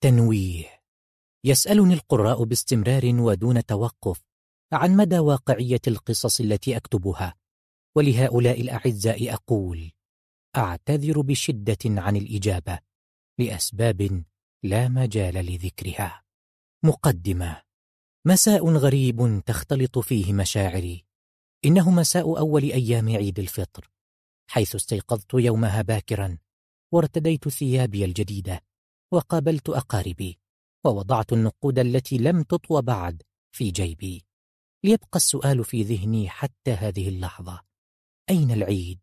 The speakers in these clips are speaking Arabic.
تنويه يسألني القراء باستمرار ودون توقف عن مدى واقعية القصص التي أكتبها ولهؤلاء الأعزاء أقول أعتذر بشدة عن الإجابة لأسباب لا مجال لذكرها مقدمة مساء غريب تختلط فيه مشاعري إنه مساء أول أيام عيد الفطر حيث استيقظت يومها باكرا وارتديت ثيابي الجديدة وقابلت أقاربي ووضعت النقود التي لم تطوى بعد في جيبي ليبقى السؤال في ذهني حتى هذه اللحظة أين العيد؟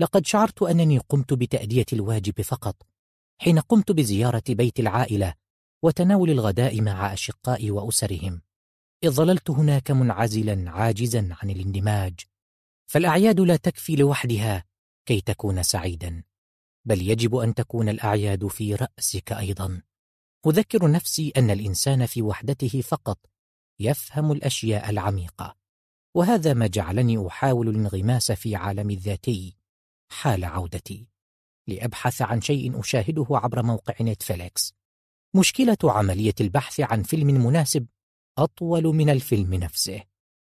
لقد شعرت أنني قمت بتأدية الواجب فقط حين قمت بزيارة بيت العائلة وتناول الغداء مع أشقائي وأسرهم إذ ظللت هناك منعزلا عاجزا عن الاندماج فالأعياد لا تكفي لوحدها كي تكون سعيدا بل يجب أن تكون الأعياد في رأسك أيضا أذكر نفسي أن الإنسان في وحدته فقط يفهم الأشياء العميقة وهذا ما جعلني أحاول الانغماس في عالمي الذاتي حال عودتي لأبحث عن شيء أشاهده عبر موقع نتفليكس مشكلة عملية البحث عن فيلم مناسب أطول من الفيلم نفسه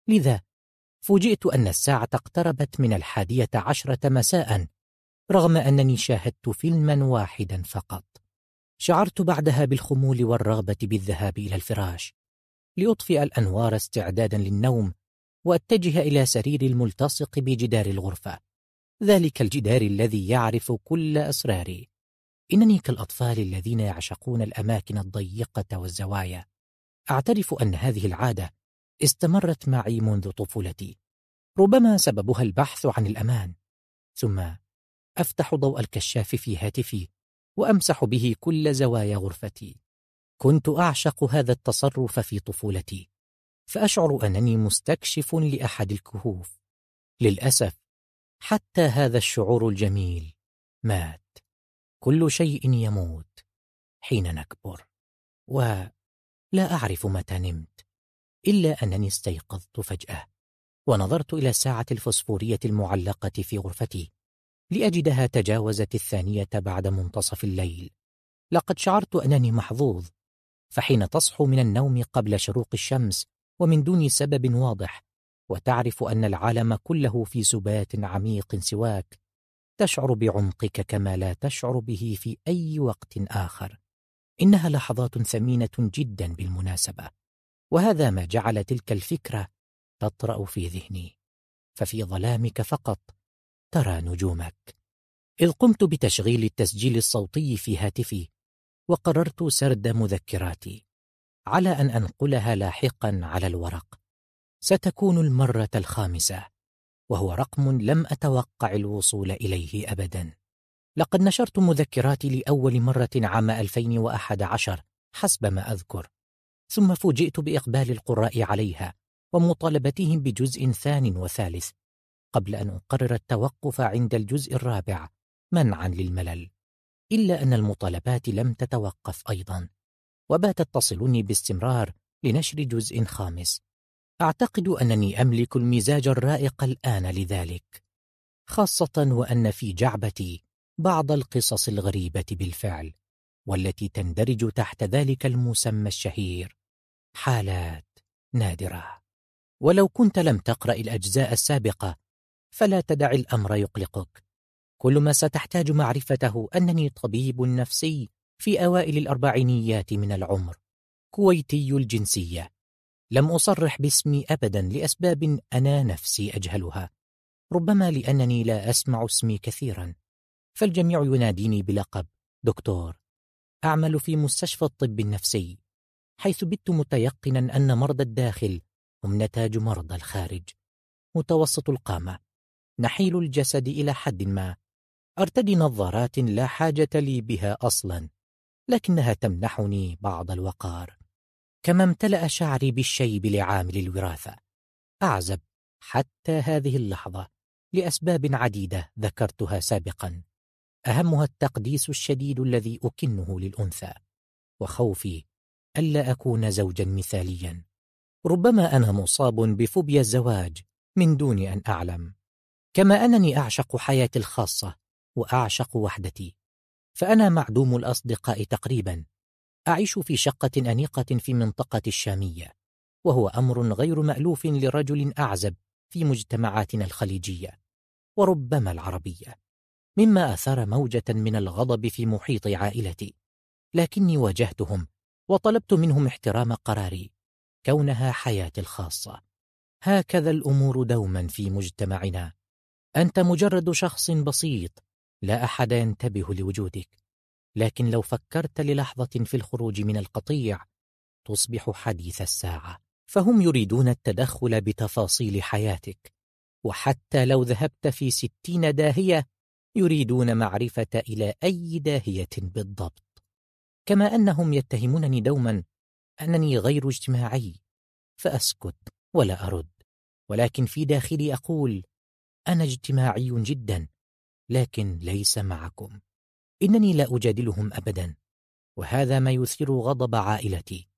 لذا فوجئت أن الساعة اقتربت من الحادية عشرة مساء رغم أنني شاهدت فيلما واحدا فقط شعرت بعدها بالخمول والرغبة بالذهاب إلى الفراش لأطفئ الأنوار استعدادا للنوم وأتجه إلى سرير الملتصق بجدار الغرفة ذلك الجدار الذي يعرف كل أسراري إنني كالأطفال الذين يعشقون الأماكن الضيقة والزوايا أعترف أن هذه العادة استمرت معي منذ طفولتي ربما سببها البحث عن الأمان ثم أفتح ضوء الكشاف في هاتفي وأمسح به كل زوايا غرفتي كنت أعشق هذا التصرف في طفولتي فأشعر أنني مستكشف لأحد الكهوف للأسف حتى هذا الشعور الجميل مات كل شيء يموت حين نكبر ولا أعرف متى نمت إلا أنني استيقظت فجأة ونظرت إلى الساعة الفسفورية المعلقة في غرفتي لأجدها تجاوزت الثانية بعد منتصف الليل لقد شعرت أنني محظوظ فحين تصحو من النوم قبل شروق الشمس ومن دون سبب واضح وتعرف أن العالم كله في سبات عميق سواك تشعر بعمقك كما لا تشعر به في أي وقت آخر إنها لحظات ثمينة جدا بالمناسبة وهذا ما جعل تلك الفكرة تطرأ في ذهني ففي ظلامك فقط ترى نجومك إذ قمت بتشغيل التسجيل الصوتي في هاتفي وقررت سرد مذكراتي على أن أنقلها لاحقا على الورق ستكون المرة الخامسة وهو رقم لم أتوقع الوصول إليه أبدا لقد نشرت مذكراتي لأول مرة عام 2011 حسب ما أذكر ثم فوجئت بإقبال القراء عليها ومطالبتهم بجزء ثان وثالث قبل أن أقرر التوقف عند الجزء الرابع منعا للملل إلا أن المطالبات لم تتوقف أيضا وباتت تصلني باستمرار لنشر جزء خامس أعتقد أنني أملك المزاج الرائق الآن لذلك خاصة وأن في جعبتي بعض القصص الغريبة بالفعل والتي تندرج تحت ذلك المسمى الشهير حالات نادرة ولو كنت لم تقرأ الأجزاء السابقة فلا تدع الامر يقلقك كل ما ستحتاج معرفته انني طبيب نفسي في اوائل الاربعينيات من العمر كويتي الجنسيه لم اصرح باسمي ابدا لاسباب انا نفسي اجهلها ربما لانني لا اسمع اسمي كثيرا فالجميع يناديني بلقب دكتور اعمل في مستشفى الطب النفسي حيث بت متيقنا ان مرضى الداخل هم نتاج مرضى الخارج متوسط القامه نحيل الجسد إلى حد ما أرتدي نظارات لا حاجة لي بها أصلا لكنها تمنحني بعض الوقار كما امتلأ شعري بالشيب لعامل الوراثة أعزب حتى هذه اللحظة لأسباب عديدة ذكرتها سابقا أهمها التقديس الشديد الذي أكنه للأنثى وخوفي ألا أكون زوجا مثاليا ربما أنا مصاب بفوبيا الزواج من دون أن أعلم كما أنني أعشق حياتي الخاصة وأعشق وحدتي فأنا معدوم الأصدقاء تقريبا أعيش في شقة أنيقة في منطقة الشامية وهو أمر غير مألوف لرجل أعزب في مجتمعاتنا الخليجية وربما العربية مما أثار موجة من الغضب في محيط عائلتي لكني واجهتهم وطلبت منهم احترام قراري كونها حياتي الخاصة هكذا الأمور دوما في مجتمعنا أنت مجرد شخص بسيط لا أحد ينتبه لوجودك لكن لو فكرت للحظة في الخروج من القطيع تصبح حديث الساعة فهم يريدون التدخل بتفاصيل حياتك وحتى لو ذهبت في ستين داهية يريدون معرفة إلى أي داهية بالضبط كما أنهم يتهمونني دوما أنني غير اجتماعي فأسكت ولا أرد ولكن في داخلي أقول أنا اجتماعي جدا لكن ليس معكم إنني لا أجادلهم أبدا وهذا ما يثير غضب عائلتي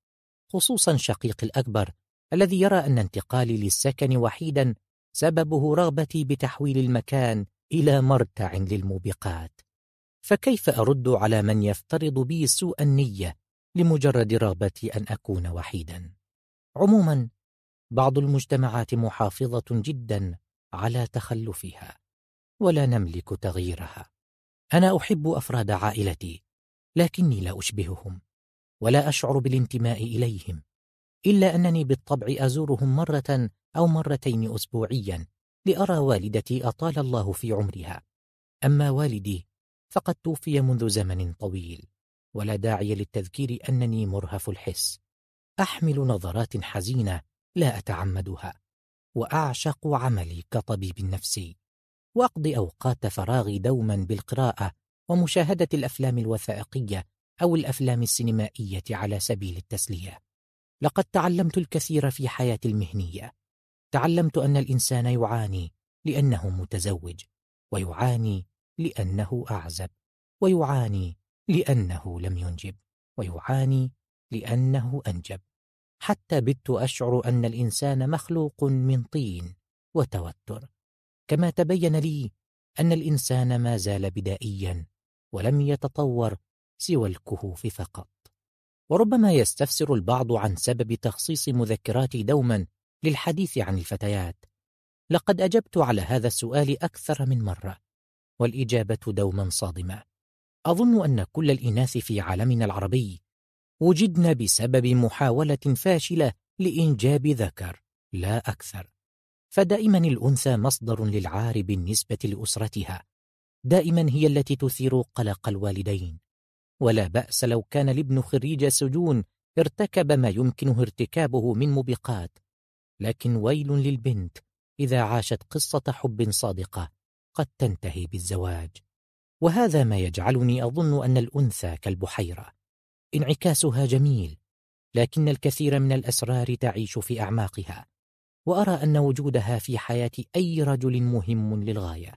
خصوصا شقيقي الأكبر الذي يرى أن انتقالي للسكن وحيدا سببه رغبتي بتحويل المكان إلى مرتع للموبقات فكيف أرد على من يفترض بي سوء النية لمجرد رغبتي أن أكون وحيدا عموما بعض المجتمعات محافظة جدا على تخلفها ولا نملك تغييرها انا احب افراد عائلتي لكني لا اشبههم ولا اشعر بالانتماء اليهم الا انني بالطبع ازورهم مره او مرتين اسبوعيا لارى والدتي اطال الله في عمرها اما والدي فقد توفي منذ زمن طويل ولا داعي للتذكير انني مرهف الحس احمل نظرات حزينه لا اتعمدها واعشق عملي كطبيب نفسي واقضي اوقات فراغي دوما بالقراءه ومشاهده الافلام الوثائقيه او الافلام السينمائيه على سبيل التسليه لقد تعلمت الكثير في حياتي المهنيه تعلمت ان الانسان يعاني لانه متزوج ويعاني لانه اعزب ويعاني لانه لم ينجب ويعاني لانه انجب حتى بت أشعر أن الإنسان مخلوق من طين وتوتر كما تبين لي أن الإنسان ما زال بدائيا ولم يتطور سوى الكهوف فقط وربما يستفسر البعض عن سبب تخصيص مذكراتي دوما للحديث عن الفتيات لقد أجبت على هذا السؤال أكثر من مرة والإجابة دوما صادمة أظن أن كل الإناث في عالمنا العربي وجدن بسبب محاولة فاشلة لإنجاب ذكر لا أكثر فدائما الأنثى مصدر للعار بالنسبة لأسرتها دائما هي التي تثير قلق الوالدين ولا بأس لو كان الابن خريج سجون ارتكب ما يمكنه ارتكابه من مبقات لكن ويل للبنت إذا عاشت قصة حب صادقة قد تنتهي بالزواج وهذا ما يجعلني أظن أن الأنثى كالبحيرة انعكاسها جميل لكن الكثير من الأسرار تعيش في أعماقها وأرى أن وجودها في حياة أي رجل مهم للغاية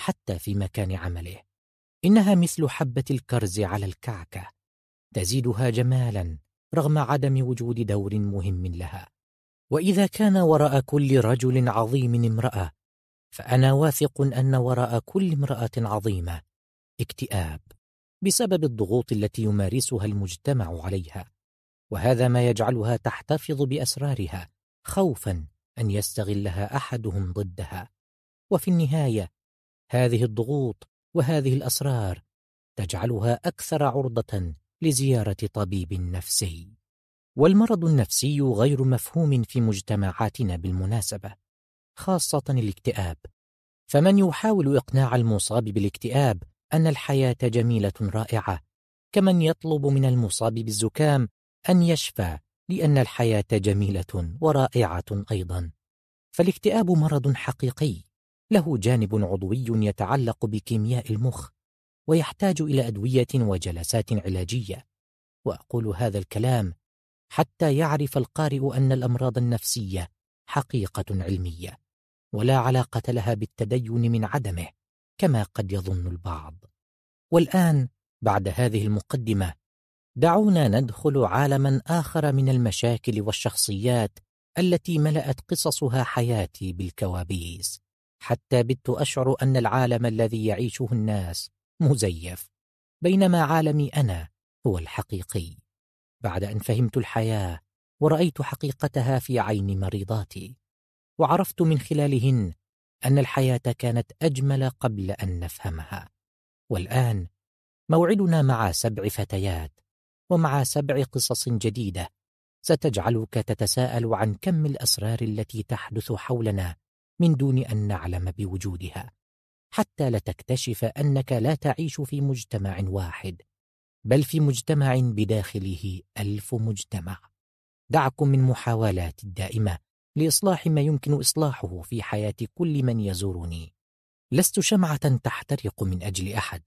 حتى في مكان عمله إنها مثل حبة الكرز على الكعكة تزيدها جمالا رغم عدم وجود دور مهم لها وإذا كان وراء كل رجل عظيم امرأة فأنا واثق أن وراء كل امرأة عظيمة اكتئاب بسبب الضغوط التي يمارسها المجتمع عليها وهذا ما يجعلها تحتفظ بأسرارها خوفا أن يستغلها أحدهم ضدها وفي النهاية هذه الضغوط وهذه الأسرار تجعلها أكثر عرضة لزيارة طبيب نفسي والمرض النفسي غير مفهوم في مجتمعاتنا بالمناسبة خاصة الاكتئاب فمن يحاول إقناع المصاب بالاكتئاب أن الحياة جميلة رائعة كمن يطلب من المصاب بالزكام أن يشفى لأن الحياة جميلة ورائعة أيضا فالاكتئاب مرض حقيقي له جانب عضوي يتعلق بكيمياء المخ ويحتاج إلى أدوية وجلسات علاجية وأقول هذا الكلام حتى يعرف القارئ أن الأمراض النفسية حقيقة علمية ولا علاقة لها بالتدين من عدمه كما قد يظن البعض والان بعد هذه المقدمه دعونا ندخل عالما اخر من المشاكل والشخصيات التي ملات قصصها حياتي بالكوابيس حتى بت اشعر ان العالم الذي يعيشه الناس مزيف بينما عالمي انا هو الحقيقي بعد ان فهمت الحياه ورايت حقيقتها في عين مريضاتي وعرفت من خلالهن أن الحياة كانت أجمل قبل أن نفهمها والآن موعدنا مع سبع فتيات ومع سبع قصص جديدة ستجعلك تتساءل عن كم الأسرار التي تحدث حولنا من دون أن نعلم بوجودها حتى لتكتشف أنك لا تعيش في مجتمع واحد بل في مجتمع بداخله ألف مجتمع دعكم من محاولات الدائمة لإصلاح ما يمكن إصلاحه في حياة كل من يزورني لست شمعة تحترق من أجل أحد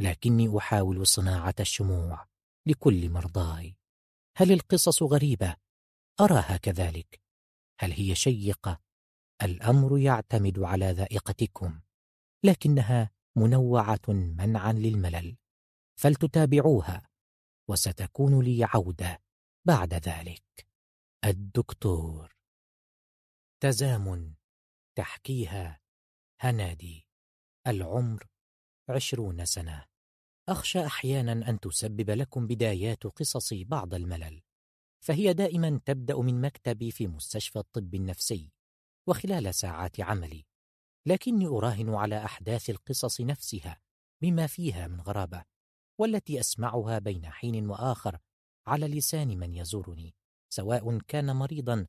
لكني أحاول صناعة الشموع لكل مرضاي هل القصص غريبة؟ أراها كذلك هل هي شيقة؟ الأمر يعتمد على ذائقتكم لكنها منوعة منعا للملل فلتتابعوها وستكون لي عودة بعد ذلك الدكتور تزامن تحكيها هنادي العمر عشرون سنة أخشى أحيانا أن تسبب لكم بدايات قصصي بعض الملل فهي دائما تبدأ من مكتبي في مستشفى الطب النفسي وخلال ساعات عملي لكني أراهن على أحداث القصص نفسها بما فيها من غرابة والتي أسمعها بين حين وآخر على لسان من يزورني سواء كان مريضا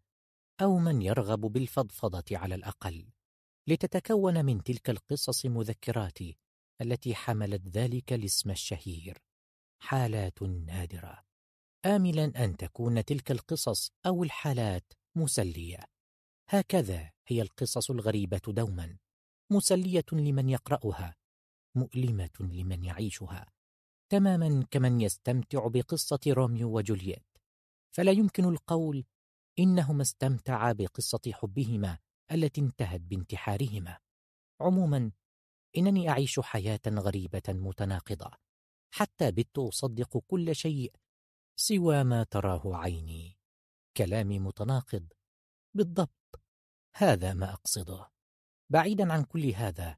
أو من يرغب بالفضفضة على الأقل لتتكون من تلك القصص مذكراتي التي حملت ذلك الاسم الشهير حالات نادرة آملا أن تكون تلك القصص أو الحالات مسلية هكذا هي القصص الغريبة دوما مسلية لمن يقرأها مؤلمة لمن يعيشها تماما كمن يستمتع بقصة روميو وجولييت فلا يمكن القول إنهما استمتعا بقصة حبهما التي انتهت بانتحارهما عموما إنني أعيش حياة غريبة متناقضة حتى بت أصدق كل شيء سوى ما تراه عيني كلامي متناقض بالضبط هذا ما أقصده بعيدا عن كل هذا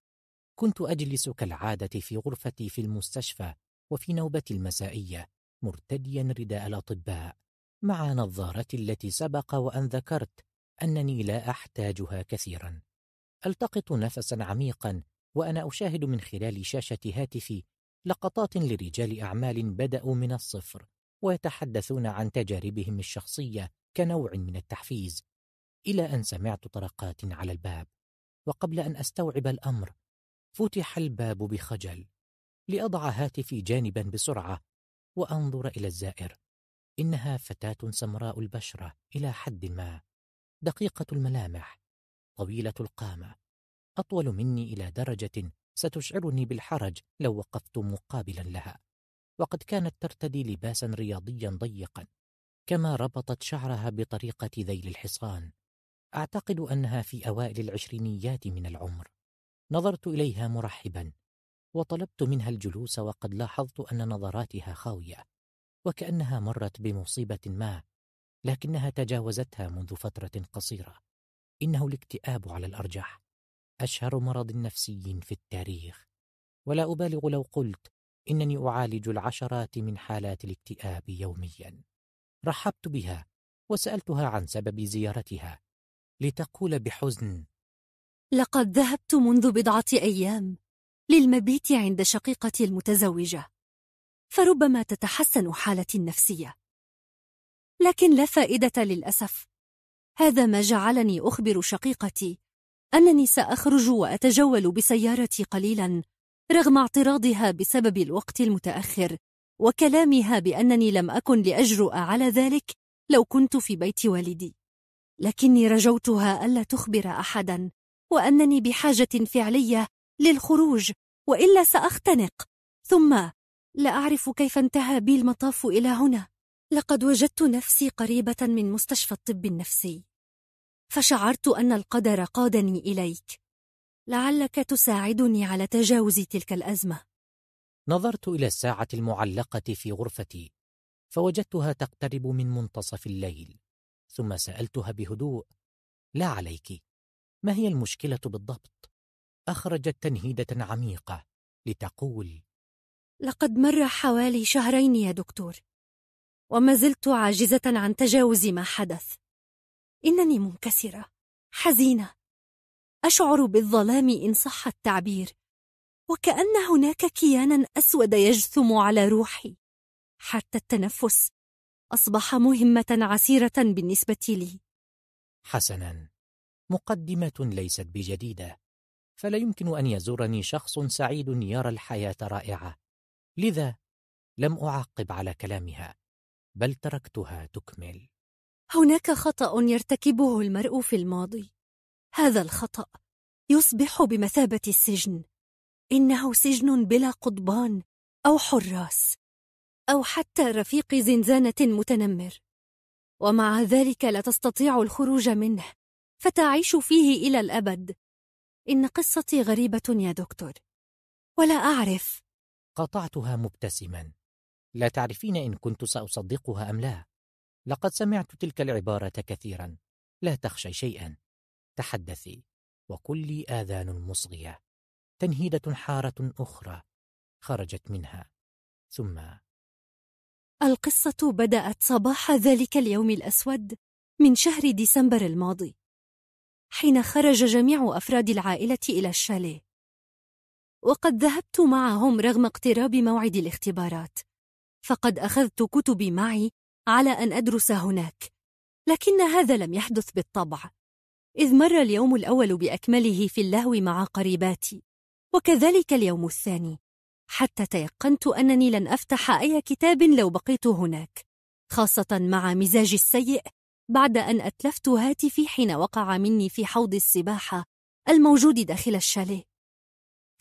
كنت أجلس كالعادة في غرفتي في المستشفى وفي نوبتي المسائية مرتديا رداء الأطباء مع نظارتي التي سبق وأن ذكرت أنني لا أحتاجها كثيرا ألتقط نفسا عميقا وأنا أشاهد من خلال شاشة هاتفي لقطات لرجال أعمال بدأوا من الصفر ويتحدثون عن تجاربهم الشخصية كنوع من التحفيز إلى أن سمعت طرقات على الباب وقبل أن أستوعب الأمر فتح الباب بخجل لأضع هاتفي جانبا بسرعة وأنظر إلى الزائر إنها فتاة سمراء البشرة إلى حد ما دقيقة الملامح طويلة القامة أطول مني إلى درجة ستشعرني بالحرج لو وقفت مقابلا لها وقد كانت ترتدي لباسا رياضيا ضيقا كما ربطت شعرها بطريقة ذيل الحصان أعتقد أنها في أوائل العشرينيات من العمر نظرت إليها مرحبا وطلبت منها الجلوس وقد لاحظت أن نظراتها خاوية وكأنها مرت بمصيبة ما لكنها تجاوزتها منذ فترة قصيرة إنه الاكتئاب على الأرجح أشهر مرض نفسي في التاريخ ولا أبالغ لو قلت إنني أعالج العشرات من حالات الاكتئاب يوميا رحبت بها وسألتها عن سبب زيارتها لتقول بحزن لقد ذهبت منذ بضعة أيام للمبيت عند شقيقتي المتزوجة فربما تتحسن حالتي النفسية لكن لا فائدة للأسف هذا ما جعلني أخبر شقيقتي أنني سأخرج وأتجول بسيارتي قليلا رغم اعتراضها بسبب الوقت المتأخر وكلامها بأنني لم أكن لأجرؤ على ذلك لو كنت في بيت والدي لكني رجوتها ألا تخبر أحدا وأنني بحاجة فعلية للخروج وإلا سأختنق ثم لا أعرف كيف انتهى بي المطاف إلى هنا لقد وجدت نفسي قريبة من مستشفى الطب النفسي فشعرت أن القدر قادني إليك لعلك تساعدني على تجاوز تلك الأزمة نظرت إلى الساعة المعلقة في غرفتي فوجدتها تقترب من منتصف الليل ثم سألتها بهدوء لا عليك ما هي المشكلة بالضبط؟ أخرجت تنهيدة عميقة لتقول لقد مر حوالي شهرين يا دكتور وما زلت عاجزة عن تجاوز ما حدث إنني منكسرة حزينة أشعر بالظلام إن صح التعبير وكأن هناك كيانا أسود يجثم على روحي حتى التنفس أصبح مهمة عسيرة بالنسبة لي حسنا مقدمة ليست بجديدة فلا يمكن أن يزورني شخص سعيد يرى الحياة رائعة لذا لم اعاقب على كلامها بل تركتها تكمل هناك خطأ يرتكبه المرء في الماضي هذا الخطأ يصبح بمثابة السجن إنه سجن بلا قضبان أو حراس أو حتى رفيق زنزانة متنمر ومع ذلك لا تستطيع الخروج منه فتعيش فيه إلى الأبد إن قصتي غريبة يا دكتور ولا أعرف قاطعتها مبتسما لا تعرفين إن كنت سأصدقها أم لا لقد سمعت تلك العبارة كثيرا لا تخشي شيئا تحدثي وكلي آذان مصغية تنهيدة حارة أخرى خرجت منها ثم القصة بدأت صباح ذلك اليوم الأسود من شهر ديسمبر الماضي حين خرج جميع أفراد العائلة إلى الشاليه وقد ذهبت معهم رغم اقتراب موعد الاختبارات فقد أخذت كتبي معي على أن أدرس هناك لكن هذا لم يحدث بالطبع إذ مر اليوم الأول بأكمله في اللهو مع قريباتي وكذلك اليوم الثاني حتى تيقنت أنني لن أفتح أي كتاب لو بقيت هناك خاصة مع مزاجي السيء بعد أن أتلفت هاتفي حين وقع مني في حوض السباحة الموجود داخل الشاليه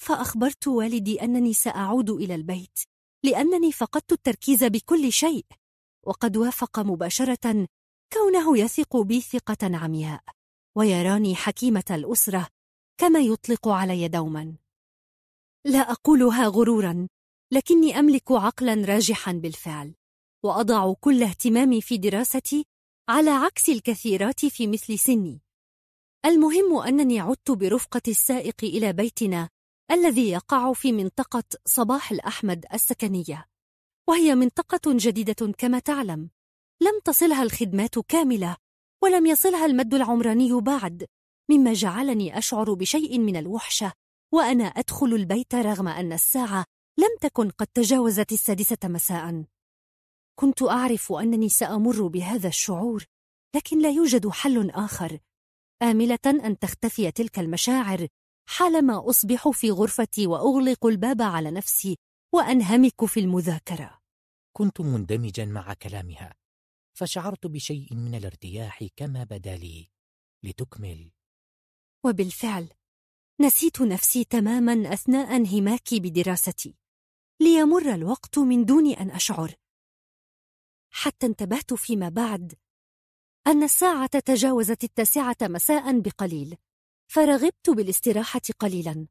فأخبرت والدي أنني سأعود إلى البيت لأنني فقدت التركيز بكل شيء وقد وافق مباشرة كونه يثق بي ثقة عمياء ويراني حكيمة الأسرة كما يطلق علي دوما لا أقولها غرورا لكني أملك عقلا راجحا بالفعل وأضع كل اهتمامي في دراستي على عكس الكثيرات في مثل سني المهم أنني عدت برفقة السائق إلى بيتنا الذي يقع في منطقة صباح الأحمد السكنية وهي منطقة جديدة كما تعلم لم تصلها الخدمات كاملة ولم يصلها المد العمراني بعد مما جعلني أشعر بشيء من الوحشة وأنا أدخل البيت رغم أن الساعة لم تكن قد تجاوزت السادسة مساء كنت أعرف أنني سأمر بهذا الشعور لكن لا يوجد حل آخر آملة أن تختفي تلك المشاعر حالما أصبح في غرفتي وأغلق الباب على نفسي وأنهمك في المذاكرة كنت مندمجا مع كلامها فشعرت بشيء من الارتياح كما بدا لي لتكمل وبالفعل نسيت نفسي تماما أثناء انهماكي بدراستي ليمر الوقت من دون أن أشعر حتى انتبهت فيما بعد أن الساعة تجاوزت التاسعة مساء بقليل فرغبت بالاستراحة قليلا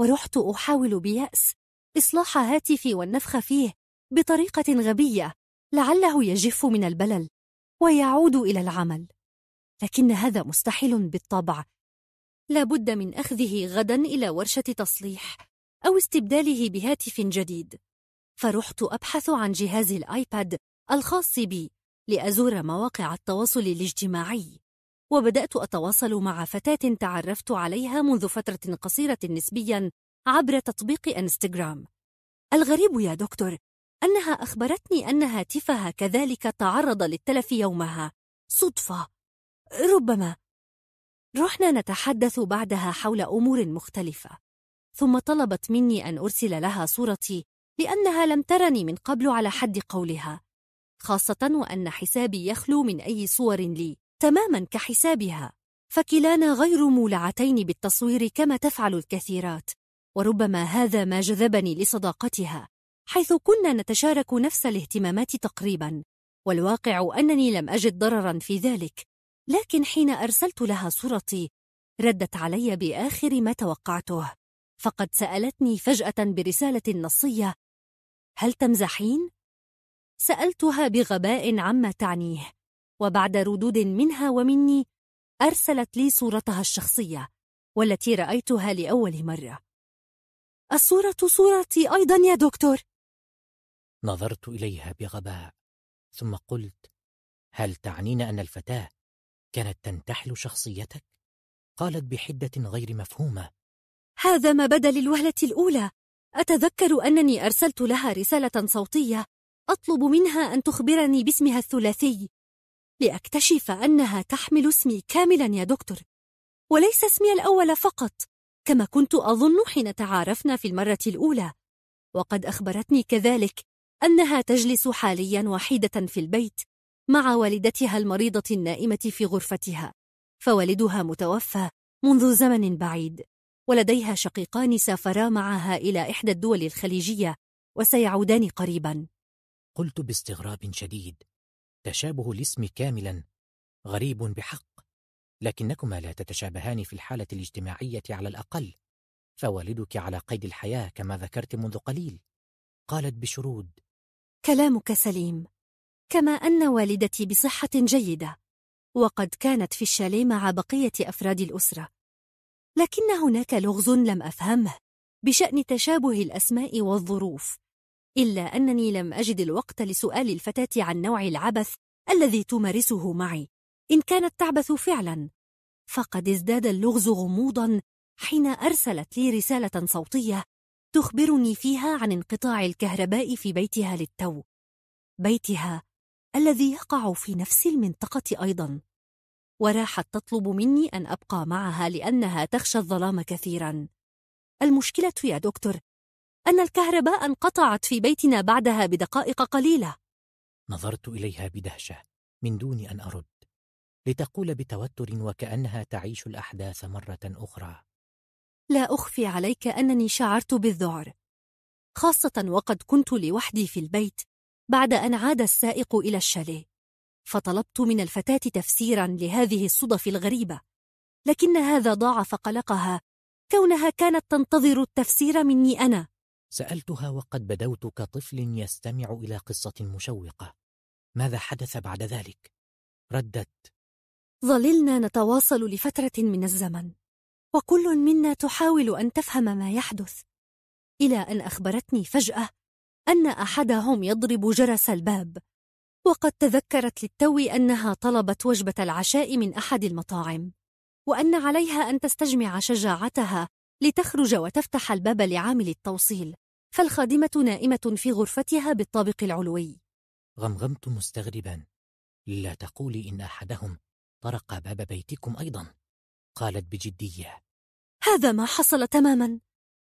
ورحت أحاول بيأس إصلاح هاتفي والنفخ فيه بطريقة غبية لعله يجف من البلل ويعود إلى العمل لكن هذا مستحيل بالطبع لا بد من أخذه غدا إلى ورشة تصليح أو استبداله بهاتف جديد فرحت أبحث عن جهاز الآيباد الخاص بي لأزور مواقع التواصل الاجتماعي وبدأت أتواصل مع فتاة تعرفت عليها منذ فترة قصيرة نسبيا عبر تطبيق انستغرام الغريب يا دكتور أنها أخبرتني أن هاتفها كذلك تعرض للتلف يومها صدفة ربما رحنا نتحدث بعدها حول أمور مختلفة ثم طلبت مني أن أرسل لها صورتي لأنها لم ترني من قبل على حد قولها خاصة وأن حسابي يخلو من أي صور لي تماما كحسابها فكلانا غير مولعتين بالتصوير كما تفعل الكثيرات وربما هذا ما جذبني لصداقتها حيث كنا نتشارك نفس الاهتمامات تقريبا والواقع أنني لم أجد ضررا في ذلك لكن حين أرسلت لها صورتي ردت علي بآخر ما توقعته فقد سألتني فجأة برسالة نصية هل تمزحين؟ سألتها بغباء عما تعنيه وبعد ردود منها ومني أرسلت لي صورتها الشخصية والتي رأيتها لأول مرة الصورة صورتي أيضا يا دكتور نظرت إليها بغباء ثم قلت هل تعنين أن الفتاة كانت تنتحل شخصيتك؟ قالت بحدة غير مفهومة هذا ما بدا للوهلة الأولى أتذكر أنني أرسلت لها رسالة صوتية أطلب منها أن تخبرني باسمها الثلاثي لأكتشف أنها تحمل اسمي كاملا يا دكتور وليس اسمي الأول فقط كما كنت أظن حين تعارفنا في المرة الأولى وقد أخبرتني كذلك أنها تجلس حاليا وحيدة في البيت مع والدتها المريضة النائمة في غرفتها فوالدها متوفى منذ زمن بعيد ولديها شقيقان سافرا معها إلى إحدى الدول الخليجية وسيعودان قريبا قلت باستغراب شديد تشابه الاسم كاملا غريب بحق لكنكما لا تتشابهان في الحالة الاجتماعية على الأقل فوالدك على قيد الحياة كما ذكرت منذ قليل قالت بشرود كلامك سليم كما أن والدتي بصحة جيدة وقد كانت في الشاليه مع بقية أفراد الأسرة لكن هناك لغز لم أفهمه بشأن تشابه الأسماء والظروف إلا أنني لم أجد الوقت لسؤال الفتاة عن نوع العبث الذي تمارسه معي إن كانت تعبث فعلا فقد ازداد اللغز غموضا حين أرسلت لي رسالة صوتية تخبرني فيها عن انقطاع الكهرباء في بيتها للتو بيتها الذي يقع في نفس المنطقة أيضا وراحت تطلب مني أن أبقى معها لأنها تخشى الظلام كثيرا المشكلة يا دكتور أن الكهرباء انقطعت في بيتنا بعدها بدقائق قليلة نظرت إليها بدهشة من دون أن أرد لتقول بتوتر وكأنها تعيش الأحداث مرة أخرى لا أخفي عليك أنني شعرت بالذعر خاصة وقد كنت لوحدي في البيت بعد أن عاد السائق إلى الشاليه فطلبت من الفتاة تفسيرا لهذه الصدف الغريبة لكن هذا ضاعف قلقها كونها كانت تنتظر التفسير مني أنا سألتها وقد بدوت كطفل يستمع إلى قصة مشوقة ماذا حدث بعد ذلك؟ ردت ظللنا نتواصل لفترة من الزمن وكل منا تحاول أن تفهم ما يحدث إلى أن أخبرتني فجأة أن أحدهم يضرب جرس الباب وقد تذكرت للتو أنها طلبت وجبة العشاء من أحد المطاعم وأن عليها أن تستجمع شجاعتها لتخرج وتفتح الباب لعامل التوصيل فالخادمة نائمة في غرفتها بالطابق العلوي غمغمت مستغربا لا تقولي إن أحدهم طرق باب بيتكم أيضا قالت بجدية هذا ما حصل تماما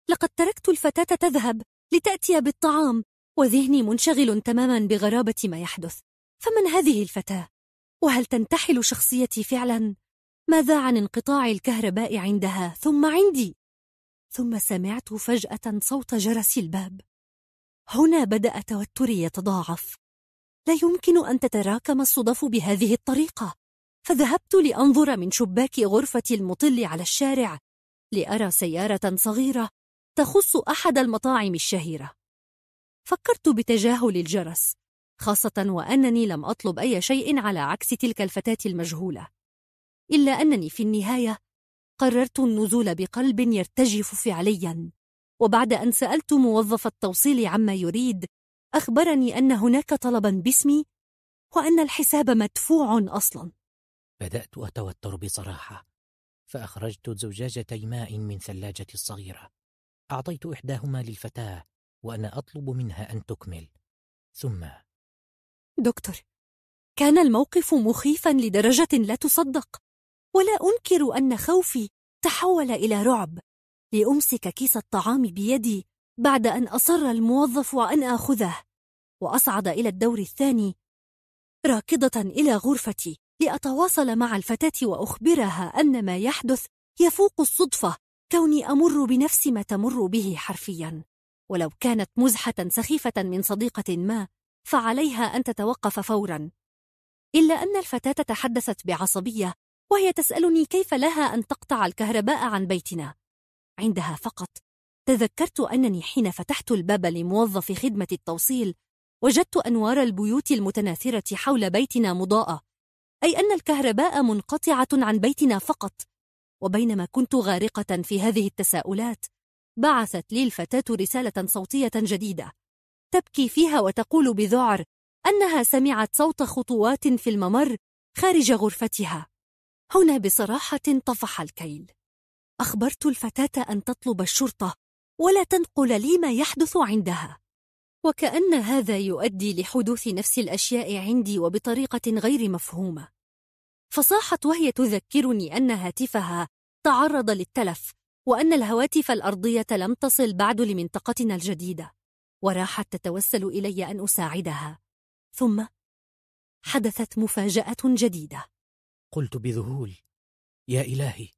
لقد تركت الفتاة تذهب لتأتي بالطعام وذهني منشغل تماما بغرابة ما يحدث فمن هذه الفتاة؟ وهل تنتحل شخصيتي فعلا؟ ماذا عن انقطاع الكهرباء عندها ثم عندي؟ ثم سمعت فجأة صوت جرس الباب هنا بدأ توتري يتضاعف لا يمكن أن تتراكم الصدف بهذه الطريقة فذهبت لأنظر من شباك غرفة المطل على الشارع لأرى سيارة صغيرة تخص أحد المطاعم الشهيرة فكرت بتجاهل الجرس خاصة وأنني لم أطلب أي شيء على عكس تلك الفتاة المجهولة إلا أنني في النهاية قررت النزول بقلب يرتجف فعليا وبعد أن سألت موظف التوصيل عما يريد أخبرني أن هناك طلبا باسمي وأن الحساب مدفوع أصلا بدأت أتوتر بصراحة فأخرجت زجاجتي ماء من ثلاجتي الصغيرة أعطيت إحداهما للفتاة وأنا أطلب منها أن تكمل ثم دكتور كان الموقف مخيفا لدرجة لا تصدق ولا أنكر أن خوفي تحول إلى رعب لأمسك كيس الطعام بيدي بعد أن أصر الموظف أن آخذه وأصعد إلى الدور الثاني راكضة إلى غرفتي لأتواصل مع الفتاة وأخبرها أن ما يحدث يفوق الصدفة كوني أمر بنفس ما تمر به حرفيا ولو كانت مزحة سخيفة من صديقة ما فعليها أن تتوقف فورا إلا أن الفتاة تحدثت بعصبية وهي تسألني كيف لها أن تقطع الكهرباء عن بيتنا عندها فقط تذكرت أنني حين فتحت الباب لموظف خدمة التوصيل وجدت أنوار البيوت المتناثرة حول بيتنا مضاءة أي أن الكهرباء منقطعة عن بيتنا فقط وبينما كنت غارقة في هذه التساؤلات بعثت لي الفتاة رسالة صوتية جديدة تبكي فيها وتقول بذعر أنها سمعت صوت خطوات في الممر خارج غرفتها هنا بصراحة طفح الكيل أخبرت الفتاة أن تطلب الشرطة ولا تنقل لي ما يحدث عندها وكأن هذا يؤدي لحدوث نفس الأشياء عندي وبطريقة غير مفهومة فصاحت وهي تذكرني أن هاتفها تعرض للتلف وأن الهواتف الأرضية لم تصل بعد لمنطقتنا الجديدة وراحت تتوسل إلي أن أساعدها ثم حدثت مفاجأة جديدة قلت بذهول يا إلهي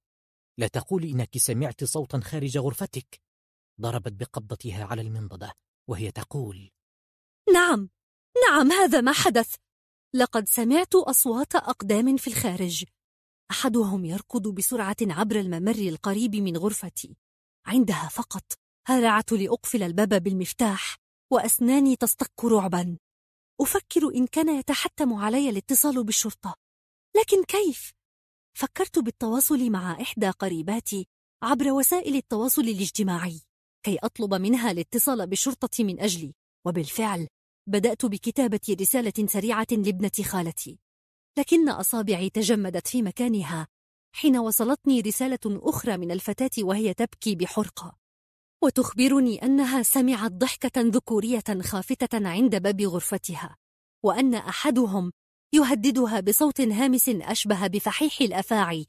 لا تقولي إنك سمعت صوتا خارج غرفتك ضربت بقبضتها على المنضدة وهي تقول نعم نعم هذا ما حدث لقد سمعت أصوات أقدام في الخارج أحدهم يركض بسرعة عبر الممر القريب من غرفتي عندها فقط هرعت لأقفل الباب بالمفتاح وأسناني تستك رعبا أفكر إن كان يتحتم علي الاتصال بالشرطة لكن كيف؟ فكرت بالتواصل مع إحدى قريباتي عبر وسائل التواصل الاجتماعي كي أطلب منها الاتصال بالشرطة من أجلي وبالفعل بدأت بكتابة رسالة سريعة لابنة خالتي لكن أصابعي تجمدت في مكانها حين وصلتني رسالة أخرى من الفتاة وهي تبكي بحرقة وتخبرني أنها سمعت ضحكة ذكورية خافتة عند باب غرفتها وأن أحدهم يهددها بصوت هامس أشبه بفحيح الأفاعي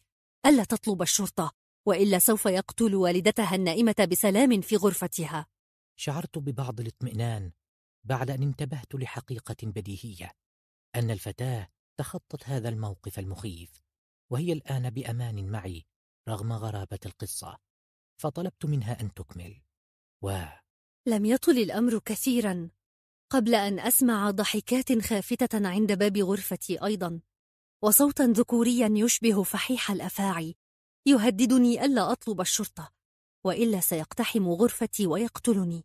ألا تطلب الشرطة وإلا سوف يقتل والدتها النائمة بسلام في غرفتها شعرت ببعض الاطمئنان بعد أن انتبهت لحقيقة بديهية أن الفتاة تخطت هذا الموقف المخيف وهي الآن بأمان معي رغم غرابة القصة فطلبت منها أن تكمل و لم يطل الأمر كثيرا قبل أن أسمع ضحكات خافتة عند باب غرفتي أيضا وصوتا ذكوريا يشبه فحيح الأفاعي يهددني ألا أطلب الشرطة وإلا سيقتحم غرفتي ويقتلني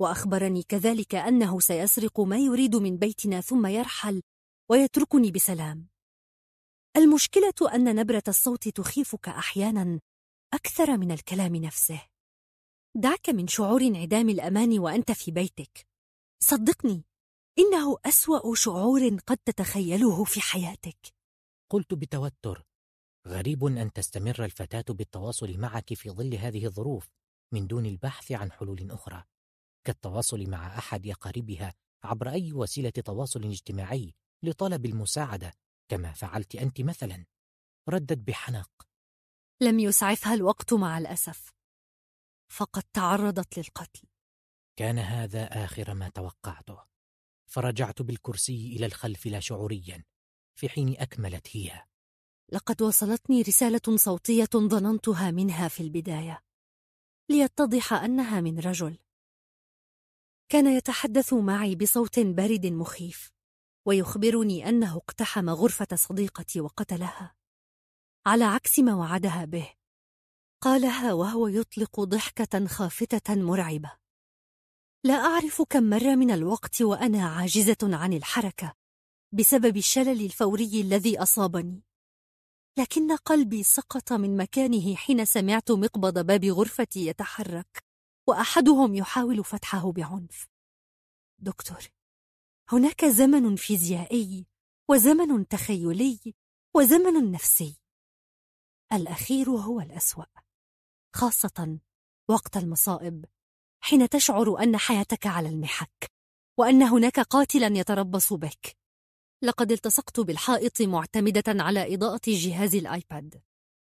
وأخبرني كذلك أنه سيسرق ما يريد من بيتنا ثم يرحل ويتركني بسلام المشكلة أن نبرة الصوت تخيفك أحيانا أكثر من الكلام نفسه دعك من شعور انعدام الأمان وأنت في بيتك صدقني إنه أسوأ شعور قد تتخيله في حياتك قلت بتوتر غريب أن تستمر الفتاة بالتواصل معك في ظل هذه الظروف من دون البحث عن حلول أخرى كالتواصل مع أحد أقاربها عبر أي وسيلة تواصل اجتماعي لطلب المساعدة كما فعلت أنت مثلا ردت بحنق لم يسعفها الوقت مع الأسف فقد تعرضت للقتل كان هذا آخر ما توقعته فرجعت بالكرسي إلى الخلف لا شعوريا في حين أكملت هي لقد وصلتني رسالة صوتية ظننتها منها في البداية ليتضح أنها من رجل كان يتحدث معي بصوت بارد مخيف ويخبرني أنه اقتحم غرفة صديقتي وقتلها على عكس ما وعدها به قالها وهو يطلق ضحكة خافتة مرعبة لا أعرف كم مر من الوقت وأنا عاجزة عن الحركة بسبب الشلل الفوري الذي أصابني لكن قلبي سقط من مكانه حين سمعت مقبض باب غرفتي يتحرك وأحدهم يحاول فتحه بعنف دكتور هناك زمن فيزيائي وزمن تخيلي وزمن نفسي الأخير هو الأسوأ خاصة وقت المصائب حين تشعر أن حياتك على المحك وأن هناك قاتلا يتربص بك لقد التصقت بالحائط معتمدة على إضاءة جهاز الآيباد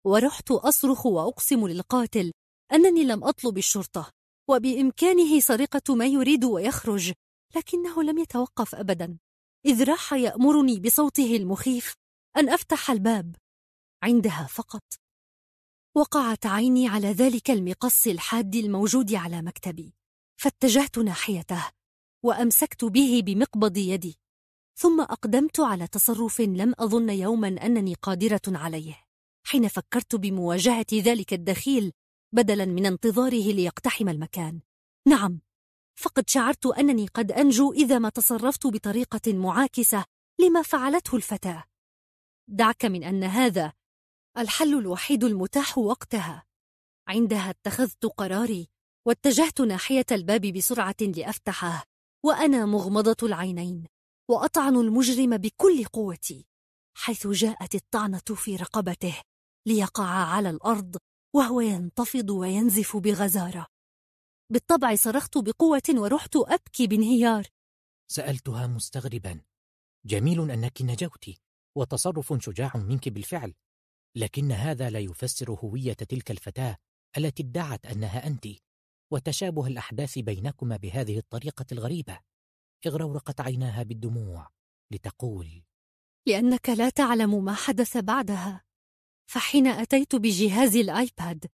ورحت أصرخ وأقسم للقاتل أنني لم أطلب الشرطة وبإمكانه سرقة ما يريد ويخرج لكنه لم يتوقف أبدا إذ راح يأمرني بصوته المخيف أن أفتح الباب عندها فقط وقعت عيني على ذلك المقص الحاد الموجود على مكتبي فاتجهت ناحيته وامسكت به بمقبض يدي ثم اقدمت على تصرف لم اظن يوما انني قادره عليه حين فكرت بمواجهه ذلك الدخيل بدلا من انتظاره ليقتحم المكان نعم فقد شعرت انني قد انجو اذا ما تصرفت بطريقه معاكسه لما فعلته الفتاه دعك من ان هذا الحل الوحيد المتاح وقتها عندها اتخذت قراري واتجهت ناحية الباب بسرعة لأفتحه وأنا مغمضة العينين وأطعن المجرم بكل قوتي حيث جاءت الطعنة في رقبته ليقع على الأرض وهو ينتفض وينزف بغزارة بالطبع صرخت بقوة ورحت أبكي بانهيار سألتها مستغربا جميل أنك نجوتِ وتصرف شجاع منك بالفعل لكن هذا لا يفسر هوية تلك الفتاة التي ادعت أنها أنت وتشابه الأحداث بينكما بهذه الطريقة الغريبة اغرورقت عيناها بالدموع لتقول لأنك لا تعلم ما حدث بعدها فحين أتيت بجهاز الآيباد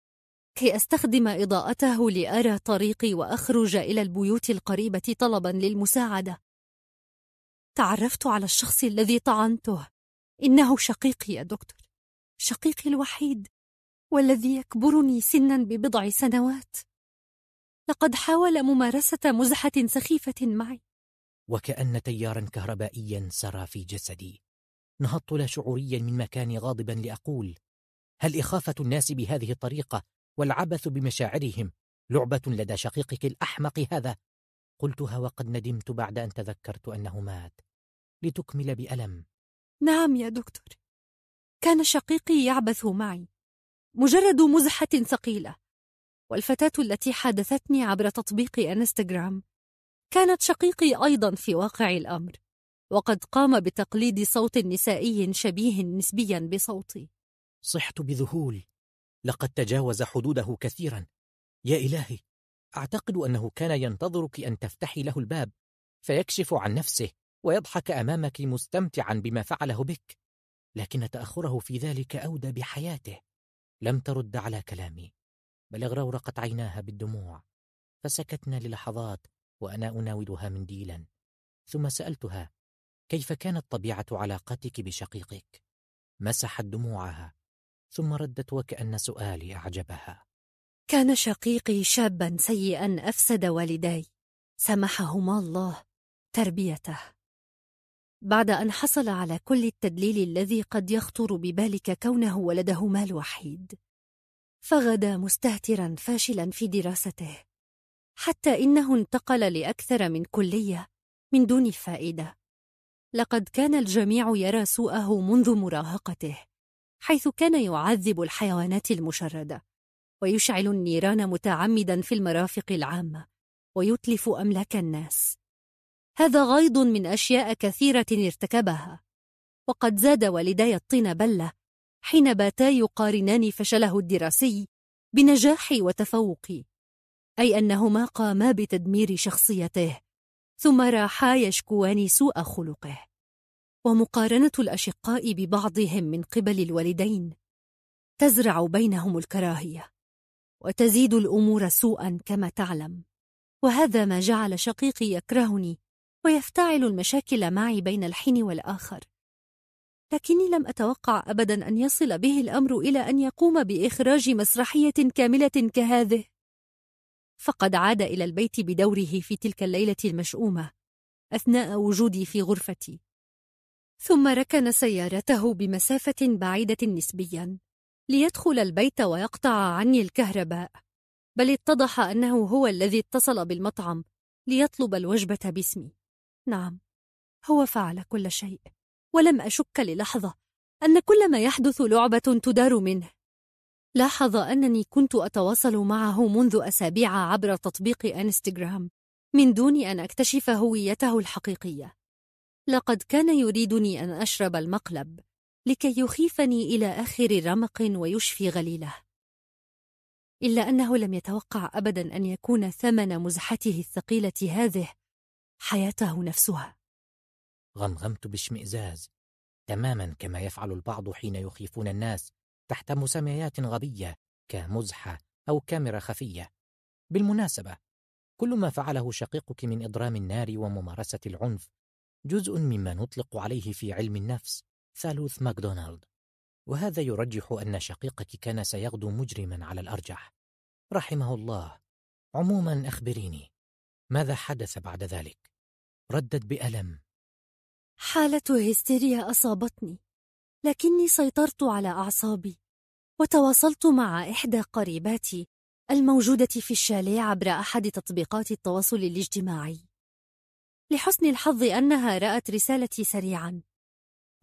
كي أستخدم إضاءته لأرى طريقي وأخرج إلى البيوت القريبة طلبا للمساعدة تعرفت على الشخص الذي طعنته إنه شقيقي يا دكتور شقيقي الوحيد والذي يكبرني سنا ببضع سنوات لقد حاول ممارسة مزحة سخيفة معي وكأن تيارا كهربائيا سرى في جسدي نهضت لا شعوريا من مكاني غاضبا لأقول هل إخافة الناس بهذه الطريقة والعبث بمشاعرهم لعبة لدى شقيقك الأحمق هذا قلتها وقد ندمت بعد أن تذكرت أنه مات لتكمل بألم نعم يا دكتور كان شقيقي يعبث معي مجرد مزحة ثقيلة والفتاة التي حادثتني عبر تطبيق انستغرام كانت شقيقي أيضا في واقع الأمر وقد قام بتقليد صوت نسائي شبيه نسبيا بصوتي صحت بذهول لقد تجاوز حدوده كثيرا يا إلهي أعتقد أنه كان ينتظرك أن تفتحي له الباب فيكشف عن نفسه ويضحك أمامك مستمتعا بما فعله بك لكن تأخره في ذلك أودى بحياته لم ترد على كلامي بل اغرورقت عيناها بالدموع فسكتنا للحظات وأنا أناولها منديلا ثم سألتها كيف كانت طبيعة علاقتك بشقيقك؟ مسحت دموعها ثم ردت وكأن سؤالي أعجبها كان شقيقي شابا سيئا أفسد والدي سمحهما الله تربيته بعد أن حصل على كل التدليل الذي قد يخطر ببالك كونه ولدهما الوحيد فغدا مستهترا فاشلا في دراسته حتى إنه انتقل لأكثر من كلية من دون فائدة لقد كان الجميع يرى سوءه منذ مراهقته حيث كان يعذب الحيوانات المشردة ويشعل النيران متعمدا في المرافق العامة ويتلف أملاك الناس هذا غيض من أشياء كثيرة ارتكبها وقد زاد والداي الطين بلة حين باتا يقارنان فشله الدراسي بنجاحي وتفوقي أي أنهما قاما بتدمير شخصيته ثم راحا يشكوان سوء خلقه ومقارنة الأشقاء ببعضهم من قبل الوالدين تزرع بينهم الكراهية وتزيد الأمور سوءا كما تعلم وهذا ما جعل شقيقي يكرهني ويفتعل المشاكل معي بين الحين والآخر لكني لم أتوقع أبدا أن يصل به الأمر إلى أن يقوم بإخراج مسرحية كاملة كهذه فقد عاد إلى البيت بدوره في تلك الليلة المشؤومة أثناء وجودي في غرفتي ثم ركن سيارته بمسافة بعيدة نسبيا ليدخل البيت ويقطع عني الكهرباء بل اتضح أنه هو الذي اتصل بالمطعم ليطلب الوجبة باسمي نعم هو فعل كل شيء ولم أشك للحظة أن كل ما يحدث لعبة تدار منه لاحظ أنني كنت أتواصل معه منذ أسابيع عبر تطبيق انستغرام من دون أن أكتشف هويته الحقيقية لقد كان يريدني أن أشرب المقلب لكي يخيفني إلى آخر رمق ويشفي غليله إلا أنه لم يتوقع أبدا أن يكون ثمن مزحته الثقيلة هذه حياته نفسها غمغمت باشمئزاز تماما كما يفعل البعض حين يخيفون الناس تحت مسميات غبية كمزحة أو كاميرا خفية بالمناسبة كل ما فعله شقيقك من إضرام النار وممارسة العنف جزء مما نطلق عليه في علم النفس ثالوث ماكدونالد وهذا يرجح أن شقيقك كان سيغدو مجرما على الأرجح رحمه الله عموما أخبريني ماذا حدث بعد ذلك؟ ردت بألم حالة هستيريا أصابتني لكني سيطرت على أعصابي وتواصلت مع إحدى قريباتي الموجودة في الشاليه عبر أحد تطبيقات التواصل الاجتماعي لحسن الحظ أنها رأت رسالتي سريعا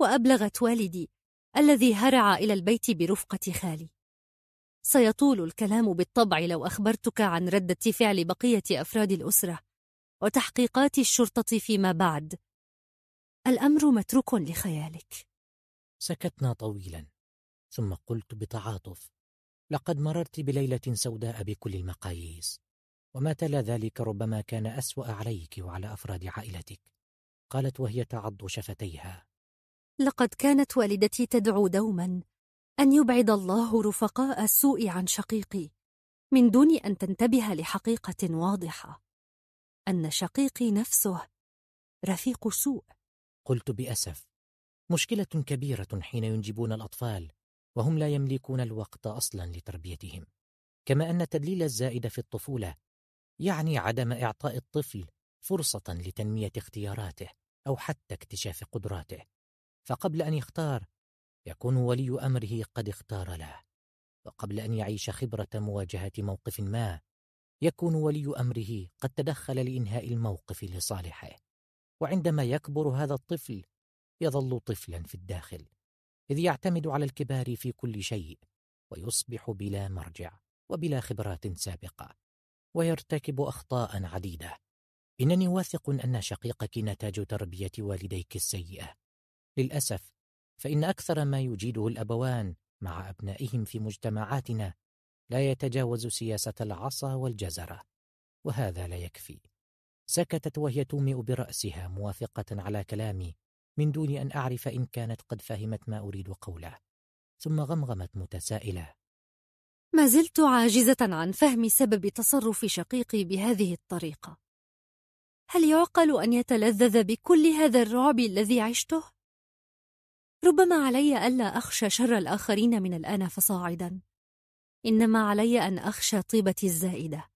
وأبلغت والدي الذي هرع إلى البيت برفقة خالي سيطول الكلام بالطبع لو أخبرتك عن ردة فعل بقية أفراد الأسرة وتحقيقات الشرطة فيما بعد الأمر متروك لخيالك سكتنا طويلا ثم قلت بتعاطف لقد مررت بليلة سوداء بكل المقاييس وما تلا ذلك ربما كان أسوأ عليك وعلى أفراد عائلتك قالت وهي تعض شفتيها لقد كانت والدتي تدعو دوما أن يبعد الله رفقاء السوء عن شقيقي من دون أن تنتبه لحقيقة واضحة أن شقيقي نفسه رفيق سوء قلت بأسف مشكلة كبيرة حين ينجبون الأطفال وهم لا يملكون الوقت أصلا لتربيتهم كما أن التدليل الزائد في الطفولة يعني عدم إعطاء الطفل فرصة لتنمية اختياراته أو حتى اكتشاف قدراته فقبل أن يختار يكون ولي أمره قد اختار له وقبل أن يعيش خبرة مواجهة موقف ما يكون ولي امره قد تدخل لانهاء الموقف لصالحه وعندما يكبر هذا الطفل يظل طفلا في الداخل اذ يعتمد على الكبار في كل شيء ويصبح بلا مرجع وبلا خبرات سابقه ويرتكب اخطاء عديده انني واثق ان شقيقك نتاج تربيه والديك السيئه للاسف فان اكثر ما يجيده الابوان مع ابنائهم في مجتمعاتنا لا يتجاوز سياسة العصا والجزرة وهذا لا يكفي سكتت وهي تومئ برأسها موافقة على كلامي من دون أن أعرف إن كانت قد فهمت ما أريد قوله ثم غمغمت متسائلة ما زلت عاجزة عن فهم سبب تصرف شقيقي بهذه الطريقة هل يعقل أن يتلذذ بكل هذا الرعب الذي عشته؟ ربما علي ألا أخشى شر الآخرين من الآن فصاعدا إنما علي أن أخشى طيبتي الزائدة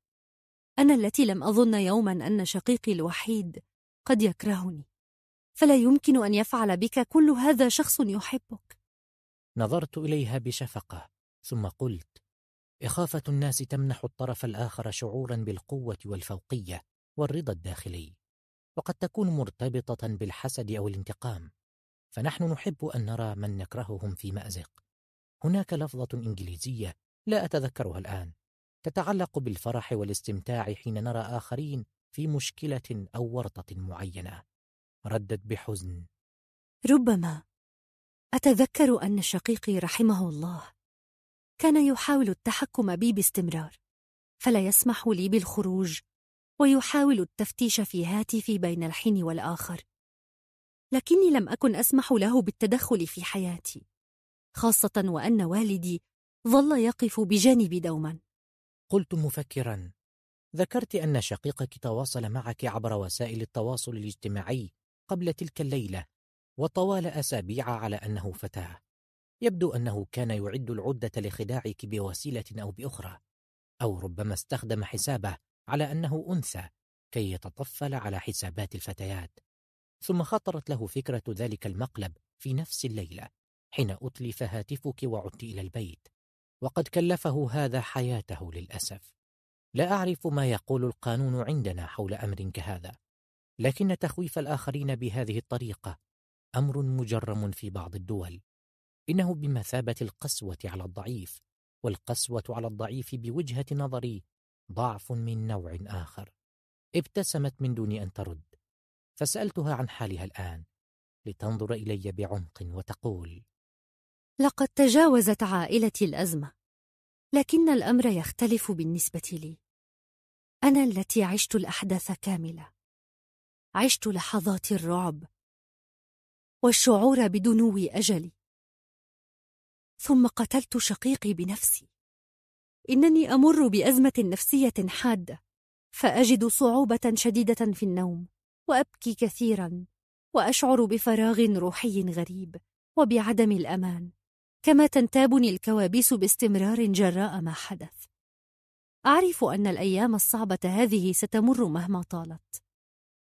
أنا التي لم أظن يوما أن شقيقي الوحيد قد يكرهني فلا يمكن أن يفعل بك كل هذا شخص يحبك نظرت إليها بشفقة ثم قلت إخافة الناس تمنح الطرف الآخر شعورا بالقوة والفوقية والرضا الداخلي وقد تكون مرتبطة بالحسد أو الانتقام فنحن نحب أن نرى من نكرههم في مأزق هناك لفظة إنجليزية لا أتذكرها الآن تتعلق بالفرح والاستمتاع حين نرى آخرين في مشكلة أو ورطة معينة ردت بحزن ربما أتذكر أن شقيقي رحمه الله كان يحاول التحكم بي باستمرار فلا يسمح لي بالخروج ويحاول التفتيش في هاتفي بين الحين والآخر لكني لم أكن أسمح له بالتدخل في حياتي خاصة وأن والدي ظل يقف بجانبي دوما قلت مفكرا ذكرت أن شقيقك تواصل معك عبر وسائل التواصل الاجتماعي قبل تلك الليلة وطوال أسابيع على أنه فتاة يبدو أنه كان يعد العدة لخداعك بوسيلة أو بأخرى أو ربما استخدم حسابه على أنه أنثى كي يتطفل على حسابات الفتيات ثم خطرت له فكرة ذلك المقلب في نفس الليلة حين أتلف هاتفك وعدت إلى البيت وقد كلفه هذا حياته للأسف لا أعرف ما يقول القانون عندنا حول أمر كهذا لكن تخويف الآخرين بهذه الطريقة أمر مجرم في بعض الدول إنه بمثابة القسوة على الضعيف والقسوة على الضعيف بوجهة نظري ضعف من نوع آخر ابتسمت من دون أن ترد فسألتها عن حالها الآن لتنظر إلي بعمق وتقول لقد تجاوزت عائلتي الأزمة لكن الأمر يختلف بالنسبة لي أنا التي عشت الأحداث كاملة عشت لحظات الرعب والشعور بدنو أجلي ثم قتلت شقيقي بنفسي إنني أمر بأزمة نفسية حادة فأجد صعوبة شديدة في النوم وأبكي كثيرا وأشعر بفراغ روحي غريب وبعدم الأمان كما تنتابني الكوابيس باستمرار جراء ما حدث أعرف أن الأيام الصعبة هذه ستمر مهما طالت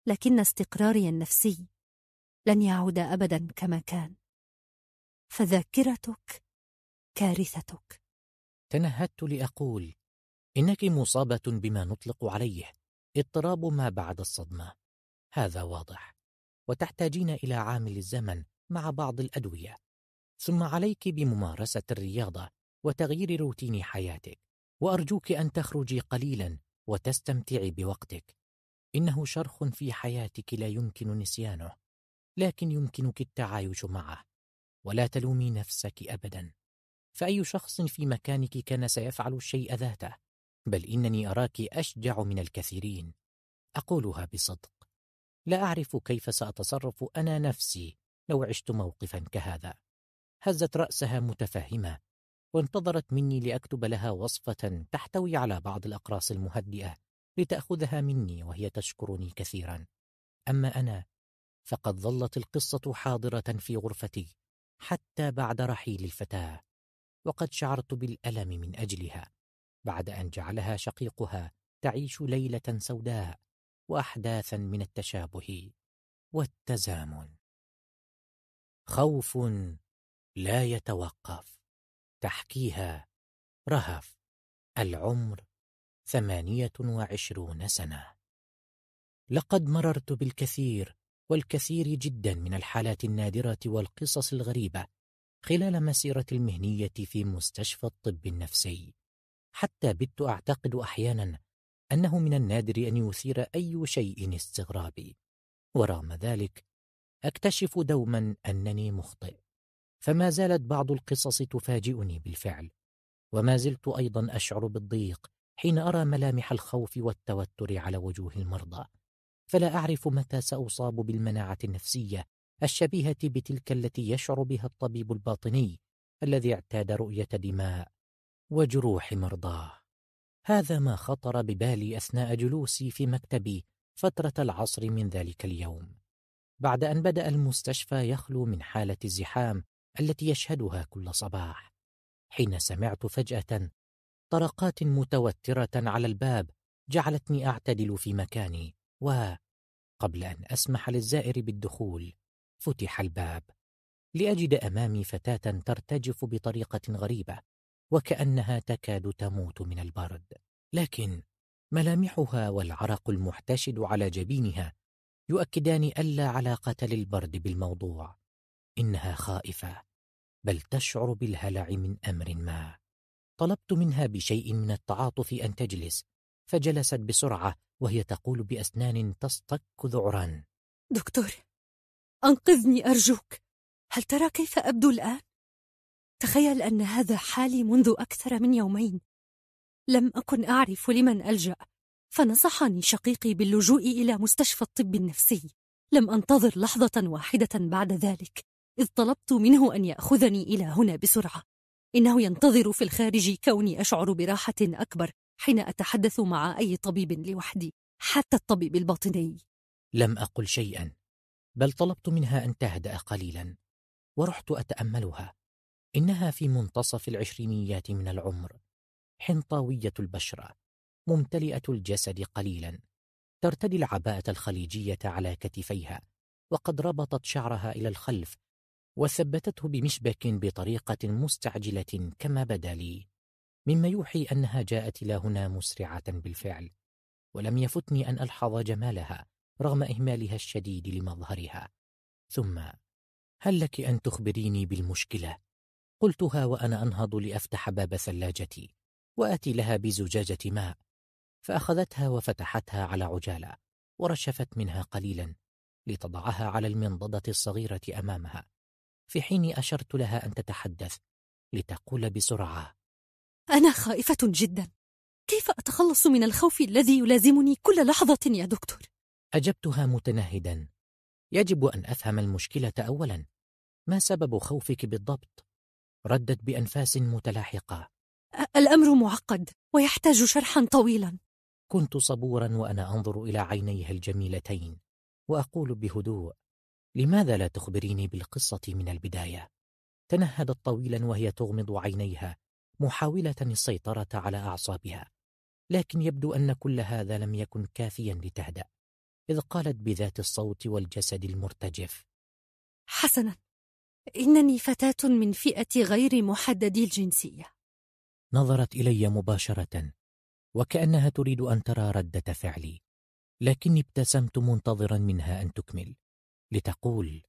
لكن استقراري النفسي لن يعود أبدا كما كان فذاكرتك كارثتك تنهدت لأقول إنك مصابة بما نطلق عليه اضطراب ما بعد الصدمة هذا واضح وتحتاجين إلى عامل الزمن مع بعض الأدوية ثم عليك بممارسة الرياضة وتغيير روتين حياتك وأرجوك أن تخرجي قليلا وتستمتعي بوقتك إنه شرخ في حياتك لا يمكن نسيانه لكن يمكنك التعايش معه ولا تلومي نفسك أبدا فأي شخص في مكانك كان سيفعل الشيء ذاته بل إنني أراك أشجع من الكثيرين أقولها بصدق لا أعرف كيف سأتصرف أنا نفسي لو عشت موقفا كهذا هزت رأسها متفهمة وانتظرت مني لأكتب لها وصفة تحتوي على بعض الأقراص المهدئة لتأخذها مني وهي تشكرني كثيرا أما أنا فقد ظلت القصة حاضرة في غرفتي حتى بعد رحيل الفتاة وقد شعرت بالألم من أجلها بعد أن جعلها شقيقها تعيش ليلة سوداء وأحداثا من التشابه والتزامن خوف لا يتوقف تحكيها رهف العمر ثمانية وعشرون سنة لقد مررت بالكثير والكثير جدا من الحالات النادرة والقصص الغريبة خلال مسيرتي المهنية في مستشفى الطب النفسي حتى بت أعتقد أحيانا أنه من النادر أن يثير أي شيء استغرابي ورغم ذلك أكتشف دوما أنني مخطئ فما زالت بعض القصص تفاجئني بالفعل وما زلت أيضا أشعر بالضيق حين أرى ملامح الخوف والتوتر على وجوه المرضى فلا أعرف متى سأصاب بالمناعة النفسية الشبيهة بتلك التي يشعر بها الطبيب الباطني الذي اعتاد رؤية دماء وجروح مرضاه هذا ما خطر ببالي أثناء جلوسي في مكتبي فترة العصر من ذلك اليوم بعد أن بدأ المستشفى يخلو من حالة الزحام التي يشهدها كل صباح حين سمعت فجاه طرقات متوتره على الباب جعلتني اعتدل في مكاني وقبل ان اسمح للزائر بالدخول فتح الباب لاجد امامي فتاه ترتجف بطريقه غريبه وكانها تكاد تموت من البرد لكن ملامحها والعرق المحتشد على جبينها يؤكدان الا علاقه للبرد بالموضوع إنها خائفة بل تشعر بالهلع من أمر ما طلبت منها بشيء من التعاطف أن تجلس فجلست بسرعة وهي تقول بأسنان تصطك ذعرا دكتور أنقذني أرجوك هل ترى كيف أبدو الآن؟ تخيل أن هذا حالي منذ أكثر من يومين لم أكن أعرف لمن ألجأ فنصحني شقيقي باللجوء إلى مستشفى الطب النفسي لم أنتظر لحظة واحدة بعد ذلك إذ طلبت منه أن يأخذني إلى هنا بسرعة إنه ينتظر في الخارج كوني أشعر براحة أكبر حين أتحدث مع أي طبيب لوحدي حتى الطبيب الباطني لم أقل شيئا بل طلبت منها أن تهدأ قليلا ورحت أتأملها إنها في منتصف العشرينيات من العمر حنطاوية البشرة ممتلئة الجسد قليلا ترتدي العباءة الخليجية على كتفيها وقد ربطت شعرها إلى الخلف وثبتته بمشبك بطريقة مستعجلة كما بدا لي مما يوحي أنها جاءت إلى هنا مسرعة بالفعل ولم يفتني أن ألحظ جمالها رغم إهمالها الشديد لمظهرها ثم هل لك أن تخبريني بالمشكلة؟ قلتها وأنا أنهض لأفتح باب ثلاجتي وآتي لها بزجاجة ماء فأخذتها وفتحتها على عجالة ورشفت منها قليلا لتضعها على المنضدة الصغيرة أمامها في حين أشرت لها أن تتحدث لتقول بسرعة أنا خائفة جدا كيف أتخلص من الخوف الذي يلازمني كل لحظة يا دكتور؟ أجبتها متنهدا يجب أن أفهم المشكلة أولا ما سبب خوفك بالضبط؟ ردت بأنفاس متلاحقة الأمر معقد ويحتاج شرحا طويلا كنت صبورا وأنا أنظر إلى عينيها الجميلتين وأقول بهدوء لماذا لا تخبريني بالقصة من البداية؟ تنهدت طويلا وهي تغمض عينيها محاولة السيطرة على أعصابها لكن يبدو أن كل هذا لم يكن كافيا لتهدأ إذ قالت بذات الصوت والجسد المرتجف حسنا إنني فتاة من فئة غير محددي الجنسية نظرت إلي مباشرة وكأنها تريد أن ترى ردة فعلي لكني ابتسمت منتظرا منها أن تكمل لتقول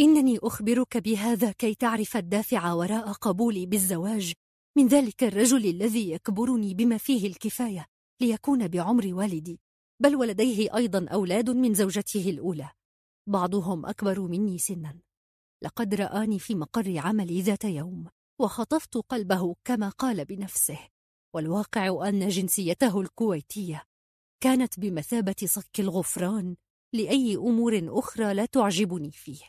إنني أخبرك بهذا كي تعرف الدافع وراء قبولي بالزواج من ذلك الرجل الذي يكبرني بما فيه الكفاية ليكون بعمر والدي بل ولديه أيضا أولاد من زوجته الأولى بعضهم أكبر مني سنا لقد رآني في مقر عملي ذات يوم وخطفت قلبه كما قال بنفسه والواقع أن جنسيته الكويتية كانت بمثابة صك الغفران لأي أمور أخرى لا تعجبني فيه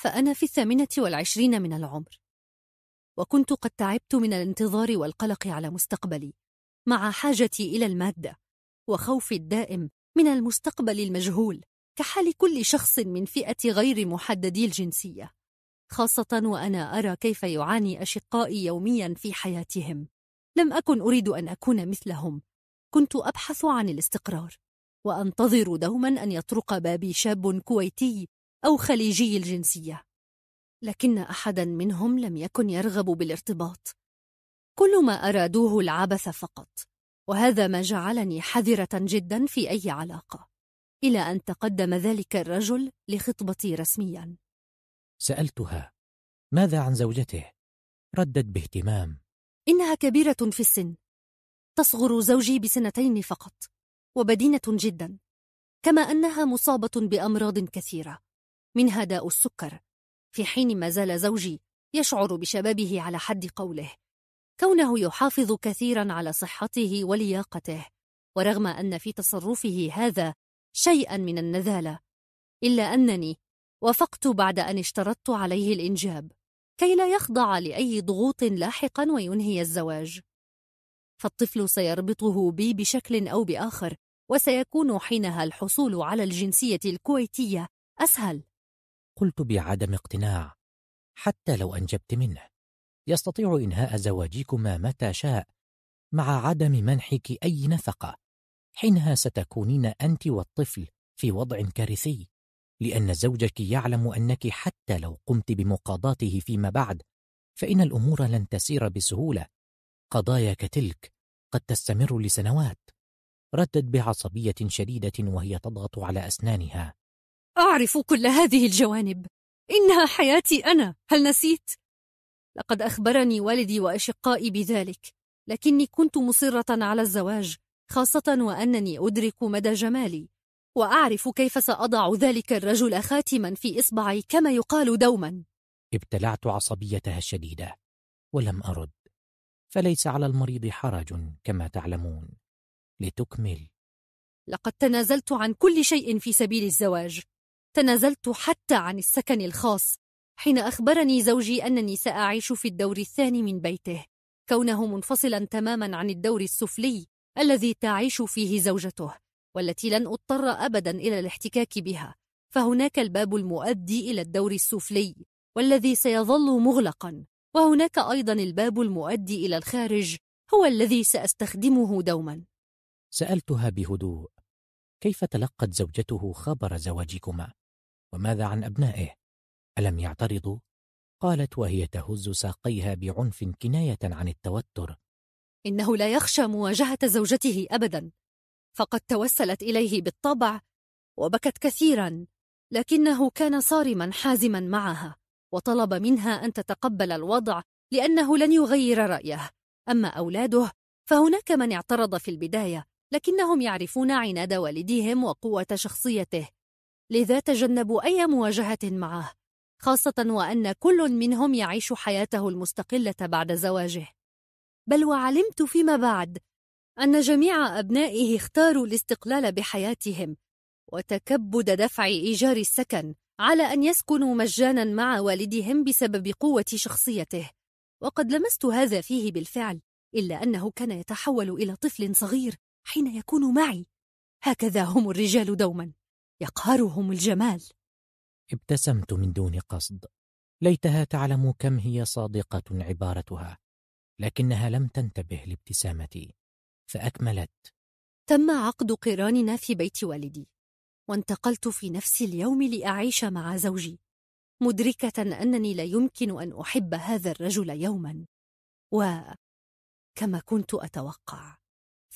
فأنا في الثامنة والعشرين من العمر وكنت قد تعبت من الانتظار والقلق على مستقبلي مع حاجتي إلى المادة وخوفي الدائم من المستقبل المجهول كحال كل شخص من فئة غير محددي الجنسية خاصة وأنا أرى كيف يعاني أشقائي يوميا في حياتهم لم أكن أريد أن أكون مثلهم كنت أبحث عن الاستقرار وأنتظر دوما أن يطرق بابي شاب كويتي أو خليجي الجنسية لكن أحدا منهم لم يكن يرغب بالارتباط كل ما أرادوه العبث فقط وهذا ما جعلني حذرة جدا في أي علاقة إلى أن تقدم ذلك الرجل لخطبتي رسميا سألتها ماذا عن زوجته؟ ردت باهتمام إنها كبيرة في السن تصغر زوجي بسنتين فقط وبدينة جدا كما أنها مصابة بأمراض كثيرة منها داء السكر في حين ما زال زوجي يشعر بشبابه على حد قوله كونه يحافظ كثيرا على صحته ولياقته ورغم أن في تصرفه هذا شيئا من النذالة إلا أنني وافقت بعد أن اشترطت عليه الإنجاب كي لا يخضع لأي ضغوط لاحقا وينهي الزواج فالطفل سيربطه بي بشكل أو بآخر وسيكون حينها الحصول على الجنسية الكويتية أسهل قلت بعدم اقتناع حتى لو أنجبت منه يستطيع إنهاء زواجكما متى شاء مع عدم منحك أي نفقة حينها ستكونين أنت والطفل في وضع كارثي لأن زوجك يعلم أنك حتى لو قمت بمقاضاته فيما بعد فإن الأمور لن تسير بسهولة قضايا كتلك قد تستمر لسنوات ردت بعصبية شديدة وهي تضغط على أسنانها أعرف كل هذه الجوانب إنها حياتي أنا هل نسيت؟ لقد أخبرني والدي وأشقائي بذلك لكني كنت مصرة على الزواج خاصة وأنني أدرك مدى جمالي وأعرف كيف سأضع ذلك الرجل خاتما في إصبعي كما يقال دوما ابتلعت عصبيتها الشديدة ولم أرد فليس على المريض حرج كما تعلمون لتكمل لقد تنازلت عن كل شيء في سبيل الزواج تنازلت حتى عن السكن الخاص حين أخبرني زوجي أنني سأعيش في الدور الثاني من بيته كونه منفصلا تماما عن الدور السفلي الذي تعيش فيه زوجته والتي لن أضطر أبدا إلى الاحتكاك بها فهناك الباب المؤدي إلى الدور السفلي والذي سيظل مغلقا وهناك أيضا الباب المؤدي إلى الخارج هو الذي سأستخدمه دوما سألتها بهدوء كيف تلقت زوجته خبر زواجكما وماذا عن أبنائه ألم يعترضوا قالت وهي تهز ساقيها بعنف كناية عن التوتر إنه لا يخشى مواجهة زوجته أبدا فقد توسلت إليه بالطبع وبكت كثيرا لكنه كان صارما حازما معها وطلب منها أن تتقبل الوضع لأنه لن يغير رأيه أما أولاده فهناك من اعترض في البداية لكنهم يعرفون عناد والديهم وقوة شخصيته لذا تجنبوا أي مواجهة معه خاصة وأن كل منهم يعيش حياته المستقلة بعد زواجه بل وعلمت فيما بعد أن جميع أبنائه اختاروا الاستقلال بحياتهم وتكبد دفع إيجار السكن على أن يسكنوا مجانا مع والدهم بسبب قوة شخصيته وقد لمست هذا فيه بالفعل إلا أنه كان يتحول إلى طفل صغير حين يكون معي هكذا هم الرجال دوما يقهرهم الجمال ابتسمت من دون قصد ليتها تعلم كم هي صادقه عبارتها لكنها لم تنتبه لابتسامتي فاكملت تم عقد قراننا في بيت والدي وانتقلت في نفس اليوم لاعيش مع زوجي مدركه انني لا يمكن ان احب هذا الرجل يوما وكما كنت اتوقع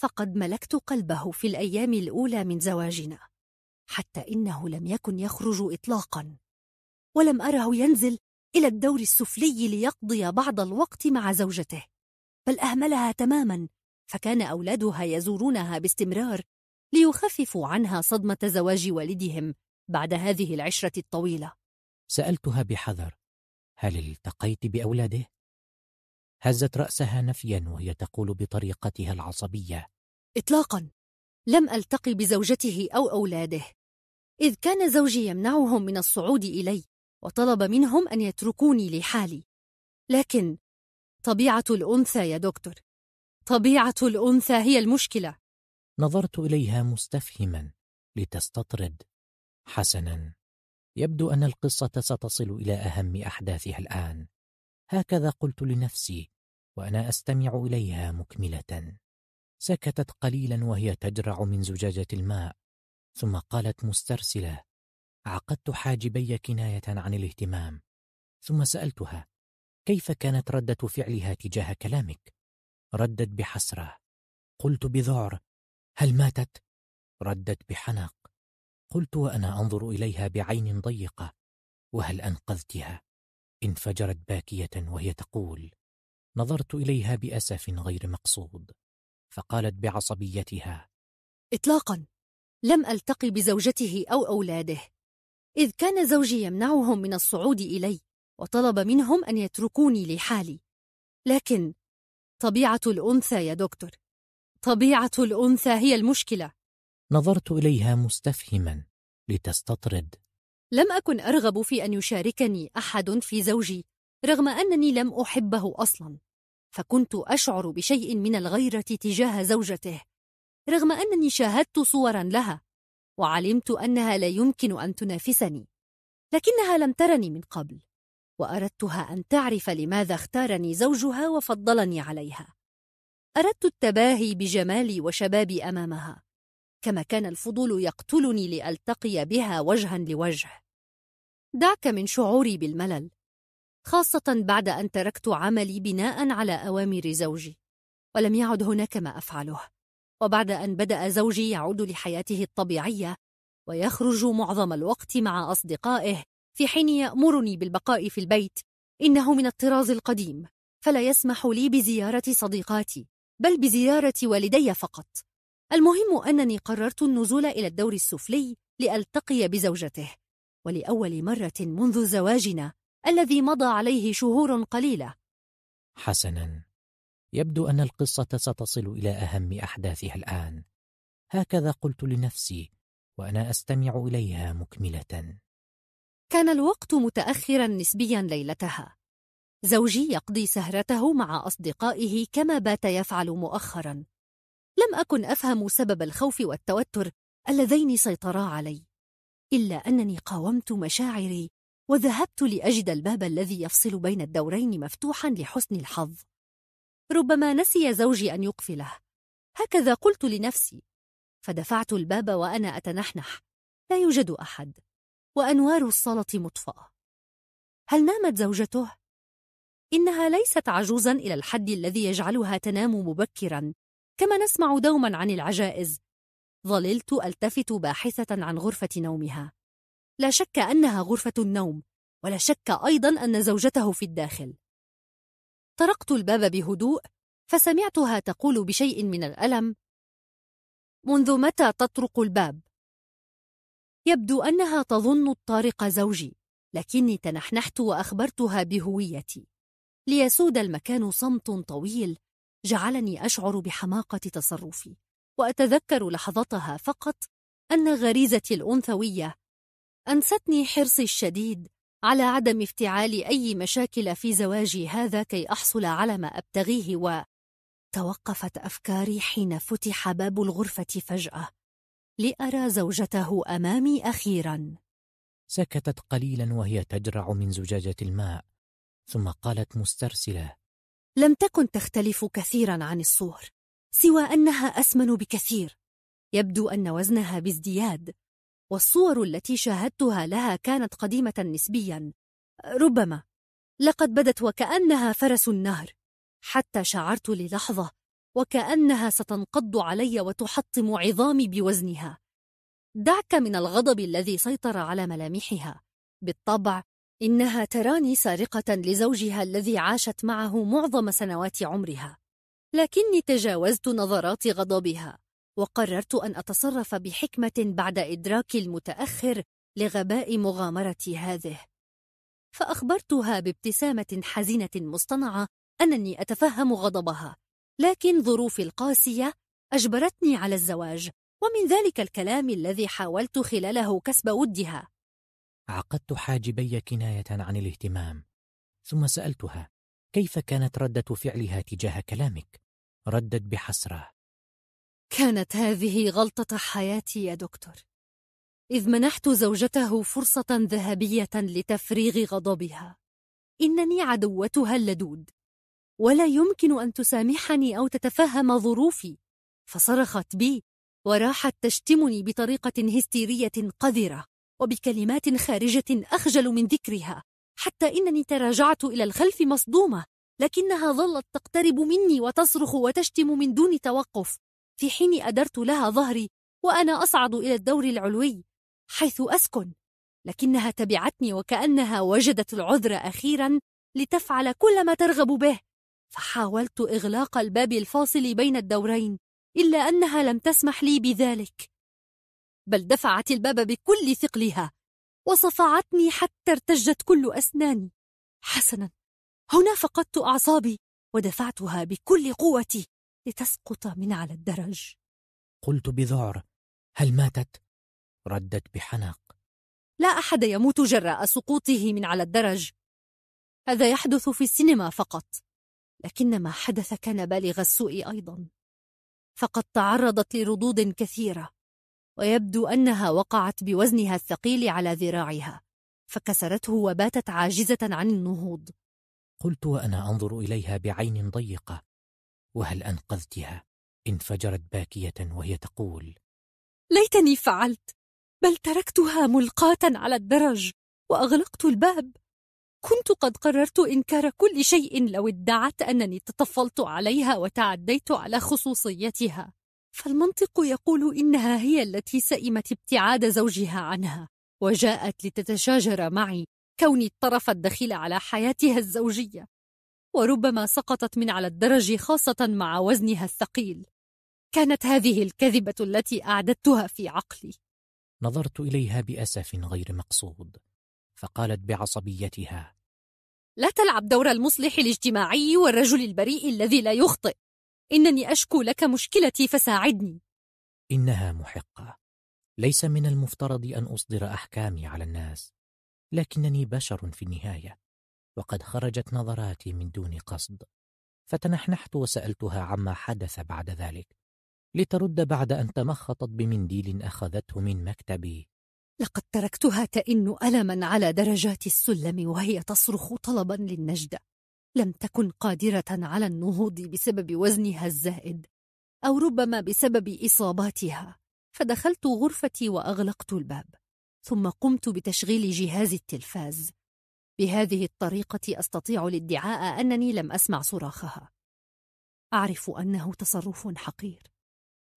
فقد ملكت قلبه في الأيام الأولى من زواجنا حتى إنه لم يكن يخرج إطلاقا ولم أره ينزل إلى الدور السفلي ليقضي بعض الوقت مع زوجته بل أهملها تماما فكان أولادها يزورونها باستمرار ليخففوا عنها صدمة زواج والدهم بعد هذه العشرة الطويلة سألتها بحذر هل التقيت بأولاده؟ هزت رأسها نفيا وهي تقول بطريقتها العصبية إطلاقا لم ألتقي بزوجته أو أولاده إذ كان زوجي يمنعهم من الصعود إلي وطلب منهم أن يتركوني لحالي لكن طبيعة الأنثى يا دكتور طبيعة الأنثى هي المشكلة نظرت إليها مستفهما لتستطرد حسنا يبدو أن القصة ستصل إلى أهم أحداثها الآن هكذا قلت لنفسي وأنا أستمع إليها مكملة سكتت قليلا وهي تجرع من زجاجة الماء ثم قالت مسترسلة عقدت حاجبي كناية عن الاهتمام ثم سألتها كيف كانت ردة فعلها تجاه كلامك؟ ردت بحسرة قلت بذعر هل ماتت؟ ردت بحنق قلت وأنا أنظر إليها بعين ضيقة وهل أنقذتها؟ انفجرت باكية وهي تقول نظرت إليها بأسف غير مقصود فقالت بعصبيتها إطلاقا لم ألتقي بزوجته أو أولاده إذ كان زوجي يمنعهم من الصعود إلي وطلب منهم أن يتركوني لحالي لكن طبيعة الأنثى يا دكتور طبيعة الأنثى هي المشكلة نظرت إليها مستفهما لتستطرد لم أكن أرغب في أن يشاركني أحد في زوجي رغم أنني لم أحبه أصلا فكنت أشعر بشيء من الغيرة تجاه زوجته رغم أنني شاهدت صورا لها وعلمت أنها لا يمكن أن تنافسني لكنها لم ترني من قبل وأردتها أن تعرف لماذا اختارني زوجها وفضلني عليها أردت التباهي بجمالي وشبابي أمامها كما كان الفضول يقتلني لألتقي بها وجها لوجه دعك من شعوري بالملل خاصة بعد أن تركت عملي بناء على أوامر زوجي ولم يعد هناك ما أفعله وبعد أن بدأ زوجي يعود لحياته الطبيعية ويخرج معظم الوقت مع أصدقائه في حين يأمرني بالبقاء في البيت إنه من الطراز القديم فلا يسمح لي بزيارة صديقاتي بل بزيارة والدي فقط المهم أنني قررت النزول إلى الدور السفلي لألتقي بزوجته ولأول مرة منذ زواجنا الذي مضى عليه شهور قليلة حسناً يبدو أن القصة ستصل إلى أهم أحداثها الآن هكذا قلت لنفسي وأنا أستمع إليها مكملة كان الوقت متأخرا نسبيا ليلتها زوجي يقضي سهرته مع أصدقائه كما بات يفعل مؤخرا لم أكن أفهم سبب الخوف والتوتر اللذين سيطرا علي إلا أنني قاومت مشاعري وذهبت لأجد الباب الذي يفصل بين الدورين مفتوحا لحسن الحظ ربما نسي زوجي أن يقفله هكذا قلت لنفسي فدفعت الباب وأنا أتنحنح لا يوجد أحد وأنوار الصالة مطفأة هل نامت زوجته؟ إنها ليست عجوزا إلى الحد الذي يجعلها تنام مبكرا كما نسمع دوما عن العجائز ظللت التفت باحثه عن غرفه نومها لا شك انها غرفه النوم ولا شك ايضا ان زوجته في الداخل طرقت الباب بهدوء فسمعتها تقول بشيء من الالم منذ متى تطرق الباب يبدو انها تظن الطارق زوجي لكني تنحنحت واخبرتها بهويتي ليسود المكان صمت طويل جعلني أشعر بحماقة تصرفي وأتذكر لحظتها فقط أن غريزتي الأنثوية أنستني حرصي الشديد على عدم افتعال أي مشاكل في زواجي هذا كي أحصل على ما أبتغيه و... توقفت أفكاري حين فتح باب الغرفة فجأة لأرى زوجته أمامي أخيرا سكتت قليلا وهي تجرع من زجاجة الماء ثم قالت مسترسلة لم تكن تختلف كثيرا عن الصور سوى أنها أسمن بكثير يبدو أن وزنها بازدياد والصور التي شاهدتها لها كانت قديمة نسبيا ربما لقد بدت وكأنها فرس النهر حتى شعرت للحظة وكأنها ستنقض علي وتحطم عظامي بوزنها دعك من الغضب الذي سيطر على ملامحها بالطبع إنها تراني سارقة لزوجها الذي عاشت معه معظم سنوات عمرها لكني تجاوزت نظرات غضبها وقررت أن أتصرف بحكمة بعد إدراكي المتأخر لغباء مغامرتي هذه فأخبرتها بابتسامة حزينة مصطنعة أنني أتفهم غضبها لكن ظروفي القاسية أجبرتني على الزواج ومن ذلك الكلام الذي حاولت خلاله كسب ودها عقدت حاجبي كناية عن الاهتمام ثم سألتها كيف كانت ردة فعلها تجاه كلامك؟ ردت بحسرة كانت هذه غلطة حياتي يا دكتور إذ منحت زوجته فرصة ذهبية لتفريغ غضبها إنني عدوتها اللدود ولا يمكن أن تسامحني أو تتفهم ظروفي فصرخت بي وراحت تشتمني بطريقة هستيرية قذرة وبكلمات خارجة أخجل من ذكرها حتى إنني تراجعت إلى الخلف مصدومة لكنها ظلت تقترب مني وتصرخ وتشتم من دون توقف في حين أدرت لها ظهري وأنا أصعد إلى الدور العلوي حيث أسكن لكنها تبعتني وكأنها وجدت العذر أخيرا لتفعل كل ما ترغب به فحاولت إغلاق الباب الفاصل بين الدورين إلا أنها لم تسمح لي بذلك بل دفعت الباب بكل ثقلها وصفعتني حتى ارتجت كل أسناني حسنا هنا فقدت أعصابي ودفعتها بكل قوتي لتسقط من على الدرج قلت بذعر هل ماتت؟ ردت بحنق لا أحد يموت جراء سقوطه من على الدرج هذا يحدث في السينما فقط لكن ما حدث كان بالغ السوء أيضا فقد تعرضت لردود كثيرة ويبدو أنها وقعت بوزنها الثقيل على ذراعها فكسرته وباتت عاجزة عن النهوض قلت وأنا أنظر إليها بعين ضيقة وهل أنقذتها؟ انفجرت باكية وهي تقول ليتني فعلت بل تركتها ملقاة على الدرج وأغلقت الباب كنت قد قررت إنكار كل شيء لو ادعت أنني تطفلت عليها وتعديت على خصوصيتها فالمنطق يقول إنها هي التي سئمت ابتعاد زوجها عنها وجاءت لتتشاجر معي كوني الطرف الدخيل على حياتها الزوجية وربما سقطت من على الدرج خاصة مع وزنها الثقيل كانت هذه الكذبة التي أعددتها في عقلي نظرت إليها بأسف غير مقصود فقالت بعصبيتها لا تلعب دور المصلح الاجتماعي والرجل البريء الذي لا يخطئ إنني أشكو لك مشكلتي فساعدني إنها محقة ليس من المفترض أن أصدر أحكامي على الناس لكنني بشر في النهاية وقد خرجت نظراتي من دون قصد فتنحنحت وسألتها عما حدث بعد ذلك لترد بعد أن تمخطت بمنديل أخذته من مكتبي لقد تركتها تئن ألما على درجات السلم وهي تصرخ طلبا للنجدة لم تكن قادرة على النهوض بسبب وزنها الزائد أو ربما بسبب إصاباتها فدخلت غرفتي وأغلقت الباب ثم قمت بتشغيل جهاز التلفاز بهذه الطريقة أستطيع الادعاء أنني لم أسمع صراخها أعرف أنه تصرف حقير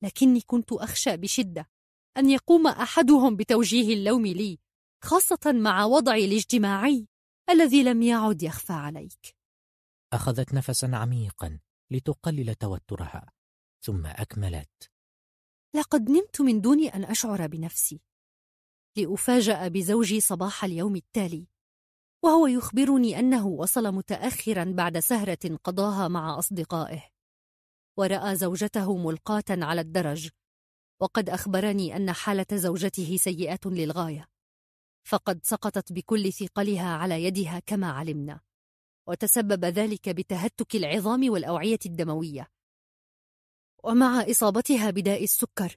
لكني كنت أخشى بشدة أن يقوم أحدهم بتوجيه اللوم لي خاصة مع وضعي الاجتماعي الذي لم يعد يخفى عليك أخذت نفسا عميقا لتقلل توترها ثم أكملت لقد نمت من دون أن أشعر بنفسي لأفاجأ بزوجي صباح اليوم التالي وهو يخبرني أنه وصل متأخرا بعد سهرة قضاها مع أصدقائه ورأى زوجته ملقاة على الدرج وقد أخبرني أن حالة زوجته سيئة للغاية فقد سقطت بكل ثقلها على يدها كما علمنا وتسبب ذلك بتهتك العظام والأوعية الدموية ومع إصابتها بداء السكر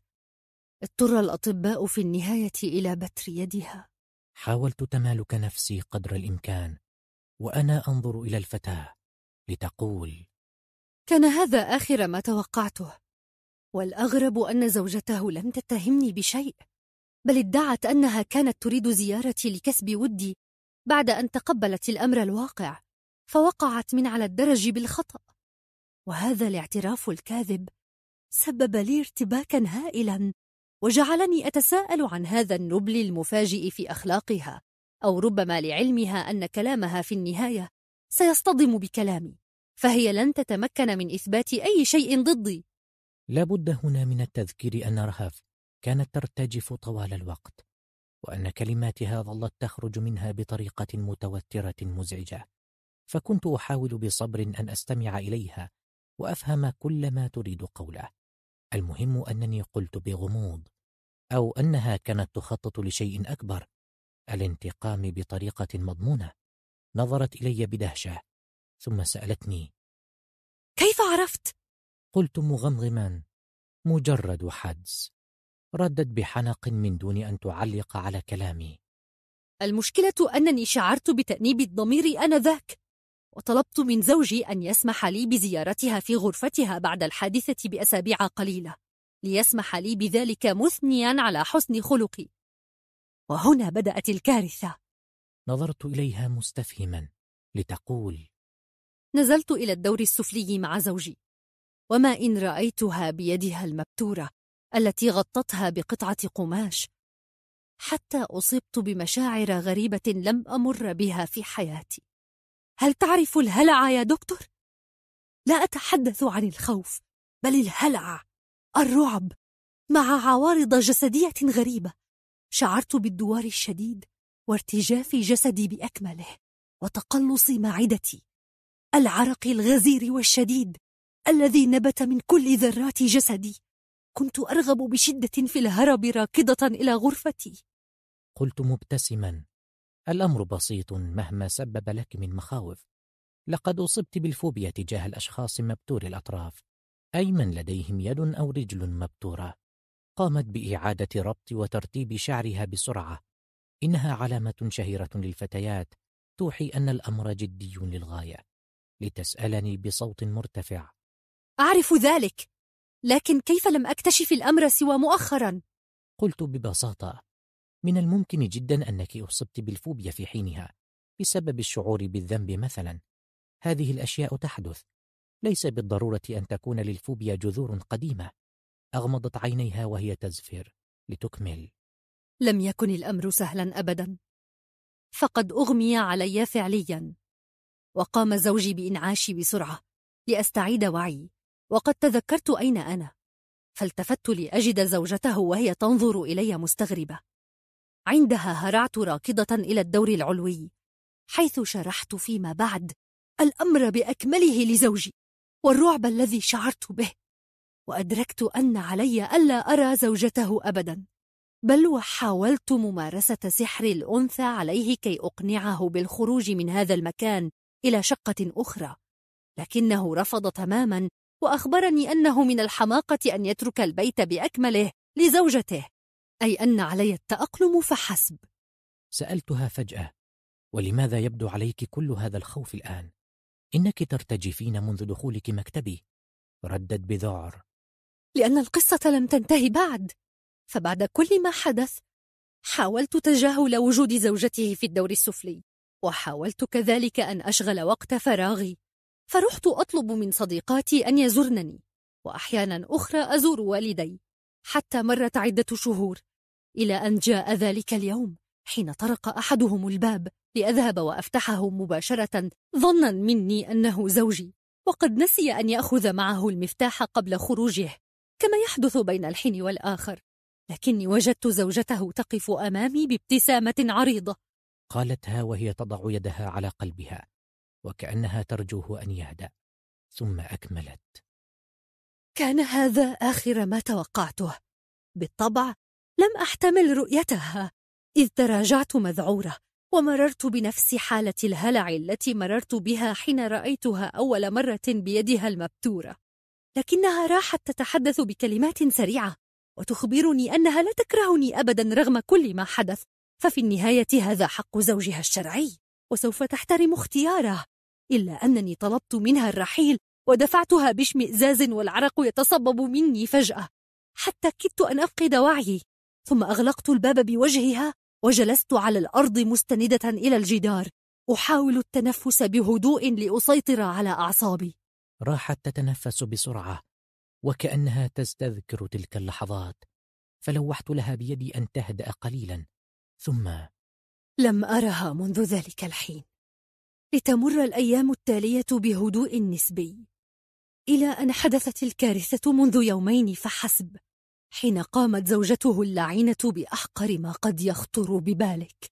اضطر الأطباء في النهاية إلى بتر يدها حاولت تمالك نفسي قدر الإمكان وأنا أنظر إلى الفتاة لتقول كان هذا آخر ما توقعته والأغرب أن زوجته لم تتهمني بشيء بل ادعت أنها كانت تريد زيارتي لكسب ودي بعد أن تقبلت الأمر الواقع فوقعت من على الدرج بالخطأ وهذا الاعتراف الكاذب سبب لي ارتباكا هائلا وجعلني أتساءل عن هذا النبل المفاجئ في أخلاقها أو ربما لعلمها أن كلامها في النهاية سيصطدم بكلامي فهي لن تتمكن من إثبات أي شيء ضدي لابد هنا من التذكير أن رهف كانت ترتجف طوال الوقت وأن كلماتها ظلت تخرج منها بطريقة متوترة مزعجة فكنت أحاول بصبر أن أستمع إليها وأفهم كل ما تريد قوله المهم أنني قلت بغموض أو أنها كانت تخطط لشيء أكبر الانتقام بطريقة مضمونة نظرت إلي بدهشة ثم سألتني كيف عرفت؟ قلت مغمغما مجرد حدس ردت بحنق من دون أن تعلق على كلامي المشكلة أنني شعرت بتأنيب الضمير آنذاك وطلبت من زوجي أن يسمح لي بزيارتها في غرفتها بعد الحادثة بأسابيع قليلة ليسمح لي بذلك مثنيا على حسن خلقي وهنا بدأت الكارثة نظرت إليها مستفهما لتقول نزلت إلى الدور السفلي مع زوجي وما إن رأيتها بيدها المبتورة التي غطتها بقطعة قماش حتى أصبت بمشاعر غريبة لم أمر بها في حياتي هل تعرف الهلع يا دكتور؟ لا أتحدث عن الخوف بل الهلع الرعب مع عوارض جسدية غريبة شعرت بالدوار الشديد وارتجاف جسدي بأكمله وتقلص معدتي العرق الغزير والشديد الذي نبت من كل ذرات جسدي كنت أرغب بشدة في الهرب راكضة إلى غرفتي قلت مبتسما الأمر بسيط مهما سبب لك من مخاوف لقد أصبت بالفوبيا تجاه الأشخاص مبتور الأطراف أي من لديهم يد أو رجل مبتورة قامت بإعادة ربط وترتيب شعرها بسرعة إنها علامة شهيرة للفتيات توحي أن الأمر جدي للغاية لتسألني بصوت مرتفع أعرف ذلك لكن كيف لم أكتشف الأمر سوى مؤخرا؟ قلت ببساطة من الممكن جدا أنك أصبت بالفوبيا في حينها بسبب الشعور بالذنب مثلا هذه الأشياء تحدث ليس بالضرورة أن تكون للفوبيا جذور قديمة أغمضت عينيها وهي تزفر لتكمل لم يكن الأمر سهلا أبدا فقد أغمي علي فعليا وقام زوجي بإنعاشي بسرعة لأستعيد وعي وقد تذكرت أين أنا فالتفت لأجد زوجته وهي تنظر إلي مستغربة عندها هرعت راكضة إلى الدور العلوي حيث شرحت فيما بعد الأمر بأكمله لزوجي والرعب الذي شعرت به وأدركت أن علي ألا أرى زوجته أبدا بل وحاولت ممارسة سحر الأنثى عليه كي أقنعه بالخروج من هذا المكان إلى شقة أخرى لكنه رفض تماما وأخبرني أنه من الحماقة أن يترك البيت بأكمله لزوجته أي أن علي التأقلم فحسب سألتها فجأة ولماذا يبدو عليك كل هذا الخوف الآن؟ إنك ترتجفين منذ دخولك مكتبي ردت بذعر لأن القصة لم تنتهي بعد فبعد كل ما حدث حاولت تجاهل وجود زوجته في الدور السفلي وحاولت كذلك أن أشغل وقت فراغي فرحت أطلب من صديقاتي أن يزرنني وأحيانا أخرى أزور والدي حتى مرت عدة شهور إلى أن جاء ذلك اليوم حين طرق أحدهم الباب لأذهب وأفتحه مباشرة ظنا مني أنه زوجي وقد نسي أن يأخذ معه المفتاح قبل خروجه كما يحدث بين الحين والآخر لكني وجدت زوجته تقف أمامي بابتسامة عريضة قالتها وهي تضع يدها على قلبها وكأنها ترجوه أن يهدأ ثم أكملت كان هذا آخر ما توقعته بالطبع لم أحتمل رؤيتها إذ تراجعت مذعورة ومررت بنفس حالة الهلع التي مررت بها حين رأيتها أول مرة بيدها المبتورة لكنها راحت تتحدث بكلمات سريعة وتخبرني أنها لا تكرهني أبدا رغم كل ما حدث ففي النهاية هذا حق زوجها الشرعي وسوف تحترم اختياره إلا أنني طلبت منها الرحيل ودفعتها باشمئزاز والعرق يتصبب مني فجأة حتى كدت أن أفقد وعيي ثم أغلقت الباب بوجهها وجلست على الأرض مستندة إلى الجدار أحاول التنفس بهدوء لأسيطر على أعصابي راحت تتنفس بسرعة وكأنها تستذكر تلك اللحظات فلوحت لها بيدي أن تهدأ قليلا ثم لم أرها منذ ذلك الحين لتمر الأيام التالية بهدوء نسبي إلى أن حدثت الكارثة منذ يومين فحسب حين قامت زوجته اللعينة بأحقر ما قد يخطر ببالك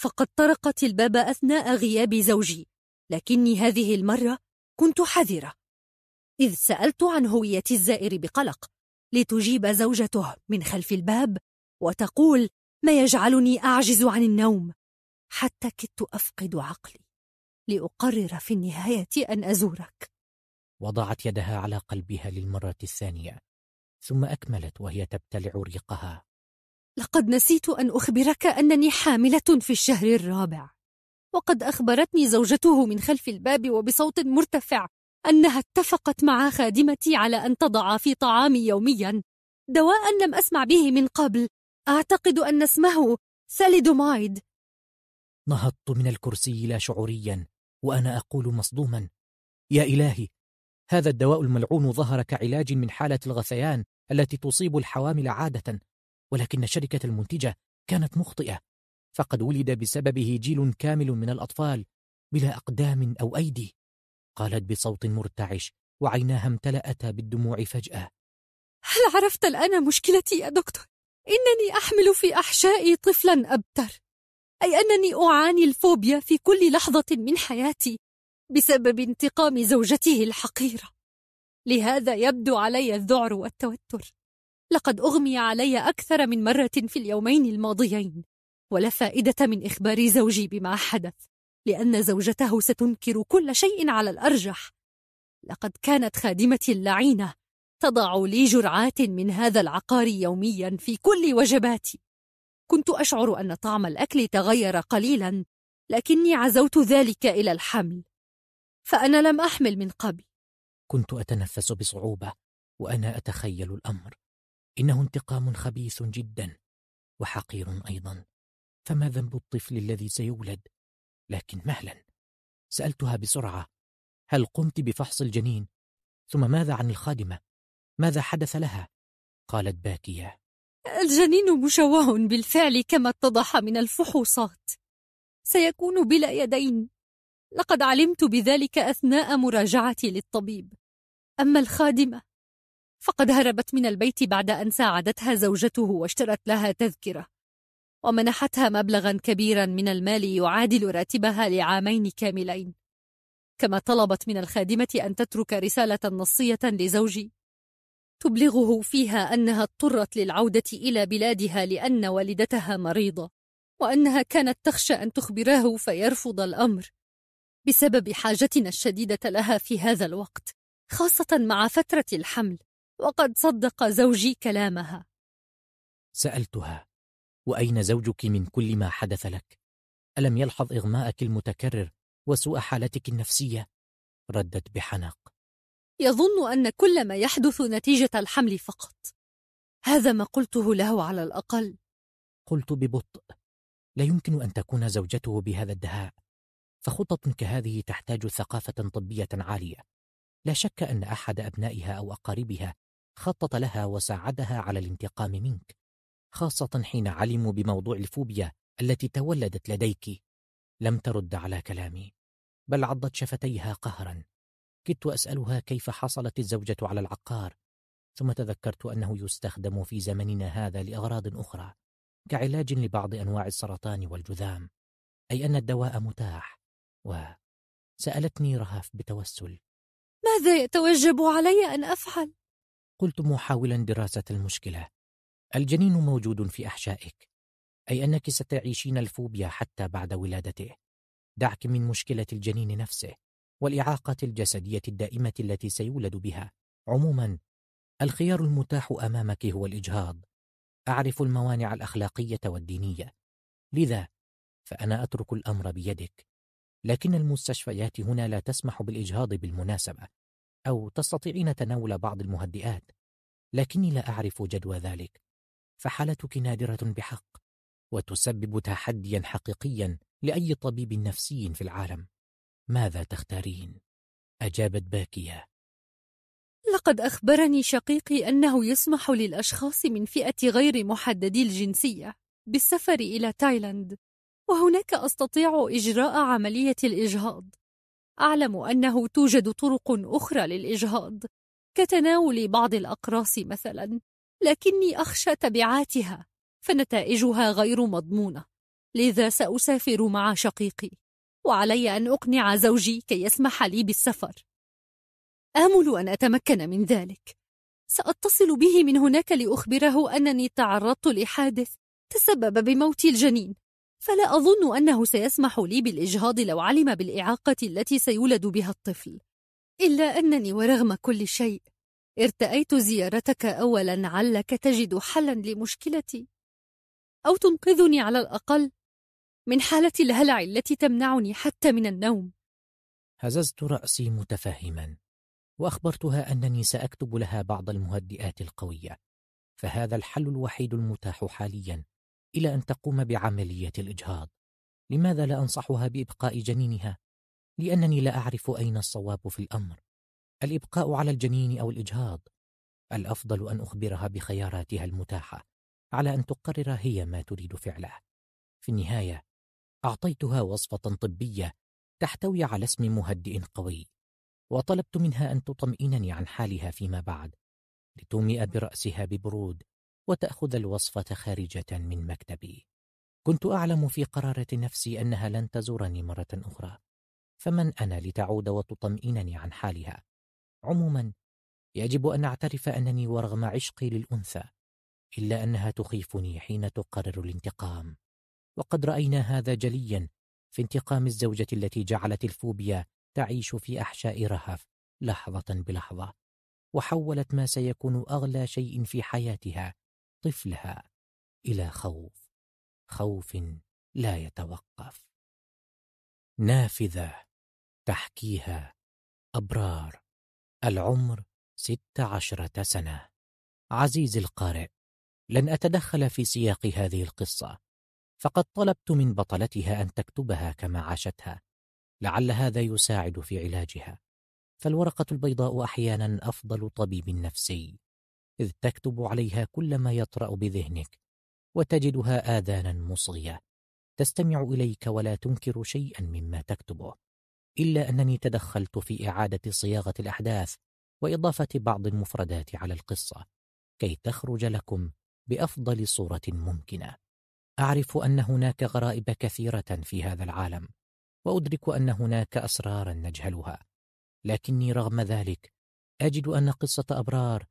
فقد طرقت الباب أثناء غياب زوجي لكني هذه المرة كنت حذرة إذ سألت عن هوية الزائر بقلق لتجيب زوجته من خلف الباب وتقول ما يجعلني أعجز عن النوم حتى كدت أفقد عقلي لأقرر في النهاية أن أزورك وضعت يدها على قلبها للمرة الثانية ثم أكملت وهي تبتلع ريقها لقد نسيت أن أخبرك أنني حاملة في الشهر الرابع وقد أخبرتني زوجته من خلف الباب وبصوت مرتفع أنها اتفقت مع خادمتي على أن تضع في طعامي يوميا دواء لم أسمع به من قبل أعتقد أن اسمه ثاليدومايد نهضت من الكرسي لا شعوريا وأنا أقول مصدوما يا إلهي هذا الدواء الملعون ظهر كعلاج من حالة الغثيان التي تصيب الحوامل عادة ولكن الشركة المنتجة كانت مخطئة فقد ولد بسببه جيل كامل من الأطفال بلا أقدام أو أيدي قالت بصوت مرتعش وعيناها امتلأتا بالدموع فجأة هل عرفت الآن مشكلتي يا دكتور؟ إنني أحمل في أحشائي طفلا أبتر أي أنني أعاني الفوبيا في كل لحظة من حياتي بسبب انتقام زوجته الحقيرة لهذا يبدو علي الذعر والتوتر لقد أغمي علي أكثر من مرة في اليومين الماضيين ولا فائدة من إخبار زوجي بما حدث لأن زوجته ستنكر كل شيء على الأرجح لقد كانت خادمتي اللعينة تضع لي جرعات من هذا العقار يوميا في كل وجباتي كنت أشعر أن طعم الأكل تغير قليلا لكني عزوت ذلك إلى الحمل فأنا لم أحمل من قبل كنت أتنفس بصعوبة وأنا أتخيل الأمر إنه انتقام خبيث جدا وحقير أيضا فما ذنب الطفل الذي سيولد لكن مهلا سألتها بسرعة هل قمت بفحص الجنين؟ ثم ماذا عن الخادمة؟ ماذا حدث لها؟ قالت باكية الجنين مشوه بالفعل كما اتضح من الفحوصات سيكون بلا يدين لقد علمت بذلك أثناء مراجعتي للطبيب أما الخادمة فقد هربت من البيت بعد أن ساعدتها زوجته واشترت لها تذكرة ومنحتها مبلغا كبيرا من المال يعادل راتبها لعامين كاملين كما طلبت من الخادمة أن تترك رسالة نصية لزوجي تبلغه فيها أنها اضطرت للعودة إلى بلادها لأن والدتها مريضة وأنها كانت تخشى أن تخبراه فيرفض الأمر بسبب حاجتنا الشديدة لها في هذا الوقت خاصة مع فترة الحمل وقد صدق زوجي كلامها سألتها وأين زوجك من كل ما حدث لك؟ ألم يلحظ إغماءك المتكرر وسوء حالتك النفسية؟ ردت بحنق يظن أن كل ما يحدث نتيجة الحمل فقط هذا ما قلته له على الأقل قلت ببطء لا يمكن أن تكون زوجته بهذا الدهاء فخطط كهذه تحتاج ثقافة طبية عالية لا شك أن أحد أبنائها أو أقاربها خطط لها وساعدها على الانتقام منك خاصة حين علموا بموضوع الفوبيا التي تولدت لديك لم ترد على كلامي بل عضت شفتيها قهرا كدت أسألها كيف حصلت الزوجة على العقار ثم تذكرت أنه يستخدم في زمننا هذا لأغراض أخرى كعلاج لبعض أنواع السرطان والجذام أي أن الدواء متاح وسألتني رهف بتوسل ماذا يتوجب علي أن أفعل؟ قلت محاولا دراسة المشكلة الجنين موجود في أحشائك أي أنك ستعيشين الفوبيا حتى بعد ولادته دعك من مشكلة الجنين نفسه والإعاقة الجسدية الدائمة التي سيولد بها عموما الخيار المتاح أمامك هو الإجهاض أعرف الموانع الأخلاقية والدينية لذا فأنا أترك الأمر بيدك لكن المستشفيات هنا لا تسمح بالإجهاض بالمناسبة أو تستطيعين تناول بعض المهدئات لكني لا أعرف جدوى ذلك فحالتك نادرة بحق وتسبب تحديا حقيقيا لأي طبيب نفسي في العالم ماذا تختارين؟ أجابت باكية لقد أخبرني شقيقي أنه يسمح للأشخاص من فئة غير محددي الجنسية بالسفر إلى تايلاند وهناك أستطيع إجراء عملية الإجهاض. أعلم أنه توجد طرق أخرى للإجهاض، كتناول بعض الأقراص مثلاً، لكني أخشى تبعاتها، فنتائجها غير مضمونة، لذا سأسافر مع شقيقي، وعلي أن أقنع زوجي كي يسمح لي بالسفر. آمل أن أتمكن من ذلك. سأتصل به من هناك لأخبره أنني تعرضت لحادث تسبب بموت الجنين فلا أظن أنه سيسمح لي بالإجهاض لو علم بالإعاقة التي سيولد بها الطفل إلا أنني ورغم كل شيء ارتأيت زيارتك أولا علك تجد حلا لمشكلتي أو تنقذني على الأقل من حالة الهلع التي تمنعني حتى من النوم هززت رأسي متفهما وأخبرتها أنني سأكتب لها بعض المهدئات القوية فهذا الحل الوحيد المتاح حاليا إلى أن تقوم بعملية الإجهاض لماذا لا أنصحها بإبقاء جنينها؟ لأنني لا أعرف أين الصواب في الأمر الإبقاء على الجنين أو الإجهاض الأفضل أن أخبرها بخياراتها المتاحة على أن تقرر هي ما تريد فعله في النهاية أعطيتها وصفة طبية تحتوي على اسم مهدئ قوي وطلبت منها أن تطمئنني عن حالها فيما بعد لتومئ برأسها ببرود وتأخذ الوصفة خارجة من مكتبي كنت أعلم في قرارة نفسي أنها لن تزورني مرة أخرى فمن أنا لتعود وتطمئنني عن حالها؟ عموما يجب أن أعترف أنني ورغم عشقي للأنثى إلا أنها تخيفني حين تقرر الانتقام وقد رأينا هذا جليا في انتقام الزوجة التي جعلت الفوبيا تعيش في أحشاء رهف لحظة بلحظة وحولت ما سيكون أغلى شيء في حياتها طفلها إلى خوف خوف لا يتوقف نافذة تحكيها أبرار العمر ست عشرة سنة عزيزي القارئ لن أتدخل في سياق هذه القصة فقد طلبت من بطلتها أن تكتبها كما عاشتها لعل هذا يساعد في علاجها فالورقة البيضاء أحيانا أفضل طبيب نفسي إذ تكتب عليها كل ما يطرأ بذهنك وتجدها آذانا مصغية تستمع إليك ولا تنكر شيئا مما تكتبه إلا أنني تدخلت في إعادة صياغة الأحداث وإضافة بعض المفردات على القصة كي تخرج لكم بأفضل صورة ممكنة أعرف أن هناك غرائب كثيرة في هذا العالم وأدرك أن هناك أسرارا نجهلها لكني رغم ذلك أجد أن قصة أبرار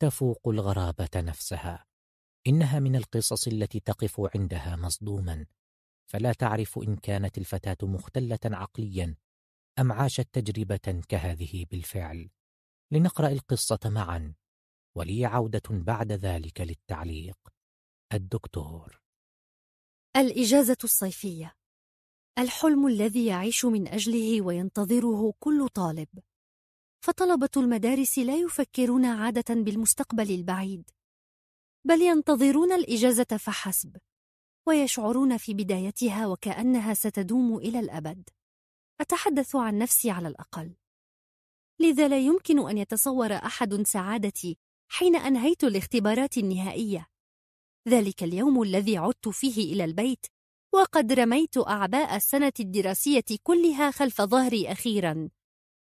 تفوق الغرابة نفسها إنها من القصص التي تقف عندها مصدوما فلا تعرف إن كانت الفتاة مختلة عقليا أم عاشت تجربة كهذه بالفعل لنقرأ القصة معا ولي عودة بعد ذلك للتعليق الدكتور الإجازة الصيفية الحلم الذي يعيش من أجله وينتظره كل طالب فطلبة المدارس لا يفكرون عادة بالمستقبل البعيد بل ينتظرون الإجازة فحسب ويشعرون في بدايتها وكأنها ستدوم إلى الأبد أتحدث عن نفسي على الأقل لذا لا يمكن أن يتصور أحد سعادتي حين أنهيت الاختبارات النهائية ذلك اليوم الذي عدت فيه إلى البيت وقد رميت أعباء السنة الدراسية كلها خلف ظهري أخيراً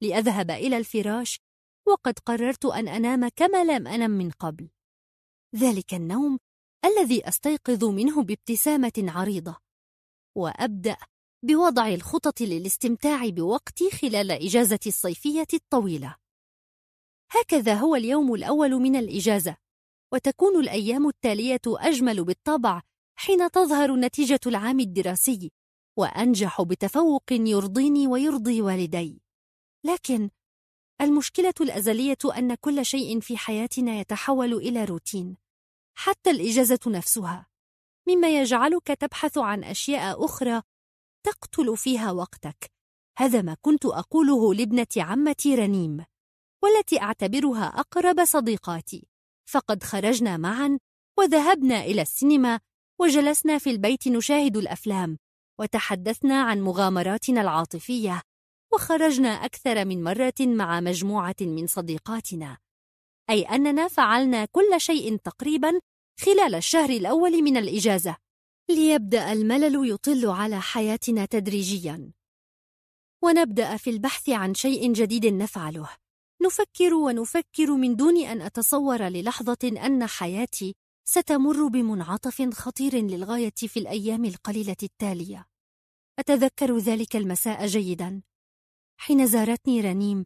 لأذهب إلى الفراش وقد قررت أن أنام كما لم أنم من قبل ذلك النوم الذي أستيقظ منه بابتسامة عريضة وأبدأ بوضع الخطط للاستمتاع بوقتي خلال إجازة الصيفية الطويلة هكذا هو اليوم الأول من الإجازة وتكون الأيام التالية أجمل بالطبع حين تظهر نتيجة العام الدراسي وأنجح بتفوق يرضيني ويرضي والدي لكن المشكلة الأزلية أن كل شيء في حياتنا يتحول إلى روتين، حتى الإجازة نفسها، مما يجعلك تبحث عن أشياء أخرى تقتل فيها وقتك. هذا ما كنت أقوله لابنة عمتي رنيم، والتي أعتبرها أقرب صديقاتي، فقد خرجنا معا وذهبنا إلى السينما وجلسنا في البيت نشاهد الأفلام، وتحدثنا عن مغامراتنا العاطفية وخرجنا أكثر من مرة مع مجموعة من صديقاتنا أي أننا فعلنا كل شيء تقريبا خلال الشهر الأول من الإجازة ليبدأ الملل يطل على حياتنا تدريجيا ونبدأ في البحث عن شيء جديد نفعله نفكر ونفكر من دون أن أتصور للحظة أن حياتي ستمر بمنعطف خطير للغاية في الأيام القليلة التالية أتذكر ذلك المساء جيدا حين زارتني رنيم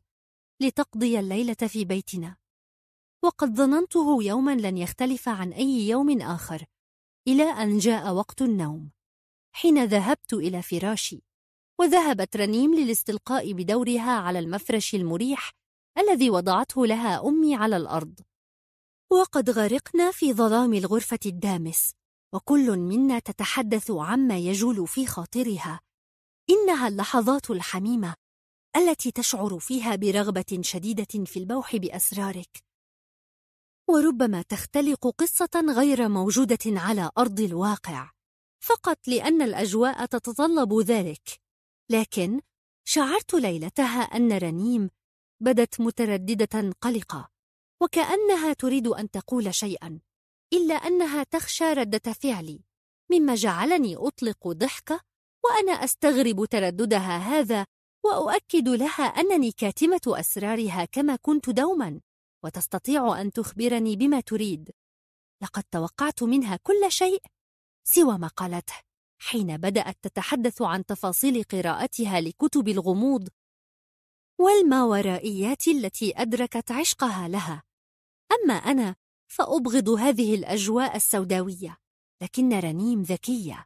لتقضي الليلة في بيتنا وقد ظننته يوما لن يختلف عن أي يوم آخر إلى أن جاء وقت النوم حين ذهبت إلى فراشي وذهبت رنيم للاستلقاء بدورها على المفرش المريح الذي وضعته لها أمي على الأرض وقد غرقنا في ظلام الغرفة الدامس وكل منا تتحدث عما يجول في خاطرها إنها اللحظات الحميمة التي تشعر فيها برغبة شديدة في البوح بأسرارك وربما تختلق قصة غير موجودة على أرض الواقع فقط لأن الأجواء تتطلب ذلك لكن شعرت ليلتها أن رنيم بدت مترددة قلقة وكأنها تريد أن تقول شيئا إلا أنها تخشى ردة فعلي مما جعلني أطلق ضحكة وأنا أستغرب ترددها هذا وأؤكد لها أنني كاتمة أسرارها كما كنت دوما وتستطيع أن تخبرني بما تريد لقد توقعت منها كل شيء سوى ما قالته حين بدأت تتحدث عن تفاصيل قراءتها لكتب الغموض والماورائيات التي أدركت عشقها لها أما أنا فأبغض هذه الأجواء السوداوية لكن رنيم ذكية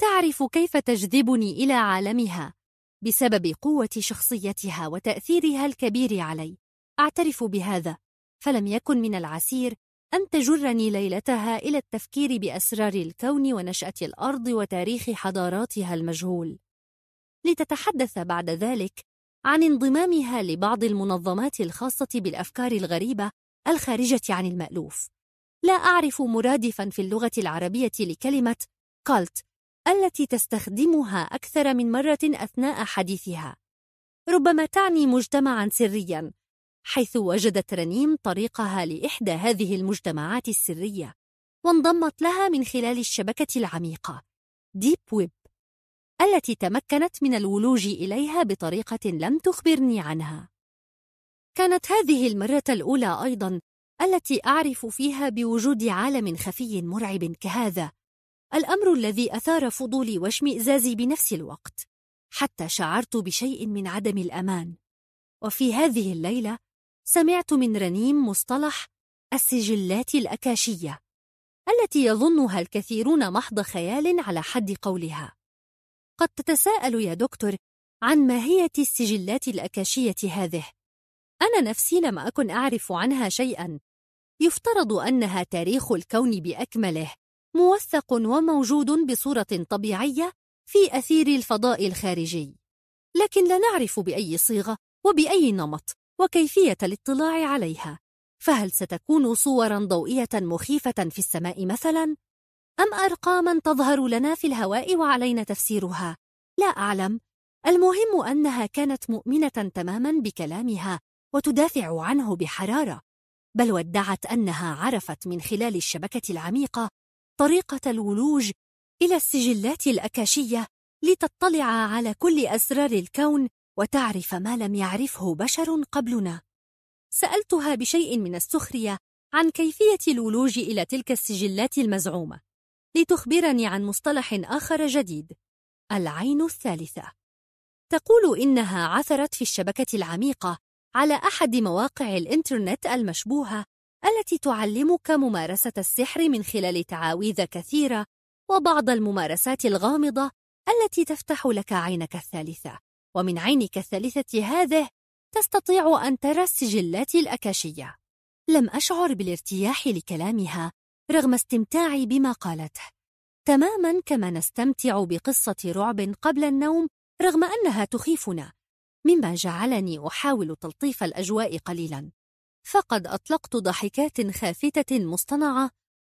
تعرف كيف تجذبني إلى عالمها بسبب قوة شخصيتها وتأثيرها الكبير علي أعترف بهذا فلم يكن من العسير أن تجرني ليلتها إلى التفكير بأسرار الكون ونشأة الأرض وتاريخ حضاراتها المجهول لتتحدث بعد ذلك عن انضمامها لبعض المنظمات الخاصة بالأفكار الغريبة الخارجة عن المألوف لا أعرف مرادفا في اللغة العربية لكلمة كالت التي تستخدمها أكثر من مرة أثناء حديثها ربما تعني مجتمعا سريا حيث وجدت رنيم طريقها لإحدى هذه المجتمعات السرية وانضمت لها من خلال الشبكة العميقة ديب ويب التي تمكنت من الولوج إليها بطريقة لم تخبرني عنها كانت هذه المرة الأولى أيضا التي أعرف فيها بوجود عالم خفي مرعب كهذا الأمر الذي أثار فضولي واشمئزازي بنفس الوقت حتى شعرت بشيء من عدم الأمان وفي هذه الليلة سمعت من رنيم مصطلح السجلات الأكاشية التي يظنها الكثيرون محض خيال على حد قولها قد تتساءل يا دكتور عن ماهية السجلات الأكاشية هذه أنا نفسي لم أكن أعرف عنها شيئا يفترض أنها تاريخ الكون بأكمله موثق وموجود بصورة طبيعية في أثير الفضاء الخارجي لكن لا نعرف بأي صيغة وبأي نمط وكيفية الاطلاع عليها فهل ستكون صورا ضوئية مخيفة في السماء مثلا؟ أم أرقاما تظهر لنا في الهواء وعلينا تفسيرها؟ لا أعلم المهم أنها كانت مؤمنة تماما بكلامها وتدافع عنه بحرارة بل وادعت أنها عرفت من خلال الشبكة العميقة طريقة الولوج إلى السجلات الأكاشية لتطلع على كل أسرار الكون وتعرف ما لم يعرفه بشر قبلنا سألتها بشيء من السخرية عن كيفية الولوج إلى تلك السجلات المزعومة لتخبرني عن مصطلح آخر جديد العين الثالثة تقول إنها عثرت في الشبكة العميقة على أحد مواقع الإنترنت المشبوهة التي تعلمك ممارسة السحر من خلال تعاويذ كثيرة وبعض الممارسات الغامضة التي تفتح لك عينك الثالثة ومن عينك الثالثة هذه تستطيع أن ترى السجلات الأكاشية لم أشعر بالارتياح لكلامها رغم استمتاعي بما قالته تماما كما نستمتع بقصة رعب قبل النوم رغم أنها تخيفنا مما جعلني أحاول تلطيف الأجواء قليلا فقد أطلقت ضحكات خافتة مصطنعة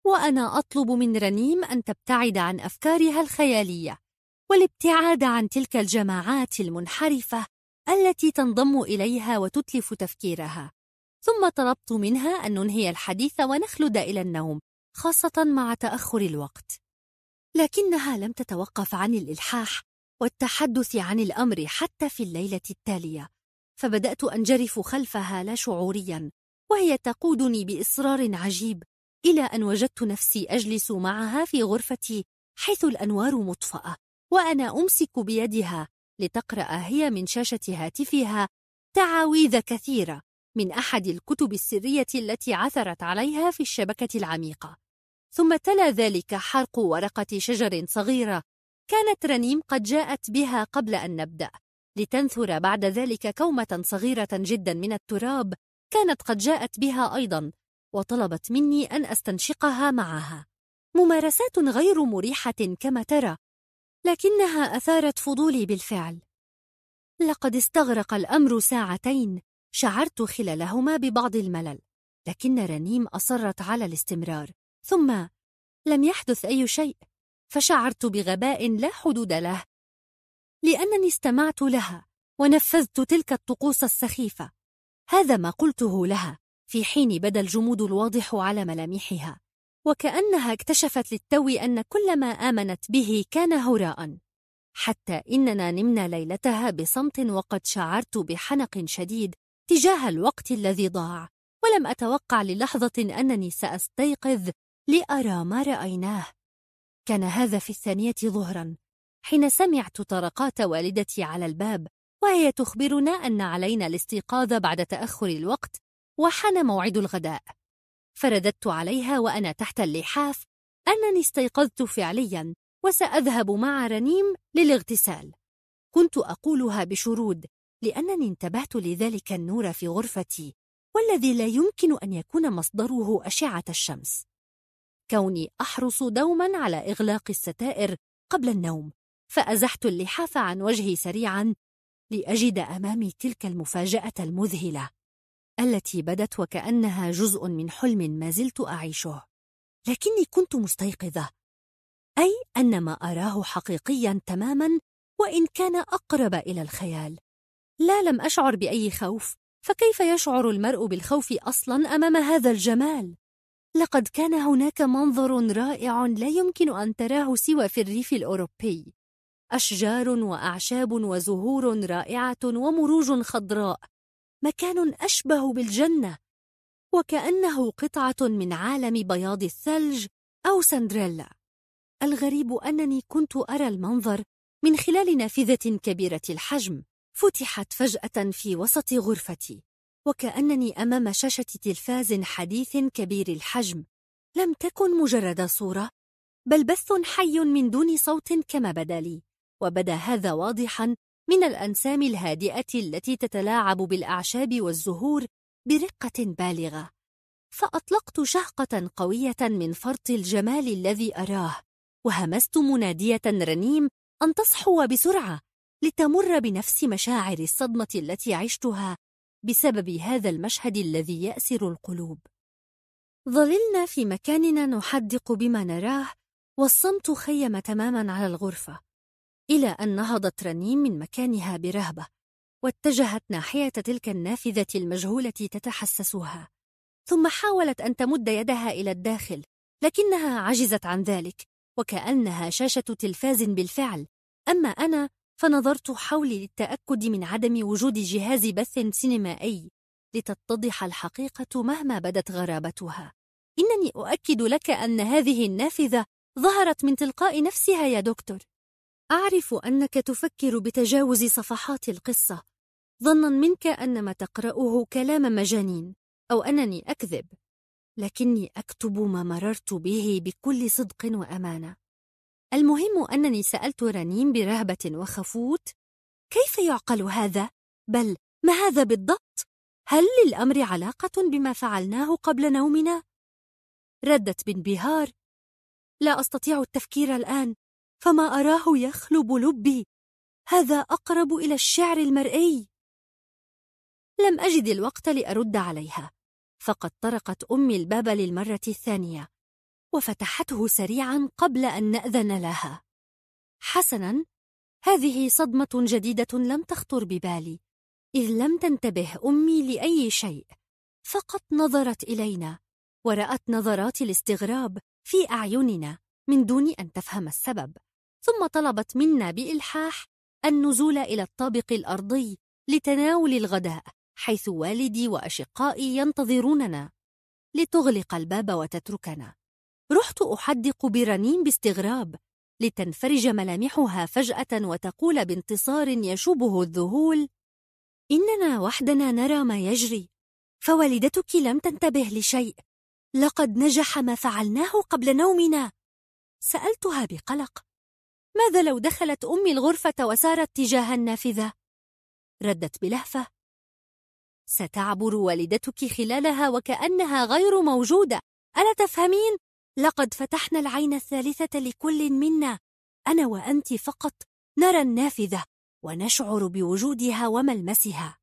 وأنا أطلب من رنيم أن تبتعد عن أفكارها الخيالية والابتعاد عن تلك الجماعات المنحرفة التي تنضم إليها وتتلف تفكيرها ثم طلبت منها أن ننهي الحديث ونخلد إلى النوم خاصة مع تأخر الوقت لكنها لم تتوقف عن الإلحاح والتحدث عن الأمر حتى في الليلة التالية فبدأت أنجرف خلفها لا شعوريا وهي تقودني بإصرار عجيب إلى أن وجدت نفسي أجلس معها في غرفتي حيث الأنوار مطفأة وأنا أمسك بيدها لتقرأ هي من شاشة هاتفها تعاويذ كثيرة من أحد الكتب السرية التي عثرت عليها في الشبكة العميقة ثم تلا ذلك حرق ورقة شجر صغيرة كانت رنيم قد جاءت بها قبل أن نبدأ لتنثر بعد ذلك كومة صغيرة جدا من التراب كانت قد جاءت بها أيضا وطلبت مني أن أستنشقها معها ممارسات غير مريحة كما ترى لكنها أثارت فضولي بالفعل لقد استغرق الأمر ساعتين شعرت خلالهما ببعض الملل لكن رنيم أصرت على الاستمرار ثم لم يحدث أي شيء فشعرت بغباء لا حدود له لأنني استمعت لها ونفذت تلك الطقوس السخيفة هذا ما قلته لها في حين بدا الجمود الواضح على ملامحها وكأنها اكتشفت للتو أن كل ما آمنت به كان هراء حتى إننا نمنا ليلتها بصمت وقد شعرت بحنق شديد تجاه الوقت الذي ضاع ولم أتوقع للحظة أنني سأستيقظ لأرى ما رأيناه كان هذا في الثانية ظهرا حين سمعت طرقات والدتي على الباب وهي تخبرنا أن علينا الاستيقاظ بعد تأخر الوقت وحان موعد الغداء فرددت عليها وأنا تحت اللحاف أنني استيقظت فعليا وسأذهب مع رنيم للاغتسال كنت أقولها بشرود لأنني انتبهت لذلك النور في غرفتي والذي لا يمكن أن يكون مصدره أشعة الشمس كوني أحرص دوما على إغلاق الستائر قبل النوم فازحت اللحاف عن وجهي سريعا لاجد امامي تلك المفاجاه المذهله التي بدت وكانها جزء من حلم ما زلت اعيشه لكني كنت مستيقظه اي ان ما اراه حقيقيا تماما وان كان اقرب الى الخيال لا لم اشعر باي خوف فكيف يشعر المرء بالخوف اصلا امام هذا الجمال لقد كان هناك منظر رائع لا يمكن ان تراه سوى في الريف الاوروبي أشجار وأعشاب وزهور رائعة ومروج خضراء مكان أشبه بالجنة وكأنه قطعة من عالم بياض الثلج أو سندريلا الغريب أنني كنت أرى المنظر من خلال نافذة كبيرة الحجم فتحت فجأة في وسط غرفتي وكأنني أمام شاشة تلفاز حديث كبير الحجم لم تكن مجرد صورة بل بث حي من دون صوت كما بدا لي وبدا هذا واضحا من الأنسام الهادئة التي تتلاعب بالأعشاب والزهور برقة بالغة فأطلقت شهقة قوية من فرط الجمال الذي أراه وهمست منادية رنيم أن تصحو بسرعة لتمر بنفس مشاعر الصدمة التي عشتها بسبب هذا المشهد الذي يأسر القلوب ظللنا في مكاننا نحدق بما نراه والصمت خيم تماما على الغرفة إلى أن نهضت رنيم من مكانها برهبة واتجهت ناحية تلك النافذة المجهولة تتحسسها ثم حاولت أن تمد يدها إلى الداخل لكنها عجزت عن ذلك وكأنها شاشة تلفاز بالفعل أما أنا فنظرت حولي للتأكد من عدم وجود جهاز بث سينمائي لتتضح الحقيقة مهما بدت غرابتها إنني أؤكد لك أن هذه النافذة ظهرت من تلقاء نفسها يا دكتور أعرف أنك تفكر بتجاوز صفحات القصة ظنا منك أن ما تقرأه كلام مجانين أو أنني أكذب لكني أكتب ما مررت به بكل صدق وأمانة المهم أنني سألت رنيم برهبة وخفوت كيف يعقل هذا؟ بل ما هذا بالضبط؟ هل للأمر علاقة بما فعلناه قبل نومنا؟ ردت بانبهار لا أستطيع التفكير الآن فما أراه يخلب لبي هذا أقرب إلى الشعر المرئي لم أجد الوقت لأرد عليها فقد طرقت أمي الباب للمرة الثانية وفتحته سريعا قبل أن نأذن لها حسنا هذه صدمة جديدة لم تخطر ببالي إذ لم تنتبه أمي لأي شيء فقط نظرت إلينا ورأت نظرات الاستغراب في أعيننا من دون أن تفهم السبب ثم طلبت منا بإلحاح النزول إلى الطابق الأرضي لتناول الغداء حيث والدي وأشقائي ينتظروننا لتغلق الباب وتتركنا رحت أحدق برنين باستغراب لتنفرج ملامحها فجأة وتقول بانتصار يشوبه الذهول إننا وحدنا نرى ما يجري فوالدتك لم تنتبه لشيء لقد نجح ما فعلناه قبل نومنا سألتها بقلق ماذا لو دخلت أمي الغرفة وسارت تجاه النافذة؟ ردت بلهفة ستعبر والدتك خلالها وكأنها غير موجودة ألا تفهمين؟ لقد فتحنا العين الثالثة لكل منا أنا وأنت فقط نرى النافذة ونشعر بوجودها وملمسها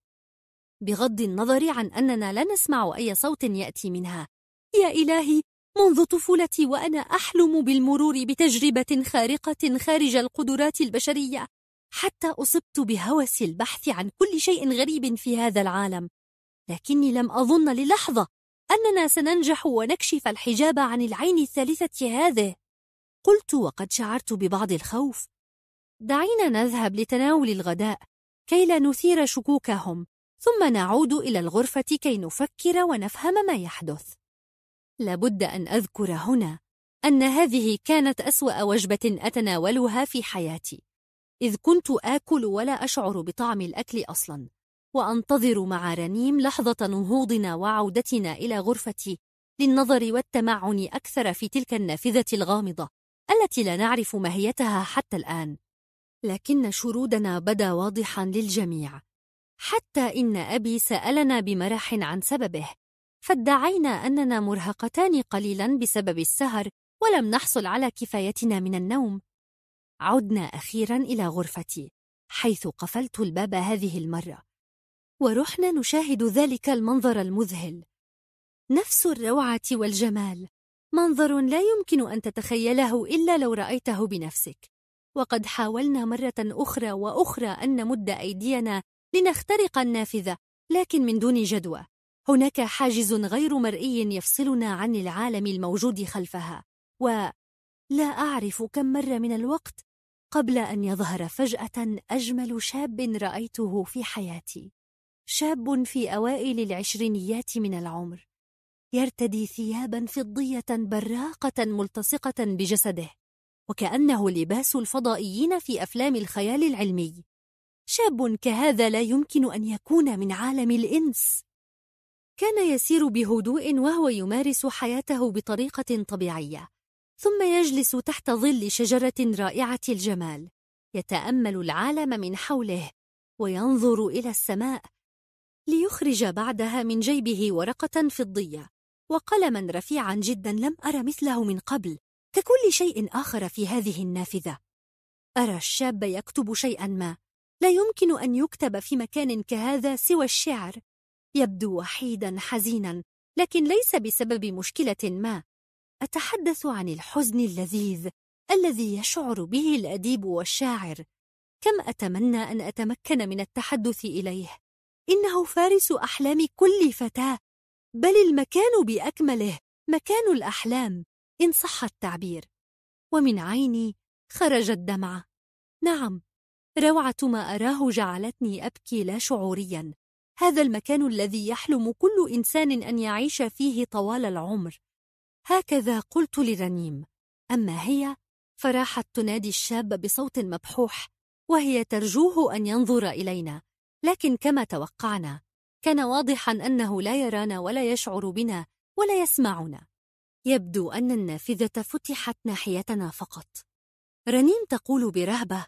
بغض النظر عن أننا لا نسمع أي صوت يأتي منها يا إلهي منذ طفولتي وأنا أحلم بالمرور بتجربة خارقة خارج القدرات البشرية حتى أصبت بهوس البحث عن كل شيء غريب في هذا العالم لكني لم أظن للحظة أننا سننجح ونكشف الحجاب عن العين الثالثة هذه قلت وقد شعرت ببعض الخوف دعينا نذهب لتناول الغداء كي لا نثير شكوكهم ثم نعود إلى الغرفة كي نفكر ونفهم ما يحدث لابد أن أذكر هنا أن هذه كانت أسوأ وجبة أتناولها في حياتي إذ كنت آكل ولا أشعر بطعم الأكل أصلا وأنتظر مع رنيم لحظة نهوضنا وعودتنا إلى غرفتي للنظر والتمعن أكثر في تلك النافذة الغامضة التي لا نعرف ماهيتها حتى الآن لكن شرودنا بدا واضحا للجميع حتى إن أبي سألنا بمرح عن سببه فادعينا أننا مرهقتان قليلا بسبب السهر ولم نحصل على كفايتنا من النوم عدنا أخيرا إلى غرفتي حيث قفلت الباب هذه المرة ورحنا نشاهد ذلك المنظر المذهل نفس الروعة والجمال منظر لا يمكن أن تتخيله إلا لو رأيته بنفسك وقد حاولنا مرة أخرى وأخرى أن نمد أيدينا لنخترق النافذة لكن من دون جدوى هناك حاجز غير مرئي يفصلنا عن العالم الموجود خلفها ولا أعرف كم مرة من الوقت قبل أن يظهر فجأة أجمل شاب رأيته في حياتي شاب في أوائل العشرينيات من العمر يرتدي ثيابا فضية براقة ملتصقة بجسده وكأنه لباس الفضائيين في أفلام الخيال العلمي شاب كهذا لا يمكن أن يكون من عالم الإنس كان يسير بهدوء وهو يمارس حياته بطريقة طبيعية ثم يجلس تحت ظل شجرة رائعة الجمال يتأمل العالم من حوله وينظر إلى السماء ليخرج بعدها من جيبه ورقة فضية وقلما رفيعا جدا لم أر مثله من قبل ككل شيء آخر في هذه النافذة أرى الشاب يكتب شيئا ما لا يمكن أن يكتب في مكان كهذا سوى الشعر يبدو وحيدا حزينا لكن ليس بسبب مشكلة ما أتحدث عن الحزن اللذيذ الذي يشعر به الأديب والشاعر كم أتمنى أن أتمكن من التحدث إليه إنه فارس أحلام كل فتاة بل المكان بأكمله مكان الأحلام إن صح التعبير ومن عيني خرجت دمعة نعم روعة ما أراه جعلتني أبكي لا شعوريا هذا المكان الذي يحلم كل إنسان أن يعيش فيه طوال العمر هكذا قلت لرنيم أما هي فراحت تنادي الشاب بصوت مبحوح وهي ترجوه أن ينظر إلينا لكن كما توقعنا كان واضحا أنه لا يرانا ولا يشعر بنا ولا يسمعنا يبدو أن النافذة فتحت ناحيتنا فقط رنيم تقول برهبة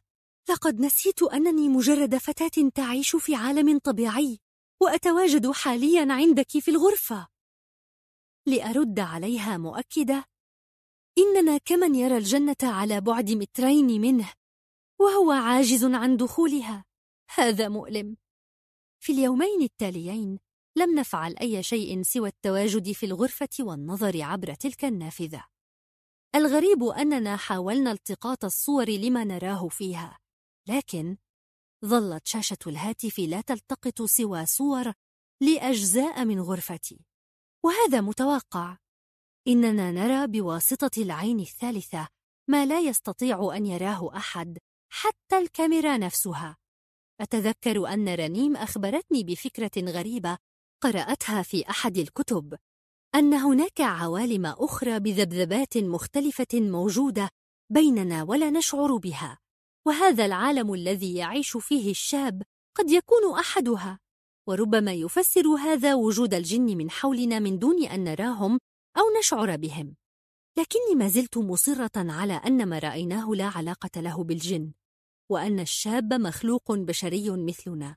لقد نسيت أنني مجرد فتاة تعيش في عالم طبيعي وأتواجد حاليا عندك في الغرفة لأرد عليها مؤكدة إننا كمن يرى الجنة على بعد مترين منه وهو عاجز عن دخولها هذا مؤلم في اليومين التاليين لم نفعل أي شيء سوى التواجد في الغرفة والنظر عبر تلك النافذة الغريب أننا حاولنا التقاط الصور لما نراه فيها لكن ظلت شاشة الهاتف لا تلتقط سوى صور لأجزاء من غرفتي وهذا متوقع إننا نرى بواسطة العين الثالثة ما لا يستطيع أن يراه أحد حتى الكاميرا نفسها أتذكر أن رنيم أخبرتني بفكرة غريبة قرأتها في أحد الكتب أن هناك عوالم أخرى بذبذبات مختلفة موجودة بيننا ولا نشعر بها وهذا العالم الذي يعيش فيه الشاب قد يكون أحدها وربما يفسر هذا وجود الجن من حولنا من دون أن نراهم أو نشعر بهم لكني ما زلت مصرة على أن ما رأيناه لا علاقة له بالجن وأن الشاب مخلوق بشري مثلنا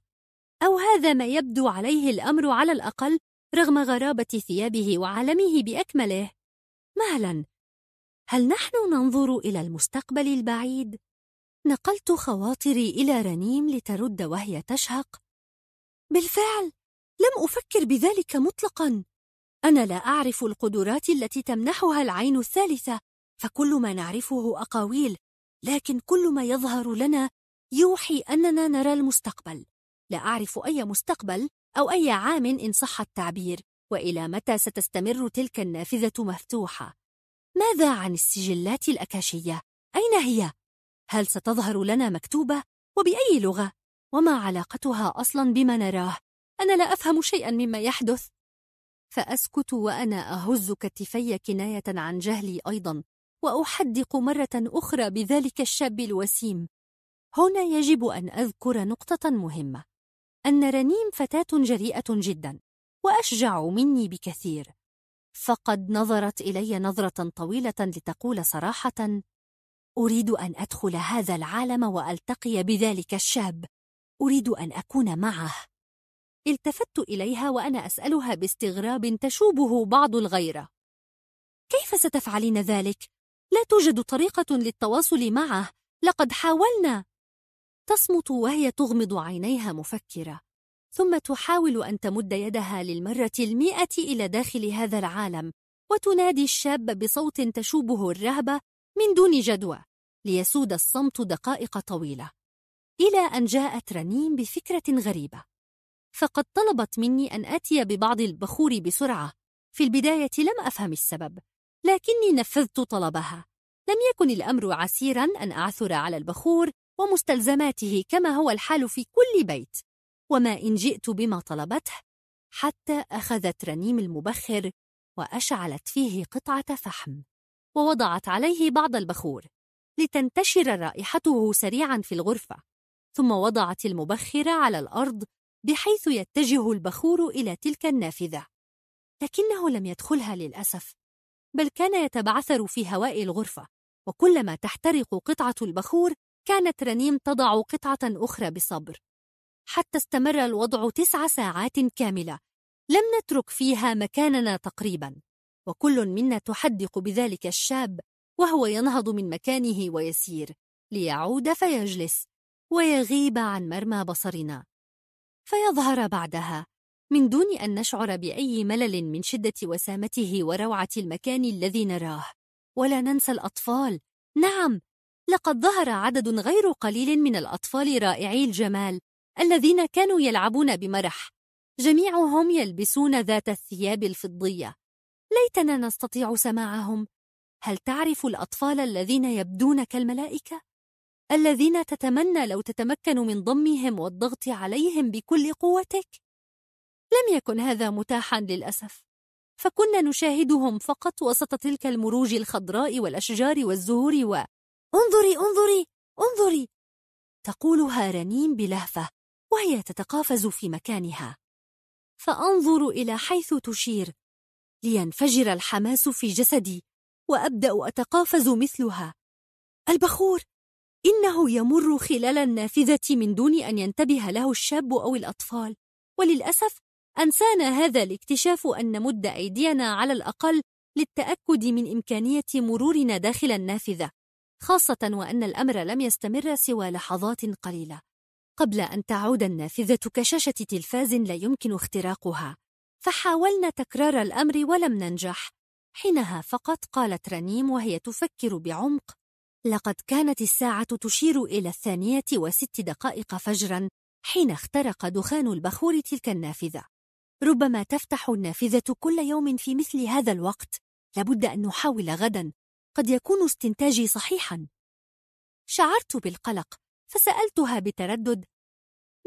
أو هذا ما يبدو عليه الأمر على الأقل رغم غرابة ثيابه وعالمه بأكمله مهلا هل نحن ننظر إلى المستقبل البعيد؟ نقلت خواطري إلى رنيم لترد وهي تشهق بالفعل لم أفكر بذلك مطلقا أنا لا أعرف القدرات التي تمنحها العين الثالثة فكل ما نعرفه أقاويل لكن كل ما يظهر لنا يوحي أننا نرى المستقبل لا أعرف أي مستقبل أو أي عام إن صح التعبير وإلى متى ستستمر تلك النافذة مفتوحة ماذا عن السجلات الأكاشية؟ أين هي؟ هل ستظهر لنا مكتوبة؟ وبأي لغة؟ وما علاقتها أصلا بما نراه؟ أنا لا أفهم شيئا مما يحدث فأسكت وأنا أهز كتفي كناية عن جهلي أيضا وأحدق مرة أخرى بذلك الشاب الوسيم هنا يجب أن أذكر نقطة مهمة أن رنيم فتاة جريئة جدا وأشجع مني بكثير فقد نظرت إلي نظرة طويلة لتقول صراحة أريد أن أدخل هذا العالم وألتقي بذلك الشاب أريد أن أكون معه التفت إليها وأنا أسألها باستغراب تشوبه بعض الغيرة كيف ستفعلين ذلك؟ لا توجد طريقة للتواصل معه لقد حاولنا تصمت وهي تغمض عينيها مفكرة ثم تحاول أن تمد يدها للمرة المئة إلى داخل هذا العالم وتنادي الشاب بصوت تشوبه الرهبة من دون جدوى ليسود الصمت دقائق طويلة إلى أن جاءت رنيم بفكرة غريبة فقد طلبت مني أن أتي ببعض البخور بسرعة في البداية لم أفهم السبب لكني نفذت طلبها لم يكن الأمر عسيرا أن أعثر على البخور ومستلزماته كما هو الحال في كل بيت وما إن جئت بما طلبته حتى أخذت رنيم المبخر وأشعلت فيه قطعة فحم ووضعت عليه بعض البخور لتنتشر رائحته سريعا في الغرفة ثم وضعت المبخرة على الأرض بحيث يتجه البخور إلى تلك النافذة لكنه لم يدخلها للأسف بل كان يتبعثر في هواء الغرفة وكلما تحترق قطعة البخور كانت رنيم تضع قطعة أخرى بصبر حتى استمر الوضع تسع ساعات كاملة لم نترك فيها مكاننا تقريبا وكل منا تحدق بذلك الشاب وهو ينهض من مكانه ويسير ليعود فيجلس ويغيب عن مرمى بصرنا فيظهر بعدها من دون أن نشعر بأي ملل من شدة وسامته وروعة المكان الذي نراه ولا ننسى الأطفال نعم لقد ظهر عدد غير قليل من الأطفال رائعي الجمال الذين كانوا يلعبون بمرح جميعهم يلبسون ذات الثياب الفضية ليتنا نستطيع سماعهم هل تعرف الأطفال الذين يبدون كالملائكة؟ الذين تتمنى لو تتمكن من ضمهم والضغط عليهم بكل قوتك؟ لم يكن هذا متاحا للأسف فكنا نشاهدهم فقط وسط تلك المروج الخضراء والأشجار والزهور و انظري انظري انظري تقولها رنيم بلهفة وهي تتقافز في مكانها فأنظر إلى حيث تشير لينفجر الحماس في جسدي وأبدأ أتقافز مثلها البخور إنه يمر خلال النافذة من دون أن ينتبه له الشاب أو الأطفال وللأسف أنسانا هذا الاكتشاف أن نمد أيدينا على الأقل للتأكد من إمكانية مرورنا داخل النافذة خاصة وأن الأمر لم يستمر سوى لحظات قليلة قبل أن تعود النافذة كشاشة تلفاز لا يمكن اختراقها فحاولنا تكرار الأمر ولم ننجح حينها فقط قالت رنيم وهي تفكر بعمق لقد كانت الساعة تشير إلى الثانية وست دقائق فجرا حين اخترق دخان البخور تلك النافذة ربما تفتح النافذة كل يوم في مثل هذا الوقت لابد أن نحاول غدا قد يكون استنتاجي صحيحا شعرت بالقلق فسألتها بتردد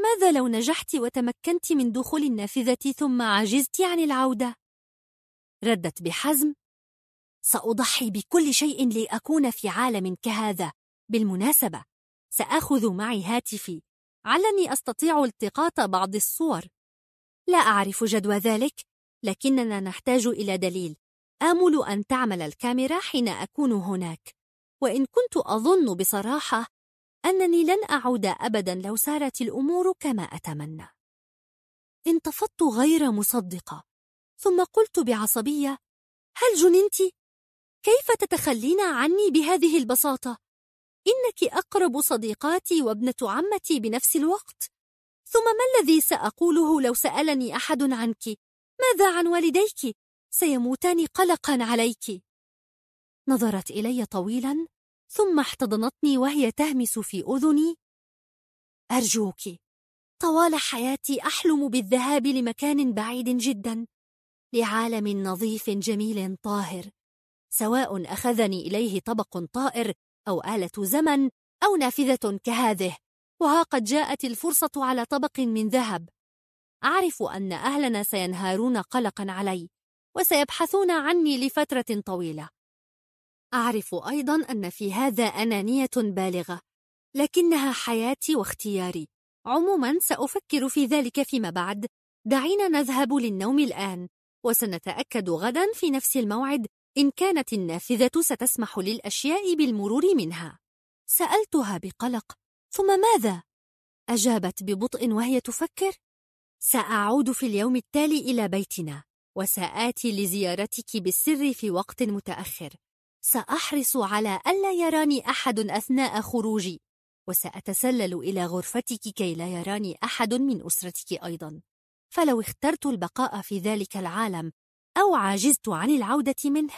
ماذا لو نجحت وتمكنت من دخول النافذة ثم عجزت عن العودة؟ ردت بحزم سأضحي بكل شيء لأكون في عالم كهذا بالمناسبة سأخذ معي هاتفي علني أستطيع التقاط بعض الصور لا أعرف جدوى ذلك لكننا نحتاج إلى دليل آمل أن تعمل الكاميرا حين أكون هناك وإن كنت أظن بصراحة أنني لن أعود أبدا لو سارت الأمور كما أتمنى انتفضت غير مصدقة ثم قلت بعصبية هل جننت؟ كيف تتخلين عني بهذه البساطة؟ إنك أقرب صديقاتي وابنة عمتي بنفس الوقت ثم ما الذي سأقوله لو سألني أحد عنك؟ ماذا عن والديك؟ سيموتان قلقا عليك نظرت إلي طويلا ثم احتضنتني وهي تهمس في أذني أرجوك طوال حياتي أحلم بالذهاب لمكان بعيد جدا لعالم نظيف جميل طاهر سواء أخذني إليه طبق طائر أو آلة زمن أو نافذة كهذه وها قد جاءت الفرصة على طبق من ذهب أعرف أن أهلنا سينهارون قلقا علي وسيبحثون عني لفترة طويلة أعرف أيضا أن في هذا أنانية بالغة لكنها حياتي واختياري عموما سأفكر في ذلك فيما بعد دعينا نذهب للنوم الآن وسنتأكد غدا في نفس الموعد إن كانت النافذة ستسمح للأشياء بالمرور منها سألتها بقلق ثم ماذا؟ أجابت ببطء وهي تفكر سأعود في اليوم التالي إلى بيتنا وسآتي لزيارتك بالسر في وقت متأخر سأحرص على ألا يراني أحد أثناء خروجي وسأتسلل إلى غرفتك كي لا يراني أحد من أسرتك أيضا فلو اخترت البقاء في ذلك العالم أو عاجزت عن العودة منه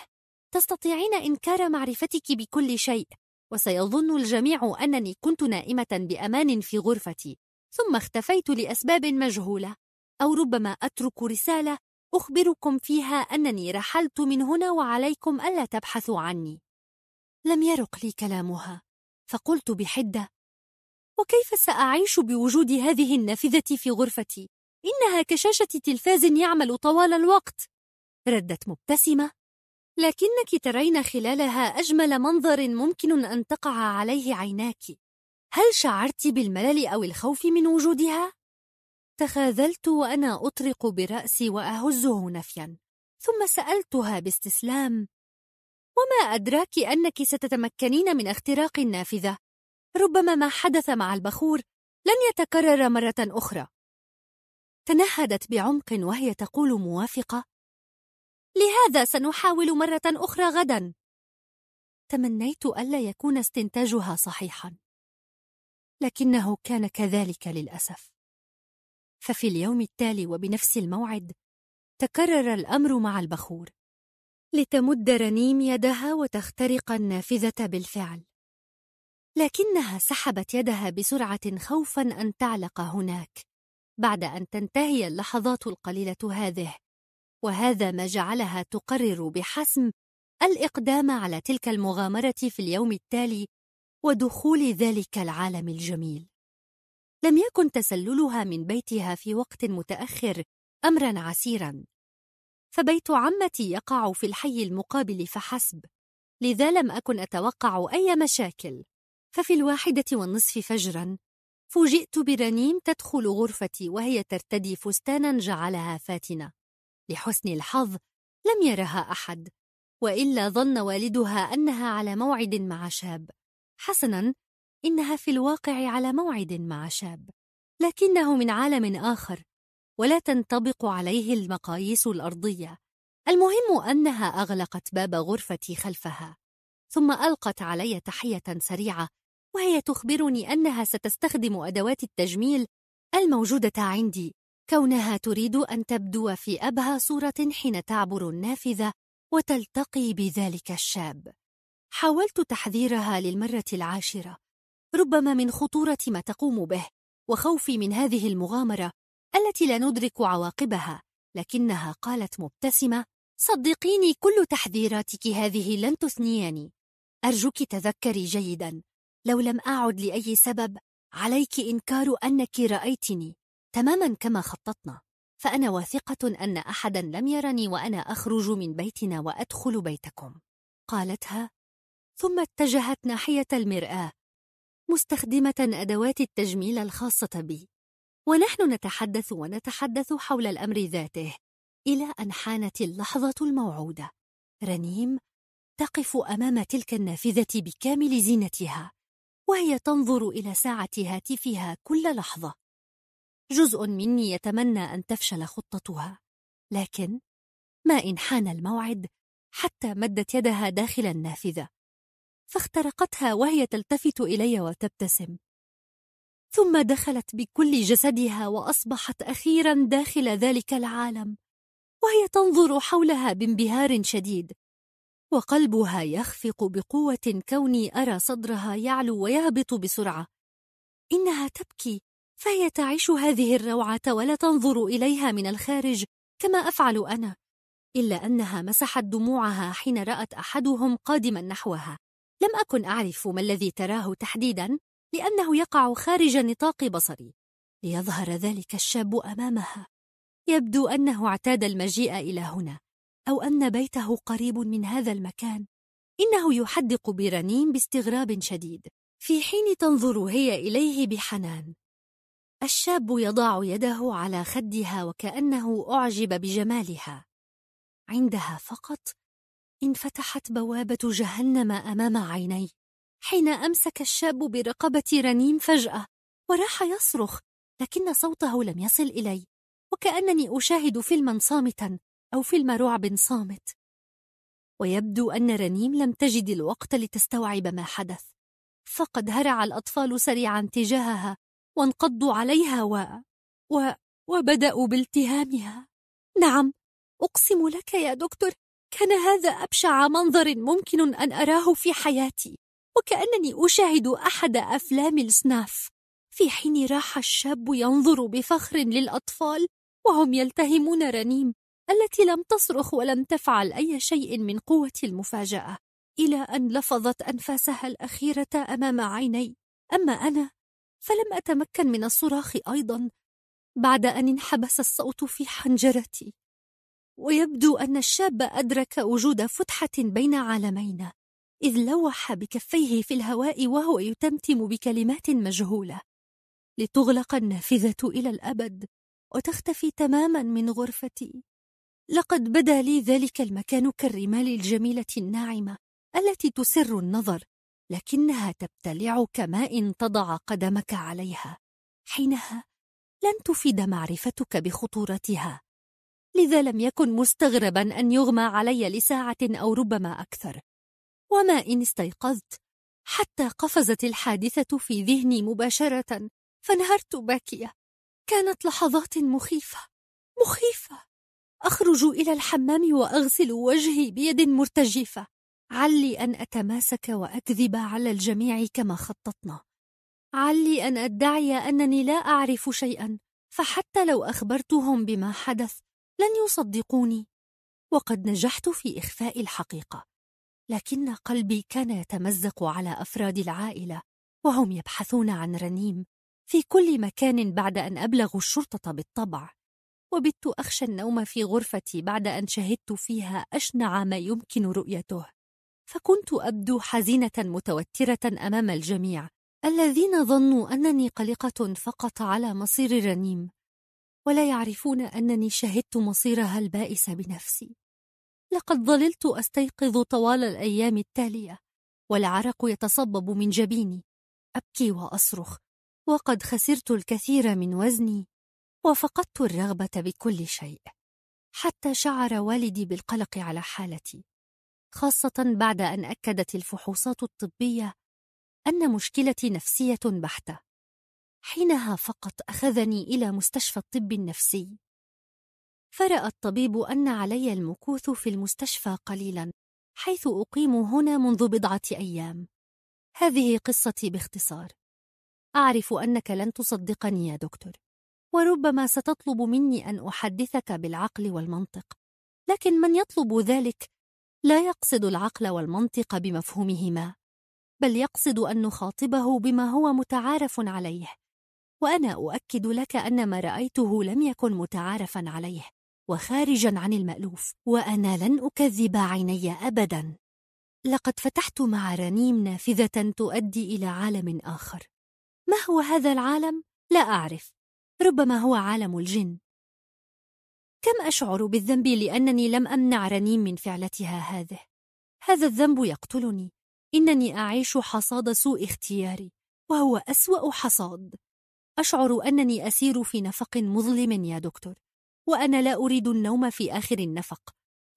تستطيعين إنكار معرفتك بكل شيء وسيظن الجميع أنني كنت نائمة بأمان في غرفتي ثم اختفيت لأسباب مجهولة أو ربما أترك رسالة أخبركم فيها أنني رحلت من هنا وعليكم ألا تبحثوا عني لم يرق لي كلامها فقلت بحدة وكيف سأعيش بوجود هذه النافذة في غرفتي؟ إنها كشاشة تلفاز يعمل طوال الوقت ردت مبتسمة لكنك ترين خلالها أجمل منظر ممكن أن تقع عليه عيناك هل شعرت بالملل أو الخوف من وجودها؟ تخاذلت وأنا أطرق برأسي وأهزه نفيا ثم سألتها باستسلام وما أدراك أنك ستتمكنين من اختراق النافذة ربما ما حدث مع البخور لن يتكرر مرة أخرى تنهدت بعمق وهي تقول موافقة لهذا سنحاول مرة أخرى غدا تمنيت ألا يكون استنتاجها صحيحا لكنه كان كذلك للأسف ففي اليوم التالي وبنفس الموعد تكرر الأمر مع البخور لتمد رنيم يدها وتخترق النافذة بالفعل لكنها سحبت يدها بسرعة خوفا أن تعلق هناك بعد أن تنتهي اللحظات القليلة هذه وهذا ما جعلها تقرر بحسم الإقدام على تلك المغامرة في اليوم التالي ودخول ذلك العالم الجميل لم يكن تسللها من بيتها في وقت متأخر أمرا عسيرا فبيت عمتي يقع في الحي المقابل فحسب لذا لم أكن أتوقع أي مشاكل ففي الواحدة والنصف فجرا فوجئت برنيم تدخل غرفتي وهي ترتدي فستانا جعلها فاتنة لحسن الحظ لم يرها أحد وإلا ظن والدها أنها على موعد مع شاب حسنا إنها في الواقع على موعد مع شاب لكنه من عالم آخر ولا تنطبق عليه المقاييس الأرضية المهم أنها أغلقت باب غرفتي خلفها ثم ألقت علي تحية سريعة وهي تخبرني أنها ستستخدم أدوات التجميل الموجودة عندي كونها تريد أن تبدو في أبهى صورة حين تعبر النافذة وتلتقي بذلك الشاب حاولت تحذيرها للمرة العاشرة ربما من خطورة ما تقوم به وخوفي من هذه المغامرة التي لا ندرك عواقبها لكنها قالت مبتسمة صدقيني كل تحذيراتك هذه لن تثنيني أرجوك تذكري جيدا لو لم أعد لأي سبب عليك إنكار أنك رأيتني تماما كما خططنا فأنا واثقة أن أحدا لم يرني وأنا أخرج من بيتنا وأدخل بيتكم قالتها ثم اتجهت ناحية المرآة مستخدمة أدوات التجميل الخاصة بي ونحن نتحدث ونتحدث حول الأمر ذاته إلى أن حانت اللحظة الموعودة رنيم تقف أمام تلك النافذة بكامل زينتها وهي تنظر إلى ساعة هاتفها كل لحظة جزء مني يتمنى أن تفشل خطتها لكن ما إن حان الموعد حتى مدت يدها داخل النافذة فاخترقتها وهي تلتفت إلي وتبتسم ثم دخلت بكل جسدها وأصبحت أخيرا داخل ذلك العالم وهي تنظر حولها بانبهار شديد وقلبها يخفق بقوة كوني أرى صدرها يعلو ويهبط بسرعة إنها تبكي فهي تعيش هذه الروعة ولا تنظر إليها من الخارج كما أفعل أنا إلا أنها مسحت دموعها حين رأت أحدهم قادما نحوها لم أكن أعرف ما الذي تراه تحديدا لأنه يقع خارج نطاق بصري ليظهر ذلك الشاب أمامها يبدو أنه اعتاد المجيء إلى هنا أو أن بيته قريب من هذا المكان إنه يحدق برنين باستغراب شديد في حين تنظر هي إليه بحنان الشاب يضع يده على خدها وكأنه أعجب بجمالها عندها فقط انفتحت بوابة جهنم أمام عيني حين أمسك الشاب برقبة رنيم فجأة وراح يصرخ لكن صوته لم يصل إلي وكأنني أشاهد فيلما صامتا أو فيلم رعب صامت ويبدو أن رنيم لم تجد الوقت لتستوعب ما حدث فقد هرع الأطفال سريعا تجاهها وانقضوا عليها و... و... وبدأوا بالتهامها نعم أقسم لك يا دكتور كان هذا أبشع منظر ممكن أن أراه في حياتي وكأنني أشاهد أحد أفلام السناف في حين راح الشاب ينظر بفخر للأطفال وهم يلتهمون رنيم التي لم تصرخ ولم تفعل أي شيء من قوة المفاجأة إلى أن لفظت أنفاسها الأخيرة أمام عيني أما أنا فلم أتمكن من الصراخ أيضا بعد أن انحبس الصوت في حنجرتي ويبدو أن الشاب أدرك وجود فتحة بين عالمين إذ لوح بكفيه في الهواء وهو يتمتم بكلمات مجهولة لتغلق النافذة إلى الأبد وتختفي تماما من غرفتي لقد بدا لي ذلك المكان كالرمال الجميلة الناعمة التي تسر النظر لكنها تبتلع كماء تضع قدمك عليها حينها لن تفيد معرفتك بخطورتها لذا لم يكن مستغربا أن يغمى علي لساعة أو ربما أكثر وما إن استيقظت حتى قفزت الحادثة في ذهني مباشرة فانهرت باكية كانت لحظات مخيفة مخيفة أخرج إلى الحمام وأغسل وجهي بيد مرتجفة علي أن أتماسك وأكذب على الجميع كما خططنا علي أن أدعي أنني لا أعرف شيئا فحتى لو أخبرتهم بما حدث لن يصدقوني وقد نجحت في إخفاء الحقيقة لكن قلبي كان يتمزق على أفراد العائلة وهم يبحثون عن رنيم في كل مكان بعد أن أبلغوا الشرطة بالطبع وبت أخشى النوم في غرفتي بعد أن شهدت فيها أشنع ما يمكن رؤيته فكنت أبدو حزينة متوترة أمام الجميع الذين ظنوا أنني قلقة فقط على مصير رنيم ولا يعرفون أنني شهدت مصيرها البائس بنفسي لقد ظللت أستيقظ طوال الأيام التالية والعرق يتصبب من جبيني أبكي وأصرخ وقد خسرت الكثير من وزني وفقدت الرغبة بكل شيء حتى شعر والدي بالقلق على حالتي خاصة بعد أن أكدت الفحوصات الطبية أن مشكلتي نفسية بحتة حينها فقط أخذني إلى مستشفى الطب النفسي فرأى الطبيب أن علي المكوث في المستشفى قليلا حيث أقيم هنا منذ بضعة أيام هذه قصتي باختصار أعرف أنك لن تصدقني يا دكتور وربما ستطلب مني أن أحدثك بالعقل والمنطق لكن من يطلب ذلك لا يقصد العقل والمنطق بمفهومهما بل يقصد أن نخاطبه بما هو متعارف عليه وأنا أؤكد لك أن ما رأيته لم يكن متعارفا عليه وخارجا عن المألوف وأنا لن أكذب عيني أبدا لقد فتحت مع رنيم نافذة تؤدي إلى عالم آخر ما هو هذا العالم؟ لا أعرف ربما هو عالم الجن كم أشعر بالذنب لأنني لم أمنع رنيم من فعلتها هذه هذا الذنب يقتلني إنني أعيش حصاد سوء اختياري وهو أسوأ حصاد أشعر أنني أسير في نفق مظلم يا دكتور وأنا لا أريد النوم في آخر النفق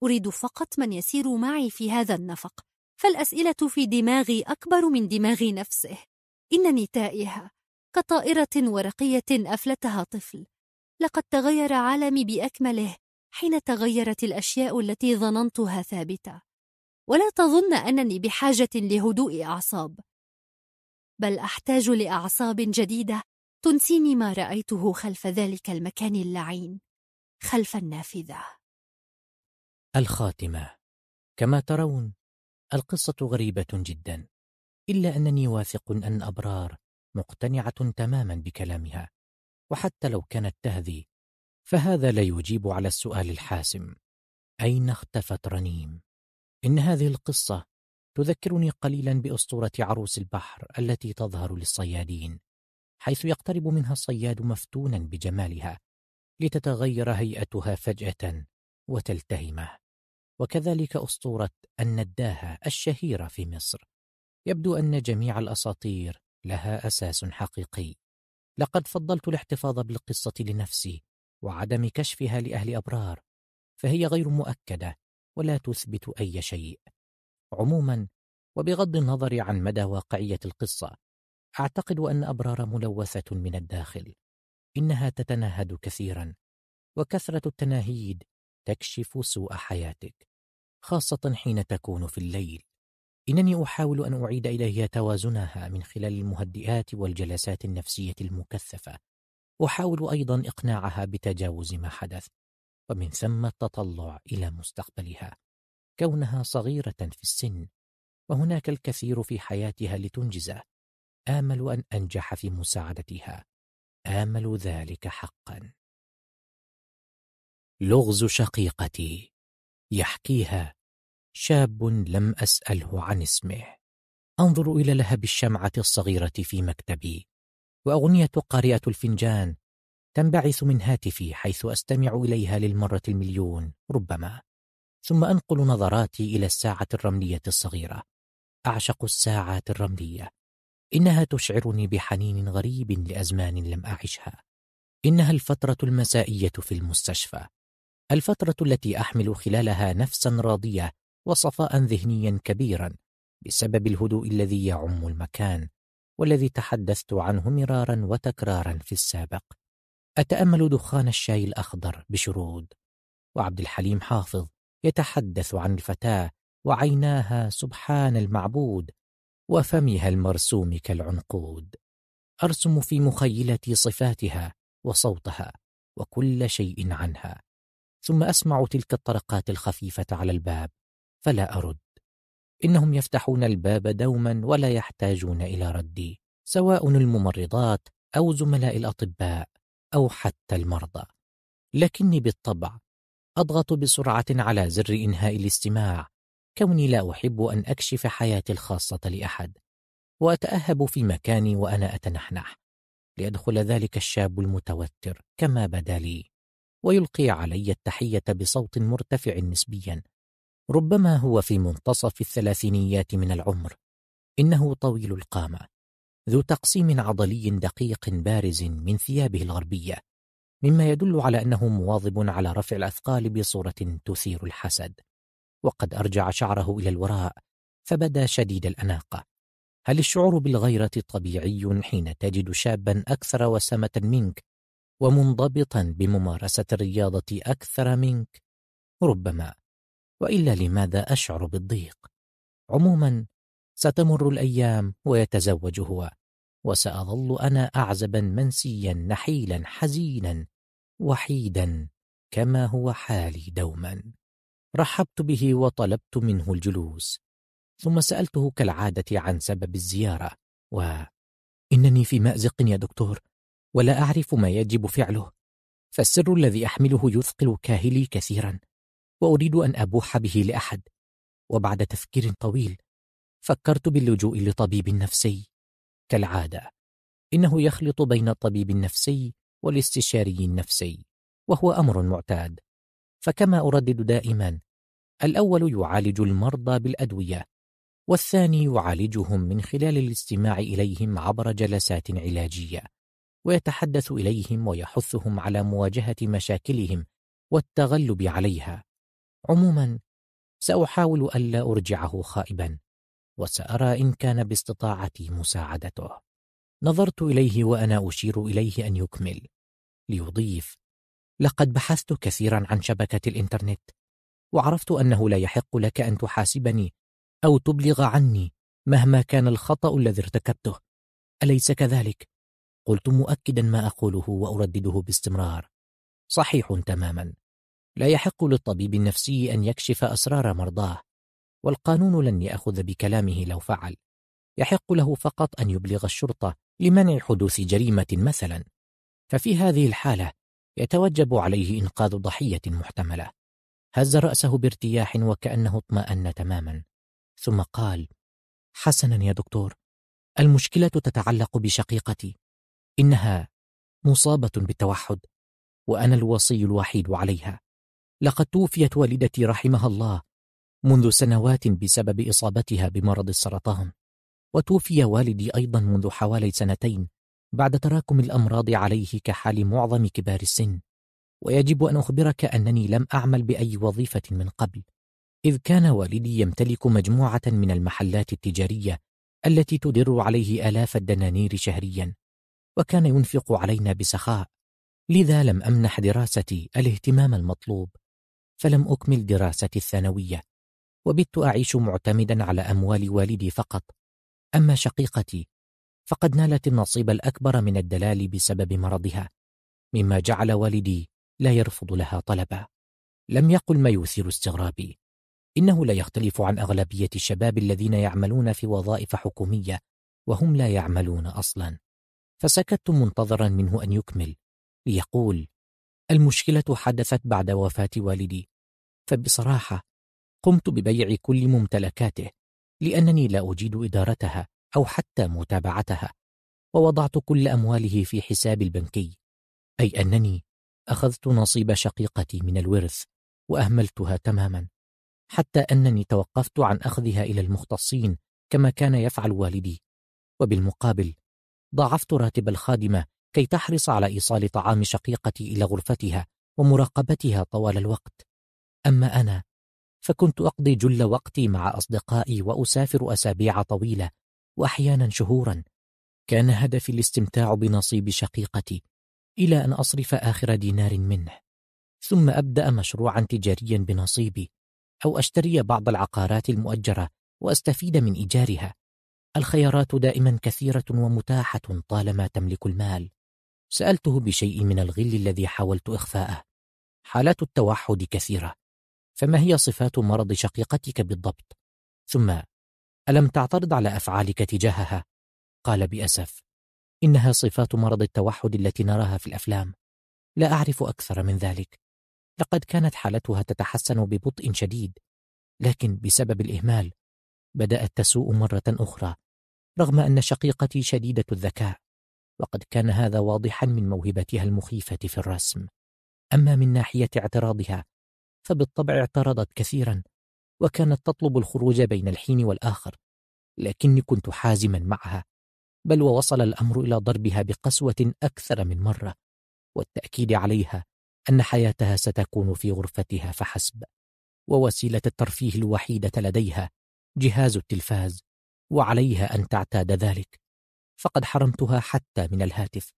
أريد فقط من يسير معي في هذا النفق فالأسئلة في دماغي أكبر من دماغي نفسه إنني تائهة كطائرة ورقية أفلتها طفل لقد تغير عالمي بأكمله حين تغيرت الأشياء التي ظننتها ثابتة ولا تظن أنني بحاجة لهدوء أعصاب بل أحتاج لأعصاب جديدة تنسيني ما رأيته خلف ذلك المكان اللعين خلف النافذة الخاتمة كما ترون القصة غريبة جدا إلا أنني واثق أن أبرار مقتنعة تماما بكلامها وحتى لو كانت تهذي فهذا لا يجيب على السؤال الحاسم أين اختفت رنيم؟ إن هذه القصة تذكرني قليلا بأسطورة عروس البحر التي تظهر للصيادين حيث يقترب منها الصياد مفتونا بجمالها لتتغير هيئتها فجاه وتلتهمه وكذلك اسطوره النداهه الشهيره في مصر يبدو ان جميع الاساطير لها اساس حقيقي لقد فضلت الاحتفاظ بالقصه لنفسي وعدم كشفها لاهل ابرار فهي غير مؤكده ولا تثبت اي شيء عموما وبغض النظر عن مدى واقعيه القصه أعتقد أن أبرار ملوثة من الداخل إنها تتنهد كثيرا وكثرة التناهيد تكشف سوء حياتك خاصة حين تكون في الليل إنني أحاول أن أعيد إليها توازنها من خلال المهدئات والجلسات النفسية المكثفة أحاول أيضا إقناعها بتجاوز ما حدث ومن ثم التطلع إلى مستقبلها كونها صغيرة في السن وهناك الكثير في حياتها لتنجزه آمل أن أنجح في مساعدتها آمل ذلك حقا لغز شقيقتي يحكيها شاب لم أسأله عن اسمه أنظر إلى لهب الشمعة الصغيرة في مكتبي وأغنية قارئة الفنجان تنبعث من هاتفي حيث أستمع إليها للمرة المليون ربما ثم أنقل نظراتي إلى الساعة الرملية الصغيرة أعشق الساعات الرملية إنها تشعرني بحنين غريب لأزمان لم أعشها إنها الفترة المسائية في المستشفى الفترة التي أحمل خلالها نفسا راضية وصفاء ذهنيا كبيرا بسبب الهدوء الذي يعم المكان والذي تحدثت عنه مرارا وتكرارا في السابق أتأمل دخان الشاي الأخضر بشرود وعبد الحليم حافظ يتحدث عن الفتاة وعيناها سبحان المعبود وفمها المرسوم كالعنقود أرسم في مخيلتي صفاتها وصوتها وكل شيء عنها ثم أسمع تلك الطرقات الخفيفة على الباب فلا أرد إنهم يفتحون الباب دوما ولا يحتاجون إلى ردي سواء الممرضات أو زملاء الأطباء أو حتى المرضى لكني بالطبع أضغط بسرعة على زر إنهاء الاستماع كوني لا أحب أن أكشف حياتي الخاصة لأحد وأتأهب في مكاني وأنا أتنحنح ليدخل ذلك الشاب المتوتر كما بدا لي ويلقي علي التحية بصوت مرتفع نسبيا ربما هو في منتصف الثلاثينيات من العمر إنه طويل القامة ذو تقسيم عضلي دقيق بارز من ثيابه الغربية مما يدل على أنه مواظب على رفع الأثقال بصورة تثير الحسد وقد أرجع شعره إلى الوراء فبدا شديد الأناقة هل الشعور بالغيرة طبيعي حين تجد شابا أكثر وسمة منك ومنضبطا بممارسة الرياضة أكثر منك؟ ربما وإلا لماذا أشعر بالضيق؟ عموما ستمر الأيام ويتزوج هو وسأظل أنا أعزبا منسيا نحيلا حزينا وحيدا كما هو حالي دوما رحبت به وطلبت منه الجلوس ثم سألته كالعادة عن سبب الزيارة و إنني في مأزق يا دكتور ولا أعرف ما يجب فعله فالسر الذي أحمله يثقل كاهلي كثيرا وأريد أن أبوح به لأحد وبعد تفكير طويل فكرت باللجوء لطبيب نفسي كالعادة إنه يخلط بين الطبيب النفسي والاستشاري النفسي وهو أمر معتاد فكما أردد دائما الأول يعالج المرضى بالأدوية والثاني يعالجهم من خلال الاستماع إليهم عبر جلسات علاجية ويتحدث إليهم ويحثهم على مواجهة مشاكلهم والتغلب عليها عموما سأحاول ألا أرجعه خائبا وسأرى إن كان باستطاعتي مساعدته نظرت إليه وأنا أشير إليه أن يكمل ليضيف لقد بحثت كثيرا عن شبكة الإنترنت وعرفت أنه لا يحق لك أن تحاسبني أو تبلغ عني مهما كان الخطأ الذي ارتكبته أليس كذلك؟ قلت مؤكدا ما أقوله وأردده باستمرار صحيح تماما لا يحق للطبيب النفسي أن يكشف أسرار مرضاه والقانون لن يأخذ بكلامه لو فعل يحق له فقط أن يبلغ الشرطة لمنع حدوث جريمة مثلا ففي هذه الحالة يتوجب عليه إنقاذ ضحية محتملة هز رأسه بارتياح وكأنه اطمأن تماما ثم قال حسنا يا دكتور المشكلة تتعلق بشقيقتي إنها مصابة بالتوحد وأنا الوصي الوحيد عليها لقد توفيت والدتي رحمها الله منذ سنوات بسبب إصابتها بمرض السرطان وتوفي والدي أيضا منذ حوالي سنتين بعد تراكم الأمراض عليه كحال معظم كبار السن ويجب أن أخبرك أنني لم أعمل بأي وظيفة من قبل إذ كان والدي يمتلك مجموعة من المحلات التجارية التي تدر عليه آلاف الدنانير شهريا وكان ينفق علينا بسخاء لذا لم أمنح دراستي الاهتمام المطلوب فلم أكمل دراستي الثانوية وبت أعيش معتمدا على أموال والدي فقط أما شقيقتي فقد نالت النصيب الأكبر من الدلال بسبب مرضها مما جعل والدي لا يرفض لها طلبا لم يقل ما يثير استغرابي إنه لا يختلف عن أغلبية الشباب الذين يعملون في وظائف حكومية وهم لا يعملون أصلا فسكت منتظرا منه أن يكمل ليقول المشكلة حدثت بعد وفاة والدي فبصراحة قمت ببيع كل ممتلكاته لأنني لا أجيد إدارتها أو حتى متابعتها ووضعت كل أمواله في حسابي البنكي أي أنني أخذت نصيب شقيقتي من الورث وأهملتها تماما حتى أنني توقفت عن أخذها إلى المختصين كما كان يفعل والدي وبالمقابل ضاعفت راتب الخادمة كي تحرص على إيصال طعام شقيقتي إلى غرفتها ومراقبتها طوال الوقت أما أنا فكنت أقضي جل وقتي مع أصدقائي وأسافر أسابيع طويلة وأحيانا شهورا كان هدفي الاستمتاع بنصيب شقيقتي إلى أن أصرف آخر دينار منه ثم أبدأ مشروعا تجاريا بنصيبي أو أشتري بعض العقارات المؤجرة وأستفيد من إيجارها الخيارات دائما كثيرة ومتاحة طالما تملك المال سألته بشيء من الغل الذي حاولت إخفاءه حالات التوحد كثيرة فما هي صفات مرض شقيقتك بالضبط؟ ثم ألم تعترض على أفعالك تجاهها؟ قال بأسف إنها صفات مرض التوحد التي نراها في الأفلام لا أعرف أكثر من ذلك لقد كانت حالتها تتحسن ببطء شديد لكن بسبب الإهمال بدأت تسوء مرة أخرى رغم أن شقيقتي شديدة الذكاء وقد كان هذا واضحا من موهبتها المخيفة في الرسم أما من ناحية اعتراضها فبالطبع اعترضت كثيرا وكانت تطلب الخروج بين الحين والآخر لكني كنت حازما معها بل ووصل الأمر إلى ضربها بقسوة أكثر من مرة والتأكيد عليها أن حياتها ستكون في غرفتها فحسب ووسيلة الترفيه الوحيدة لديها جهاز التلفاز وعليها أن تعتاد ذلك فقد حرمتها حتى من الهاتف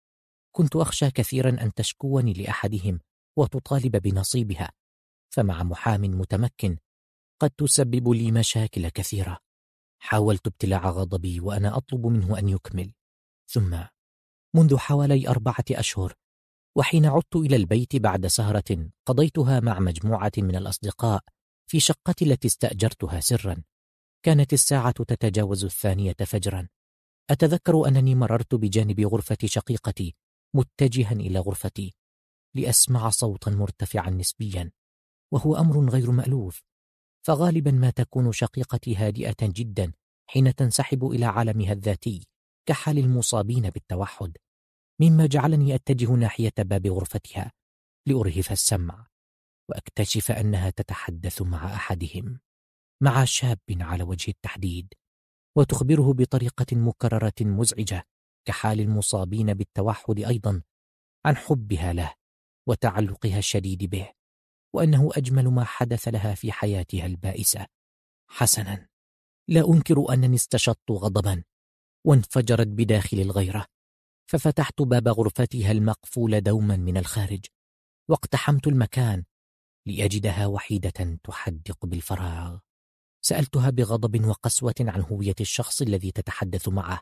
كنت أخشى كثيرا أن تشكوني لأحدهم وتطالب بنصيبها فمع محام متمكن قد تسبب لي مشاكل كثيرة حاولت ابتلاع غضبي وأنا أطلب منه أن يكمل ثم منذ حوالي أربعة أشهر وحين عدت إلى البيت بعد سهرة قضيتها مع مجموعة من الأصدقاء في شقتي التي استأجرتها سرا كانت الساعة تتجاوز الثانية فجرا أتذكر أنني مررت بجانب غرفة شقيقتي متجها إلى غرفتي لأسمع صوتا مرتفعا نسبيا وهو أمر غير مألوف فغالبا ما تكون شقيقتي هادئة جدا حين تنسحب إلى عالمها الذاتي كحال المصابين بالتوحد مما جعلني أتجه ناحية باب غرفتها لأرهف السمع وأكتشف أنها تتحدث مع أحدهم مع شاب على وجه التحديد وتخبره بطريقة مكررة مزعجة كحال المصابين بالتوحد أيضا عن حبها له وتعلقها الشديد به وأنه أجمل ما حدث لها في حياتها البائسة حسنا لا أنكر أنني استشطت غضبا وانفجرت بداخل الغيرة ففتحت باب غرفتها المقفول دوما من الخارج واقتحمت المكان لأجدها وحيدة تحدق بالفراغ سألتها بغضب وقسوة عن هوية الشخص الذي تتحدث معه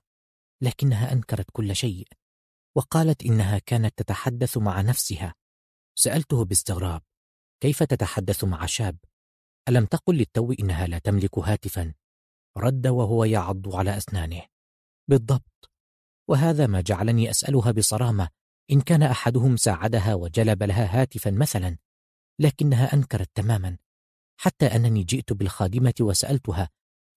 لكنها أنكرت كل شيء وقالت إنها كانت تتحدث مع نفسها سألته باستغراب كيف تتحدث مع شاب؟ ألم تقل للتو إنها لا تملك هاتفا؟ رد وهو يعض على أسنانه بالضبط وهذا ما جعلني أسألها بصرامة إن كان أحدهم ساعدها وجلب لها هاتفا مثلا لكنها أنكرت تماما حتى أنني جئت بالخادمة وسألتها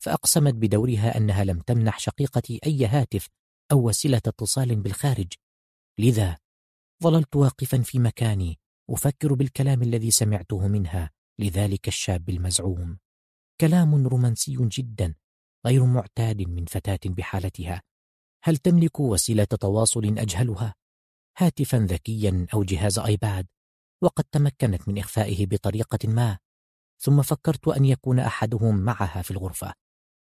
فأقسمت بدورها أنها لم تمنح شقيقتي أي هاتف أو وسيلة اتصال بالخارج لذا ظللت واقفا في مكاني أفكر بالكلام الذي سمعته منها لذلك الشاب المزعوم كلام رومانسي جدا غير معتاد من فتاة بحالتها هل تملك وسيلة تواصل أجهلها؟ هاتفا ذكيا أو جهاز آيباد وقد تمكنت من إخفائه بطريقة ما ثم فكرت أن يكون أحدهم معها في الغرفة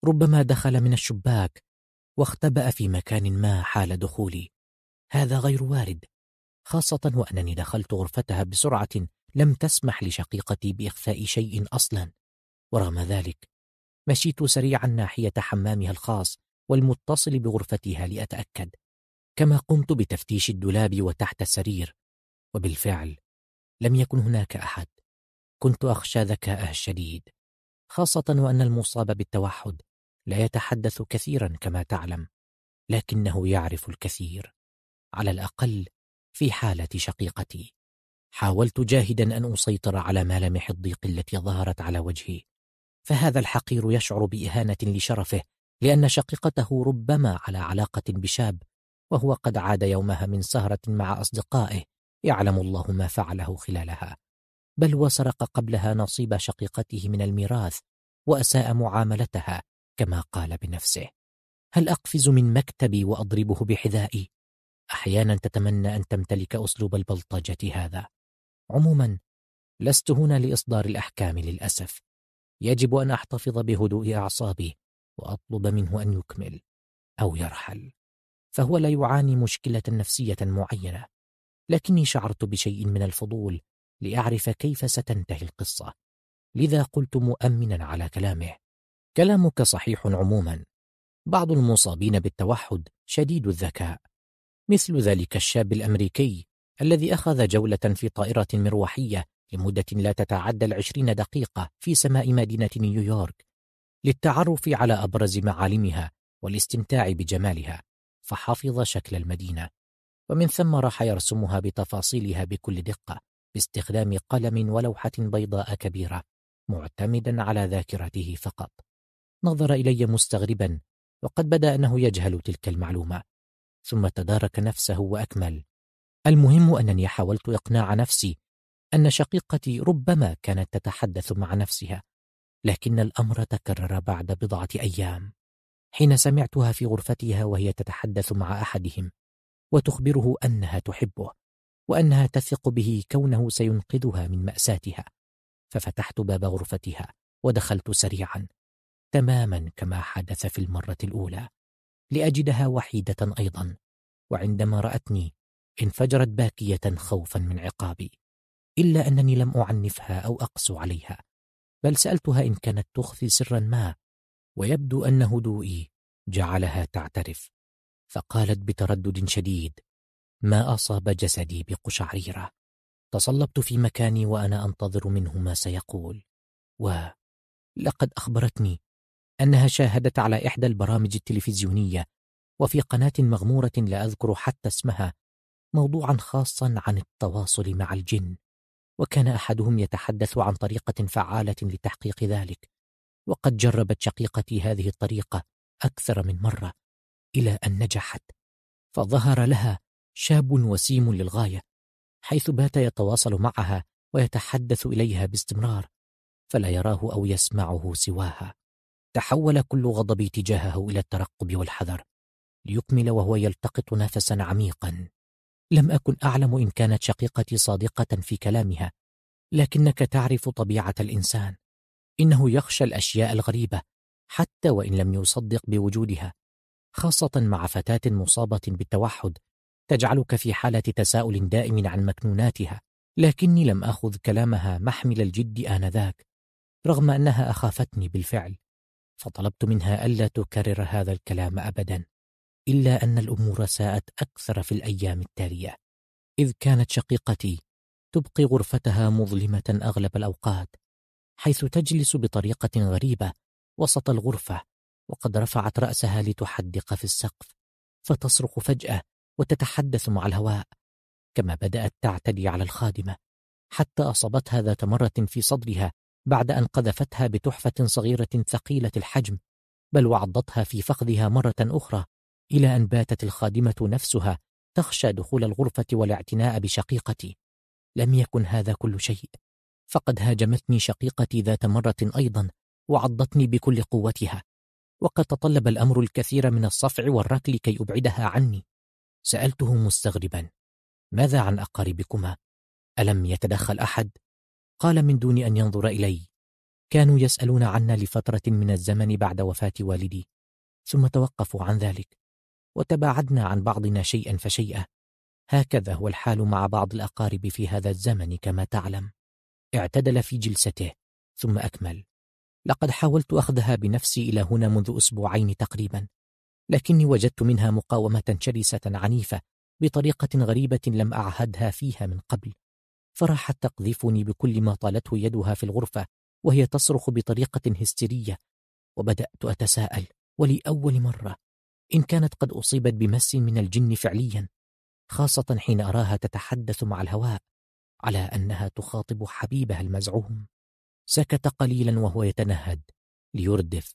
ربما دخل من الشباك واختبأ في مكان ما حال دخولي هذا غير وارد خاصة وأنني دخلت غرفتها بسرعة لم تسمح لشقيقتي بإخفاء شيء أصلا ورغم ذلك مشيت سريعا ناحية حمامها الخاص والمتصل بغرفتها لأتأكد كما قمت بتفتيش الدولاب وتحت السرير وبالفعل لم يكن هناك أحد كنت أخشى ذكاءه الشديد خاصة وأن المصاب بالتوحد لا يتحدث كثيرا كما تعلم لكنه يعرف الكثير على الأقل في حالة شقيقتي حاولت جاهدا أن أسيطر على ملامح الضيق التي ظهرت على وجهي فهذا الحقير يشعر بإهانة لشرفه لأن شقيقته ربما على علاقة بشاب وهو قد عاد يومها من سهرة مع أصدقائه يعلم الله ما فعله خلالها بل وسرق قبلها نصيب شقيقته من الميراث وأساء معاملتها كما قال بنفسه هل أقفز من مكتبي وأضربه بحذائي أحيانا تتمنى أن تمتلك أسلوب البلطجة هذا عموما لست هنا لإصدار الأحكام للأسف يجب أن أحتفظ بهدوء أعصابي وأطلب منه أن يكمل أو يرحل فهو لا يعاني مشكلة نفسية معينة لكني شعرت بشيء من الفضول لأعرف كيف ستنتهي القصة لذا قلت مؤمنا على كلامه كلامك صحيح عموما بعض المصابين بالتوحد شديد الذكاء مثل ذلك الشاب الأمريكي الذي أخذ جولة في طائرة مروحية لمدة لا تتعدى العشرين دقيقة في سماء مدينة نيويورك للتعرف على أبرز معالمها والاستمتاع بجمالها فحفظ شكل المدينة ومن ثم راح يرسمها بتفاصيلها بكل دقة باستخدام قلم ولوحة بيضاء كبيرة معتمدا على ذاكرته فقط نظر إلي مستغربا وقد بدا أنه يجهل تلك المعلومة ثم تدارك نفسه وأكمل المهم أنني حاولت إقناع نفسي أن شقيقتي ربما كانت تتحدث مع نفسها لكن الأمر تكرر بعد بضعة أيام حين سمعتها في غرفتها وهي تتحدث مع أحدهم وتخبره أنها تحبه وأنها تثق به كونه سينقذها من مأساتها ففتحت باب غرفتها ودخلت سريعا تماما كما حدث في المرة الأولى لأجدها وحيدة أيضا وعندما رأتني انفجرت باكية خوفا من عقابي إلا أنني لم أعنفها أو أقسو عليها بل سألتها إن كانت تخفي سرا ما ويبدو أن هدوئي جعلها تعترف فقالت بتردد شديد ما أصاب جسدي بقشعريرة تصلبت في مكاني وأنا أنتظر منه ما سيقول و لقد أخبرتني أنها شاهدت على إحدى البرامج التلفزيونية وفي قناة مغمورة لا أذكر حتى اسمها موضوعا خاصا عن التواصل مع الجن وكان أحدهم يتحدث عن طريقة فعالة لتحقيق ذلك وقد جربت شقيقتي هذه الطريقة أكثر من مرة إلى أن نجحت فظهر لها شاب وسيم للغاية حيث بات يتواصل معها ويتحدث إليها باستمرار فلا يراه أو يسمعه سواها تحول كل غضبي تجاهه إلى الترقب والحذر ليكمل وهو يلتقط نفسا عميقا لم أكن أعلم إن كانت شقيقتي صادقة في كلامها لكنك تعرف طبيعة الإنسان إنه يخشى الأشياء الغريبة حتى وإن لم يصدق بوجودها خاصة مع فتاة مصابة بالتوحد تجعلك في حالة تساؤل دائم عن مكنوناتها لكني لم أخذ كلامها محمل الجد آنذاك رغم أنها أخافتني بالفعل فطلبت منها ألا تكرر هذا الكلام أبدا إلا أن الأمور ساءت أكثر في الأيام التالية إذ كانت شقيقتي تبقي غرفتها مظلمة أغلب الأوقات حيث تجلس بطريقة غريبة وسط الغرفة وقد رفعت رأسها لتحدق في السقف فتصرخ فجأة وتتحدث مع الهواء كما بدأت تعتدي على الخادمة حتى أصابتها ذات مرة في صدرها بعد أن قذفتها بتحفة صغيرة ثقيلة الحجم بل وعضتها في فخذها مرة أخرى إلى أن باتت الخادمة نفسها تخشى دخول الغرفة والاعتناء بشقيقتي لم يكن هذا كل شيء فقد هاجمتني شقيقتي ذات مرة أيضا وعضتني بكل قوتها وقد تطلب الأمر الكثير من الصفع والركل كي أبعدها عني سألته مستغربا ماذا عن أقاربكما؟ ألم يتدخل أحد؟ قال من دون أن ينظر إلي كانوا يسألون عنا لفترة من الزمن بعد وفاة والدي ثم توقفوا عن ذلك وتباعدنا عن بعضنا شيئا فشيئا هكذا هو الحال مع بعض الأقارب في هذا الزمن كما تعلم اعتدل في جلسته ثم أكمل لقد حاولت أخذها بنفسي إلى هنا منذ أسبوعين تقريبا لكني وجدت منها مقاومة شرسة عنيفة بطريقة غريبة لم أعهدها فيها من قبل فراحت تقذفني بكل ما طالته يدها في الغرفة وهي تصرخ بطريقة هستيرية وبدأت أتساءل ولأول مرة إن كانت قد أصيبت بمس من الجن فعليا خاصة حين أراها تتحدث مع الهواء على أنها تخاطب حبيبها المزعوم سكت قليلا وهو يتنهد ليردف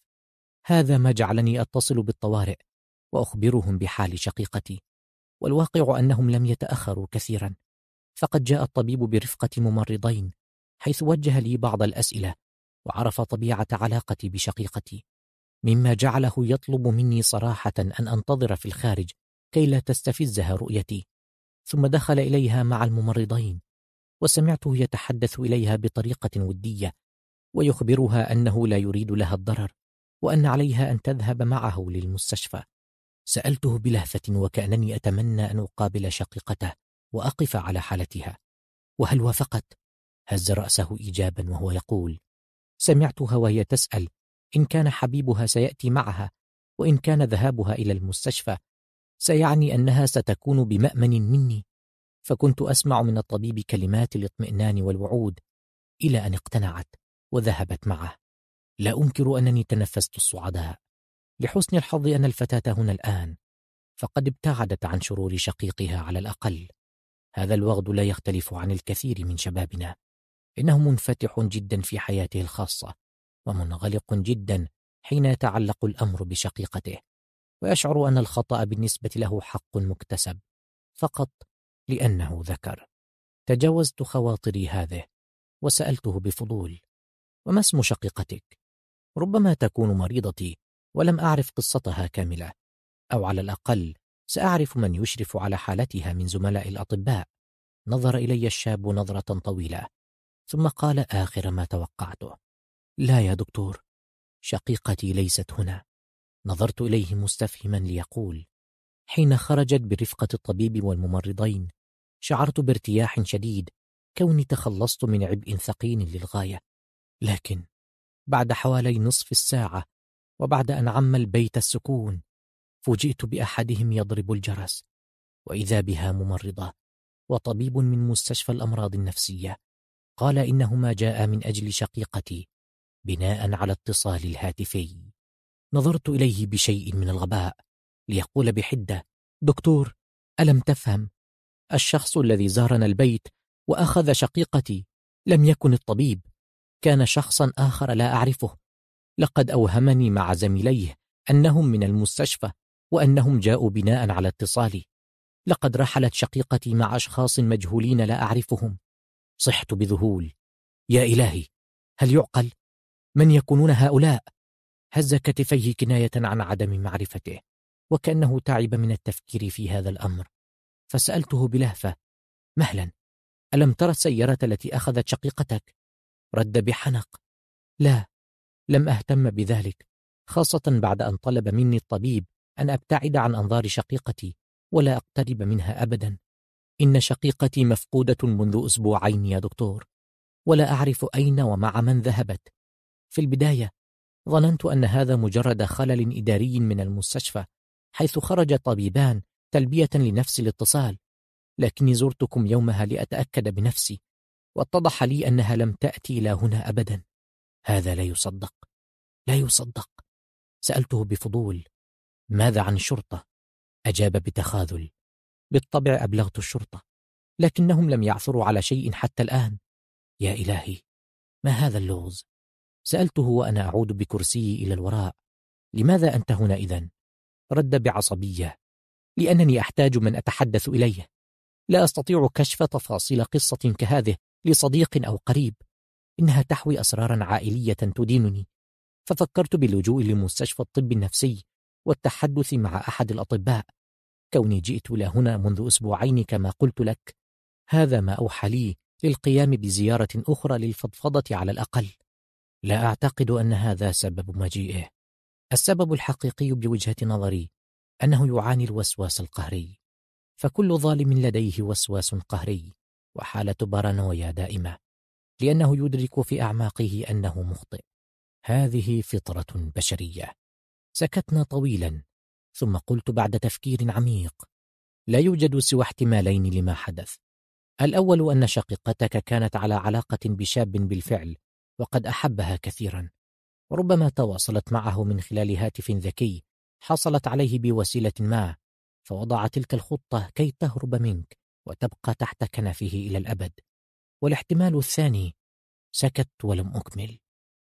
هذا ما جعلني أتصل بالطوارئ وأخبرهم بحال شقيقتي والواقع أنهم لم يتأخروا كثيرا فقد جاء الطبيب برفقة ممرضين حيث وجه لي بعض الأسئلة وعرف طبيعة علاقتي بشقيقتي مما جعله يطلب مني صراحة أن أنتظر في الخارج كي لا تستفزها رؤيتي ثم دخل إليها مع الممرضين وسمعته يتحدث إليها بطريقة ودية ويخبرها أنه لا يريد لها الضرر وأن عليها أن تذهب معه للمستشفى سألته بلهفة وكأنني أتمنى أن أقابل شقيقته وأقف على حالتها وهل وافقت؟ هز رأسه إيجابا وهو يقول سمعتها وهي تسأل إن كان حبيبها سيأتي معها وإن كان ذهابها إلى المستشفى سيعني أنها ستكون بمأمن مني فكنت أسمع من الطبيب كلمات الاطمئنان والوعود إلى أن اقتنعت وذهبت معه لا أنكر أنني تنفست الصعداء لحسن الحظ أن الفتاة هنا الآن فقد ابتعدت عن شرور شقيقها على الأقل هذا الوغد لا يختلف عن الكثير من شبابنا إنه منفتح جدا في حياته الخاصة ومنغلق جدا حين يتعلق الأمر بشقيقته ويشعر أن الخطأ بالنسبة له حق مكتسب فقط لأنه ذكر تجاوزت خواطري هذه وسألته بفضول وما اسم شقيقتك؟ ربما تكون مريضتي ولم أعرف قصتها كاملة أو على الأقل سأعرف من يشرف على حالتها من زملاء الأطباء نظر إلي الشاب نظرة طويلة ثم قال آخر ما توقعته لا يا دكتور شقيقتي ليست هنا نظرت إليه مستفهما ليقول حين خرجت برفقة الطبيب والممرضين شعرت بارتياح شديد كوني تخلصت من عبء ثقيل للغاية لكن بعد حوالي نصف الساعة وبعد أن عم البيت السكون فوجئت باحدهم يضرب الجرس واذا بها ممرضه وطبيب من مستشفى الامراض النفسيه قال انهما جاءا من اجل شقيقتي بناء على اتصال الهاتفي نظرت اليه بشيء من الغباء ليقول بحده دكتور الم تفهم الشخص الذي زارنا البيت واخذ شقيقتي لم يكن الطبيب كان شخصا اخر لا اعرفه لقد اوهمني مع زميليه انهم من المستشفى وأنهم جاءوا بناء على اتصالي لقد رحلت شقيقتي مع أشخاص مجهولين لا أعرفهم صحت بذهول يا إلهي هل يعقل؟ من يكونون هؤلاء؟ هز كتفيه كناية عن عدم معرفته وكأنه تعب من التفكير في هذا الأمر فسألته بلهفة مهلا ألم ترى السيارة التي أخذت شقيقتك؟ رد بحنق لا لم أهتم بذلك خاصة بعد أن طلب مني الطبيب أن أبتعد عن أنظار شقيقتي ولا أقترب منها أبدا إن شقيقتي مفقودة منذ أسبوعين يا دكتور ولا أعرف أين ومع من ذهبت في البداية ظننت أن هذا مجرد خلل إداري من المستشفى حيث خرج طبيبان تلبية لنفس الاتصال لكني زرتكم يومها لأتأكد بنفسي واتضح لي أنها لم تأتي إلى هنا أبدا هذا لا يصدق لا يصدق سألته بفضول ماذا عن الشرطة؟ أجاب بتخاذل بالطبع أبلغت الشرطة لكنهم لم يعثروا على شيء حتى الآن يا إلهي ما هذا اللغز؟ سألته وأنا أعود بكرسيي إلى الوراء لماذا أنت هنا إذن؟ رد بعصبية لأنني أحتاج من أتحدث إليه لا أستطيع كشف تفاصيل قصة كهذه لصديق أو قريب إنها تحوي أسرارا عائلية تدينني ففكرت باللجوء لمستشفى الطب النفسي والتحدث مع أحد الأطباء كوني جئت إلى هنا منذ أسبوعين كما قلت لك هذا ما أوحى لي للقيام بزيارة أخرى للفضفضة على الأقل لا أعتقد أن هذا سبب مجيئه السبب الحقيقي بوجهة نظري أنه يعاني الوسواس القهري فكل ظالم لديه وسواس قهري وحالة بارانويا دائمة لأنه يدرك في أعماقه أنه مخطئ هذه فطرة بشرية سكتنا طويلا ثم قلت بعد تفكير عميق لا يوجد سوى احتمالين لما حدث الأول أن شقيقتك كانت على علاقة بشاب بالفعل وقد أحبها كثيرا ربما تواصلت معه من خلال هاتف ذكي حصلت عليه بوسيلة ما فوضع تلك الخطة كي تهرب منك وتبقى تحت كنفه إلى الأبد والاحتمال الثاني سكت ولم أكمل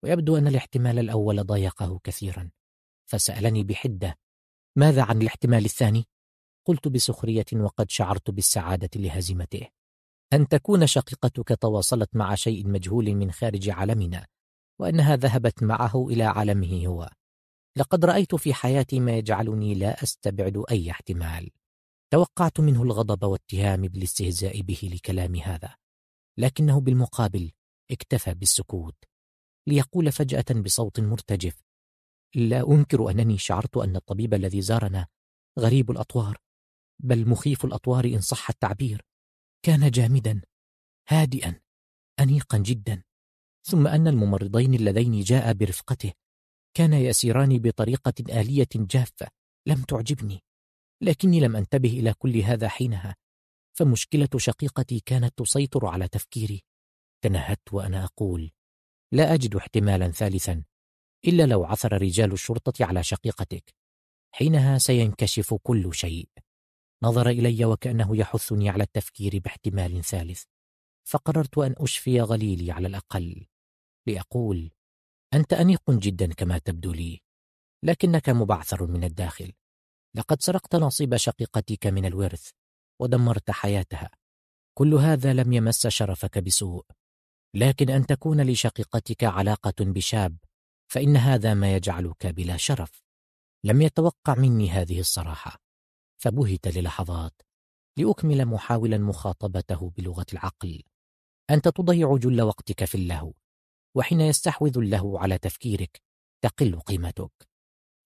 ويبدو أن الاحتمال الأول ضايقه كثيرا فسألني بحدة ماذا عن الاحتمال الثاني؟ قلت بسخرية وقد شعرت بالسعادة لهزيمته أن تكون شقيقتك تواصلت مع شيء مجهول من خارج عالمنا وأنها ذهبت معه إلى عالمه هو لقد رأيت في حياتي ما يجعلني لا أستبعد أي احتمال توقعت منه الغضب والاتهام بالاستهزاء به لكلام هذا لكنه بالمقابل اكتفى بالسكوت ليقول فجأة بصوت مرتجف لا أنكر أنني شعرت أن الطبيب الذي زارنا غريب الأطوار بل مخيف الأطوار إن صح التعبير كان جامدا هادئا أنيقا جدا ثم أن الممرضين اللذين جاء برفقته كان يسيران بطريقة آلية جافة لم تعجبني لكني لم أنتبه إلى كل هذا حينها فمشكلة شقيقتي كانت تسيطر على تفكيري تنهدت وأنا أقول لا أجد احتمالا ثالثا إلا لو عثر رجال الشرطة على شقيقتك حينها سينكشف كل شيء نظر إلي وكأنه يحثني على التفكير باحتمال ثالث فقررت أن أشفي غليلي على الأقل لأقول أنت أنيق جدا كما تبدو لي لكنك مبعثر من الداخل لقد سرقت نصيب شقيقتك من الورث ودمرت حياتها كل هذا لم يمس شرفك بسوء لكن أن تكون لشقيقتك علاقة بشاب فإن هذا ما يجعلك بلا شرف لم يتوقع مني هذه الصراحة فبهت للحظات لأكمل محاولا مخاطبته بلغة العقل أنت تضيع جل وقتك في اللهو وحين يستحوذ اللهو على تفكيرك تقل قيمتك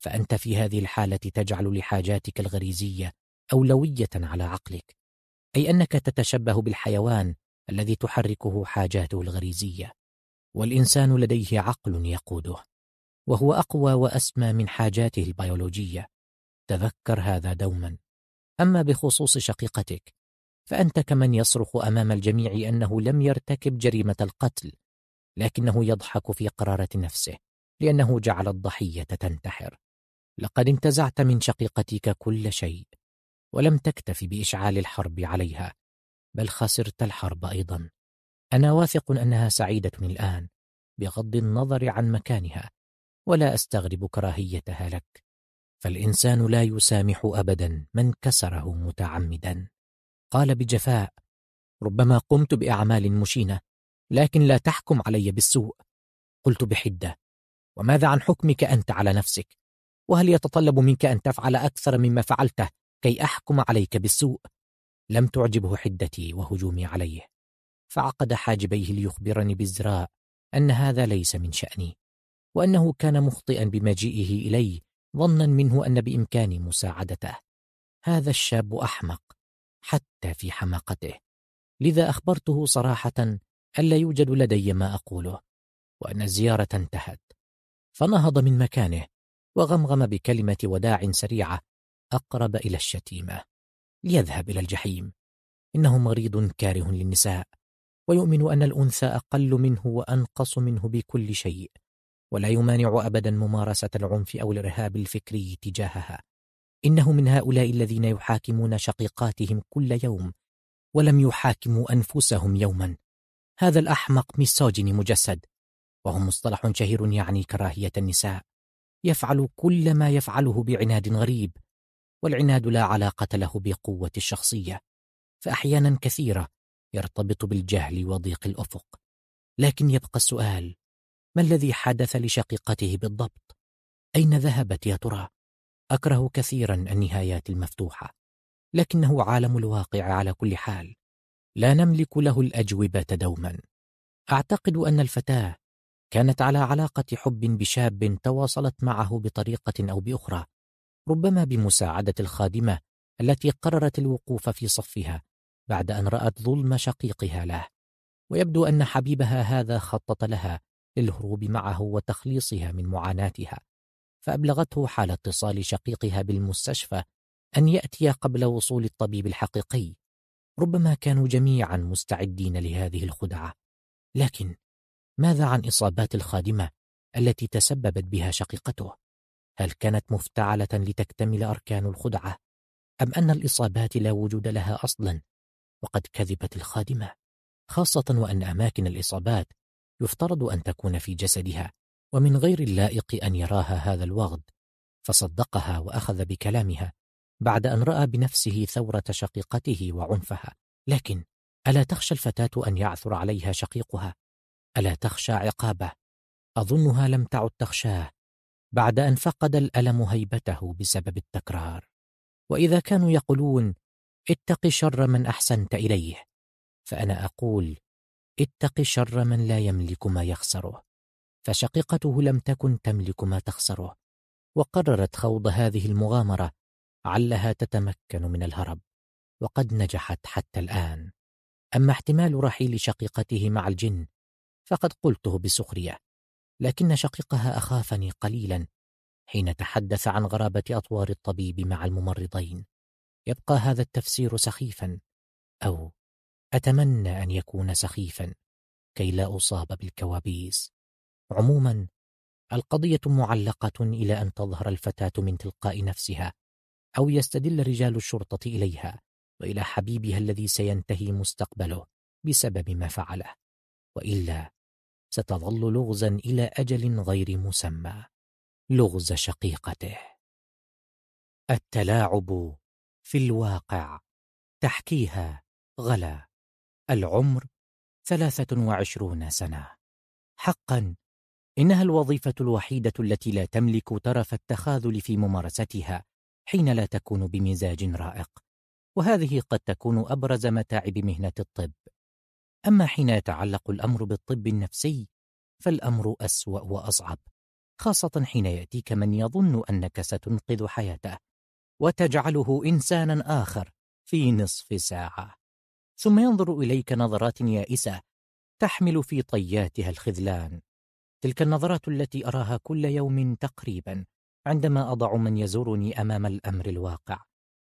فأنت في هذه الحالة تجعل لحاجاتك الغريزية أولوية على عقلك أي أنك تتشبه بالحيوان الذي تحركه حاجاته الغريزية والإنسان لديه عقل يقوده وهو أقوى وأسمى من حاجاته البيولوجية تذكر هذا دوما أما بخصوص شقيقتك فأنت كمن يصرخ أمام الجميع أنه لم يرتكب جريمة القتل لكنه يضحك في قرارة نفسه لأنه جعل الضحية تنتحر لقد انتزعت من شقيقتك كل شيء ولم تكتف بإشعال الحرب عليها بل خسرت الحرب أيضا أنا واثق أنها سعيدة الآن بغض النظر عن مكانها ولا أستغرب كراهيتها لك فالإنسان لا يسامح أبدا من كسره متعمدا قال بجفاء ربما قمت بأعمال مشينة لكن لا تحكم علي بالسوء قلت بحدة وماذا عن حكمك أنت على نفسك؟ وهل يتطلب منك أن تفعل أكثر مما فعلته كي أحكم عليك بالسوء؟ لم تعجبه حدتي وهجومي عليه فعقد حاجبيه ليخبرني بالزراء أن هذا ليس من شأني وأنه كان مخطئا بمجيئه إلي ظنا منه أن بإمكاني مساعدته هذا الشاب أحمق حتى في حماقته لذا أخبرته صراحة ألا يوجد لدي ما أقوله وأن الزيارة انتهت فنهض من مكانه وغمغم بكلمة وداع سريعة أقرب إلى الشتيمة ليذهب إلى الجحيم إنه مريض كاره للنساء ويؤمن أن الأنثى أقل منه وأنقص منه بكل شيء ولا يمانع أبدا ممارسة العنف أو الإرهاب الفكري تجاهها إنه من هؤلاء الذين يحاكمون شقيقاتهم كل يوم ولم يحاكموا أنفسهم يوما هذا الأحمق ميسوجيني مجسد وهم مصطلح شهير يعني كراهية النساء يفعل كل ما يفعله بعناد غريب والعناد لا علاقة له بقوة الشخصية فأحيانا كثيرة يرتبط بالجهل وضيق الأفق لكن يبقى السؤال ما الذي حدث لشقيقته بالضبط اين ذهبت يا ترى اكره كثيرا النهايات المفتوحه لكنه عالم الواقع على كل حال لا نملك له الاجوبه دوما اعتقد ان الفتاه كانت على علاقه حب بشاب تواصلت معه بطريقه او باخرى ربما بمساعده الخادمه التي قررت الوقوف في صفها بعد ان رات ظلم شقيقها له ويبدو ان حبيبها هذا خطط لها للهروب معه وتخليصها من معاناتها فأبلغته حال اتصال شقيقها بالمستشفى أن يأتي قبل وصول الطبيب الحقيقي ربما كانوا جميعا مستعدين لهذه الخدعة لكن ماذا عن إصابات الخادمة التي تسببت بها شقيقته؟ هل كانت مفتعلة لتكتمل أركان الخدعة؟ أم أن الإصابات لا وجود لها أصلا؟ وقد كذبت الخادمة خاصة وأن أماكن الإصابات يفترض أن تكون في جسدها ومن غير اللائق أن يراها هذا الوغد فصدقها وأخذ بكلامها بعد أن رأى بنفسه ثورة شقيقته وعنفها لكن ألا تخشى الفتاة أن يعثر عليها شقيقها؟ ألا تخشى عقابه؟ أظنها لم تعد تخشاه بعد أن فقد الألم هيبته بسبب التكرار وإذا كانوا يقولون اتق شر من أحسنت إليه فأنا أقول اتق شر من لا يملك ما يخسره فشقيقته لم تكن تملك ما تخسره وقررت خوض هذه المغامرة علها تتمكن من الهرب وقد نجحت حتى الآن أما احتمال رحيل شقيقته مع الجن فقد قلته بسخرية لكن شقيقها أخافني قليلا حين تحدث عن غرابة أطوار الطبيب مع الممرضين يبقى هذا التفسير سخيفا أو أتمنى أن يكون سخيفا كي لا أصاب بالكوابيس عموما القضية معلقة إلى أن تظهر الفتاة من تلقاء نفسها أو يستدل رجال الشرطة إليها وإلى حبيبها الذي سينتهي مستقبله بسبب ما فعله وإلا ستظل لغزا إلى أجل غير مسمى لغز شقيقته التلاعب في الواقع تحكيها غلا العمر ثلاثة وعشرون سنة حقا إنها الوظيفة الوحيدة التي لا تملك طرف التخاذل في ممارستها حين لا تكون بمزاج رائق وهذه قد تكون أبرز متاعب مهنة الطب أما حين يتعلق الأمر بالطب النفسي فالأمر أسوأ وأصعب خاصة حين يأتيك من يظن أنك ستنقذ حياته وتجعله إنسانا آخر في نصف ساعة ثم ينظر إليك نظرات يائسة تحمل في طياتها الخذلان تلك النظرات التي أراها كل يوم تقريبا عندما أضع من يزورني أمام الأمر الواقع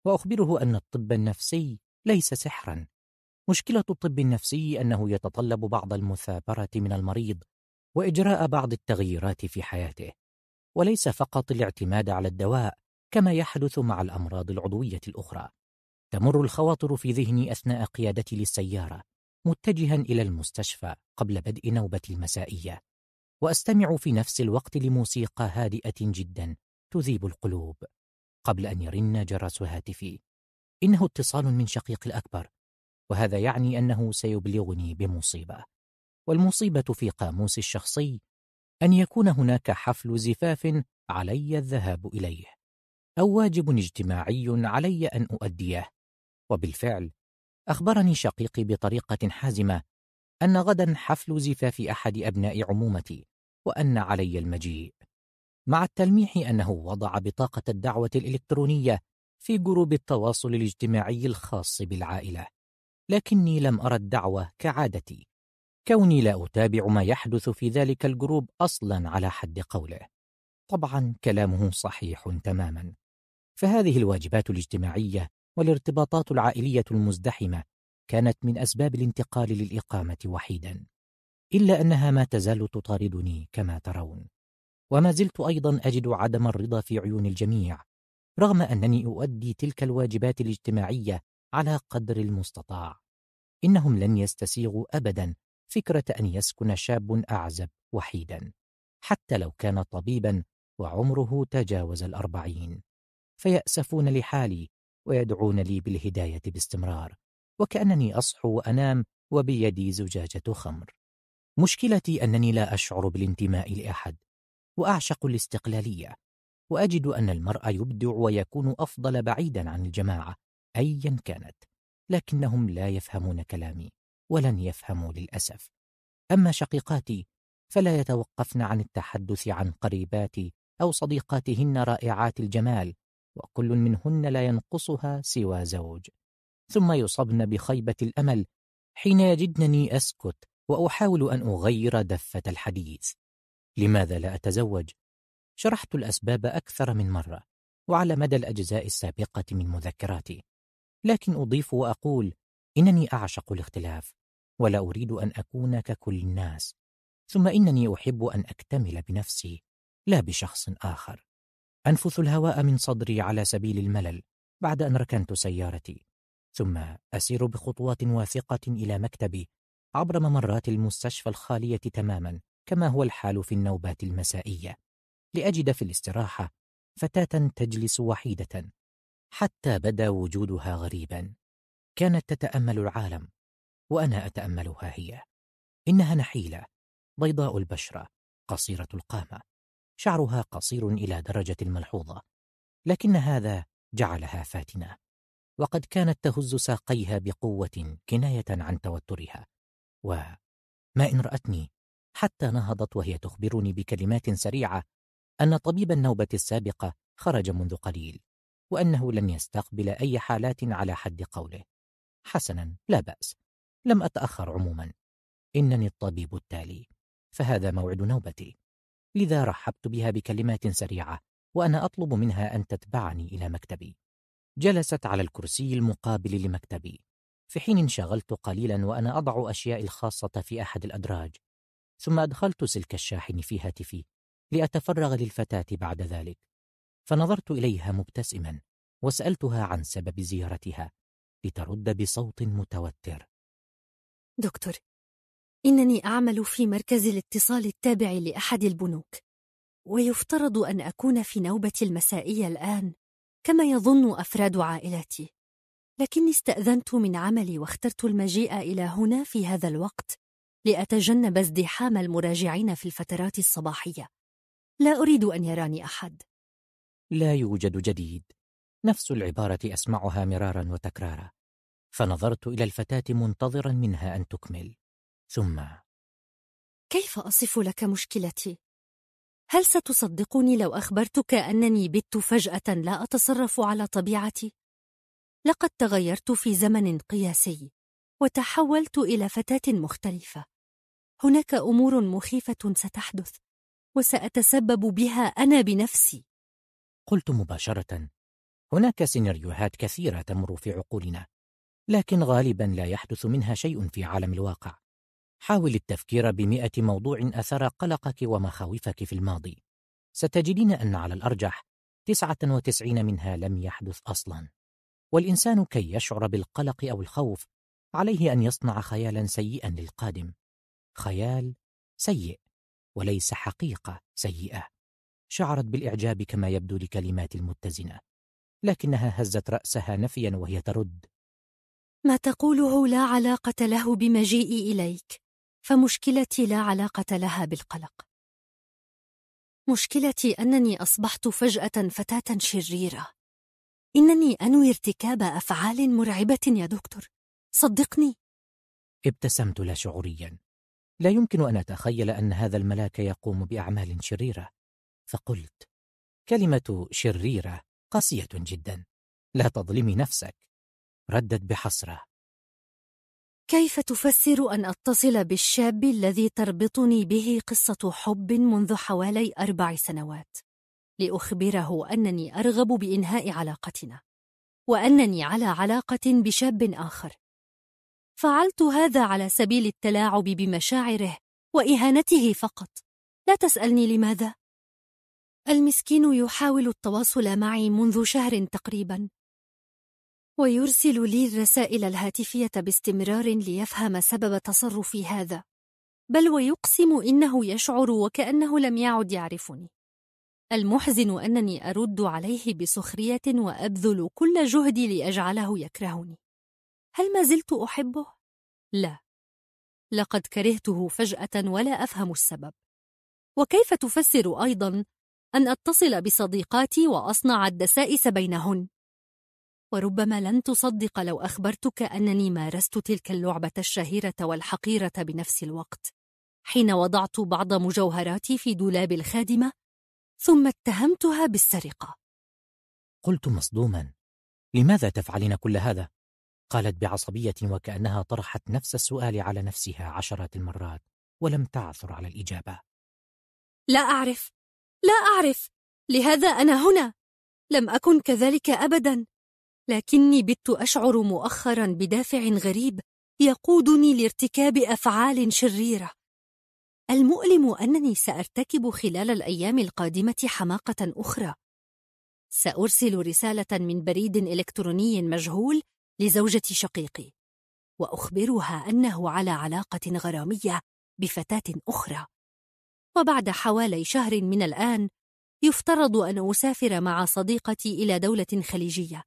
وأخبره أن الطب النفسي ليس سحرا مشكلة الطب النفسي أنه يتطلب بعض المثابرة من المريض وإجراء بعض التغييرات في حياته وليس فقط الاعتماد على الدواء كما يحدث مع الأمراض العضوية الأخرى تمر الخواطر في ذهني أثناء قيادتي للسيارة متجها إلى المستشفى قبل بدء نوبة المسائية وأستمع في نفس الوقت لموسيقى هادئة جدا تذيب القلوب قبل أن يرن جرس هاتفي إنه اتصال من شقيق الأكبر وهذا يعني أنه سيبلغني بمصيبة والمصيبة في قاموسي الشخصي أن يكون هناك حفل زفاف علي الذهاب إليه أو واجب اجتماعي علي أن أؤديه وبالفعل أخبرني شقيقي بطريقة حازمة أن غدا حفل زفاف أحد أبناء عمومتي وأن علي المجيء مع التلميح أنه وضع بطاقة الدعوة الإلكترونية في جروب التواصل الاجتماعي الخاص بالعائلة لكني لم أرى الدعوة كعادتي كوني لا أتابع ما يحدث في ذلك الجروب أصلا على حد قوله طبعا كلامه صحيح تماما فهذه الواجبات الاجتماعية والارتباطات العائلية المزدحمة كانت من أسباب الانتقال للإقامة وحيدا إلا أنها ما تزال تطاردني كما ترون وما زلت أيضا أجد عدم الرضا في عيون الجميع رغم أنني أؤدي تلك الواجبات الاجتماعية على قدر المستطاع إنهم لن يستسيغوا أبدا فكرة أن يسكن شاب أعزب وحيدا حتى لو كان طبيبا وعمره تجاوز الأربعين فيأسفون لحالي ويدعون لي بالهداية باستمرار وكأنني أصحو وأنام وبيدي زجاجة خمر مشكلتي أنني لا أشعر بالانتماء لأحد وأعشق الاستقلالية وأجد أن المرء يبدع ويكون أفضل بعيدا عن الجماعة أيا كانت لكنهم لا يفهمون كلامي ولن يفهموا للأسف أما شقيقاتي فلا يتوقفن عن التحدث عن قريباتي أو صديقاتهن رائعات الجمال وكل منهن لا ينقصها سوى زوج ثم يصبن بخيبة الأمل حين يجدنني أسكت وأحاول أن أغير دفة الحديث لماذا لا أتزوج؟ شرحت الأسباب أكثر من مرة وعلى مدى الأجزاء السابقة من مذكراتي لكن أضيف وأقول إنني أعشق الاختلاف ولا أريد أن أكون ككل الناس ثم إنني أحب أن أكتمل بنفسي لا بشخص آخر أنفث الهواء من صدري على سبيل الملل بعد أن ركنت سيارتي ثم أسير بخطوات واثقة إلى مكتبي عبر ممرات المستشفى الخالية تماما كما هو الحال في النوبات المسائية لأجد في الاستراحة فتاة تجلس وحيدة حتى بدا وجودها غريبا كانت تتأمل العالم وأنا أتأملها هي إنها نحيلة بيضاء البشرة قصيرة القامة شعرها قصير إلى درجة ملحوظة لكن هذا جعلها فاتنة وقد كانت تهز ساقيها بقوة كناية عن توترها وما إن رأتني حتى نهضت وهي تخبرني بكلمات سريعة أن طبيب النوبة السابقة خرج منذ قليل وأنه لن يستقبل أي حالات على حد قوله حسنا لا بأس لم أتأخر عموما إنني الطبيب التالي فهذا موعد نوبتي لذا رحبت بها بكلمات سريعة وأنا أطلب منها أن تتبعني إلى مكتبي جلست على الكرسي المقابل لمكتبي في حين انشغلت قليلا وأنا أضع أشيائي الخاصة في أحد الأدراج ثم أدخلت سلك الشاحن في هاتفي لأتفرغ للفتاة بعد ذلك فنظرت إليها مبتسما وسألتها عن سبب زيارتها لترد بصوت متوتر دكتور إنني أعمل في مركز الاتصال التابع لأحد البنوك، ويفترض أن أكون في نوبة المسائية الآن، كما يظن أفراد عائلتي. لكني استأذنت من عملي واخترت المجيء إلى هنا في هذا الوقت لأتجنب ازدحام المراجعين في الفترات الصباحية. لا أريد أن يراني أحد. لا يوجد جديد. نفس العبارة أسمعها مرارا وتكرارا. فنظرت إلى الفتاة منتظرا منها أن تكمل. ثم كيف أصف لك مشكلتي؟ هل ستصدقني لو أخبرتك أنني بت فجأة لا أتصرف على طبيعتي؟ لقد تغيرت في زمن قياسي وتحولت إلى فتاة مختلفة هناك أمور مخيفة ستحدث وسأتسبب بها أنا بنفسي قلت مباشرة هناك سيناريوهات كثيرة تمر في عقولنا لكن غالبا لا يحدث منها شيء في عالم الواقع حاول التفكير بمئة موضوع أثار قلقك ومخاوفك في الماضي ستجدين أن على الأرجح تسعة وتسعين منها لم يحدث أصلا والإنسان كي يشعر بالقلق أو الخوف عليه أن يصنع خيالا سيئا للقادم خيال سيء وليس حقيقة سيئة شعرت بالإعجاب كما يبدو لكلمات المتزنة لكنها هزت رأسها نفيا وهي ترد ما تقوله لا علاقة له بمجيئي إليك فمشكلتي لا علاقة لها بالقلق مشكلتي أنني أصبحت فجأة فتاة شريرة إنني أنوي ارتكاب أفعال مرعبة يا دكتور صدقني ابتسمت لا شعوريا لا يمكن أن أتخيل أن هذا الملاك يقوم بأعمال شريرة فقلت كلمة شريرة قاسية جدا لا تظلمي نفسك ردت بحسرة كيف تفسر أن أتصل بالشاب الذي تربطني به قصة حب منذ حوالي أربع سنوات لأخبره أنني أرغب بإنهاء علاقتنا وأنني على علاقة بشاب آخر فعلت هذا على سبيل التلاعب بمشاعره وإهانته فقط لا تسألني لماذا المسكين يحاول التواصل معي منذ شهر تقريبا ويرسل لي الرسائل الهاتفية باستمرار ليفهم سبب تصرفي هذا بل ويقسم إنه يشعر وكأنه لم يعد يعرفني المحزن أنني أرد عليه بسخرية وأبذل كل جهدي لأجعله يكرهني هل ما زلت أحبه؟ لا لقد كرهته فجأة ولا أفهم السبب وكيف تفسر أيضا أن أتصل بصديقاتي وأصنع الدسائس بينهن؟ وربما لن تصدق لو أخبرتك أنني مارست تلك اللعبة الشهيرة والحقيرة بنفس الوقت حين وضعت بعض مجوهراتي في دولاب الخادمة ثم اتهمتها بالسرقة قلت مصدوما لماذا تفعلين كل هذا؟ قالت بعصبية وكأنها طرحت نفس السؤال على نفسها عشرات المرات ولم تعثر على الإجابة لا أعرف لا أعرف لهذا أنا هنا لم أكن كذلك أبدا لكني بت أشعر مؤخرا بدافع غريب يقودني لارتكاب أفعال شريرة المؤلم أنني سأرتكب خلال الأيام القادمة حماقة أخرى سأرسل رسالة من بريد إلكتروني مجهول لزوجة شقيقي وأخبرها أنه على علاقة غرامية بفتاة أخرى وبعد حوالي شهر من الآن يفترض أن أسافر مع صديقتي إلى دولة خليجية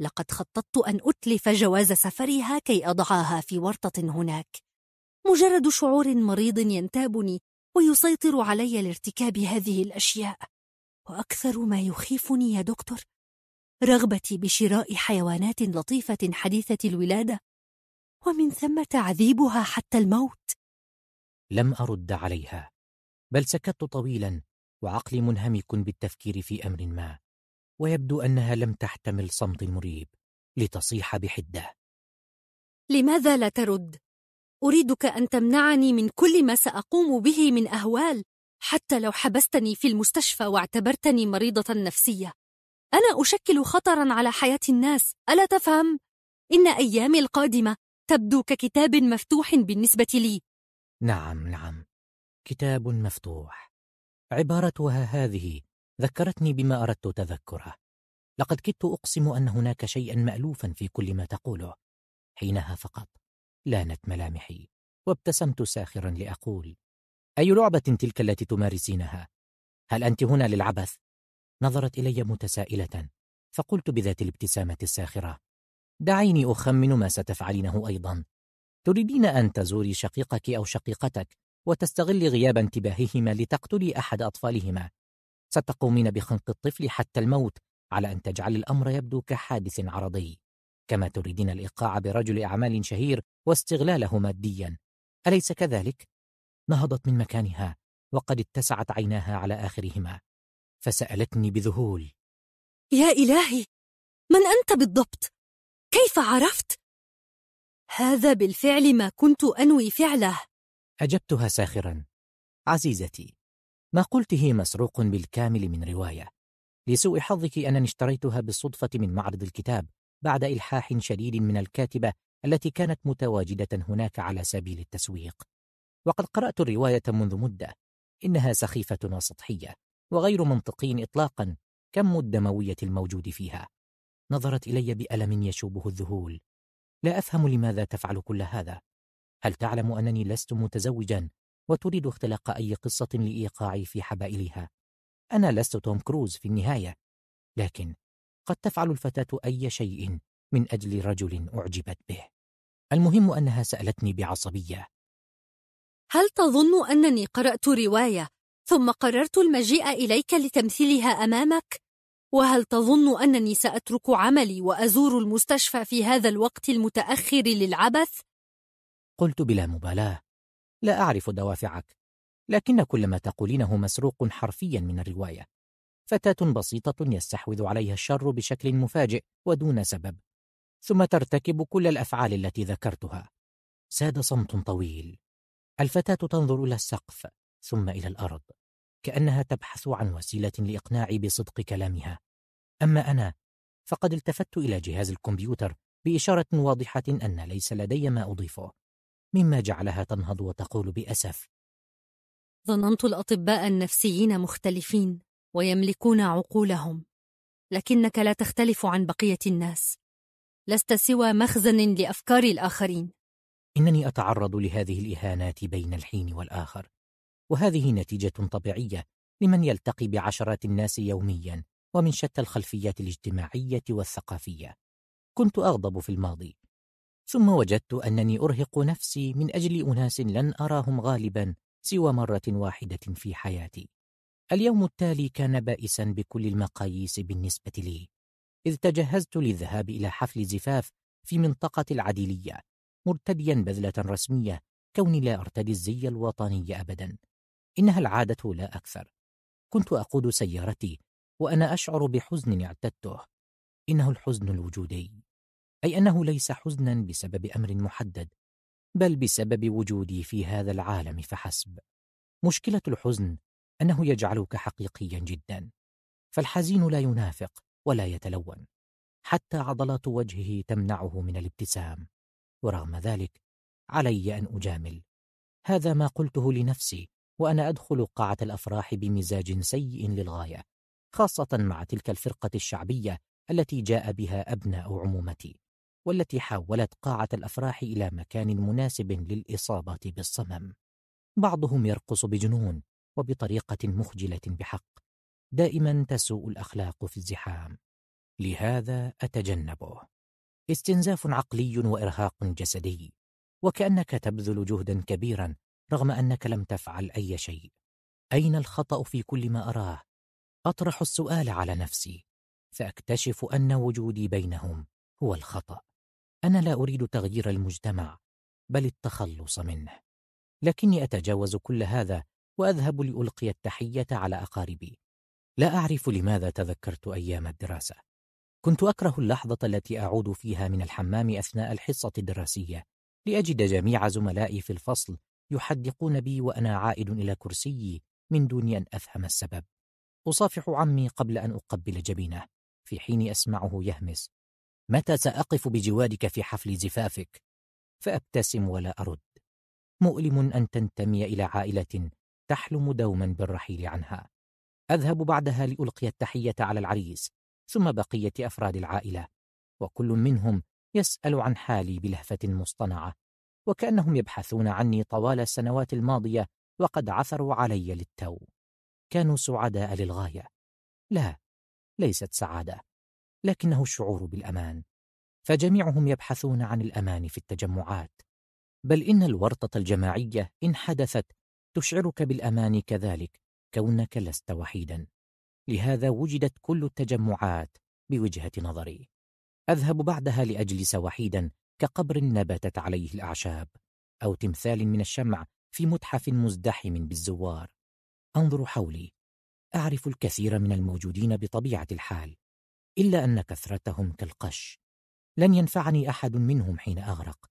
لقد خططت أن أتلف جواز سفرها كي أضعها في ورطة هناك مجرد شعور مريض ينتابني ويسيطر علي لارتكاب هذه الأشياء وأكثر ما يخيفني يا دكتور رغبتي بشراء حيوانات لطيفة حديثة الولادة ومن ثم تعذيبها حتى الموت لم أرد عليها بل سكت طويلا وعقلي منهمك بالتفكير في أمر ما ويبدو أنها لم تحتمل صمت المريب لتصيح بحدة لماذا لا ترد؟ أريدك أن تمنعني من كل ما سأقوم به من أهوال حتى لو حبستني في المستشفى واعتبرتني مريضة نفسية أنا أشكل خطرا على حياة الناس ألا تفهم؟ إن أيامي القادمة تبدو ككتاب مفتوح بالنسبة لي نعم نعم كتاب مفتوح عبارتها هذه ذكرتني بما أردت تذكره لقد كدت أقسم أن هناك شيئا مألوفا في كل ما تقوله حينها فقط لانت ملامحي وابتسمت ساخرا لأقول أي لعبة تلك التي تمارسينها؟ هل أنت هنا للعبث؟ نظرت إلي متسائلة فقلت بذات الابتسامة الساخرة دعيني أخمن ما ستفعلينه أيضا تريدين أن تزوري شقيقك أو شقيقتك وتستغلي غياب انتباههما لتقتلي أحد أطفالهما ستقومين بخنق الطفل حتى الموت على أن تجعل الأمر يبدو كحادث عرضي كما تريدين الإيقاع برجل أعمال شهير واستغلاله ماديا أليس كذلك؟ نهضت من مكانها وقد اتسعت عيناها على آخرهما فسألتني بذهول يا إلهي من أنت بالضبط؟ كيف عرفت؟ هذا بالفعل ما كنت أنوي فعله أجبتها ساخرا عزيزتي ما قلته مسروق بالكامل من رواية لسوء حظك أنني اشتريتها بالصدفة من معرض الكتاب بعد إلحاح شديد من الكاتبة التي كانت متواجدة هناك على سبيل التسويق وقد قرأت الرواية منذ مدة إنها سخيفة وسطحية وغير منطقي إطلاقا كم الدموية الموجود فيها نظرت إلي بألم يشوبه الذهول لا أفهم لماذا تفعل كل هذا هل تعلم أنني لست متزوجا وتريد اختلاق أي قصة لإيقاعي في حبائلها أنا لست توم كروز في النهاية لكن قد تفعل الفتاة أي شيء من أجل رجل أعجبت به المهم أنها سألتني بعصبية هل تظن أنني قرأت رواية ثم قررت المجيء إليك لتمثيلها أمامك؟ وهل تظن أنني سأترك عملي وأزور المستشفى في هذا الوقت المتأخر للعبث؟ قلت بلا مبالاة لا أعرف دوافعك لكن كل ما تقولينه مسروق حرفيا من الرواية فتاة بسيطة يستحوذ عليها الشر بشكل مفاجئ ودون سبب ثم ترتكب كل الأفعال التي ذكرتها ساد صمت طويل الفتاة تنظر إلى السقف ثم إلى الأرض كأنها تبحث عن وسيلة لإقناعي بصدق كلامها أما أنا فقد التفت إلى جهاز الكمبيوتر بإشارة واضحة أن ليس لدي ما أضيفه مما جعلها تنهض وتقول بأسف ظننت الأطباء النفسيين مختلفين ويملكون عقولهم لكنك لا تختلف عن بقية الناس لست سوى مخزن لأفكار الآخرين إنني أتعرض لهذه الإهانات بين الحين والآخر وهذه نتيجة طبيعية لمن يلتقي بعشرات الناس يوميا ومن شتى الخلفيات الاجتماعية والثقافية كنت أغضب في الماضي ثم وجدت أنني أرهق نفسي من أجل أناس لن أراهم غالبا سوى مرة واحدة في حياتي اليوم التالي كان بائسا بكل المقاييس بالنسبة لي إذ تجهزت للذهاب إلى حفل زفاف في منطقة العديلية مرتديا بذلة رسمية كوني لا أرتدي الزي الوطني أبدا إنها العادة لا أكثر كنت أقود سيارتي وأنا أشعر بحزن اعتدته إنه الحزن الوجودي أي أنه ليس حزنا بسبب أمر محدد بل بسبب وجودي في هذا العالم فحسب مشكلة الحزن أنه يجعلك حقيقيا جدا فالحزين لا ينافق ولا يتلون حتى عضلات وجهه تمنعه من الابتسام ورغم ذلك علي أن أجامل هذا ما قلته لنفسي وأنا أدخل قاعة الأفراح بمزاج سيء للغاية خاصة مع تلك الفرقة الشعبية التي جاء بها أبناء عمومتي والتي حولت قاعة الأفراح إلى مكان مناسب للإصابة بالصمم بعضهم يرقص بجنون وبطريقة مخجلة بحق دائما تسوء الأخلاق في الزحام لهذا أتجنبه استنزاف عقلي وإرهاق جسدي وكأنك تبذل جهدا كبيرا رغم أنك لم تفعل أي شيء أين الخطأ في كل ما أراه؟ أطرح السؤال على نفسي فأكتشف أن وجودي بينهم هو الخطأ أنا لا أريد تغيير المجتمع بل التخلص منه لكني أتجاوز كل هذا وأذهب لألقي التحية على أقاربي لا أعرف لماذا تذكرت أيام الدراسة كنت أكره اللحظة التي أعود فيها من الحمام أثناء الحصة الدراسية لأجد جميع زملائي في الفصل يحدقون بي وأنا عائد إلى كرسيي من دون أن أفهم السبب أصافح عمي قبل أن أقبل جبينه في حين أسمعه يهمس متى سأقف بجوارك في حفل زفافك؟ فأبتسم ولا أرد مؤلم أن تنتمي إلى عائلة تحلم دوما بالرحيل عنها أذهب بعدها لألقي التحية على العريس ثم بقية أفراد العائلة وكل منهم يسأل عن حالي بلهفة مصطنعة وكأنهم يبحثون عني طوال السنوات الماضية وقد عثروا علي للتو كانوا سعداء للغاية لا ليست سعادة لكنه الشعور بالامان فجميعهم يبحثون عن الامان في التجمعات بل ان الورطه الجماعيه ان حدثت تشعرك بالامان كذلك كونك لست وحيدا لهذا وجدت كل التجمعات بوجهه نظري اذهب بعدها لاجلس وحيدا كقبر نبتت عليه الاعشاب او تمثال من الشمع في متحف مزدحم بالزوار انظر حولي اعرف الكثير من الموجودين بطبيعه الحال الا ان كثرتهم كالقش لن ينفعني احد منهم حين اغرق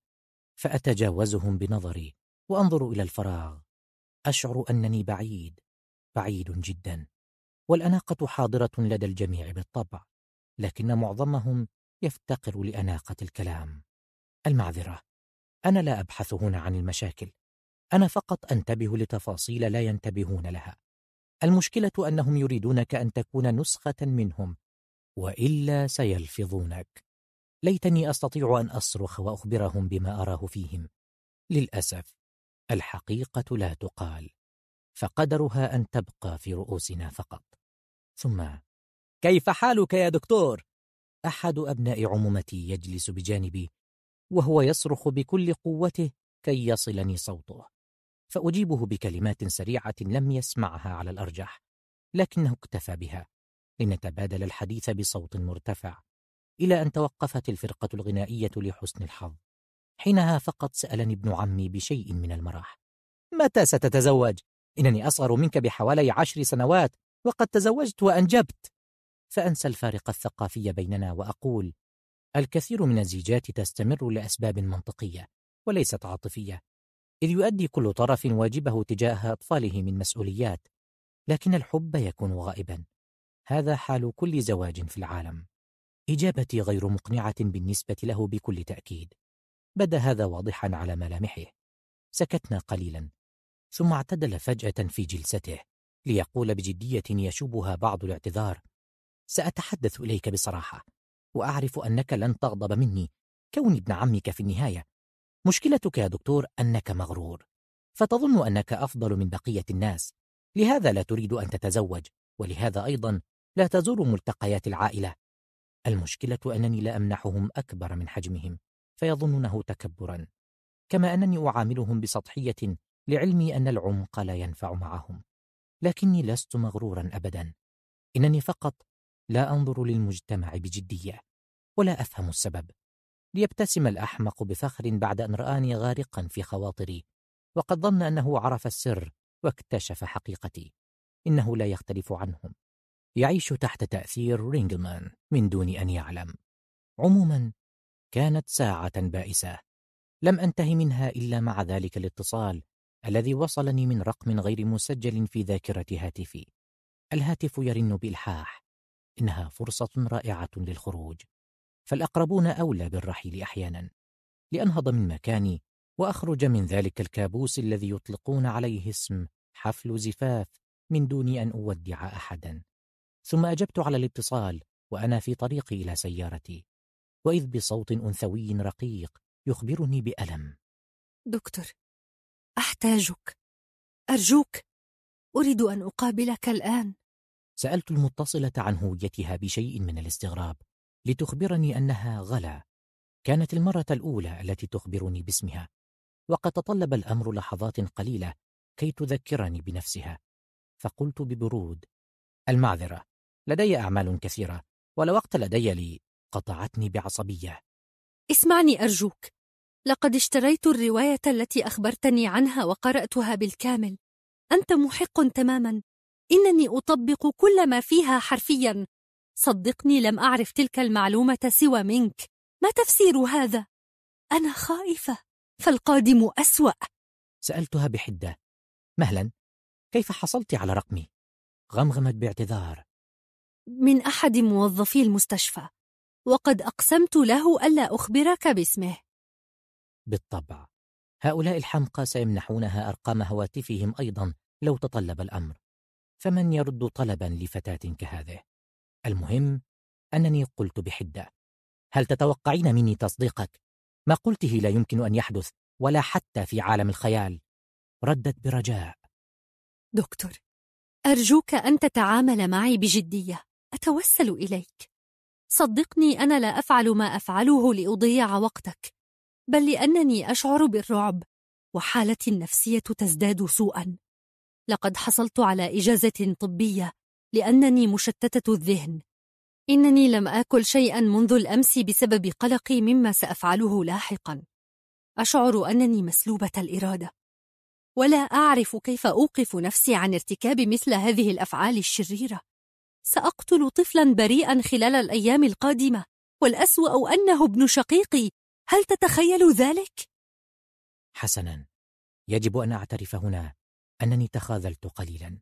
فاتجاوزهم بنظري وانظر الى الفراغ اشعر انني بعيد بعيد جدا والاناقه حاضره لدى الجميع بالطبع لكن معظمهم يفتقر لاناقه الكلام المعذره انا لا ابحث هنا عن المشاكل انا فقط انتبه لتفاصيل لا ينتبهون لها المشكله انهم يريدونك ان تكون نسخه منهم والا سيلفظونك ليتني استطيع ان اصرخ واخبرهم بما اراه فيهم للاسف الحقيقه لا تقال فقدرها ان تبقى في رؤوسنا فقط ثم كيف حالك يا دكتور احد ابناء عمومتي يجلس بجانبي وهو يصرخ بكل قوته كي يصلني صوته فاجيبه بكلمات سريعه لم يسمعها على الارجح لكنه اكتفى بها لنتبادل الحديث بصوت مرتفع إلى أن توقفت الفرقة الغنائية لحسن الحظ حينها فقط سألني ابن عمي بشيء من المرح متى ستتزوج؟ إنني أصغر منك بحوالي عشر سنوات وقد تزوجت وأنجبت فأنسى الفارق الثقافي بيننا وأقول الكثير من الزيجات تستمر لأسباب منطقية وليست عاطفية إذ يؤدي كل طرف واجبه تجاه أطفاله من مسؤوليات لكن الحب يكون غائبا هذا حال كل زواج في العالم إجابتي غير مقنعة بالنسبة له بكل تأكيد بدا هذا واضحا على ملامحه سكتنا قليلا ثم اعتدل فجأة في جلسته ليقول بجدية يشوبها بعض الاعتذار سأتحدث إليك بصراحة وأعرف أنك لن تغضب مني كوني ابن عمك في النهاية مشكلتك يا دكتور أنك مغرور فتظن أنك أفضل من بقية الناس لهذا لا تريد أن تتزوج ولهذا أيضا لا تزور ملتقيات العائلة المشكلة أنني لا أمنحهم أكبر من حجمهم فيظنونه تكبرا كما أنني أعاملهم بسطحية لعلمي أن العمق لا ينفع معهم لكني لست مغرورا أبدا إنني فقط لا أنظر للمجتمع بجدية ولا أفهم السبب ليبتسم الأحمق بفخر بعد أن رآني غارقا في خواطري وقد ظن أنه عرف السر واكتشف حقيقتي إنه لا يختلف عنهم يعيش تحت تأثير رينجلمان من دون أن يعلم عموما كانت ساعة بائسة لم أنته منها إلا مع ذلك الاتصال الذي وصلني من رقم غير مسجل في ذاكرة هاتفي الهاتف يرن بإلحاح إنها فرصة رائعة للخروج فالأقربون أولى بالرحيل أحيانا لأنهض من مكاني وأخرج من ذلك الكابوس الذي يطلقون عليه اسم حفل زفاف من دون أن أودع أحدا ثم أجبت على الاتصال وأنا في طريقي إلى سيارتي وإذ بصوت أنثوي رقيق يخبرني بألم دكتور أحتاجك أرجوك أريد أن أقابلك الآن سألت المتصلة عن هويتها بشيء من الاستغراب لتخبرني أنها غلا كانت المرة الأولى التي تخبرني باسمها وقد تطلب الأمر لحظات قليلة كي تذكرني بنفسها فقلت ببرود المعذرة لدي أعمال كثيرة ولا وقت لدي لي قطعتني بعصبية اسمعني أرجوك لقد اشتريت الرواية التي أخبرتني عنها وقرأتها بالكامل أنت محق تماما إنني أطبق كل ما فيها حرفيا صدقني لم أعرف تلك المعلومة سوى منك ما تفسير هذا؟ أنا خائفة فالقادم أسوأ سألتها بحدة مهلا كيف حصلت على رقمي؟ غمغمت باعتذار من أحد موظفي المستشفى وقد أقسمت له ألا أخبرك باسمه بالطبع هؤلاء الحمقى سيمنحونها أرقام هواتفهم أيضا لو تطلب الأمر فمن يرد طلبا لفتاة كهذه؟ المهم أنني قلت بحدة هل تتوقعين مني تصديقك؟ ما قلته لا يمكن أن يحدث ولا حتى في عالم الخيال ردت برجاء دكتور أرجوك أن تتعامل معي بجدية أتوسل إليك صدقني أنا لا أفعل ما أفعله لأضيع وقتك بل لأنني أشعر بالرعب وحالتي النفسية تزداد سوءا لقد حصلت على إجازة طبية لأنني مشتتة الذهن إنني لم آكل شيئا منذ الأمس بسبب قلقي مما سأفعله لاحقا أشعر أنني مسلوبة الإرادة ولا أعرف كيف أوقف نفسي عن ارتكاب مثل هذه الأفعال الشريرة سأقتل طفلا بريئا خلال الأيام القادمة والأسوأ أنه ابن شقيقي هل تتخيل ذلك؟ حسنا يجب أن أعترف هنا أنني تخاذلت قليلا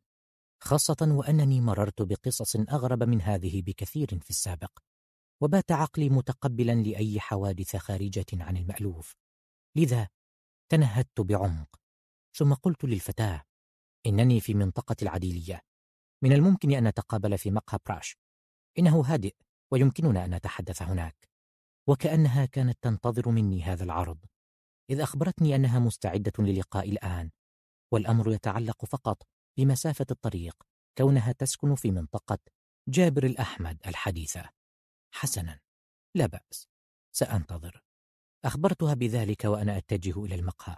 خاصة وأنني مررت بقصص أغرب من هذه بكثير في السابق وبات عقلي متقبلا لأي حوادث خارجة عن المألوف لذا تنهدت بعمق ثم قلت للفتاة إنني في منطقة العديلية من الممكن أن نتقابل في مقهى براش إنه هادئ ويمكننا أن نتحدث هناك وكأنها كانت تنتظر مني هذا العرض إذ أخبرتني أنها مستعدة للقاء الآن والأمر يتعلق فقط بمسافة الطريق كونها تسكن في منطقة جابر الأحمد الحديثة حسنا لا بأس سأنتظر أخبرتها بذلك وأنا أتجه إلى المقهى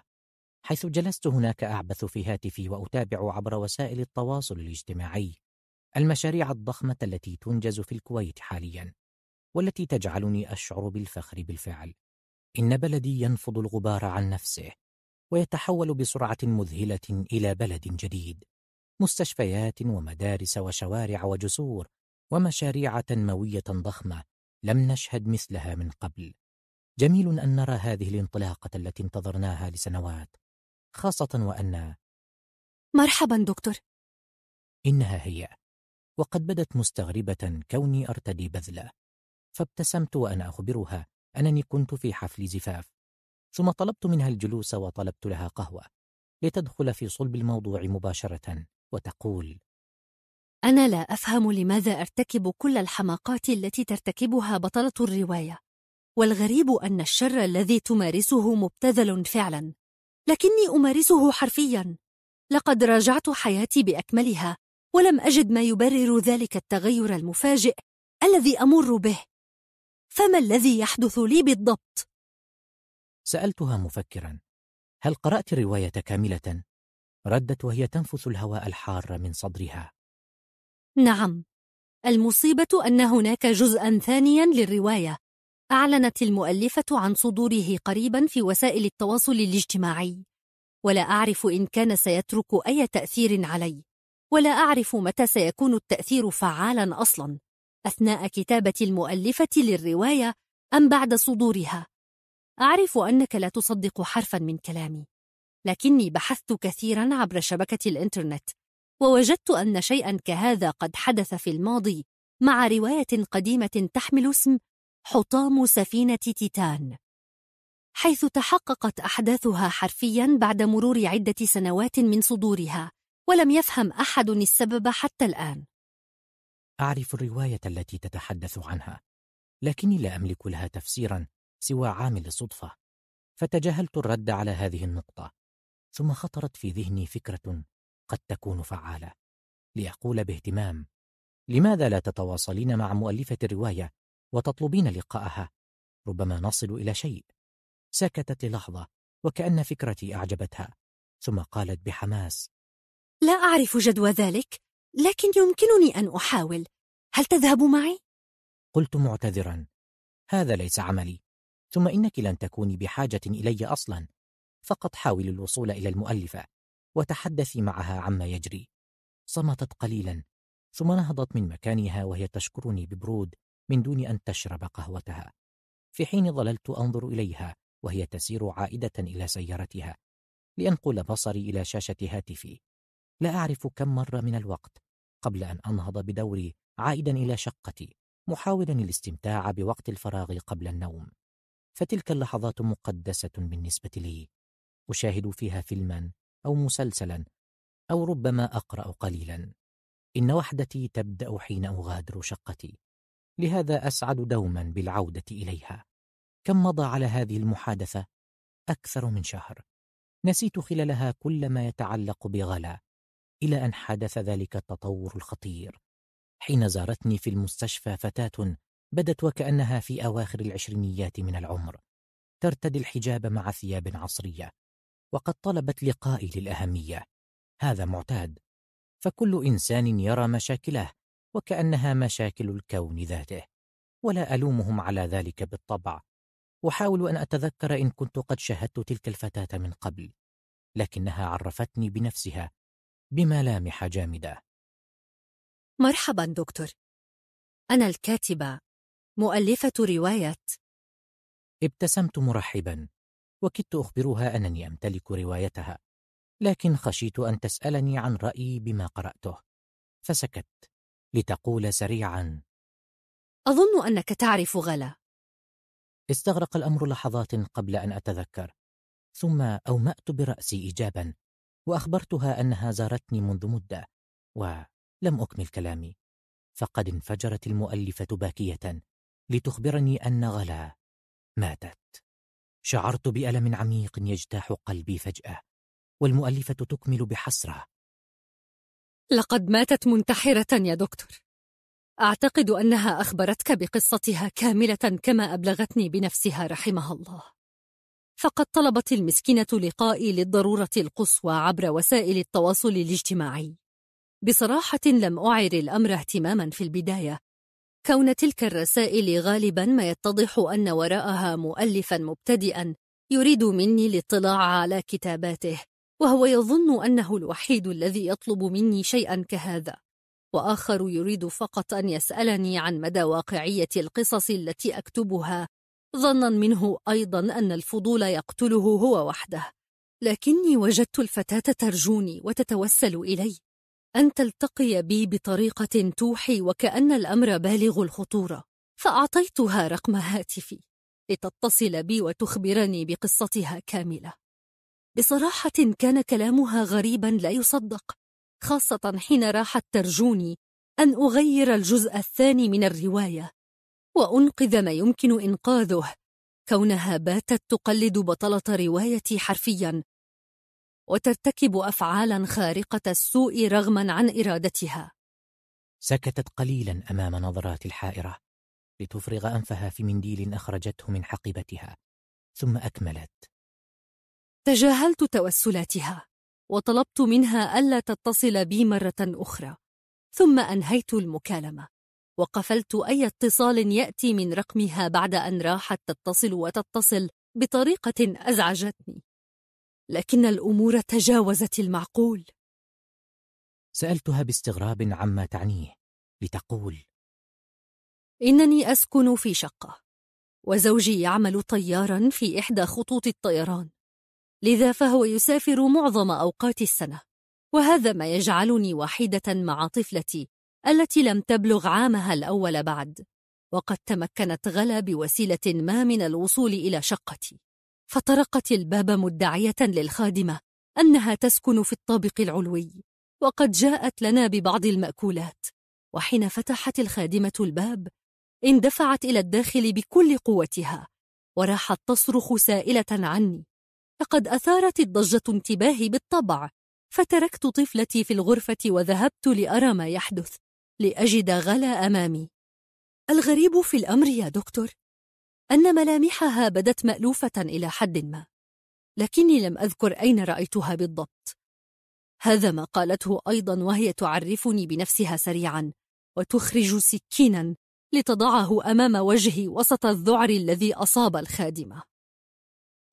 حيث جلست هناك أعبث في هاتفي وأتابع عبر وسائل التواصل الاجتماعي المشاريع الضخمة التي تنجز في الكويت حاليا والتي تجعلني أشعر بالفخر بالفعل إن بلدي ينفض الغبار عن نفسه ويتحول بسرعة مذهلة إلى بلد جديد مستشفيات ومدارس وشوارع وجسور ومشاريع تنموية ضخمة لم نشهد مثلها من قبل جميل أن نرى هذه الانطلاقة التي انتظرناها لسنوات خاصة وأن مرحبا دكتور إنها هي وقد بدت مستغربة كوني أرتدي بذلة فابتسمت وأنا أخبرها أنني كنت في حفل زفاف ثم طلبت منها الجلوس وطلبت لها قهوة لتدخل في صلب الموضوع مباشرة وتقول أنا لا أفهم لماذا أرتكب كل الحماقات التي ترتكبها بطلة الرواية والغريب أن الشر الذي تمارسه مبتذل فعلا لكني أمارسه حرفياً لقد راجعت حياتي بأكملها ولم أجد ما يبرر ذلك التغير المفاجئ الذي أمر به فما الذي يحدث لي بالضبط؟ سألتها مفكرا هل قرأت الرواية كاملة؟ ردت وهي تنفس الهواء الحار من صدرها نعم المصيبة أن هناك جزءا ثانيا للرواية أعلنت المؤلفة عن صدوره قريبا في وسائل التواصل الاجتماعي ولا أعرف إن كان سيترك أي تأثير علي ولا أعرف متى سيكون التأثير فعالا أصلا أثناء كتابة المؤلفة للرواية أم بعد صدورها أعرف أنك لا تصدق حرفا من كلامي لكني بحثت كثيرا عبر شبكة الإنترنت ووجدت أن شيئا كهذا قد حدث في الماضي مع رواية قديمة تحمل اسم حطام سفينة تيتان حيث تحققت أحداثها حرفياً بعد مرور عدة سنوات من صدورها ولم يفهم أحد السبب حتى الآن أعرف الرواية التي تتحدث عنها لكني لا أملك لها تفسيراً سوى عامل الصدفة فتجاهلت الرد على هذه النقطة ثم خطرت في ذهني فكرة قد تكون فعالة لأقول باهتمام لماذا لا تتواصلين مع مؤلفة الرواية وتطلبين لقاءها ربما نصل إلى شيء سكتت للحظة وكأن فكرتي أعجبتها ثم قالت بحماس لا أعرف جدوى ذلك لكن يمكنني أن أحاول هل تذهب معي؟ قلت معتذرا هذا ليس عملي ثم إنك لن تكوني بحاجة إلي أصلا فقط حاولي الوصول إلى المؤلفة وتحدثي معها عما يجري صمتت قليلا ثم نهضت من مكانها وهي تشكرني ببرود من دون أن تشرب قهوتها في حين ظللت أنظر إليها وهي تسير عائدة إلى سيارتها لأنقل بصري إلى شاشة هاتفي لا أعرف كم مرة من الوقت قبل أن أنهض بدوري عائدا إلى شقتي محاولا الاستمتاع بوقت الفراغ قبل النوم فتلك اللحظات مقدسة بالنسبة لي أشاهد فيها فيلما أو مسلسلا أو ربما أقرأ قليلا إن وحدتي تبدأ حين أغادر شقتي لهذا أسعد دوما بالعودة إليها كم مضى على هذه المحادثة؟ أكثر من شهر نسيت خلالها كل ما يتعلق بغلا إلى أن حدث ذلك التطور الخطير حين زارتني في المستشفى فتاة بدت وكأنها في أواخر العشرينيات من العمر ترتدي الحجاب مع ثياب عصرية وقد طلبت لقائي للأهمية هذا معتاد فكل إنسان يرى مشاكله وكأنها مشاكل الكون ذاته ولا ألومهم على ذلك بالطبع أحاول أن أتذكر إن كنت قد شاهدت تلك الفتاة من قبل لكنها عرفتني بنفسها بملامح جامدة مرحبا دكتور أنا الكاتبة مؤلفة رواية ابتسمت مرحبا وكدت أخبرها أنني أمتلك روايتها لكن خشيت أن تسألني عن رأيي بما قرأته فسكت لتقول سريعا أظن أنك تعرف غلا استغرق الأمر لحظات قبل أن أتذكر ثم أومأت برأسي ايجابا وأخبرتها أنها زارتني منذ مدة ولم أكمل كلامي فقد انفجرت المؤلفة باكية لتخبرني أن غلا ماتت شعرت بألم عميق يجتاح قلبي فجأة والمؤلفة تكمل بحسرة لقد ماتت منتحرة يا دكتور. أعتقد أنها أخبرتك بقصتها كاملة كما أبلغتني بنفسها رحمها الله. فقد طلبت المسكينة لقائي للضرورة القصوى عبر وسائل التواصل الاجتماعي. بصراحة لم أعر الأمر اهتماما في البداية، كون تلك الرسائل غالبا ما يتضح أن وراءها مؤلفا مبتدئا يريد مني الاطلاع على كتاباته وهو يظن أنه الوحيد الذي يطلب مني شيئا كهذا وآخر يريد فقط أن يسألني عن مدى واقعية القصص التي أكتبها ظنا منه أيضا أن الفضول يقتله هو وحده لكني وجدت الفتاة ترجوني وتتوسل إلي أن تلتقي بي بطريقة توحي وكأن الأمر بالغ الخطورة فأعطيتها رقم هاتفي لتتصل بي وتخبرني بقصتها كاملة بصراحة كان كلامها غريبا لا يصدق خاصة حين راحت ترجوني أن أغير الجزء الثاني من الرواية وأنقذ ما يمكن إنقاذه كونها باتت تقلد بطلة روايتي حرفيا وترتكب أفعالا خارقة السوء رغما عن إرادتها سكتت قليلا أمام نظرات الحائرة لتفرغ أنفها في منديل أخرجته من حقيبتها ثم أكملت تجاهلت توسلاتها وطلبت منها ألا تتصل بي مرة أخرى ثم أنهيت المكالمة وقفلت أي اتصال يأتي من رقمها بعد أن راحت تتصل وتتصل بطريقة أزعجتني لكن الأمور تجاوزت المعقول سألتها باستغراب عما تعنيه لتقول إنني أسكن في شقة وزوجي يعمل طيارا في إحدى خطوط الطيران لذا فهو يسافر معظم أوقات السنة وهذا ما يجعلني وحيدة مع طفلتي التي لم تبلغ عامها الأول بعد وقد تمكنت غلا بوسيلة ما من الوصول إلى شقتي فطرقت الباب مدعية للخادمة أنها تسكن في الطابق العلوي وقد جاءت لنا ببعض المأكولات وحين فتحت الخادمة الباب اندفعت إلى الداخل بكل قوتها وراحت تصرخ سائلة عني لقد أثارت الضجة انتباهي بالطبع فتركت طفلتي في الغرفة وذهبت لأرى ما يحدث لأجد غلا أمامي الغريب في الأمر يا دكتور أن ملامحها بدت مألوفة إلى حد ما لكني لم أذكر أين رأيتها بالضبط هذا ما قالته أيضا وهي تعرفني بنفسها سريعا وتخرج سكينا لتضعه أمام وجهي وسط الذعر الذي أصاب الخادمة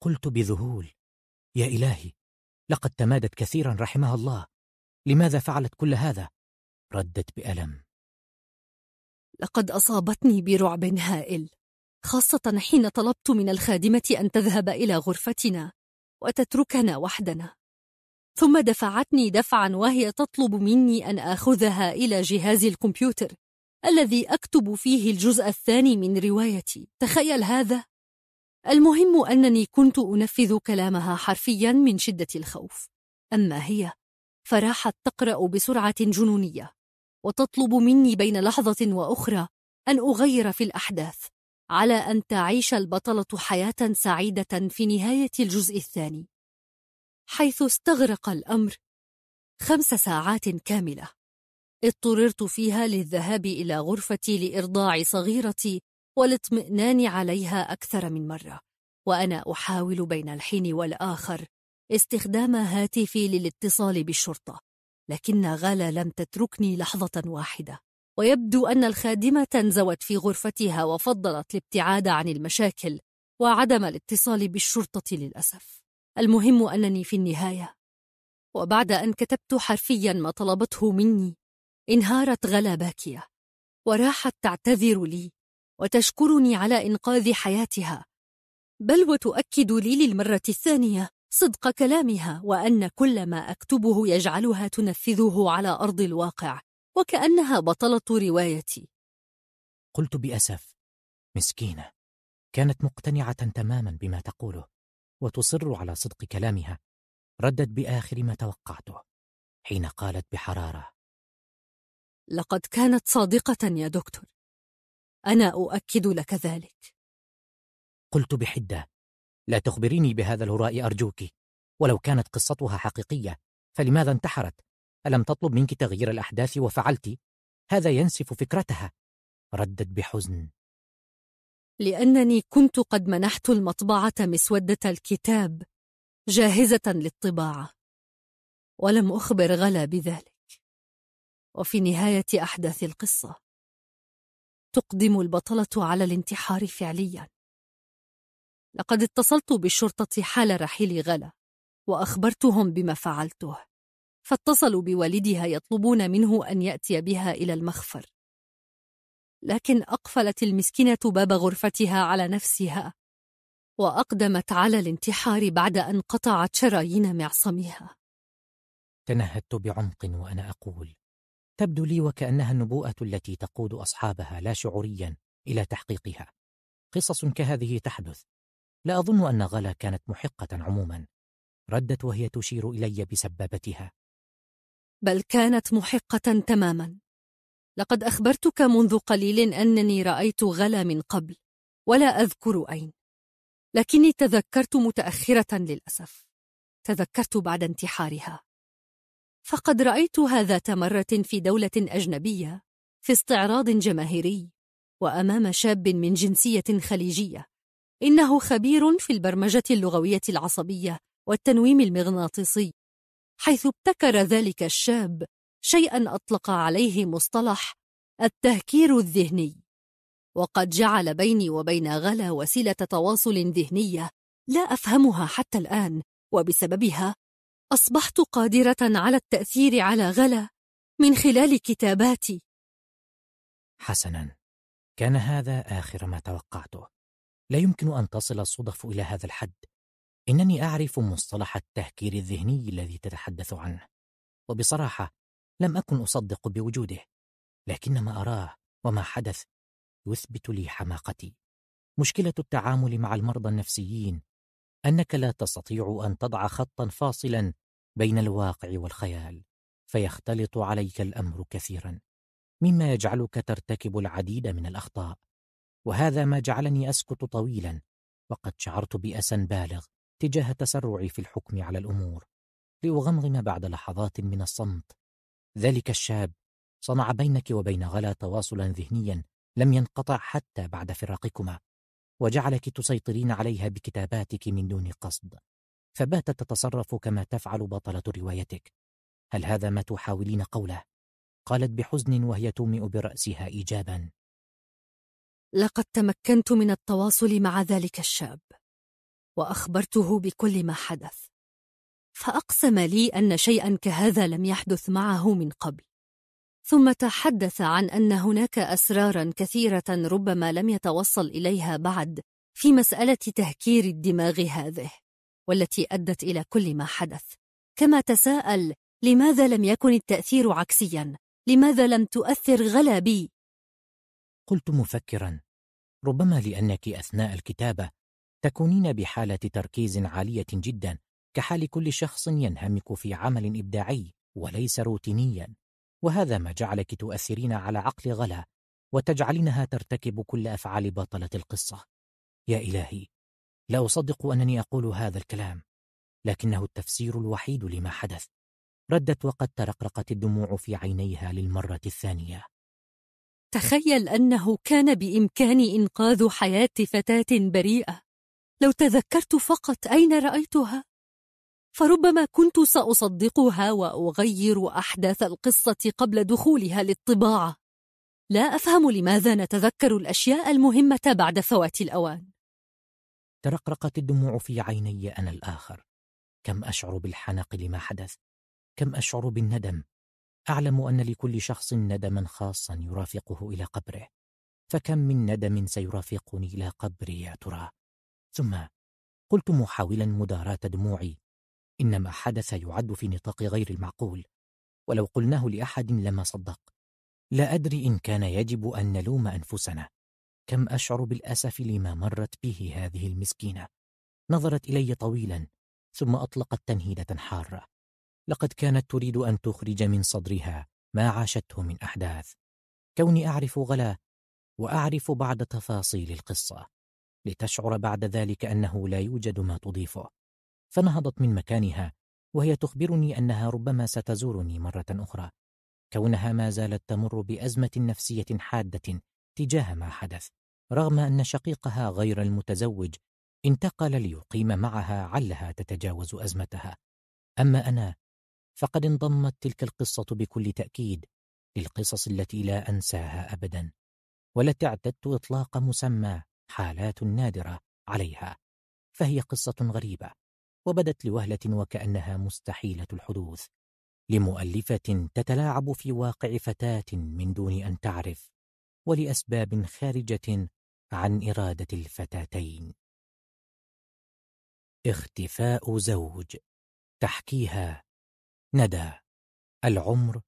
قلت بذهول يا إلهي لقد تمادت كثيرا رحمها الله لماذا فعلت كل هذا ردت بألم لقد أصابتني برعب هائل خاصة حين طلبت من الخادمة أن تذهب إلى غرفتنا وتتركنا وحدنا ثم دفعتني دفعا وهي تطلب مني أن آخذها إلى جهاز الكمبيوتر الذي أكتب فيه الجزء الثاني من روايتي تخيل هذا المهم أنني كنت أنفذ كلامها حرفيا من شدة الخوف أما هي فراحت تقرأ بسرعة جنونية وتطلب مني بين لحظة وأخرى أن أغير في الأحداث على أن تعيش البطلة حياة سعيدة في نهاية الجزء الثاني حيث استغرق الأمر خمس ساعات كاملة اضطررت فيها للذهاب إلى غرفتي لإرضاع صغيرتي والاطمئنان عليها أكثر من مرة وأنا أحاول بين الحين والآخر استخدام هاتفي للاتصال بالشرطة لكن غالا لم تتركني لحظة واحدة ويبدو أن الخادمة انزوت في غرفتها وفضلت الابتعاد عن المشاكل وعدم الاتصال بالشرطة للأسف المهم أنني في النهاية وبعد أن كتبت حرفيا ما طلبته مني انهارت غلا باكية وراحت تعتذر لي وتشكرني على إنقاذ حياتها بل وتؤكد لي للمرة الثانية صدق كلامها وأن كل ما أكتبه يجعلها تنفذه على أرض الواقع وكأنها بطلة روايتي قلت بأسف مسكينة كانت مقتنعة تماما بما تقوله وتصر على صدق كلامها ردت بآخر ما توقعته حين قالت بحرارة لقد كانت صادقة يا دكتور أنا أؤكد لك ذلك قلت بحدة لا تخبريني بهذا الهراء أرجوك ولو كانت قصتها حقيقية فلماذا انتحرت؟ ألم تطلب منك تغيير الأحداث وفعلت؟ هذا ينسف فكرتها ردت بحزن لأنني كنت قد منحت المطبعة مسودة الكتاب جاهزة للطباعة ولم أخبر غلا بذلك وفي نهاية أحداث القصة تقدم البطلة على الانتحار فعليا لقد اتصلت بالشرطة حال رحيل غلا وأخبرتهم بما فعلته فاتصلوا بوالدها يطلبون منه أن يأتي بها إلى المخفر لكن أقفلت المسكينة باب غرفتها على نفسها وأقدمت على الانتحار بعد أن قطعت شرايين معصمها تنهدت بعمق وأنا أقول تبدو لي وكأنها النبوءة التي تقود أصحابها لا شعوريا إلى تحقيقها قصص كهذه تحدث لا أظن أن غلا كانت محقة عموما ردت وهي تشير إلي بسبابتها بل كانت محقة تماما لقد أخبرتك منذ قليل أنني رأيت غلا من قبل ولا أذكر أين لكني تذكرت متأخرة للأسف تذكرت بعد انتحارها فقد رأيتها ذات مرة في دولة أجنبية في استعراض جماهيري وأمام شاب من جنسية خليجية إنه خبير في البرمجة اللغوية العصبية والتنويم المغناطيسي حيث ابتكر ذلك الشاب شيئا أطلق عليه مصطلح التهكير الذهني وقد جعل بيني وبين غلا وسيلة تواصل ذهنية لا أفهمها حتى الآن وبسببها أصبحت قادرة على التأثير على غلا من خلال كتاباتي حسنا كان هذا آخر ما توقعته لا يمكن أن تصل الصدف إلى هذا الحد إنني أعرف مصطلح التهكير الذهني الذي تتحدث عنه وبصراحة لم أكن أصدق بوجوده لكن ما أراه وما حدث يثبت لي حماقتي مشكلة التعامل مع المرضى النفسيين أنك لا تستطيع أن تضع خطا فاصلا بين الواقع والخيال فيختلط عليك الامر كثيرا مما يجعلك ترتكب العديد من الاخطاء وهذا ما جعلني اسكت طويلا وقد شعرت باسا بالغ تجاه تسرعي في الحكم على الامور لاغمغم بعد لحظات من الصمت ذلك الشاب صنع بينك وبين غلا تواصلا ذهنيا لم ينقطع حتى بعد فراقكما وجعلك تسيطرين عليها بكتاباتك من دون قصد فباتت تتصرف كما تفعل بطلة روايتك هل هذا ما تحاولين قوله؟ قالت بحزن وهي تومئ برأسها إيجابا لقد تمكنت من التواصل مع ذلك الشاب وأخبرته بكل ما حدث فأقسم لي أن شيئا كهذا لم يحدث معه من قبل ثم تحدث عن أن هناك أسرارا كثيرة ربما لم يتوصل إليها بعد في مسألة تهكير الدماغ هذه والتي أدت إلى كل ما حدث كما تساءل لماذا لم يكن التأثير عكسيا؟ لماذا لم تؤثر غلا بي؟ قلت مفكرا ربما لأنك أثناء الكتابة تكونين بحالة تركيز عالية جدا كحال كل شخص ينهمك في عمل إبداعي وليس روتينيا وهذا ما جعلك تؤثرين على عقل غلا وتجعلينها ترتكب كل أفعال بطلة القصة يا إلهي لا أصدق أنني أقول هذا الكلام لكنه التفسير الوحيد لما حدث ردت وقد ترقرقت الدموع في عينيها للمرة الثانية تخيل أنه كان بإمكاني إنقاذ حياة فتاة بريئة لو تذكرت فقط أين رأيتها فربما كنت سأصدقها وأغير أحداث القصة قبل دخولها للطباعة لا أفهم لماذا نتذكر الأشياء المهمة بعد فوات الأوان ترقرقت الدموع في عيني أنا الآخر كم أشعر بالحنق لما حدث كم أشعر بالندم أعلم أن لكل شخص ندما خاصا يرافقه إلى قبره فكم من ندم سيرافقني إلى قبري يا ترى ثم قلت محاولا مداراة دموعي إن ما حدث يعد في نطاق غير المعقول ولو قلناه لأحد لما صدق لا أدري إن كان يجب أن نلوم أنفسنا كم أشعر بالأسف لما مرت به هذه المسكينة نظرت إلي طويلا ثم أطلقت تنهيدة حارة لقد كانت تريد أن تخرج من صدرها ما عاشته من أحداث كوني أعرف غلا وأعرف بعد تفاصيل القصة لتشعر بعد ذلك أنه لا يوجد ما تضيفه فنهضت من مكانها وهي تخبرني أنها ربما ستزورني مرة أخرى كونها ما زالت تمر بأزمة نفسية حادة تجاه ما حدث رغم أن شقيقها غير المتزوج انتقل ليقيم معها علها تتجاوز أزمتها أما أنا فقد انضمت تلك القصة بكل تأكيد للقصص التي لا أنساها أبدا والتي اعتدت إطلاق مسمى حالات نادرة عليها فهي قصة غريبة وبدت لوهلة وكأنها مستحيلة الحدوث لمؤلفة تتلاعب في واقع فتاة من دون أن تعرف ولأسباب خارجة عن إرادة الفتاتين اختفاء زوج تحكيها ندى العمر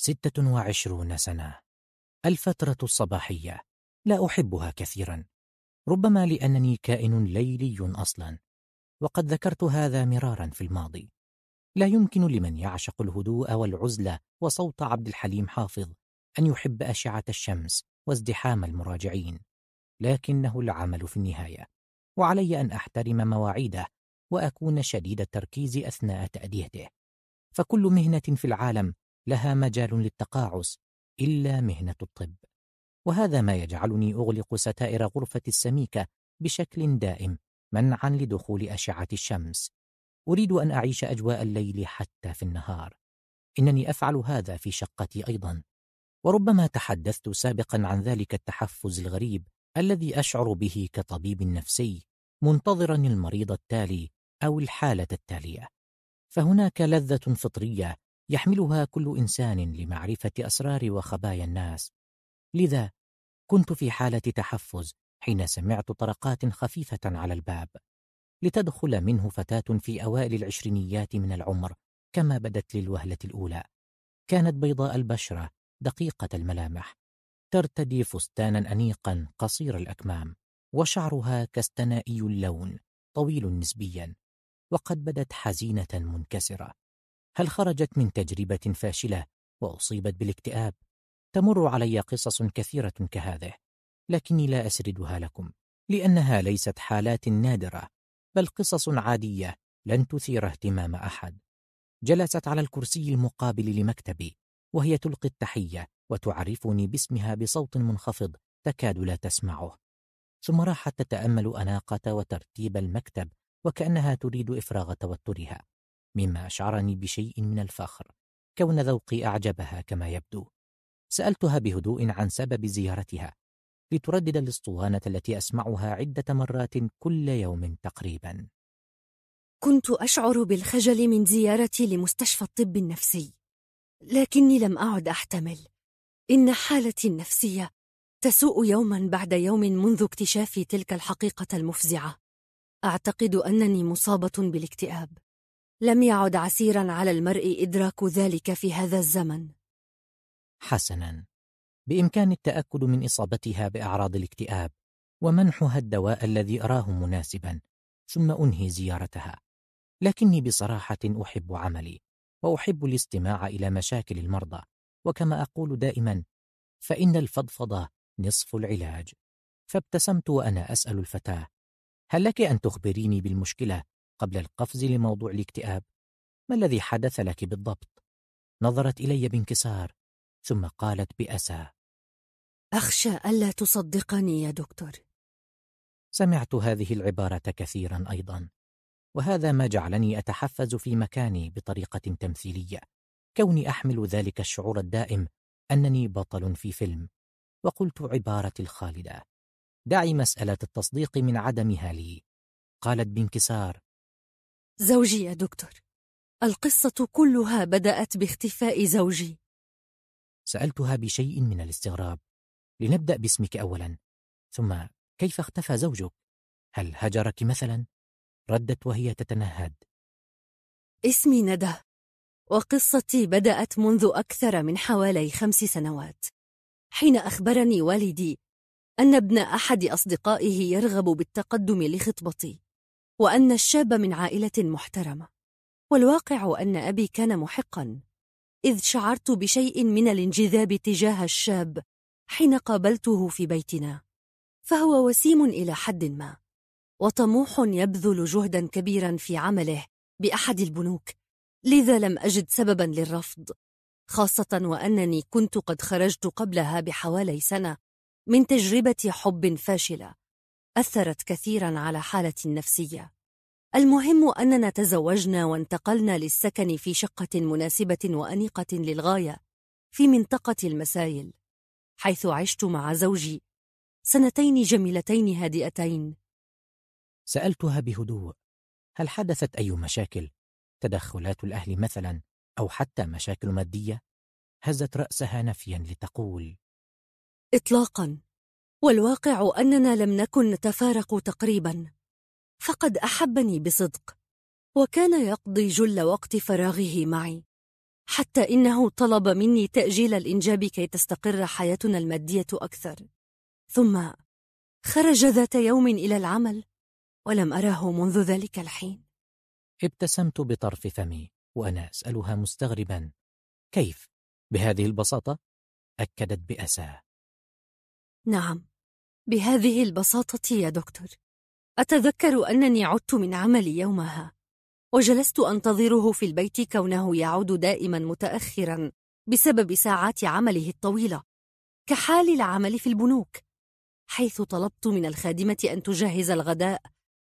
ستة وعشرون سنة الفترة الصباحية لا أحبها كثيرا ربما لأنني كائن ليلي أصلا وقد ذكرت هذا مرارا في الماضي لا يمكن لمن يعشق الهدوء والعزلة وصوت عبد الحليم حافظ أن يحب أشعة الشمس وازدحام المراجعين لكنه العمل في النهاية وعلي أن أحترم مواعيده وأكون شديد التركيز أثناء تأديته فكل مهنة في العالم لها مجال للتقاعس إلا مهنة الطب وهذا ما يجعلني أغلق ستائر غرفة السميكة بشكل دائم منعا لدخول أشعة الشمس أريد أن أعيش أجواء الليل حتى في النهار إنني أفعل هذا في شقتي أيضا وربما تحدثت سابقا عن ذلك التحفز الغريب الذي أشعر به كطبيب نفسي منتظرا المريض التالي أو الحالة التالية فهناك لذة فطرية يحملها كل إنسان لمعرفة أسرار وخبايا الناس لذا كنت في حالة تحفز حين سمعت طرقات خفيفة على الباب لتدخل منه فتاة في أوائل العشرينيات من العمر كما بدت للوهلة الأولى كانت بيضاء البشرة دقيقة الملامح ترتدي فستانا أنيقا قصير الأكمام وشعرها كستنائي اللون طويل نسبيا وقد بدت حزينة منكسرة هل خرجت من تجربة فاشلة وأصيبت بالاكتئاب؟ تمر علي قصص كثيرة كهذه لكني لا أسردها لكم لأنها ليست حالات نادرة بل قصص عادية لن تثير اهتمام أحد جلست على الكرسي المقابل لمكتبي وهي تلقي التحية وتعرفني باسمها بصوت منخفض تكاد لا تسمعه ثم راحت تتأمل أناقة وترتيب المكتب وكأنها تريد إفراغ توترها مما أشعرني بشيء من الفخر كون ذوقي أعجبها كما يبدو سألتها بهدوء عن سبب زيارتها لتردد الاسطوانة التي أسمعها عدة مرات كل يوم تقريبا كنت أشعر بالخجل من زيارتي لمستشفى الطب النفسي لكني لم أعد أحتمل إن حالتي النفسية تسوء يوما بعد يوم منذ اكتشافي تلك الحقيقة المفزعة أعتقد أنني مصابة بالاكتئاب لم يعد عسيرا على المرء إدراك ذلك في هذا الزمن حسنا بإمكان التأكد من إصابتها بأعراض الاكتئاب ومنحها الدواء الذي أراه مناسبا ثم أنهي زيارتها لكني بصراحة أحب عملي وأحب الاستماع إلى مشاكل المرضى وكما أقول دائما فإن الفضفضة نصف العلاج فابتسمت وأنا أسأل الفتاة هل لك أن تخبريني بالمشكلة قبل القفز لموضوع الاكتئاب؟ ما الذي حدث لك بالضبط؟ نظرت إلي بانكسار ثم قالت بأسى أخشى ألا تصدقني يا دكتور سمعت هذه العبارة كثيرا أيضا وهذا ما جعلني أتحفز في مكاني بطريقة تمثيلية كوني أحمل ذلك الشعور الدائم أنني بطل في فيلم وقلت عبارتي الخالدة دعي مسألة التصديق من عدمها لي قالت بانكسار زوجي يا دكتور القصة كلها بدأت باختفاء زوجي سألتها بشيء من الاستغراب لنبدأ باسمك أولا ثم كيف اختفى زوجك؟ هل هجرك مثلا؟ ردت وهي تتنهد اسمي ندى وقصتي بدأت منذ أكثر من حوالي خمس سنوات حين أخبرني والدي أن ابن أحد أصدقائه يرغب بالتقدم لخطبتي وأن الشاب من عائلة محترمة والواقع أن أبي كان محقا إذ شعرت بشيء من الانجذاب تجاه الشاب حين قابلته في بيتنا فهو وسيم إلى حد ما وطموح يبذل جهدا كبيرا في عمله بأحد البنوك لذا لم أجد سببا للرفض خاصة وأنني كنت قد خرجت قبلها بحوالي سنة من تجربة حب فاشلة أثرت كثيرا على حالتي النفسية المهم أننا تزوجنا وانتقلنا للسكن في شقة مناسبة وأنيقة للغاية في منطقة المسايل حيث عشت مع زوجي سنتين جميلتين هادئتين سألتها بهدوء هل حدثت أي مشاكل؟ تدخلات الأهل مثلا أو حتى مشاكل مادية؟ هزت رأسها نفيا لتقول إطلاقا والواقع أننا لم نكن نتفارق تقريبا فقد أحبني بصدق وكان يقضي جل وقت فراغه معي حتى إنه طلب مني تأجيل الإنجاب كي تستقر حياتنا المادية أكثر ثم خرج ذات يوم إلى العمل ولم أراه منذ ذلك الحين ابتسمت بطرف فمي وأنا أسألها مستغربا كيف؟ بهذه البساطة؟ أكدت بأسى نعم بهذه البساطة يا دكتور أتذكر أنني عدت من عملي يومها وجلست أنتظره في البيت كونه يعود دائما متأخرا بسبب ساعات عمله الطويلة كحال العمل في البنوك حيث طلبت من الخادمة أن تجهز الغداء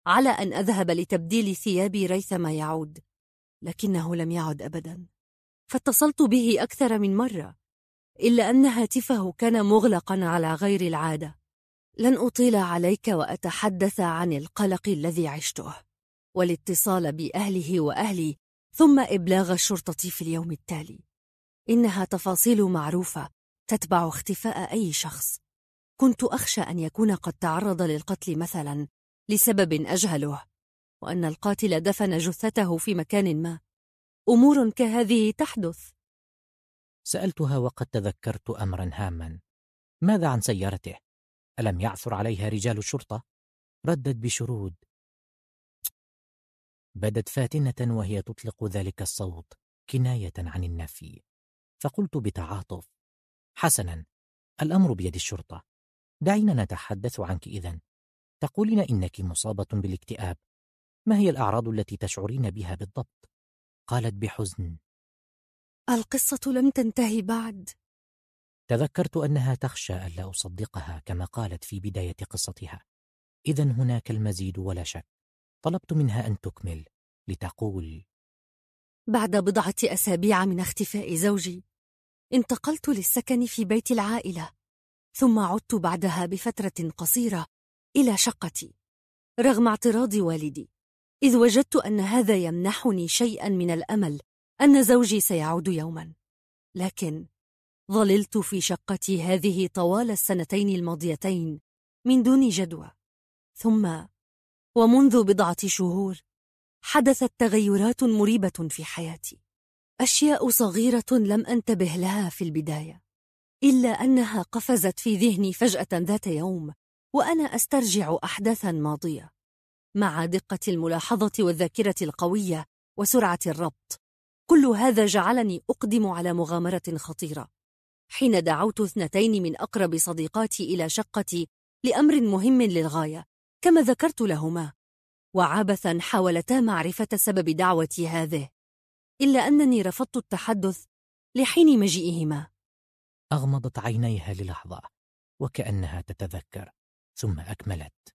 على أن أذهب لتبديل ثيابي ريثما يعود لكنه لم يعد أبدا فاتصلت به أكثر من مرة إلا أن هاتفه كان مغلقا على غير العادة لن أطيل عليك وأتحدث عن القلق الذي عشته والاتصال بأهله وأهلي ثم إبلاغ الشرطة في اليوم التالي إنها تفاصيل معروفة تتبع اختفاء أي شخص كنت أخشى أن يكون قد تعرض للقتل مثلا لسبب أجهله وأن القاتل دفن جثته في مكان ما أمور كهذه تحدث سألتها وقد تذكرت أمرا هاما ماذا عن سيارته؟ ألم يعثر عليها رجال الشرطة؟ ردت بشرود بدت فاتنة وهي تطلق ذلك الصوت كناية عن النفي فقلت بتعاطف حسنا الأمر بيد الشرطة دعينا نتحدث عنك إذا تقولين إنك مصابة بالاكتئاب ما هي الأعراض التي تشعرين بها بالضبط؟ قالت بحزن القصة لم تنتهي بعد تذكرت أنها تخشى ألا أصدقها كما قالت في بداية قصتها إذا هناك المزيد ولا شك طلبت منها أن تكمل لتقول بعد بضعة أسابيع من اختفاء زوجي انتقلت للسكن في بيت العائلة ثم عدت بعدها بفترة قصيرة إلى شقتي رغم اعتراض والدي إذ وجدت أن هذا يمنحني شيئا من الأمل أن زوجي سيعود يوما لكن ظللت في شقتي هذه طوال السنتين الماضيتين من دون جدوى ثم ومنذ بضعة شهور حدثت تغيرات مريبة في حياتي أشياء صغيرة لم أنتبه لها في البداية إلا أنها قفزت في ذهني فجأة ذات يوم وأنا أسترجع أحداثا ماضية مع دقة الملاحظة والذاكرة القوية وسرعة الربط كل هذا جعلني أقدم على مغامرة خطيرة حين دعوت اثنتين من أقرب صديقاتي إلى شقتي لأمر مهم للغاية كما ذكرت لهما وعبثا حاولتا معرفة سبب دعوتي هذه إلا أنني رفضت التحدث لحين مجيئهما أغمضت عينيها للحظة وكأنها تتذكر ثم أكملت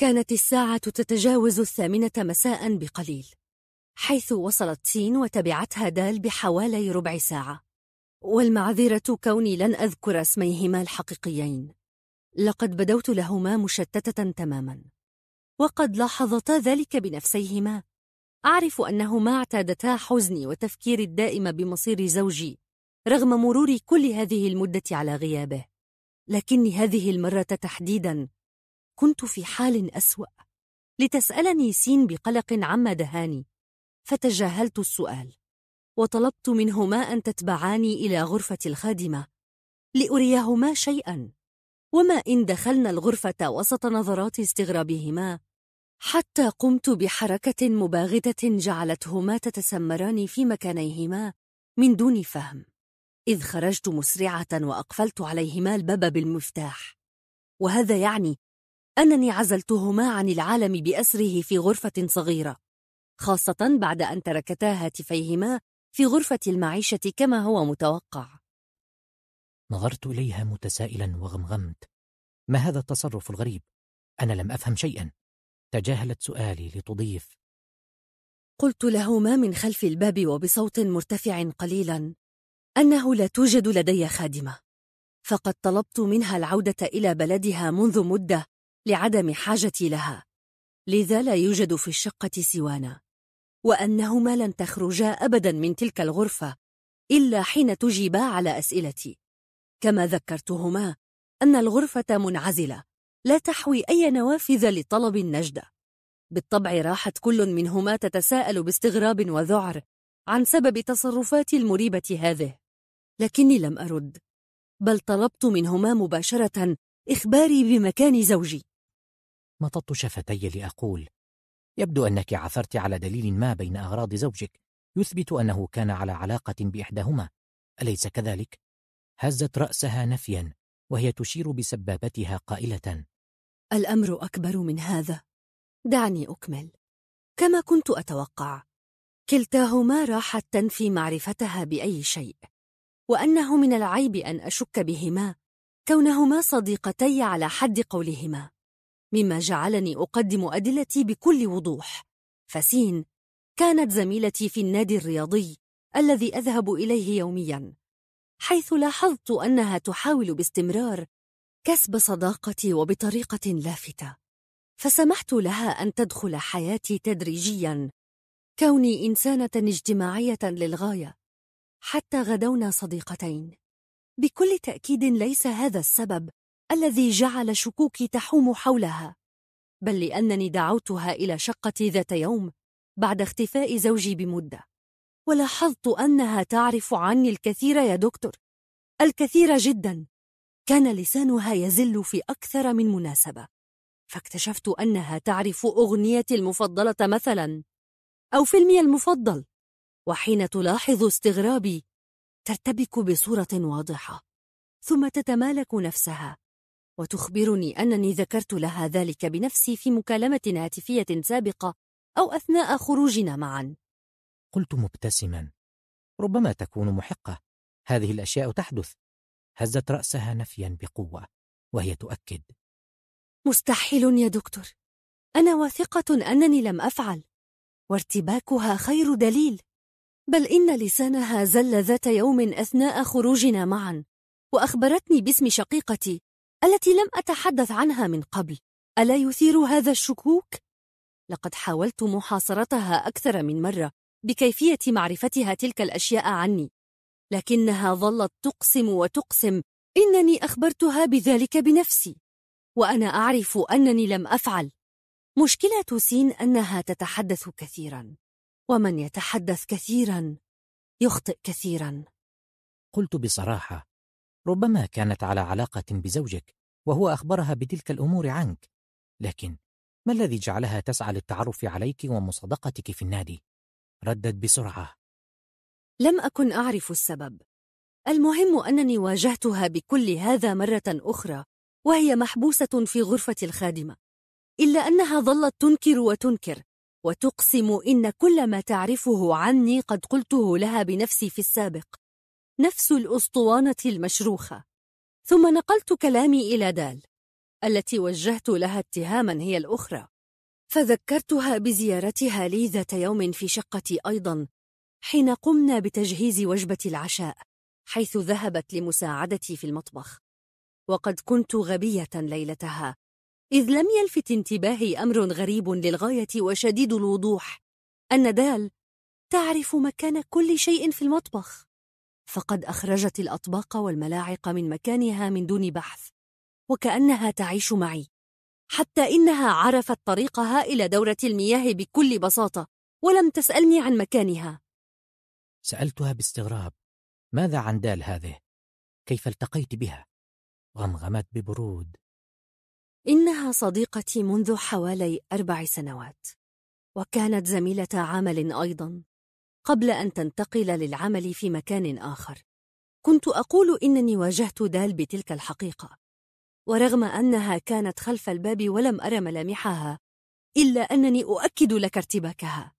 كانت الساعة تتجاوز الثامنة مساء بقليل حيث وصلت سين وتبعتها دال بحوالي ربع ساعة والمعذرة كوني لن أذكر اسميهما الحقيقيين لقد بدوت لهما مشتتة تماما وقد لاحظتا ذلك بنفسيهما أعرف أنهما اعتادتا حزني وتفكيري الدائم بمصير زوجي رغم مرور كل هذه المدة على غيابه لكني هذه المرة تحديدا كنت في حال أسوأ لتسألني سين بقلق عما دهاني فتجاهلت السؤال وطلبت منهما أن تتبعاني إلى غرفة الخادمة لأريهما شيئا وما إن دخلنا الغرفة وسط نظرات استغرابهما حتى قمت بحركة مباغتة جعلتهما تتسمران في مكانيهما من دون فهم إذ خرجت مسرعة وأقفلت عليهما الباب بالمفتاح وهذا يعني أنني عزلتهما عن العالم بأسره في غرفة صغيرة خاصة بعد أن تركتا هاتفيهما في غرفة المعيشة كما هو متوقع نظرت إليها متسائلا وغمغمت ما هذا التصرف الغريب؟ أنا لم أفهم شيئا تجاهلت سؤالي لتضيف قلت لهما من خلف الباب وبصوت مرتفع قليلا أنه لا توجد لدي خادمة فقد طلبت منها العودة إلى بلدها منذ مدة لعدم حاجتي لها لذا لا يوجد في الشقة سوانا وأنهما لن تخرجا أبدا من تلك الغرفة إلا حين تجيبا على أسئلتي كما ذكرتهما أن الغرفة منعزلة لا تحوي أي نوافذ لطلب النجدة بالطبع راحت كل منهما تتساءل باستغراب وذعر عن سبب تصرفاتي المريبة هذه لكني لم أرد بل طلبت منهما مباشرة إخباري بمكان زوجي مططت شفتي لأقول يبدو أنك عثرت على دليل ما بين أغراض زوجك يثبت أنه كان على علاقة بإحداهما أليس كذلك؟ هزت رأسها نفيا وهي تشير بسبابتها قائلة الأمر أكبر من هذا دعني أكمل كما كنت أتوقع كلتاهما راحت تنفي معرفتها بأي شيء وأنه من العيب أن أشك بهما كونهما صديقتي على حد قولهما مما جعلني أقدم أدلتي بكل وضوح فسين كانت زميلتي في النادي الرياضي الذي أذهب إليه يومياً حيث لاحظت أنها تحاول باستمرار كسب صداقتي وبطريقة لافتة فسمحت لها أن تدخل حياتي تدريجياً كوني إنسانة اجتماعية للغاية حتى غدونا صديقتين بكل تأكيد ليس هذا السبب الذي جعل شكوكي تحوم حولها بل لأنني دعوتها إلى شقتي ذات يوم بعد اختفاء زوجي بمدة ولاحظت أنها تعرف عني الكثير يا دكتور الكثير جدا كان لسانها يزل في أكثر من مناسبة فاكتشفت أنها تعرف أغنيتي المفضلة مثلا أو فيلمي المفضل وحين تلاحظ استغرابي ترتبك بصورة واضحة ثم تتمالك نفسها وتخبرني أنني ذكرت لها ذلك بنفسي في مكالمة هاتفية سابقة أو أثناء خروجنا معا قلت مبتسما ربما تكون محقة هذه الأشياء تحدث هزت رأسها نفيا بقوة وهي تؤكد مستحيل يا دكتور أنا واثقة أنني لم أفعل وارتباكها خير دليل بل إن لسانها زل ذات يوم أثناء خروجنا معا وأخبرتني باسم شقيقتي التي لم أتحدث عنها من قبل ألا يثير هذا الشكوك؟ لقد حاولت محاصرتها أكثر من مرة بكيفية معرفتها تلك الأشياء عني لكنها ظلت تقسم وتقسم إنني أخبرتها بذلك بنفسي وأنا أعرف أنني لم أفعل مشكلة سين أنها تتحدث كثيراً ومن يتحدث كثيرا يخطئ كثيرا قلت بصراحة ربما كانت على علاقة بزوجك وهو أخبرها بتلك الأمور عنك لكن ما الذي جعلها تسعى للتعرف عليك ومصادقتك في النادي؟ ردت بسرعة لم أكن أعرف السبب المهم أنني واجهتها بكل هذا مرة أخرى وهي محبوسة في غرفة الخادمة إلا أنها ظلت تنكر وتنكر وتقسم إن كل ما تعرفه عني قد قلته لها بنفسي في السابق نفس الأسطوانة المشروخة ثم نقلت كلامي إلى دال التي وجهت لها اتهاما هي الأخرى فذكرتها بزيارتها لي ذات يوم في شقتي أيضا حين قمنا بتجهيز وجبة العشاء حيث ذهبت لمساعدتي في المطبخ وقد كنت غبية ليلتها إذ لم يلفت انتباهي أمر غريب للغاية وشديد الوضوح أن دال تعرف مكان كل شيء في المطبخ فقد أخرجت الأطباق والملاعق من مكانها من دون بحث وكأنها تعيش معي حتى إنها عرفت طريقها إلى دورة المياه بكل بساطة ولم تسألني عن مكانها سألتها باستغراب ماذا عن دال هذه؟ كيف التقيت بها؟ غمغمت ببرود إنها صديقتي منذ حوالي أربع سنوات وكانت زميلة عمل أيضا قبل أن تنتقل للعمل في مكان آخر كنت أقول إنني واجهت دال بتلك الحقيقة ورغم أنها كانت خلف الباب ولم أرى ملامحها إلا أنني أؤكد لك ارتباكها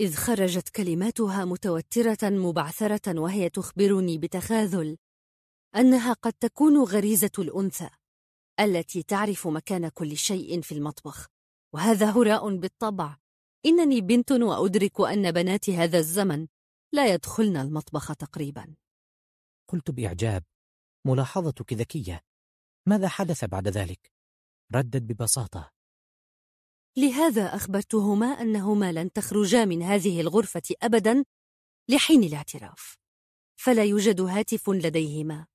إذ خرجت كلماتها متوترة مبعثرة وهي تخبرني بتخاذل أنها قد تكون غريزة الأنثى التي تعرف مكان كل شيء في المطبخ وهذا هراء بالطبع إنني بنت وأدرك أن بنات هذا الزمن لا يدخلن المطبخ تقريبا قلت بإعجاب ملاحظتك ذكية ماذا حدث بعد ذلك؟ ردت ببساطة لهذا أخبرتهما أنهما لن تخرجا من هذه الغرفة أبدا لحين الاعتراف فلا يوجد هاتف لديهما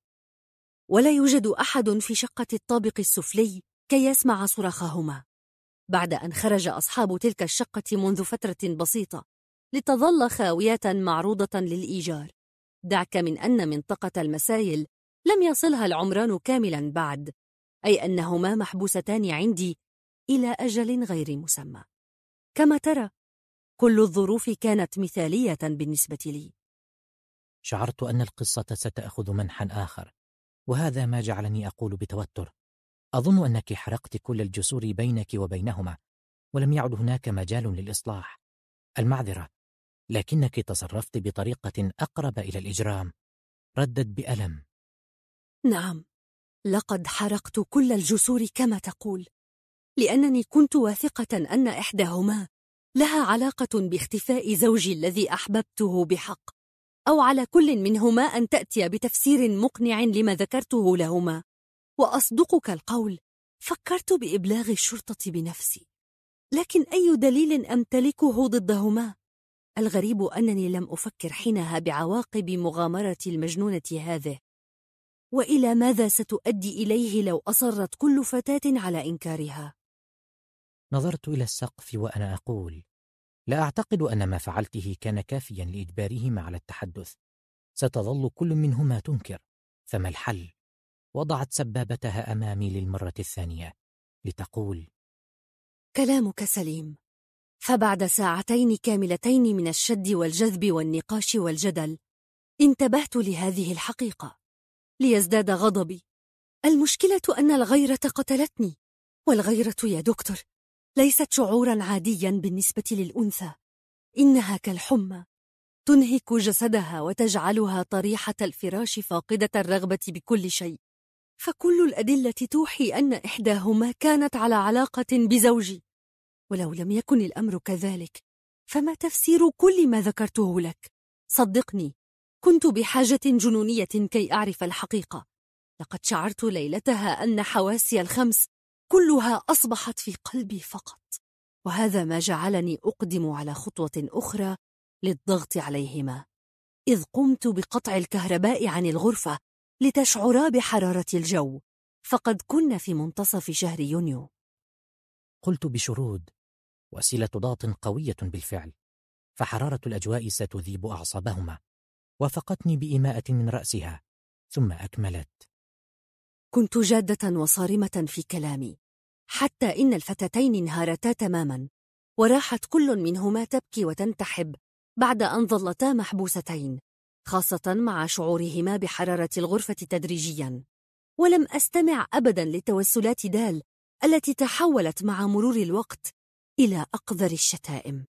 ولا يوجد أحد في شقة الطابق السفلي كي يسمع صراخهما بعد أن خرج أصحاب تلك الشقة منذ فترة بسيطة لتظل خاوية معروضة للإيجار دعك من أن منطقة المسايل لم يصلها العمران كاملا بعد أي أنهما محبوستان عندي إلى أجل غير مسمى كما ترى كل الظروف كانت مثالية بالنسبة لي شعرت أن القصة ستأخذ منحا آخر وهذا ما جعلني أقول بتوتر أظن أنك حرقت كل الجسور بينك وبينهما ولم يعد هناك مجال للإصلاح المعذرة لكنك تصرفت بطريقة أقرب إلى الإجرام ردت بألم نعم لقد حرقت كل الجسور كما تقول لأنني كنت واثقة أن إحداهما لها علاقة باختفاء زوجي الذي أحببته بحق أو على كل منهما أن تأتي بتفسير مقنع لما ذكرته لهما وأصدقك القول فكرت بإبلاغ الشرطة بنفسي لكن أي دليل أمتلكه ضدهما؟ الغريب أنني لم أفكر حينها بعواقب مغامرة المجنونة هذه وإلى ماذا ستؤدي إليه لو أصرت كل فتاة على إنكارها؟ نظرت إلى السقف وأنا أقول لا أعتقد أن ما فعلته كان كافيا لإجبارهما على التحدث ستظل كل منهما تنكر فما الحل؟ وضعت سبابتها أمامي للمرة الثانية لتقول كلامك سليم فبعد ساعتين كاملتين من الشد والجذب والنقاش والجدل انتبهت لهذه الحقيقة ليزداد غضبي المشكلة أن الغيرة قتلتني والغيرة يا دكتور ليست شعورا عاديا بالنسبة للأنثى إنها كالحمى تنهك جسدها وتجعلها طريحة الفراش فاقدة الرغبة بكل شيء فكل الأدلة توحي أن إحداهما كانت على علاقة بزوجي ولو لم يكن الأمر كذلك فما تفسير كل ما ذكرته لك؟ صدقني كنت بحاجة جنونية كي أعرف الحقيقة لقد شعرت ليلتها أن حواسي الخمس كلها أصبحت في قلبي فقط وهذا ما جعلني أقدم على خطوة أخرى للضغط عليهما إذ قمت بقطع الكهرباء عن الغرفة لتشعرا بحرارة الجو فقد كنا في منتصف شهر يونيو قلت بشرود وسيلة ضغط قوية بالفعل فحرارة الأجواء ستذيب أعصابهما وافقتني بإيماءة من رأسها ثم أكملت كنت جادة وصارمة في كلامي حتى إن الفتاتين انهارتا تماما وراحت كل منهما تبكي وتنتحب بعد أن ظلتا محبوستين خاصة مع شعورهما بحرارة الغرفة تدريجيا ولم أستمع أبدا لتوسلات دال التي تحولت مع مرور الوقت إلى أقذر الشتائم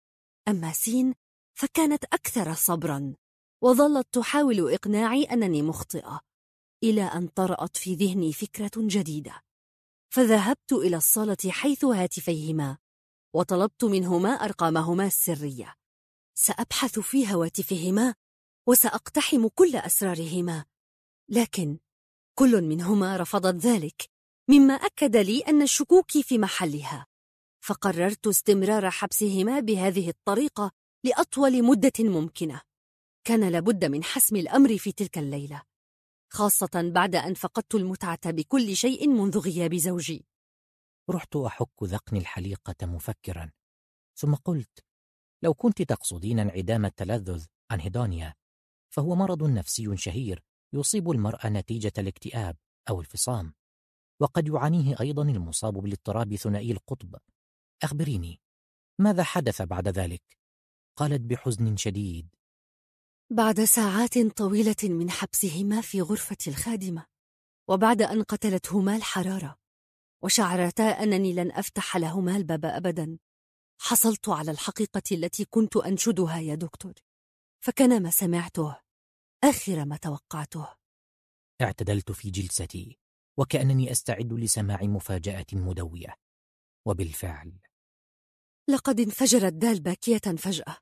أما سين فكانت أكثر صبرا وظلت تحاول إقناعي أنني مخطئة إلى أن طرأت في ذهني فكرة جديدة فذهبت إلى الصالة حيث هاتفيهما وطلبت منهما أرقامهما السرية سأبحث في هواتفهما وسأقتحم كل أسرارهما لكن كل منهما رفضت ذلك مما أكد لي أن الشكوك في محلها فقررت استمرار حبسهما بهذه الطريقة لأطول مدة ممكنة كان لابد من حسم الأمر في تلك الليلة خاصة بعد أن فقدت المتعة بكل شيء منذ غياب زوجي رحت أحك ذقني الحليقة مفكرا ثم قلت لو كنت تقصدين انعدام التلذذ عن هيدونيا فهو مرض نفسي شهير يصيب المرأة نتيجة الاكتئاب أو الفصام وقد يعانيه أيضا المصاب بالاضطراب ثنائي القطب أخبريني ماذا حدث بعد ذلك؟ قالت بحزن شديد بعد ساعات طويلة من حبسهما في غرفة الخادمة وبعد أن قتلتهما الحرارة وشعرتا أنني لن أفتح لهما الباب أبدا حصلت على الحقيقة التي كنت أنشدها يا دكتور فكان ما سمعته آخر ما توقعته اعتدلت في جلستي وكأنني أستعد لسماع مفاجأة مدوية وبالفعل لقد انفجرت دال باكية فجأة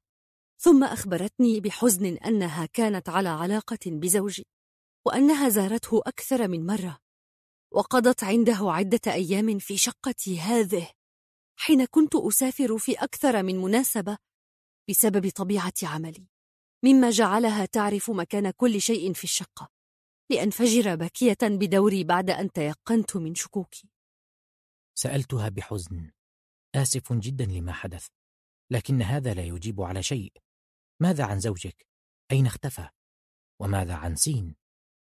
ثم أخبرتني بحزن أنها كانت على علاقة بزوجي وأنها زارته أكثر من مرة وقضت عنده عدة أيام في شقتي هذه حين كنت أسافر في أكثر من مناسبة بسبب طبيعة عملي مما جعلها تعرف مكان كل شيء في الشقة لأنفجر بكية بدوري بعد أن تيقنت من شكوكي سألتها بحزن آسف جدا لما حدث لكن هذا لا يجيب على شيء ماذا عن زوجك؟ أين اختفى؟ وماذا عن سين؟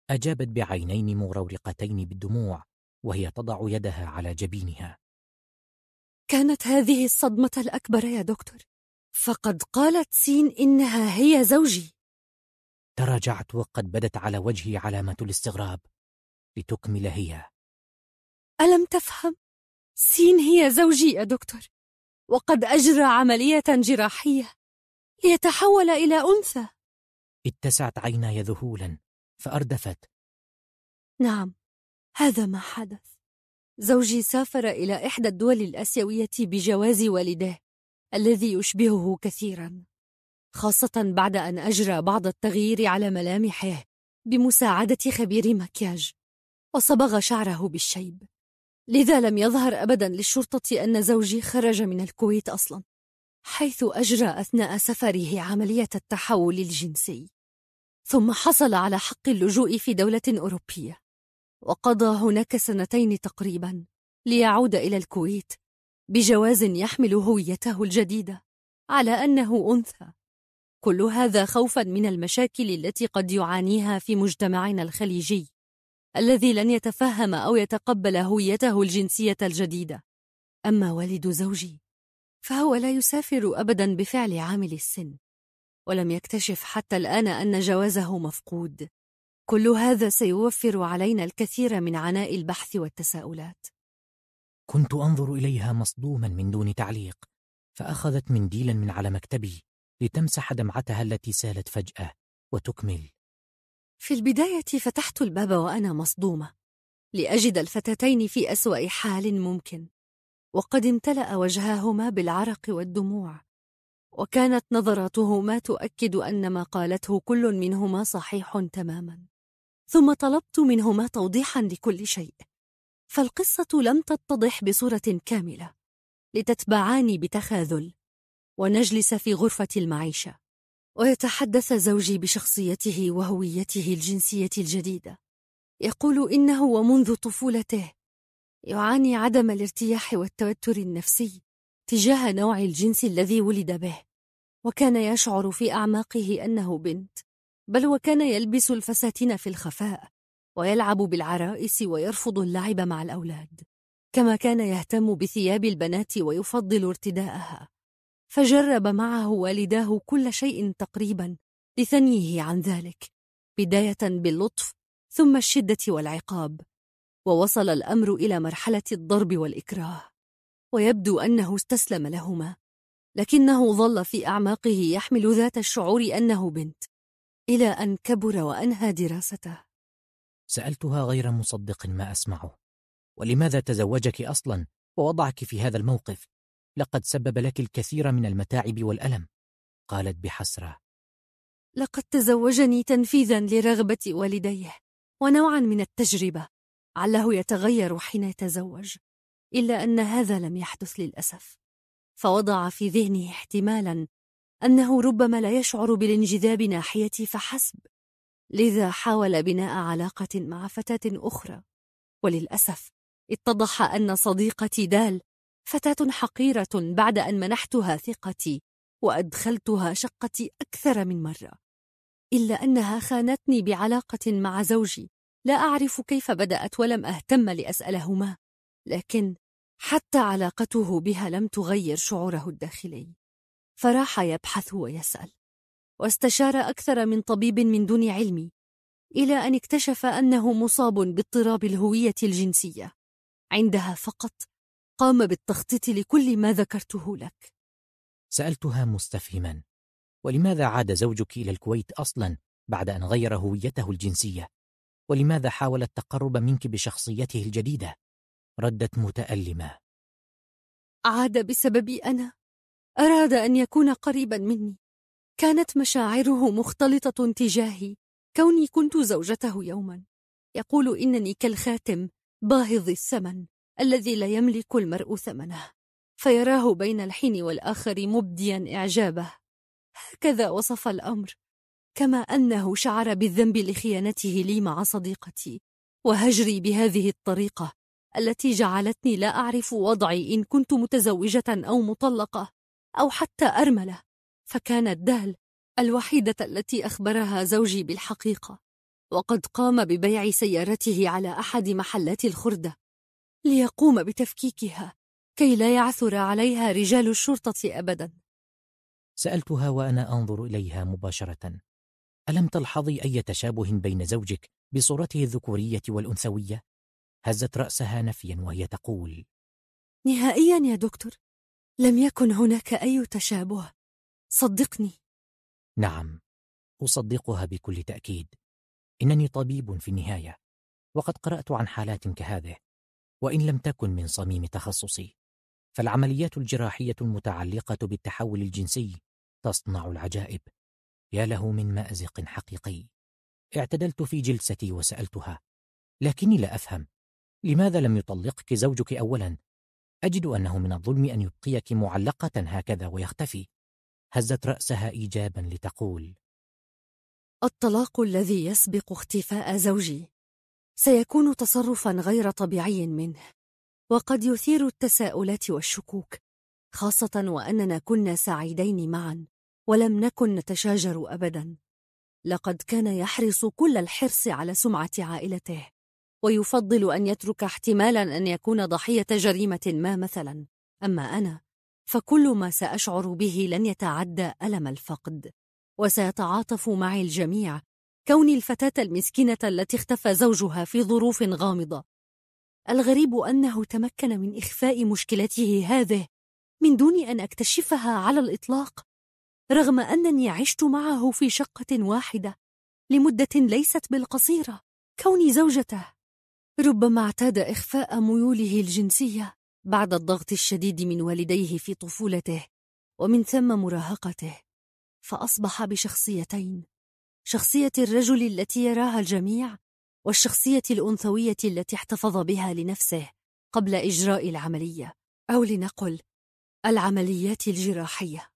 أجابت بعينين مغرورقتين بالدموع وهي تضع يدها على جبينها كانت هذه الصدمة الأكبر يا دكتور فقد قالت سين إنها هي زوجي تراجعت وقد بدت على وجهي علامة الاستغراب لتكمل هي ألم تفهم؟ سين هي زوجي يا دكتور وقد أجرى عملية جراحية ليتحول إلى أنثى اتسعت عيناي ذهولا فأردفت نعم هذا ما حدث زوجي سافر إلى إحدى الدول الآسيوية بجواز والده الذي يشبهه كثيرا خاصة بعد أن أجرى بعض التغيير على ملامحه بمساعدة خبير مكياج وصبغ شعره بالشيب لذا لم يظهر أبدا للشرطة أن زوجي خرج من الكويت أصلا حيث أجرى أثناء سفره عملية التحول الجنسي ثم حصل على حق اللجوء في دولة أوروبية وقضى هناك سنتين تقريبا ليعود إلى الكويت بجواز يحمل هويته الجديدة على أنه أنثى كل هذا خوفا من المشاكل التي قد يعانيها في مجتمعنا الخليجي الذي لن يتفهم أو يتقبل هويته الجنسية الجديدة أما والد زوجي فهو لا يسافر أبدا بفعل عامل السن ولم يكتشف حتى الآن أن جوازه مفقود كل هذا سيوفر علينا الكثير من عناء البحث والتساؤلات كنت أنظر إليها مصدوما من دون تعليق فأخذت منديلا من على مكتبي لتمسح دمعتها التي سالت فجأة وتكمل في البداية فتحت الباب وأنا مصدومة لأجد الفتاتين في أسوأ حال ممكن وقد امتلأ وجهاهما بالعرق والدموع وكانت نظراتهما تؤكد أن ما قالته كل منهما صحيح تماما ثم طلبت منهما توضيحا لكل شيء فالقصة لم تتضح بصورة كاملة لتتبعاني بتخاذل ونجلس في غرفة المعيشة ويتحدث زوجي بشخصيته وهويته الجنسية الجديدة يقول إنه ومنذ طفولته يعاني عدم الارتياح والتوتر النفسي تجاه نوع الجنس الذي ولد به وكان يشعر في أعماقه أنه بنت بل وكان يلبس الفساتين في الخفاء ويلعب بالعرائس ويرفض اللعب مع الأولاد كما كان يهتم بثياب البنات ويفضل ارتداءها فجرب معه والداه كل شيء تقريبا لثنيه عن ذلك بداية باللطف ثم الشدة والعقاب ووصل الأمر إلى مرحلة الضرب والإكراه ويبدو أنه استسلم لهما لكنه ظل في أعماقه يحمل ذات الشعور أنه بنت إلى أن كبر وأنهى دراسته سألتها غير مصدق ما أسمعه ولماذا تزوجك أصلا ووضعك في هذا الموقف لقد سبب لك الكثير من المتاعب والألم قالت بحسرة لقد تزوجني تنفيذا لرغبة والديه ونوعا من التجربة علّه يتغير حين يتزوج إلا أن هذا لم يحدث للأسف فوضع في ذهنه احتمالا أنه ربما لا يشعر بالانجذاب ناحيتي فحسب لذا حاول بناء علاقة مع فتاة أخرى وللأسف اتضح أن صديقتي دال فتاة حقيرة بعد أن منحتها ثقتي وأدخلتها شقتي أكثر من مرة إلا أنها خانتني بعلاقة مع زوجي لا أعرف كيف بدأت ولم أهتم لأسألهما لكن حتى علاقته بها لم تغير شعوره الداخلي فراح يبحث ويسأل واستشار أكثر من طبيب من دون علمي إلى أن اكتشف أنه مصاب باضطراب الهوية الجنسية عندها فقط قام بالتخطيط لكل ما ذكرته لك سألتها مستفهما ولماذا عاد زوجك إلى الكويت أصلا بعد أن غير هويته الجنسية؟ ولماذا حاول التقرب منك بشخصيته الجديدة؟ ردت متألمة عاد بسببي أنا أراد أن يكون قريبا مني كانت مشاعره مختلطة تجاهي كوني كنت زوجته يوما يقول إنني كالخاتم باهظ الثمن الذي لا يملك المرء ثمنه فيراه بين الحين والآخر مبديا إعجابه هكذا وصف الأمر كما أنه شعر بالذنب لخيانته لي مع صديقتي وهجري بهذه الطريقة التي جعلتني لا أعرف وضعي إن كنت متزوجة أو مطلقة أو حتى أرملة فكانت دهل الوحيدة التي أخبرها زوجي بالحقيقة وقد قام ببيع سيارته على أحد محلات الخردة ليقوم بتفكيكها كي لا يعثر عليها رجال الشرطة أبدا سألتها وأنا أنظر إليها مباشرة ألم تلحظي أي تشابه بين زوجك بصورته الذكورية والأنثوية؟ هزت رأسها نفيا وهي تقول نهائيا يا دكتور لم يكن هناك أي تشابه صدقني نعم أصدقها بكل تأكيد إنني طبيب في النهاية وقد قرأت عن حالات كهذه وإن لم تكن من صميم تخصصي فالعمليات الجراحية المتعلقة بالتحول الجنسي تصنع العجائب يا له من مأزق حقيقي اعتدلت في جلستي وسألتها لكني لا أفهم لماذا لم يطلقك زوجك أولا؟ أجد أنه من الظلم أن يبقيك معلقة هكذا ويختفي هزت رأسها إيجابا لتقول الطلاق الذي يسبق اختفاء زوجي سيكون تصرفا غير طبيعي منه وقد يثير التساؤلات والشكوك خاصة وأننا كنا سعيدين معا ولم نكن نتشاجر أبدا لقد كان يحرص كل الحرص على سمعة عائلته ويفضل أن يترك احتمالا أن يكون ضحية جريمة ما مثلا أما أنا فكل ما سأشعر به لن يتعدى ألم الفقد وسيتعاطف معي الجميع كوني الفتاة المسكينة التي اختفى زوجها في ظروف غامضة الغريب أنه تمكن من إخفاء مشكلته هذه من دون أن أكتشفها على الإطلاق رغم أنني عشت معه في شقة واحدة لمدة ليست بالقصيرة كوني زوجته ربما اعتاد إخفاء ميوله الجنسية بعد الضغط الشديد من والديه في طفولته ومن ثم مراهقته فأصبح بشخصيتين شخصية الرجل التي يراها الجميع والشخصية الأنثوية التي احتفظ بها لنفسه قبل إجراء العملية أو لنقل العمليات الجراحية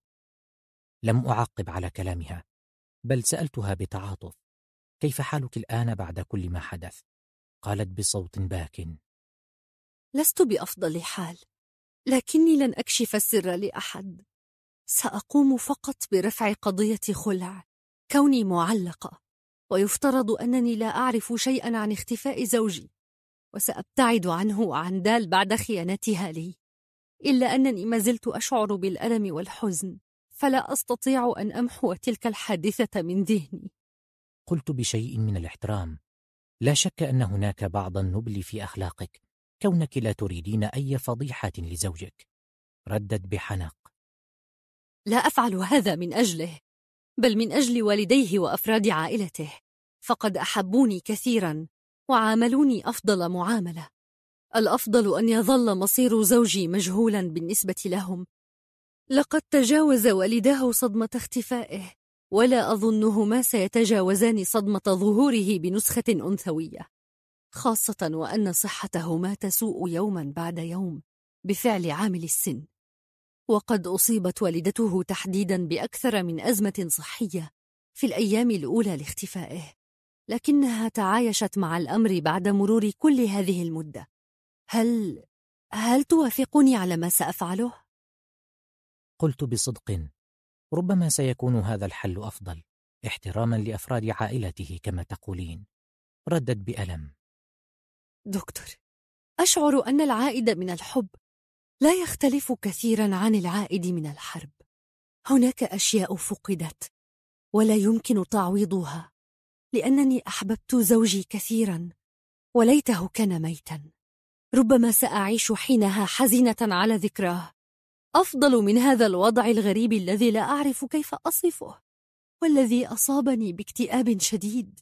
لم أعقب على كلامها بل سألتها بتعاطف كيف حالك الآن بعد كل ما حدث؟ قالت بصوت باك لست بأفضل حال لكني لن أكشف السر لأحد سأقوم فقط برفع قضية خلع كوني معلقة ويفترض أنني لا أعرف شيئا عن اختفاء زوجي وسأبتعد عنه وعن دال بعد خيانتها لي إلا أنني ما زلت أشعر بالألم والحزن فلا أستطيع أن أمحو تلك الحادثة من ذهني قلت بشيء من الاحترام لا شك أن هناك بعض النبل في أخلاقك كونك لا تريدين أي فضيحة لزوجك ردت بحنق لا أفعل هذا من أجله بل من أجل والديه وأفراد عائلته فقد أحبوني كثيرا وعاملوني أفضل معاملة الأفضل أن يظل مصير زوجي مجهولا بالنسبة لهم لقد تجاوز والداه صدمة اختفائه ولا أظنهما سيتجاوزان صدمة ظهوره بنسخة أنثوية خاصة وأن صحتهما تسوء يوما بعد يوم بفعل عامل السن وقد أصيبت والدته تحديدا بأكثر من أزمة صحية في الأيام الأولى لاختفائه لكنها تعايشت مع الأمر بعد مرور كل هذه المدة هل... هل توافقني على ما سأفعله؟ قلت بصدق ربما سيكون هذا الحل أفضل احتراما لأفراد عائلته كما تقولين ردت بألم دكتور أشعر أن العائد من الحب لا يختلف كثيرا عن العائد من الحرب هناك أشياء فقدت ولا يمكن تعويضها لأنني أحببت زوجي كثيرا وليته كان ميتا ربما سأعيش حينها حزينة على ذكراه أفضل من هذا الوضع الغريب الذي لا أعرف كيف أصفه والذي أصابني باكتئاب شديد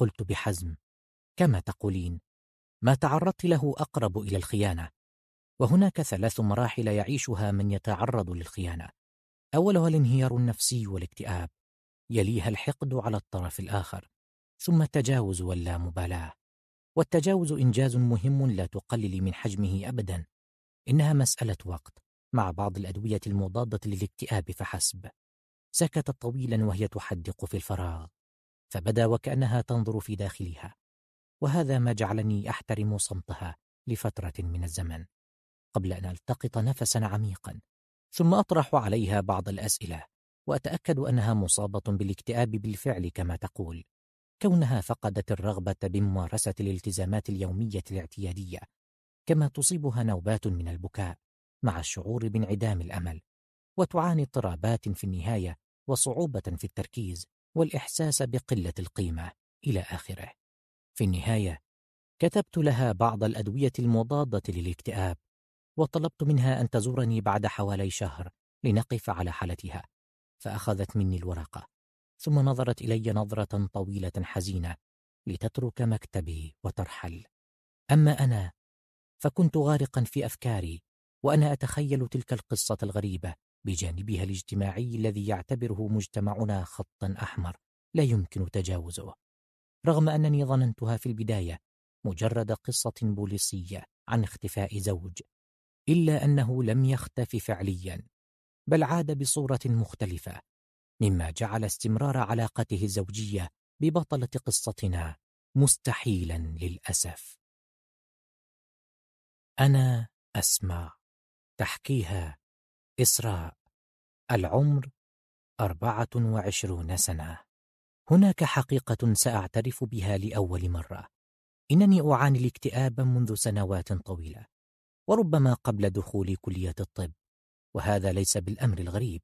قلت بحزم كما تقولين ما تعرضت له أقرب إلى الخيانة وهناك ثلاث مراحل يعيشها من يتعرض للخيانة أولها الانهيار النفسي والاكتئاب يليها الحقد على الطرف الآخر ثم التجاوز واللامبالاة والتجاوز إنجاز مهم لا تقلل من حجمه أبدا إنها مسألة وقت مع بعض الأدوية المضادة للاكتئاب فحسب سكتت طويلا وهي تحدق في الفراغ فبدا وكأنها تنظر في داخلها وهذا ما جعلني أحترم صمتها لفترة من الزمن قبل أن ألتقط نفسا عميقا ثم أطرح عليها بعض الأسئلة وأتأكد أنها مصابة بالاكتئاب بالفعل كما تقول كونها فقدت الرغبة بممارسة الالتزامات اليومية الاعتيادية كما تصيبها نوبات من البكاء مع الشعور بانعدام الأمل وتعاني اضطرابات في النهاية وصعوبة في التركيز والإحساس بقلة القيمة إلى آخره في النهاية كتبت لها بعض الأدوية المضادة للاكتئاب وطلبت منها أن تزورني بعد حوالي شهر لنقف على حالتها فأخذت مني الورقة ثم نظرت إلي نظرة طويلة حزينة لتترك مكتبي وترحل أما أنا فكنت غارقا في أفكاري وأنا أتخيل تلك القصة الغريبة بجانبها الاجتماعي الذي يعتبره مجتمعنا خطا أحمر لا يمكن تجاوزه رغم أنني ظننتها في البداية مجرد قصة بوليسية عن اختفاء زوج إلا أنه لم يختف فعليا بل عاد بصورة مختلفة مما جعل استمرار علاقته الزوجية ببطلة قصتنا مستحيلا للأسف أنا أسمع تحكيها إسراء العمر أربعة وعشرون سنة هناك حقيقة سأعترف بها لأول مرة إنني أعاني الاكتئاب منذ سنوات طويلة وربما قبل دخول كلية الطب وهذا ليس بالأمر الغريب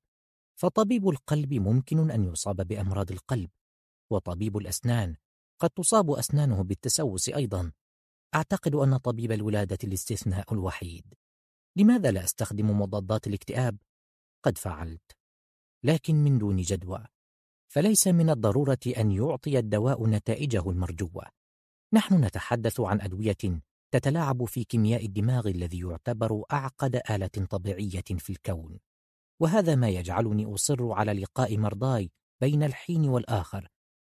فطبيب القلب ممكن أن يصاب بأمراض القلب وطبيب الأسنان قد تصاب أسنانه بالتسوس أيضا أعتقد أن طبيب الولادة الاستثناء الوحيد لماذا لا أستخدم مضادات الاكتئاب؟ قد فعلت لكن من دون جدوى فليس من الضرورة أن يعطي الدواء نتائجه المرجوة نحن نتحدث عن أدوية تتلاعب في كيمياء الدماغ الذي يعتبر أعقد آلة طبيعية في الكون وهذا ما يجعلني أصر على لقاء مرضاي بين الحين والآخر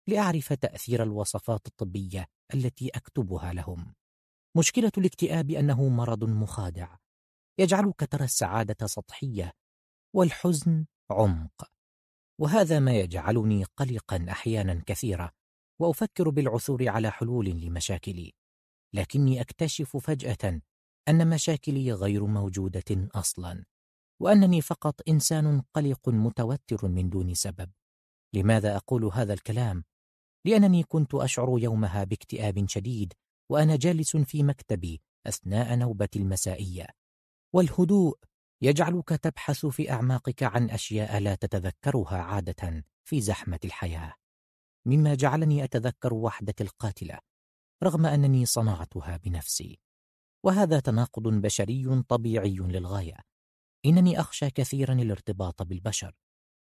لأعرف تأثير الوصفات الطبية التي أكتبها لهم مشكلة الاكتئاب أنه مرض مخادع يجعلك ترى السعادة سطحية والحزن عمق وهذا ما يجعلني قلقا أحيانا كثيرة وأفكر بالعثور على حلول لمشاكلي لكني أكتشف فجأة أن مشاكلي غير موجودة أصلا وأنني فقط إنسان قلق متوتر من دون سبب لماذا أقول هذا الكلام؟ لأنني كنت أشعر يومها باكتئاب شديد وأنا جالس في مكتبي أثناء نوبة المسائية والهدوء يجعلك تبحث في أعماقك عن أشياء لا تتذكرها عادة في زحمة الحياة مما جعلني أتذكر وحدتي القاتلة رغم أنني صنعتها بنفسي وهذا تناقض بشري طبيعي للغاية إنني أخشى كثيرا الارتباط بالبشر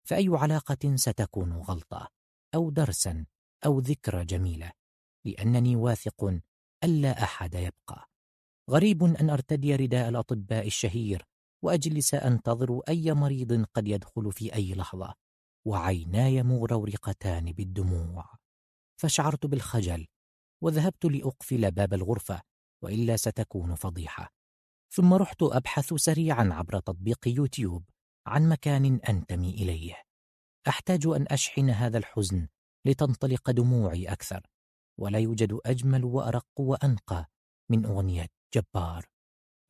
فأي علاقة ستكون غلطة أو درسا أو ذكرى جميلة لأنني واثق ألا أحد يبقى غريب أن أرتدي رداء الأطباء الشهير وأجلس أنتظر أي مريض قد يدخل في أي لحظة وعيناي مغرورقتان بالدموع فشعرت بالخجل وذهبت لأقفل باب الغرفة وإلا ستكون فضيحة ثم رحت أبحث سريعا عبر تطبيق يوتيوب عن مكان أنتمي إليه أحتاج أن أشحن هذا الحزن لتنطلق دموعي أكثر ولا يوجد أجمل وأرق وأنقى من أغنية جبار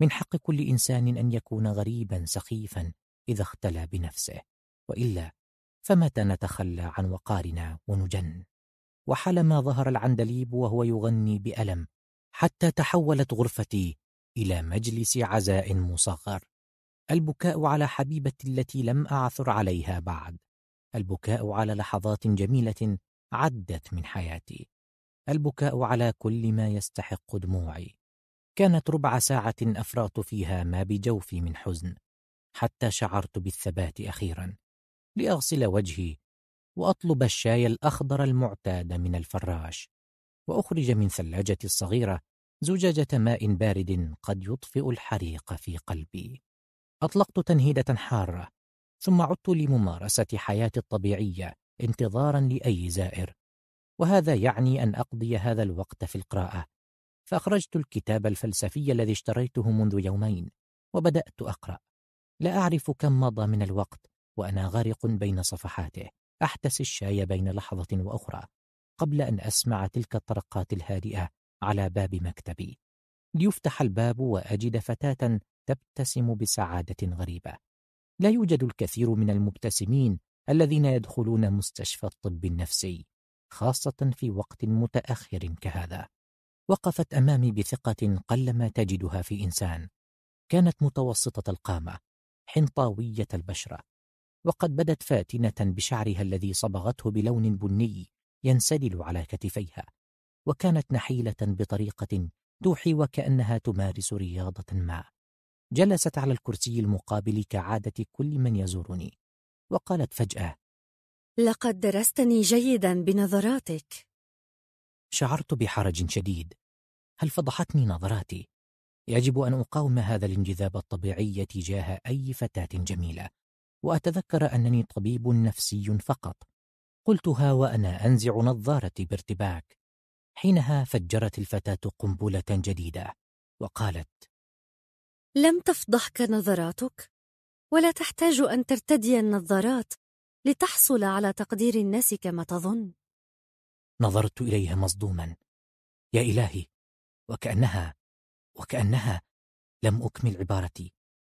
من حق كل إنسان أن يكون غريبا سخيفا إذا اختلى بنفسه وإلا فمتى نتخلى عن وقارنا ونجن وحلما ظهر العندليب وهو يغني بألم حتى تحولت غرفتي إلى مجلس عزاء مصغر البكاء على حبيبتي التي لم أعثر عليها بعد البكاء على لحظات جميلة عدت من حياتي البكاء على كل ما يستحق دموعي كانت ربع ساعة أفرط فيها ما بجوفي من حزن حتى شعرت بالثبات أخيرا لأغسل وجهي وأطلب الشاي الأخضر المعتاد من الفراش وأخرج من ثلاجتي الصغيرة زجاجة ماء بارد قد يطفئ الحريق في قلبي أطلقت تنهيدة حارة ثم عدت لممارسة حياتي الطبيعية انتظارا لأي زائر وهذا يعني أن أقضي هذا الوقت في القراءة فأخرجت الكتاب الفلسفي الذي اشتريته منذ يومين وبدأت أقرأ لا أعرف كم مضى من الوقت وأنا غارق بين صفحاته أحتسي الشاي بين لحظة وأخرى قبل أن أسمع تلك الطرقات الهادئة على باب مكتبي ليفتح الباب وأجد فتاة تبتسم بسعادة غريبة لا يوجد الكثير من المبتسمين الذين يدخلون مستشفى الطب النفسي خاصة في وقت متأخر كهذا وقفت أمامي بثقة قلما تجدها في إنسان كانت متوسطة القامة حنطاوية البشرة وقد بدت فاتنة بشعرها الذي صبغته بلون بني ينسدل على كتفيها وكانت نحيلة بطريقة توحي وكأنها تمارس رياضة ما جلست على الكرسي المقابل كعادة كل من يزورني وقالت فجأة لقد درستني جيدا بنظراتك شعرت بحرج شديد هل فضحتني نظراتي يجب ان اقاوم هذا الانجذاب الطبيعي تجاه اي فتاه جميله واتذكر انني طبيب نفسي فقط قلتها وانا انزع نظارتي بارتباك حينها فجرت الفتاه قنبله جديده وقالت لم تفضحك نظراتك ولا تحتاج ان ترتدي النظارات لتحصل على تقدير الناس كما تظن نظرت إليها مصدوما يا إلهي وكأنها وكأنها لم أكمل عبارتي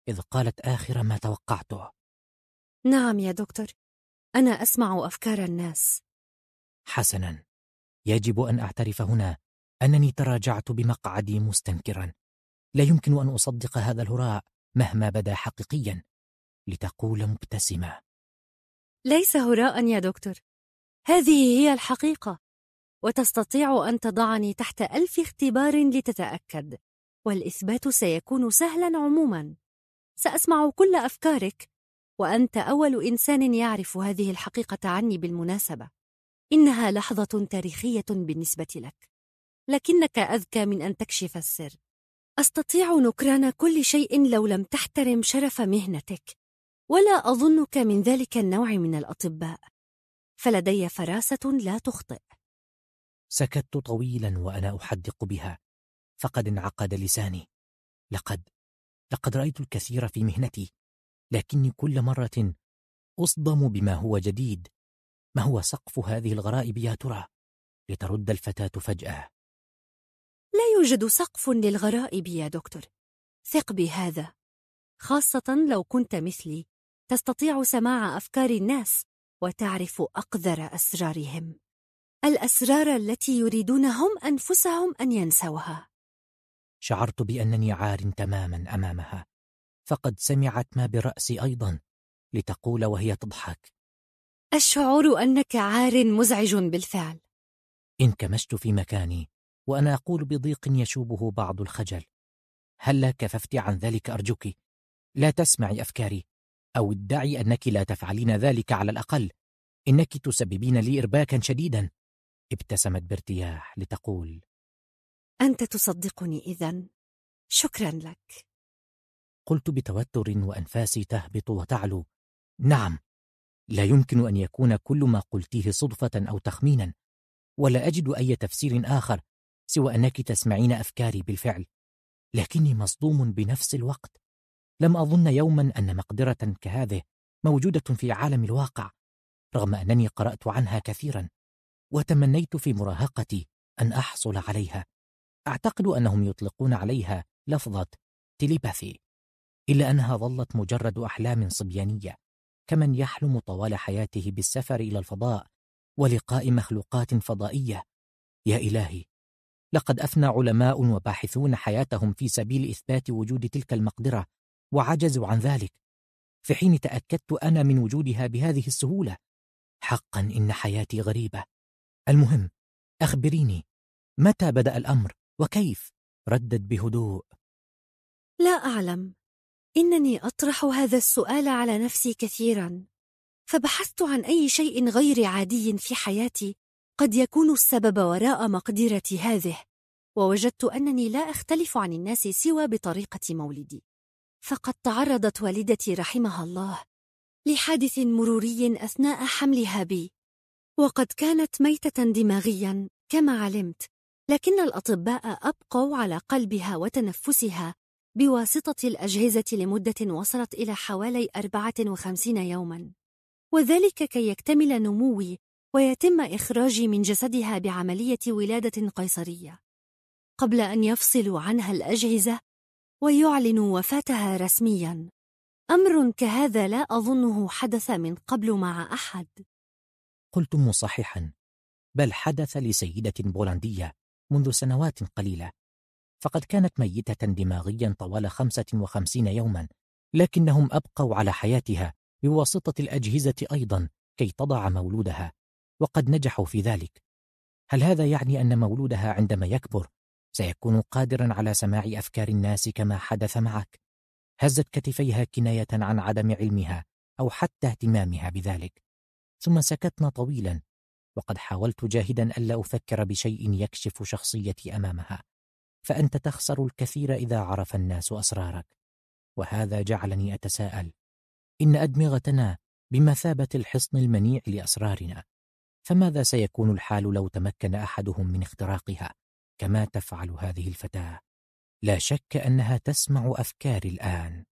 إذ قالت آخر ما توقعته نعم يا دكتور أنا أسمع أفكار الناس حسنا يجب أن أعترف هنا أنني تراجعت بمقعدي مستنكرا لا يمكن أن أصدق هذا الهراء مهما بدا حقيقيا لتقول مبتسمة ليس هراء يا دكتور هذه هي الحقيقة وتستطيع أن تضعني تحت ألف اختبار لتتأكد والإثبات سيكون سهلا عموما سأسمع كل أفكارك وأنت أول إنسان يعرف هذه الحقيقة عني بالمناسبة إنها لحظة تاريخية بالنسبة لك لكنك أذكى من أن تكشف السر أستطيع نكران كل شيء لو لم تحترم شرف مهنتك ولا أظنك من ذلك النوع من الأطباء فلدي فراسة لا تخطئ سكت طويلا وأنا أحدق بها فقد انعقد لساني لقد لقد رأيت الكثير في مهنتي لكني كل مرة أصدم بما هو جديد ما هو سقف هذه الغرائب يا ترى لترد الفتاة فجأة لا يوجد سقف للغرائب يا دكتور ثق بهذا خاصة لو كنت مثلي تستطيع سماع أفكار الناس وتعرف أقذر أسرارهم الأسرار التي يريدون هم أنفسهم أن ينسوها شعرت بأنني عار تماما أمامها فقد سمعت ما برأسي أيضا لتقول وهي تضحك الشعور أنك عار مزعج بالفعل انكمشت في مكاني وأنا أقول بضيق يشوبه بعض الخجل هلا كففت عن ذلك أرجوك لا تسمعي أفكاري أو ادعي أنك لا تفعلين ذلك على الأقل إنك تسببين لي إرباكا شديدا ابتسمت بارتياح لتقول أنت تصدقني إذا شكرا لك قلت بتوتر وأنفاسي تهبط وتعلو نعم لا يمكن أن يكون كل ما قلتيه صدفة أو تخمينا ولا أجد أي تفسير آخر سوى أنك تسمعين أفكاري بالفعل لكني مصدوم بنفس الوقت لم أظن يوما أن مقدرة كهذه موجودة في عالم الواقع رغم أنني قرأت عنها كثيرا وتمنيت في مراهقتي أن أحصل عليها أعتقد أنهم يطلقون عليها لفظة تليباثي إلا أنها ظلت مجرد أحلام صبيانية كمن يحلم طوال حياته بالسفر إلى الفضاء ولقاء مخلوقات فضائية يا إلهي لقد أفنى علماء وباحثون حياتهم في سبيل إثبات وجود تلك المقدرة وعجزوا عن ذلك في حين تأكدت أنا من وجودها بهذه السهولة حقا إن حياتي غريبة المهم أخبريني متى بدأ الأمر وكيف ردت بهدوء لا أعلم إنني أطرح هذا السؤال على نفسي كثيرا فبحثت عن أي شيء غير عادي في حياتي قد يكون السبب وراء مقدرتي هذه ووجدت أنني لا أختلف عن الناس سوى بطريقة مولدي فقد تعرضت والدتي رحمها الله لحادث مروري أثناء حملها بي وقد كانت ميتة دماغيا كما علمت لكن الأطباء أبقوا على قلبها وتنفسها بواسطة الأجهزة لمدة وصلت إلى حوالي 54 يوما وذلك كي يكتمل نموي ويتم إخراجي من جسدها بعملية ولادة قيصرية قبل أن يفصلوا عنها الأجهزة ويعلن وفاتها رسميا أمر كهذا لا أظنه حدث من قبل مع أحد قلت مصححا بل حدث لسيدة بولندية منذ سنوات قليلة فقد كانت ميتة دماغيا طوال خمسة وخمسين يوما لكنهم أبقوا على حياتها بواسطة الأجهزة أيضا كي تضع مولودها وقد نجحوا في ذلك هل هذا يعني أن مولودها عندما يكبر سيكون قادرا على سماع أفكار الناس كما حدث معك هزت كتفيها كناية عن عدم علمها أو حتى اهتمامها بذلك ثم سكتنا طويلا وقد حاولت جاهدا ألا أفكر بشيء يكشف شخصيتي أمامها فأنت تخسر الكثير إذا عرف الناس أسرارك وهذا جعلني أتساءل إن أدمغتنا بمثابة الحصن المنيع لأسرارنا فماذا سيكون الحال لو تمكن أحدهم من اختراقها؟ كما تفعل هذه الفتاة لا شك أنها تسمع أفكاري الآن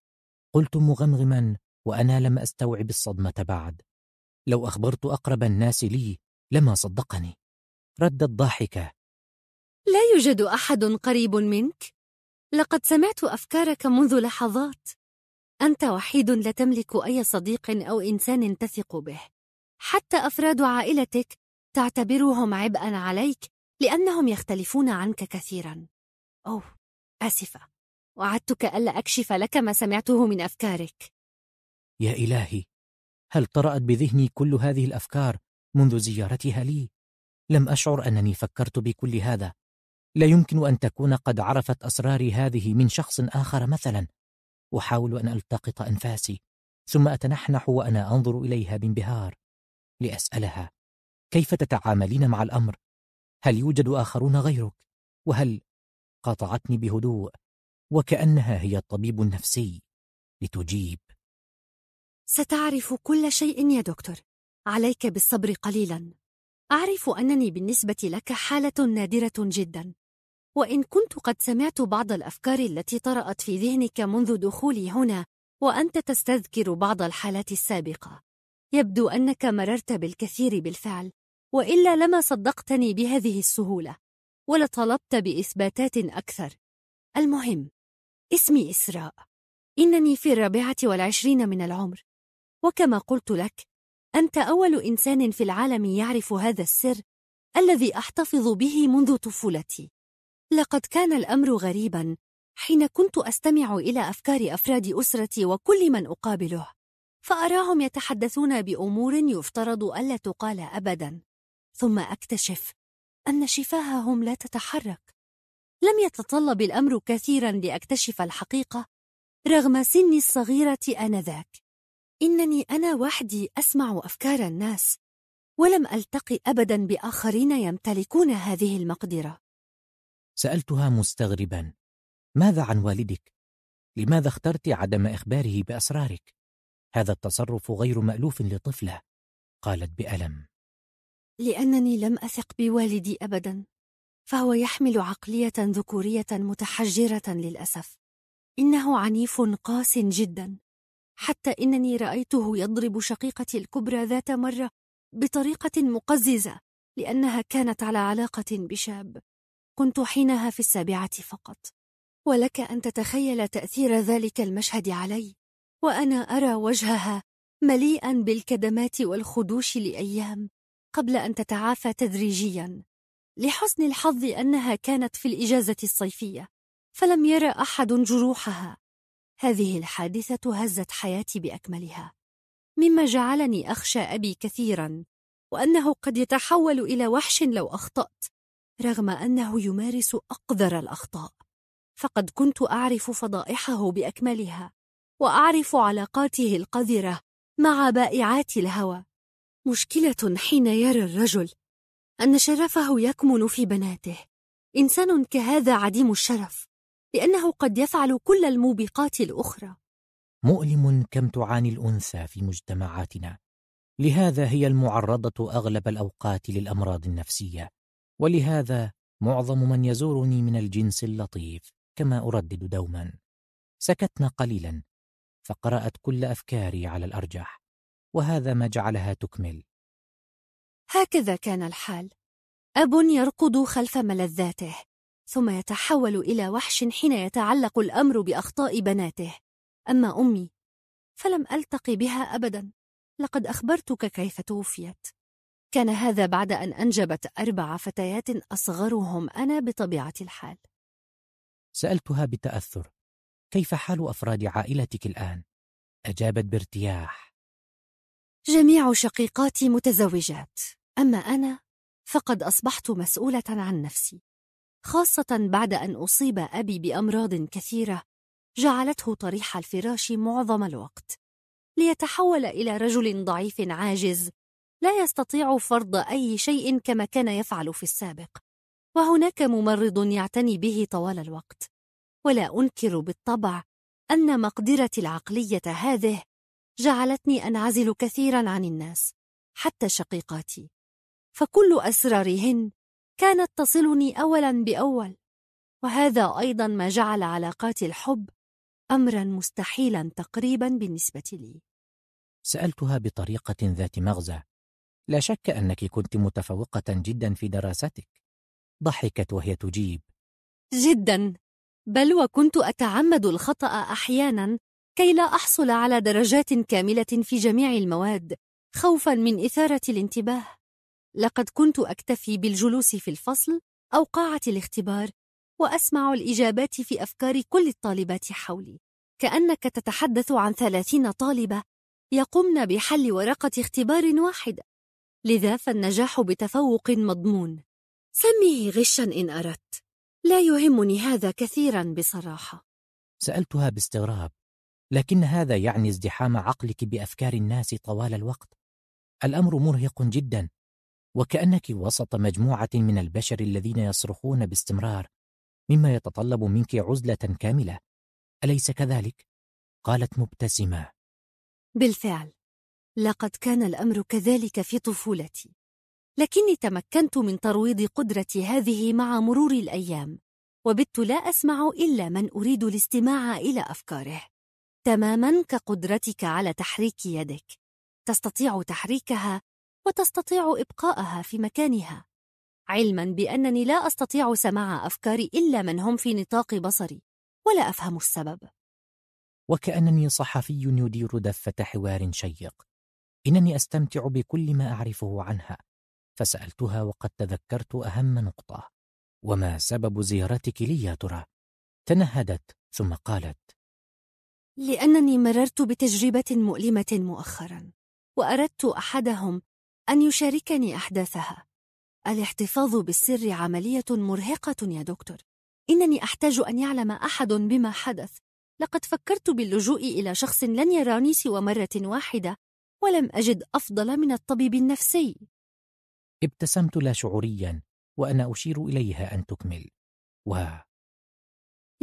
قلت مغمغما وأنا لم أستوعب الصدمة بعد لو أخبرت أقرب الناس لي لما صدقني ردت ضاحكة لا يوجد أحد قريب منك لقد سمعت أفكارك منذ لحظات أنت وحيد لا تملك أي صديق أو إنسان تثق به حتى أفراد عائلتك تعتبرهم عبئا عليك لأنهم يختلفون عنك كثيرا أوه آسفة وعدتك ألا أكشف لك ما سمعته من أفكارك يا إلهي هل طرأت بذهني كل هذه الأفكار منذ زيارتها لي؟ لم أشعر أنني فكرت بكل هذا لا يمكن أن تكون قد عرفت أسراري هذه من شخص آخر مثلا أحاول أن ألتقط أنفاسي ثم أتنحنح وأنا أنظر إليها بانبهار لأسألها كيف تتعاملين مع الأمر هل يوجد آخرون غيرك؟ وهل قاطعتني بهدوء وكأنها هي الطبيب النفسي لتجيب ستعرف كل شيء يا دكتور عليك بالصبر قليلا أعرف أنني بالنسبة لك حالة نادرة جدا وإن كنت قد سمعت بعض الأفكار التي طرأت في ذهنك منذ دخولي هنا وأنت تستذكر بعض الحالات السابقة يبدو أنك مررت بالكثير بالفعل وإلا لما صدقتني بهذه السهولة ولطلبت بإثباتات أكثر المهم اسمي إسراء إنني في الرابعة والعشرين من العمر وكما قلت لك أنت أول إنسان في العالم يعرف هذا السر الذي أحتفظ به منذ طفولتي لقد كان الأمر غريبا حين كنت أستمع إلى أفكار أفراد أسرتي وكل من أقابله فأراهم يتحدثون بأمور يفترض ألا تقال أبدا ثم أكتشف أن شفاههم لا تتحرك لم يتطلب الأمر كثيرا لأكتشف الحقيقة رغم سني الصغيرة آنذاك إنني أنا وحدي أسمع أفكار الناس ولم ألتقي أبدا بآخرين يمتلكون هذه المقدرة سألتها مستغربا ماذا عن والدك؟ لماذا اخترت عدم إخباره بأسرارك؟ هذا التصرف غير مألوف لطفلة قالت بألم لأنني لم أثق بوالدي أبدا فهو يحمل عقلية ذكورية متحجرة للأسف إنه عنيف قاس جدا حتى إنني رأيته يضرب شقيقتي الكبرى ذات مرة بطريقة مقززة لأنها كانت على علاقة بشاب كنت حينها في السابعة فقط ولك أن تتخيل تأثير ذلك المشهد علي وأنا أرى وجهها مليئا بالكدمات والخدوش لأيام قبل أن تتعافى تدريجيا لحسن الحظ أنها كانت في الإجازة الصيفية فلم يرى أحد جروحها هذه الحادثة هزت حياتي بأكملها مما جعلني أخشى أبي كثيرا وأنه قد يتحول إلى وحش لو أخطأت رغم أنه يمارس أقذر الأخطاء فقد كنت أعرف فضائحه بأكملها وأعرف علاقاته القذرة مع بائعات الهوى مشكلة حين يرى الرجل أن شرفه يكمن في بناته إنسان كهذا عديم الشرف لأنه قد يفعل كل الموبقات الأخرى مؤلم كم تعاني الأنثى في مجتمعاتنا لهذا هي المعرضة أغلب الأوقات للأمراض النفسية ولهذا معظم من يزورني من الجنس اللطيف كما أردد دوما سكتنا قليلا فقرأت كل أفكاري على الأرجح وهذا ما جعلها تكمل هكذا كان الحال أب يركض خلف ملذاته ثم يتحول إلى وحش حين يتعلق الأمر بأخطاء بناته أما أمي فلم ألتقي بها أبدا لقد أخبرتك كيف توفيت كان هذا بعد أن أنجبت أربع فتيات أصغرهم أنا بطبيعة الحال سألتها بتأثر كيف حال أفراد عائلتك الآن؟ أجابت بارتياح جميع شقيقاتي متزوجات أما أنا فقد أصبحت مسؤولة عن نفسي خاصة بعد أن أصيب أبي بأمراض كثيرة جعلته طريح الفراش معظم الوقت ليتحول إلى رجل ضعيف عاجز لا يستطيع فرض أي شيء كما كان يفعل في السابق وهناك ممرض يعتني به طوال الوقت ولا أنكر بالطبع أن مقدرتي العقلية هذه جعلتني أنعزل كثيرا عن الناس حتى شقيقاتي فكل أسرارهن كانت تصلني أولا بأول وهذا أيضا ما جعل علاقات الحب أمرا مستحيلا تقريبا بالنسبة لي سألتها بطريقة ذات مغزى لا شك أنك كنت متفوقة جدا في دراستك ضحكت وهي تجيب جدا بل وكنت أتعمد الخطأ أحيانا كي لا أحصل على درجات كاملة في جميع المواد خوفا من إثارة الانتباه لقد كنت أكتفي بالجلوس في الفصل أو قاعة الاختبار وأسمع الإجابات في أفكار كل الطالبات حولي كأنك تتحدث عن ثلاثين طالبة يقمن بحل ورقة اختبار واحدة لذا فالنجاح بتفوق مضمون سميه غشا إن أردت لا يهمني هذا كثيرا بصراحة سألتها باستغراب لكن هذا يعني ازدحام عقلك بأفكار الناس طوال الوقت الأمر مرهق جدا وكأنك وسط مجموعة من البشر الذين يصرخون باستمرار مما يتطلب منك عزلة كاملة أليس كذلك؟ قالت مبتسمة بالفعل لقد كان الأمر كذلك في طفولتي لكني تمكنت من ترويض قدرتي هذه مع مرور الأيام وبت لا أسمع إلا من أريد الاستماع إلى أفكاره تماما كقدرتك على تحريك يدك تستطيع تحريكها وتستطيع إبقاءها في مكانها علما بأنني لا أستطيع سماع أفكاري إلا من هم في نطاق بصري ولا أفهم السبب وكأنني صحفي يدير دفة حوار شيق إنني أستمتع بكل ما أعرفه عنها فسألتها وقد تذكرت أهم نقطة وما سبب زيارتك لي يا ترى؟ تنهدت ثم قالت لأنني مررت بتجربة مؤلمة مؤخرا وأردت أحدهم أن يشاركني أحداثها الاحتفاظ بالسر عملية مرهقة يا دكتور إنني أحتاج أن يعلم أحد بما حدث لقد فكرت باللجوء إلى شخص لن يراني سوى مرة واحدة ولم أجد أفضل من الطبيب النفسي ابتسمت لا شعوريا وأنا أشير إليها أن تكمل و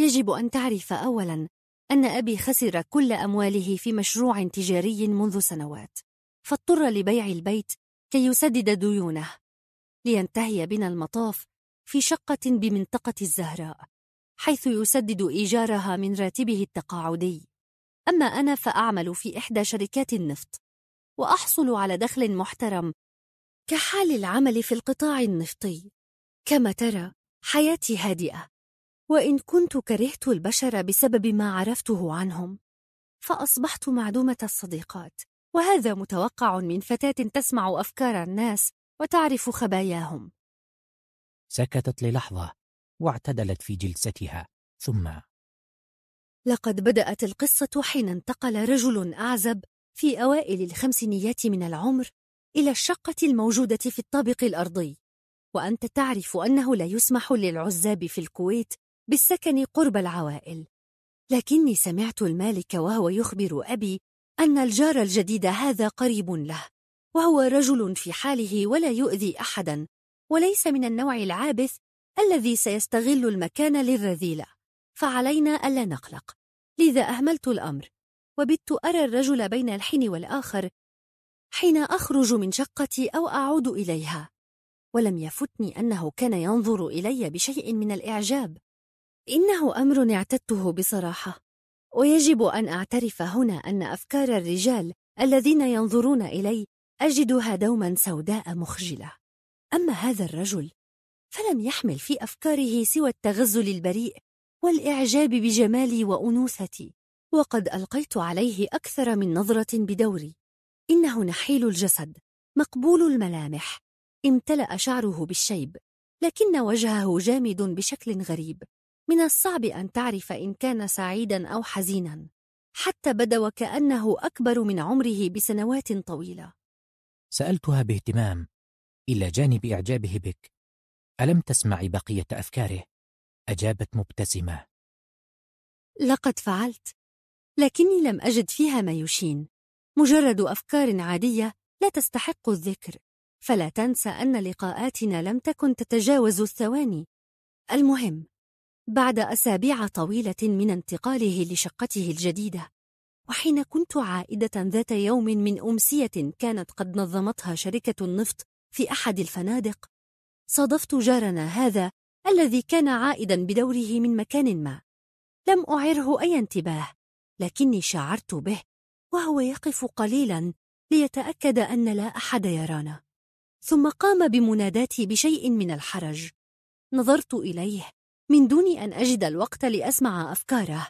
يجب أن تعرف أولا أن أبي خسر كل أمواله في مشروع تجاري منذ سنوات فاضطر لبيع البيت كي يسدد ديونه لينتهي بنا المطاف في شقة بمنطقة الزهراء حيث يسدد إيجارها من راتبه التقاعدي أما أنا فأعمل في إحدى شركات النفط وأحصل على دخل محترم كحال العمل في القطاع النفطي كما ترى حياتي هادئة وإن كنت كرهت البشر بسبب ما عرفته عنهم فأصبحت معدومة الصديقات وهذا متوقع من فتاة تسمع أفكار الناس وتعرف خباياهم سكتت للحظة واعتدلت في جلستها ثم لقد بدأت القصة حين انتقل رجل أعزب في أوائل الخمسينيات من العمر إلى الشقة الموجودة في الطابق الأرضي وأنت تعرف أنه لا يسمح للعزاب في الكويت بالسكن قرب العوائل لكني سمعت المالك وهو يخبر أبي أن الجار الجديد هذا قريب له وهو رجل في حاله ولا يؤذي أحدا وليس من النوع العابث الذي سيستغل المكان للرذيلة فعلينا ألا نقلق لذا أهملت الأمر وبت أرى الرجل بين الحين والآخر حين أخرج من شقتي أو أعود إليها ولم يفتني أنه كان ينظر إلي بشيء من الإعجاب إنه أمر اعتدته بصراحة ويجب أن أعترف هنا أن أفكار الرجال الذين ينظرون إلي أجدها دوما سوداء مخجلة أما هذا الرجل فلم يحمل في أفكاره سوى التغزل البريء والإعجاب بجمالي وأنوثتي وقد ألقيت عليه أكثر من نظرة بدوري إنه نحيل الجسد مقبول الملامح امتلأ شعره بالشيب لكن وجهه جامد بشكل غريب من الصعب أن تعرف إن كان سعيدا أو حزينا حتى بدا وكأنه أكبر من عمره بسنوات طويلة سألتها باهتمام إلى جانب إعجابه بك ألم تسمعي بقية أفكاره؟ أجابت مبتسمة لقد فعلت لكني لم أجد فيها ما يشين مجرد أفكار عادية لا تستحق الذكر فلا تنسى أن لقاءاتنا لم تكن تتجاوز الثواني المهم بعد أسابيع طويلة من انتقاله لشقته الجديدة وحين كنت عائدة ذات يوم من أمسية كانت قد نظمتها شركة النفط في أحد الفنادق صادفت جارنا هذا الذي كان عائدا بدوره من مكان ما لم أعره أي انتباه لكني شعرت به وهو يقف قليلا ليتأكد أن لا أحد يرانا ثم قام بمناداتي بشيء من الحرج نظرت إليه من دون أن أجد الوقت لأسمع أفكاره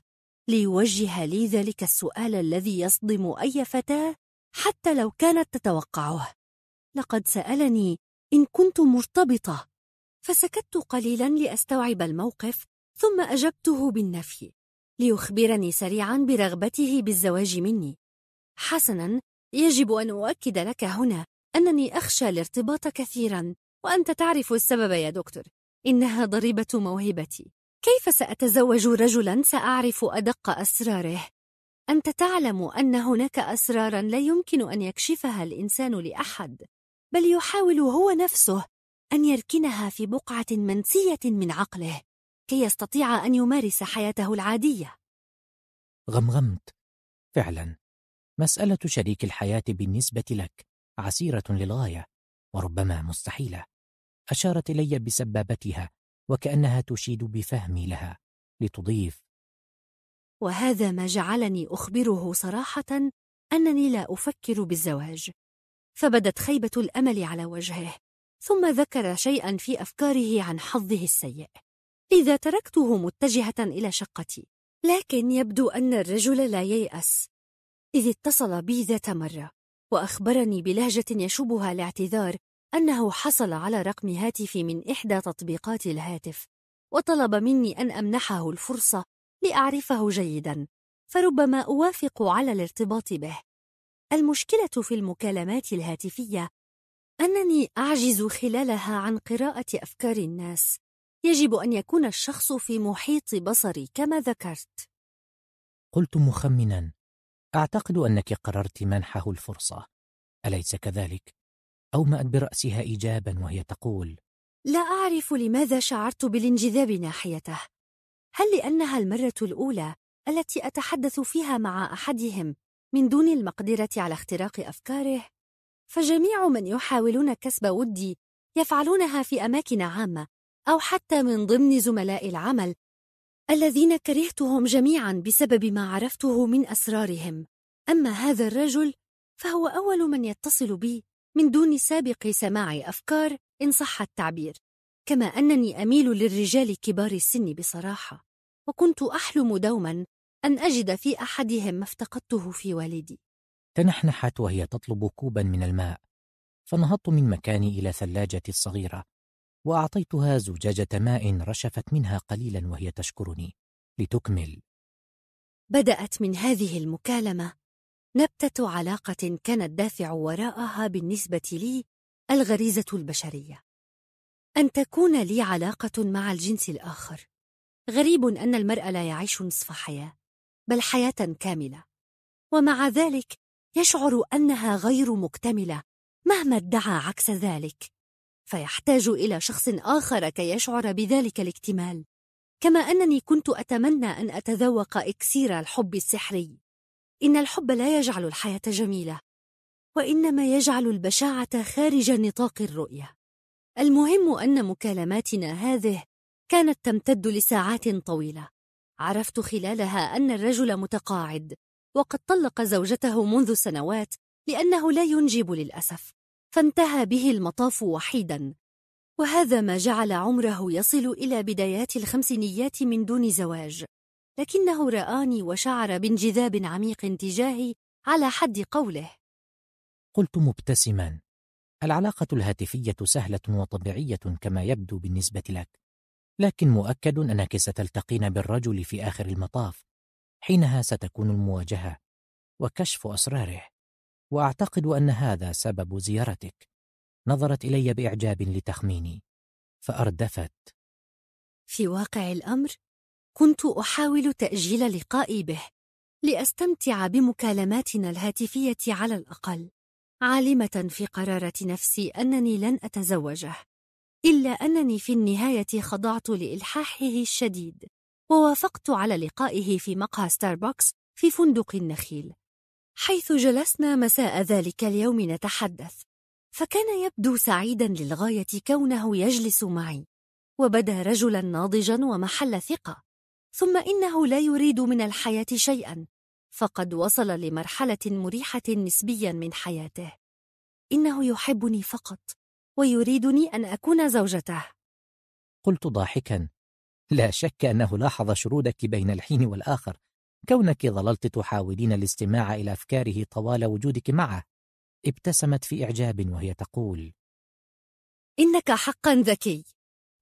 ليوجه لي ذلك السؤال الذي يصدم أي فتاة حتى لو كانت تتوقعه لقد سألني إن كنت مرتبطة فسكت قليلا لأستوعب الموقف ثم أجبته بالنفي ليخبرني سريعا برغبته بالزواج مني حسنا يجب أن أؤكد لك هنا أنني أخشى الارتباط كثيرا وأنت تعرف السبب يا دكتور إنها ضريبة موهبتي كيف سأتزوج رجلا سأعرف أدق أسراره؟ أنت تعلم أن هناك أسراراً لا يمكن أن يكشفها الإنسان لأحد بل يحاول هو نفسه أن يركنها في بقعة منسية من عقله كي يستطيع أن يمارس حياته العادية غمغمت فعلا مسألة شريك الحياة بالنسبة لك عسيرة للغاية وربما مستحيلة أشارت إلي بسبابتها وكأنها تشيد بفهمي لها لتضيف وهذا ما جعلني أخبره صراحة أنني لا أفكر بالزواج فبدت خيبة الأمل على وجهه ثم ذكر شيئا في أفكاره عن حظه السيء إذا تركته متجهة إلى شقتي لكن يبدو أن الرجل لا ييأس إذ اتصل بي ذات مرة وأخبرني بلهجة يشوبها الاعتذار أنه حصل على رقم هاتفي من إحدى تطبيقات الهاتف وطلب مني أن أمنحه الفرصة لأعرفه جيداً فربما أوافق على الارتباط به المشكلة في المكالمات الهاتفية أنني أعجز خلالها عن قراءة أفكار الناس يجب أن يكون الشخص في محيط بصري كما ذكرت قلت مخمنا أعتقد أنك قررت منحه الفرصة أليس كذلك؟ أومأت برأسها إيجابا وهي تقول لا أعرف لماذا شعرت بالانجذاب ناحيته هل لأنها المرة الأولى التي أتحدث فيها مع أحدهم من دون المقدرة على اختراق أفكاره؟ فجميع من يحاولون كسب ودي يفعلونها في أماكن عامة أو حتى من ضمن زملاء العمل الذين كرهتهم جميعا بسبب ما عرفته من أسرارهم أما هذا الرجل فهو أول من يتصل بي من دون سابق سماع أفكار إن صح التعبير كما أنني أميل للرجال كبار السن بصراحة وكنت أحلم دوما أن أجد في أحدهم ما افتقدته في والدي تنحنحت وهي تطلب كوبا من الماء فنهضت من مكاني إلى ثلاجتي الصغيرة وأعطيتها زجاجة ماء رشفت منها قليلا وهي تشكرني لتكمل بدأت من هذه المكالمة نبتة علاقة كان الدافع وراءها بالنسبة لي الغريزة البشرية أن تكون لي علاقة مع الجنس الآخر غريب أن المرأة لا يعيش نصف حياة بل حياة كاملة ومع ذلك يشعر أنها غير مكتملة مهما ادعى عكس ذلك فيحتاج إلى شخص آخر كي يشعر بذلك الاكتمال كما أنني كنت أتمنى أن أتذوق إكسير الحب السحري إن الحب لا يجعل الحياة جميلة وإنما يجعل البشاعة خارج نطاق الرؤية المهم أن مكالماتنا هذه كانت تمتد لساعات طويلة عرفت خلالها أن الرجل متقاعد وقد طلق زوجته منذ سنوات لأنه لا ينجب للأسف فانتهى به المطاف وحيدا وهذا ما جعل عمره يصل إلى بدايات الخمسينيات من دون زواج لكنه رآني وشعر بانجذاب عميق تجاهي على حد قوله قلت مبتسما العلاقة الهاتفية سهلة وطبيعية كما يبدو بالنسبة لك لكن مؤكد أنك ستلتقين بالرجل في آخر المطاف حينها ستكون المواجهة وكشف أسراره وأعتقد أن هذا سبب زيارتك نظرت إلي بإعجاب لتخميني فأردفت في واقع الأمر كنت أحاول تأجيل لقائي به لأستمتع بمكالماتنا الهاتفية على الأقل عالمة في قرارة نفسي أنني لن أتزوجه إلا أنني في النهاية خضعت لإلحاحه الشديد ووافقت على لقائه في مقهى ستاربكس في فندق النخيل حيث جلسنا مساء ذلك اليوم نتحدث فكان يبدو سعيدا للغاية كونه يجلس معي وبدا رجلا ناضجا ومحل ثقة ثم إنه لا يريد من الحياة شيئا فقد وصل لمرحلة مريحة نسبيا من حياته إنه يحبني فقط ويريدني أن أكون زوجته قلت ضاحكا لا شك أنه لاحظ شرودك بين الحين والآخر كونك ظللت تحاولين الاستماع إلى أفكاره طوال وجودك معه ابتسمت في إعجاب وهي تقول إنك حقا ذكي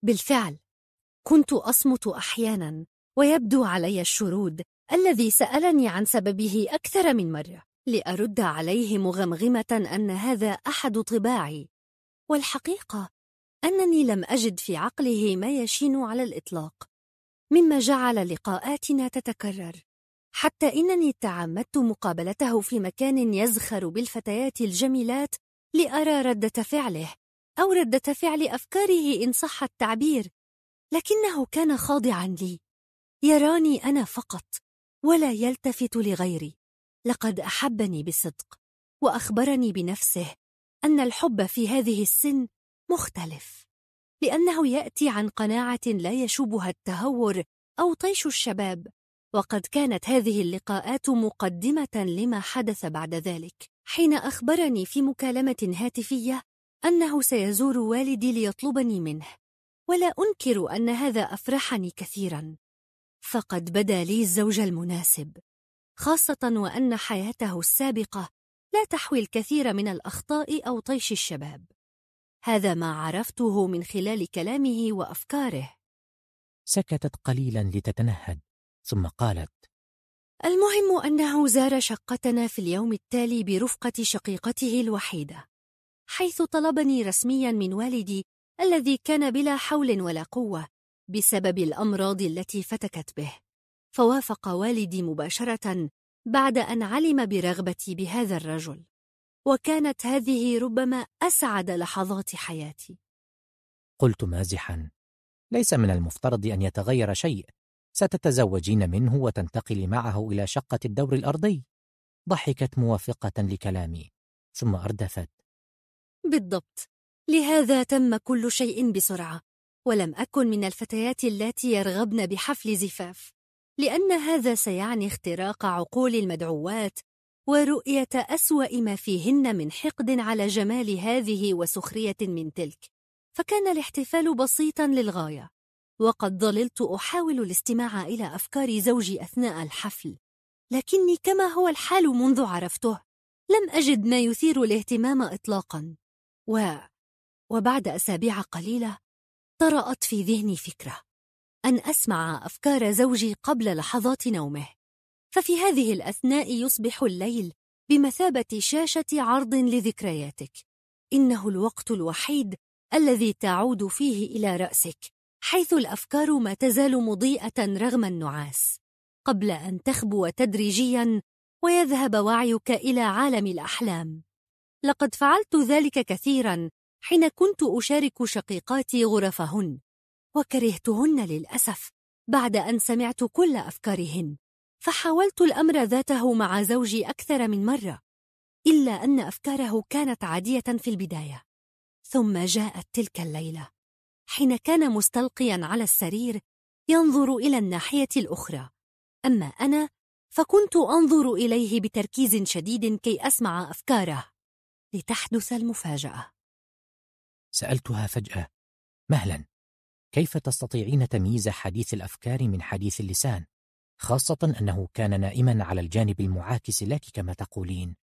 بالفعل كنت أصمت أحيانا ويبدو علي الشرود الذي سألني عن سببه أكثر من مرة لأرد عليه مغمغمة أن هذا أحد طباعي والحقيقة أنني لم أجد في عقله ما يشين على الإطلاق مما جعل لقاءاتنا تتكرر حتى إنني تعمدت مقابلته في مكان يزخر بالفتيات الجميلات لأرى ردة فعله أو ردة فعل أفكاره إن صح التعبير لكنه كان خاضعا لي يراني أنا فقط ولا يلتفت لغيري لقد أحبني بصدق وأخبرني بنفسه أن الحب في هذه السن مختلف لأنه يأتي عن قناعة لا يشوبها التهور أو طيش الشباب وقد كانت هذه اللقاءات مقدمة لما حدث بعد ذلك حين أخبرني في مكالمة هاتفية أنه سيزور والدي ليطلبني منه ولا أنكر أن هذا أفرحني كثيرا فقد بدا لي الزوج المناسب خاصة وأن حياته السابقة لا تحوي الكثير من الأخطاء أو طيش الشباب هذا ما عرفته من خلال كلامه وأفكاره سكتت قليلا لتتنهد ثم قالت المهم أنه زار شقتنا في اليوم التالي برفقة شقيقته الوحيدة حيث طلبني رسميا من والدي الذي كان بلا حول ولا قوة بسبب الأمراض التي فتكت به فوافق والدي مباشرة بعد أن علم برغبتي بهذا الرجل وكانت هذه ربما أسعد لحظات حياتي قلت مازحا ليس من المفترض أن يتغير شيء ستتزوجين منه وتنتقلي معه إلى شقة الدور الأرضي ضحكت موافقة لكلامي ثم أردفت بالضبط لهذا تم كل شيء بسرعة ولم أكن من الفتيات التي يرغبن بحفل زفاف لأن هذا سيعني اختراق عقول المدعوات ورؤية أسوأ ما فيهن من حقد على جمال هذه وسخرية من تلك فكان الاحتفال بسيطا للغاية وقد ظللت أحاول الاستماع إلى أفكار زوجي أثناء الحفل لكني كما هو الحال منذ عرفته لم أجد ما يثير الاهتمام إطلاقا و... وبعد أسابيع قليلة طرأت في ذهني فكرة أن أسمع أفكار زوجي قبل لحظات نومه ففي هذه الأثناء يصبح الليل بمثابة شاشة عرض لذكرياتك إنه الوقت الوحيد الذي تعود فيه إلى رأسك حيث الأفكار ما تزال مضيئة رغم النعاس قبل أن تخبو تدريجياً ويذهب وعيك إلى عالم الأحلام لقد فعلت ذلك كثيراً حين كنت أشارك شقيقاتي غرفهن وكرهتهن للأسف بعد أن سمعت كل أفكارهن فحاولت الأمر ذاته مع زوجي أكثر من مرة إلا أن أفكاره كانت عادية في البداية ثم جاءت تلك الليلة حين كان مستلقيا على السرير ينظر إلى الناحية الأخرى أما أنا فكنت أنظر إليه بتركيز شديد كي أسمع أفكاره لتحدث المفاجأة سألتها فجأة مهلا كيف تستطيعين تمييز حديث الأفكار من حديث اللسان؟ خاصة أنه كان نائما على الجانب المعاكس لك كما تقولين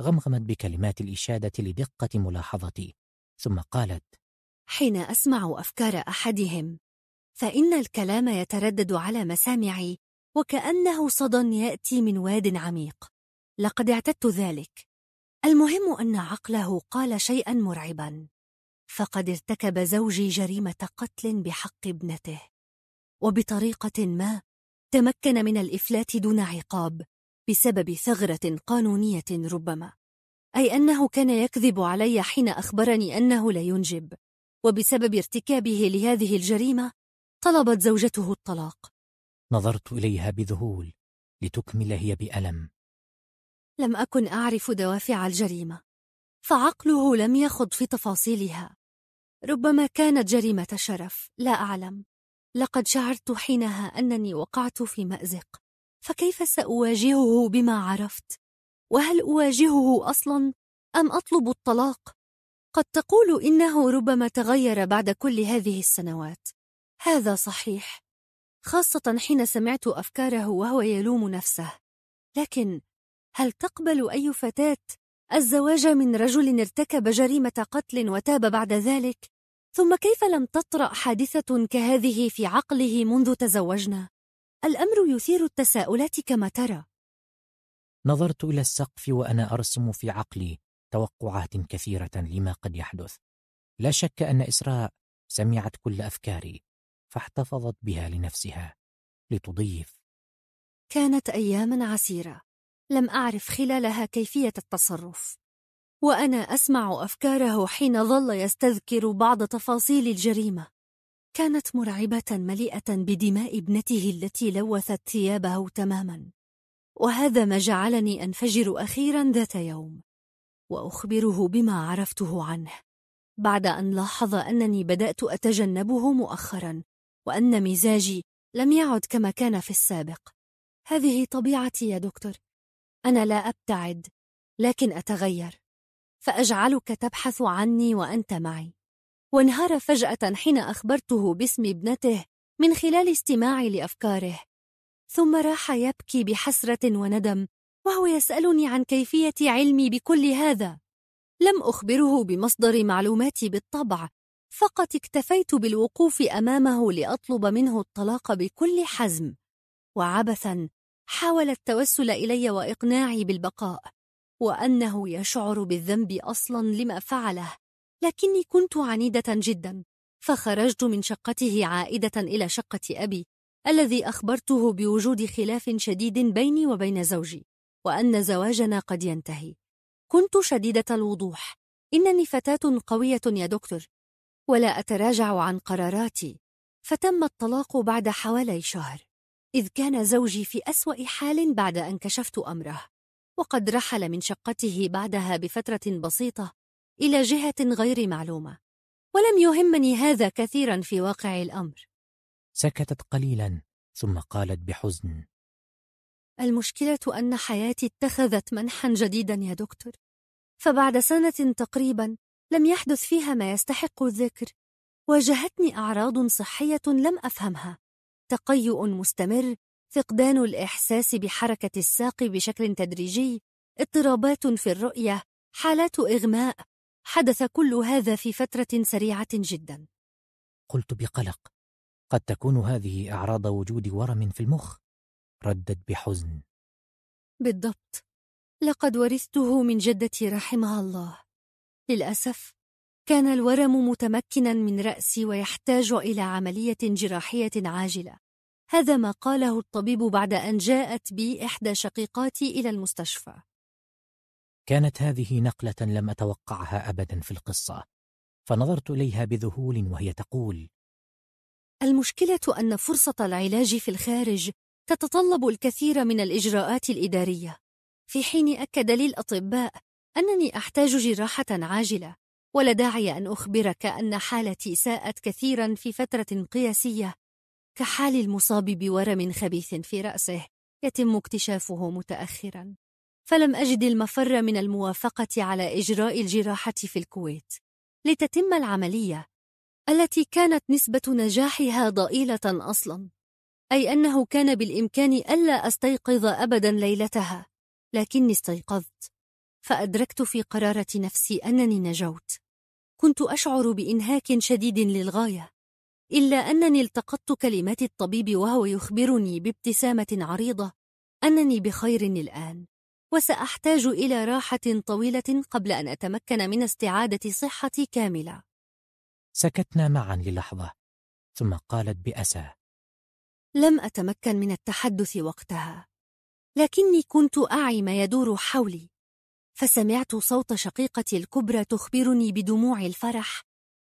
غمغمت بكلمات الإشادة لدقة ملاحظتي ثم قالت حين أسمع أفكار أحدهم فإن الكلام يتردد على مسامعي وكأنه صدى يأتي من واد عميق لقد اعتدت ذلك المهم أن عقله قال شيئا مرعبا فقد ارتكب زوجي جريمة قتل بحق ابنته وبطريقة ما تمكن من الإفلات دون عقاب بسبب ثغرة قانونية ربما أي أنه كان يكذب علي حين أخبرني أنه لا ينجب وبسبب ارتكابه لهذه الجريمة طلبت زوجته الطلاق نظرت إليها بذهول لتكمل هي بألم لم أكن أعرف دوافع الجريمة فعقله لم يخض في تفاصيلها ربما كانت جريمة شرف لا أعلم لقد شعرت حينها أنني وقعت في مأزق فكيف سأواجهه بما عرفت؟ وهل أواجهه أصلا أم أطلب الطلاق؟ قد تقول إنه ربما تغير بعد كل هذه السنوات هذا صحيح خاصة حين سمعت أفكاره وهو يلوم نفسه لكن هل تقبل أي فتاة الزواج من رجل ارتكب جريمة قتل وتاب بعد ذلك ثم كيف لم تطرأ حادثة كهذه في عقله منذ تزوجنا؟ الأمر يثير التساؤلات كما ترى نظرت إلى السقف وأنا أرسم في عقلي توقعات كثيرة لما قد يحدث لا شك أن إسراء سمعت كل أفكاري فاحتفظت بها لنفسها لتضيف كانت أياما عسيرة لم أعرف خلالها كيفية التصرف وأنا أسمع أفكاره حين ظل يستذكر بعض تفاصيل الجريمة كانت مرعبة مليئة بدماء ابنته التي لوثت ثيابه تماما وهذا ما جعلني أنفجر أخيرا ذات يوم وأخبره بما عرفته عنه بعد أن لاحظ أنني بدأت أتجنبه مؤخرا وأن مزاجي لم يعد كما كان في السابق هذه طبيعتي يا دكتور انا لا ابتعد لكن اتغير فاجعلك تبحث عني وانت معي وانهار فجاه حين اخبرته باسم ابنته من خلال استماعي لافكاره ثم راح يبكي بحسره وندم وهو يسالني عن كيفيه علمي بكل هذا لم اخبره بمصدر معلوماتي بالطبع فقط اكتفيت بالوقوف امامه لاطلب منه الطلاق بكل حزم وعبثا حاول التوسل إلي وإقناعي بالبقاء وأنه يشعر بالذنب أصلا لما فعله لكني كنت عنيدة جدا فخرجت من شقته عائدة إلى شقة أبي الذي أخبرته بوجود خلاف شديد بيني وبين زوجي وأن زواجنا قد ينتهي كنت شديدة الوضوح إنني فتاة قوية يا دكتور ولا أتراجع عن قراراتي فتم الطلاق بعد حوالي شهر إذ كان زوجي في أسوأ حال بعد أن كشفت أمره وقد رحل من شقته بعدها بفترة بسيطة إلى جهة غير معلومة ولم يهمني هذا كثيرا في واقع الأمر سكتت قليلا ثم قالت بحزن المشكلة أن حياتي اتخذت منحا جديدا يا دكتور فبعد سنة تقريبا لم يحدث فيها ما يستحق الذكر واجهتني أعراض صحية لم أفهمها تقيؤ مستمر فقدان الإحساس بحركة الساق بشكل تدريجي اضطرابات في الرؤية حالات إغماء حدث كل هذا في فترة سريعة جدا قلت بقلق قد تكون هذه أعراض وجود ورم في المخ ردت بحزن بالضبط لقد ورثته من جدتي رحمها الله للأسف كان الورم متمكنا من رأسي ويحتاج إلى عملية جراحية عاجلة هذا ما قاله الطبيب بعد أن جاءت بي إحدى شقيقاتي إلى المستشفى كانت هذه نقلة لم أتوقعها أبدا في القصة فنظرت إليها بذهول وهي تقول المشكلة أن فرصة العلاج في الخارج تتطلب الكثير من الإجراءات الإدارية في حين أكد لي الأطباء أنني أحتاج جراحة عاجلة ولا داعي أن أخبرك أن حالتي ساءت كثيرا في فترة قياسية كحال المصاب بورم خبيث في رأسه يتم اكتشافه متأخرا فلم أجد المفر من الموافقة على إجراء الجراحة في الكويت لتتم العملية التي كانت نسبة نجاحها ضئيلة أصلا أي أنه كان بالإمكان ألا أستيقظ أبدا ليلتها لكني استيقظت فأدركت في قرارة نفسي أنني نجوت كنت أشعر بإنهاك شديد للغاية إلا أنني التقطت كلمات الطبيب وهو يخبرني بابتسامة عريضة أنني بخير الآن وسأحتاج إلى راحة طويلة قبل أن أتمكن من استعادة صحتي كاملة سكتنا معا للحظة ثم قالت بأسى لم أتمكن من التحدث وقتها لكني كنت أعي ما يدور حولي فسمعت صوت شقيقتي الكبرى تخبرني بدموع الفرح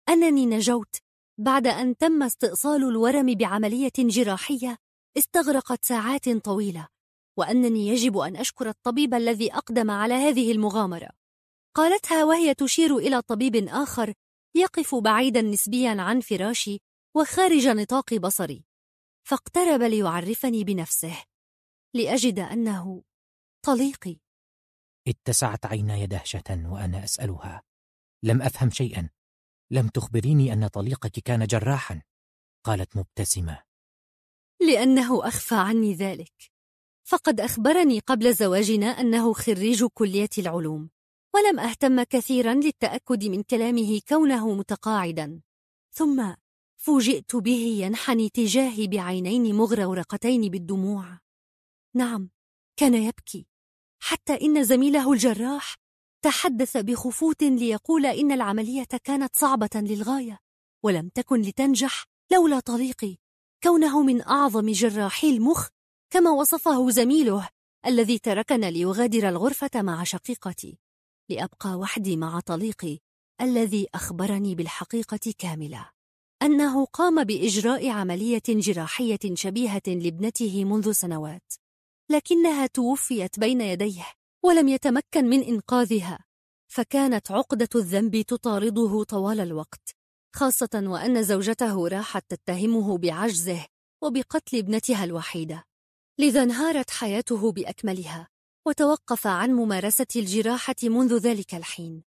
أنني نجوت بعد أن تم استئصال الورم بعملية جراحية استغرقت ساعات طويلة وأنني يجب أن أشكر الطبيب الذي أقدم على هذه المغامرة قالتها وهي تشير إلى طبيب آخر يقف بعيدا نسبيا عن فراشي وخارج نطاق بصري فاقترب ليعرفني بنفسه لأجد أنه طليقي اتسعت عيناي دهشة وأنا أسألها لم أفهم شيئا لم تخبريني أن طليقك كان جراحا قالت مبتسمة لأنه أخفى عني ذلك فقد أخبرني قبل زواجنا أنه خريج كلية العلوم ولم أهتم كثيرا للتأكد من كلامه كونه متقاعدا ثم فوجئت به ينحني تجاهي بعينين مغرورقتين بالدموع نعم كان يبكي حتى إن زميله الجراح تحدث بخفوت ليقول إن العملية كانت صعبة للغاية ولم تكن لتنجح لولا طليقي كونه من أعظم جراحي المخ كما وصفه زميله الذي تركنا ليغادر الغرفة مع شقيقتي لأبقى وحدي مع طليقي الذي أخبرني بالحقيقة كاملة أنه قام بإجراء عملية جراحية شبيهة لابنته منذ سنوات لكنها توفيت بين يديه ولم يتمكن من إنقاذها فكانت عقدة الذنب تطارده طوال الوقت خاصة وأن زوجته راحت تتهمه بعجزه وبقتل ابنتها الوحيدة لذا انهارت حياته بأكملها وتوقف عن ممارسة الجراحة منذ ذلك الحين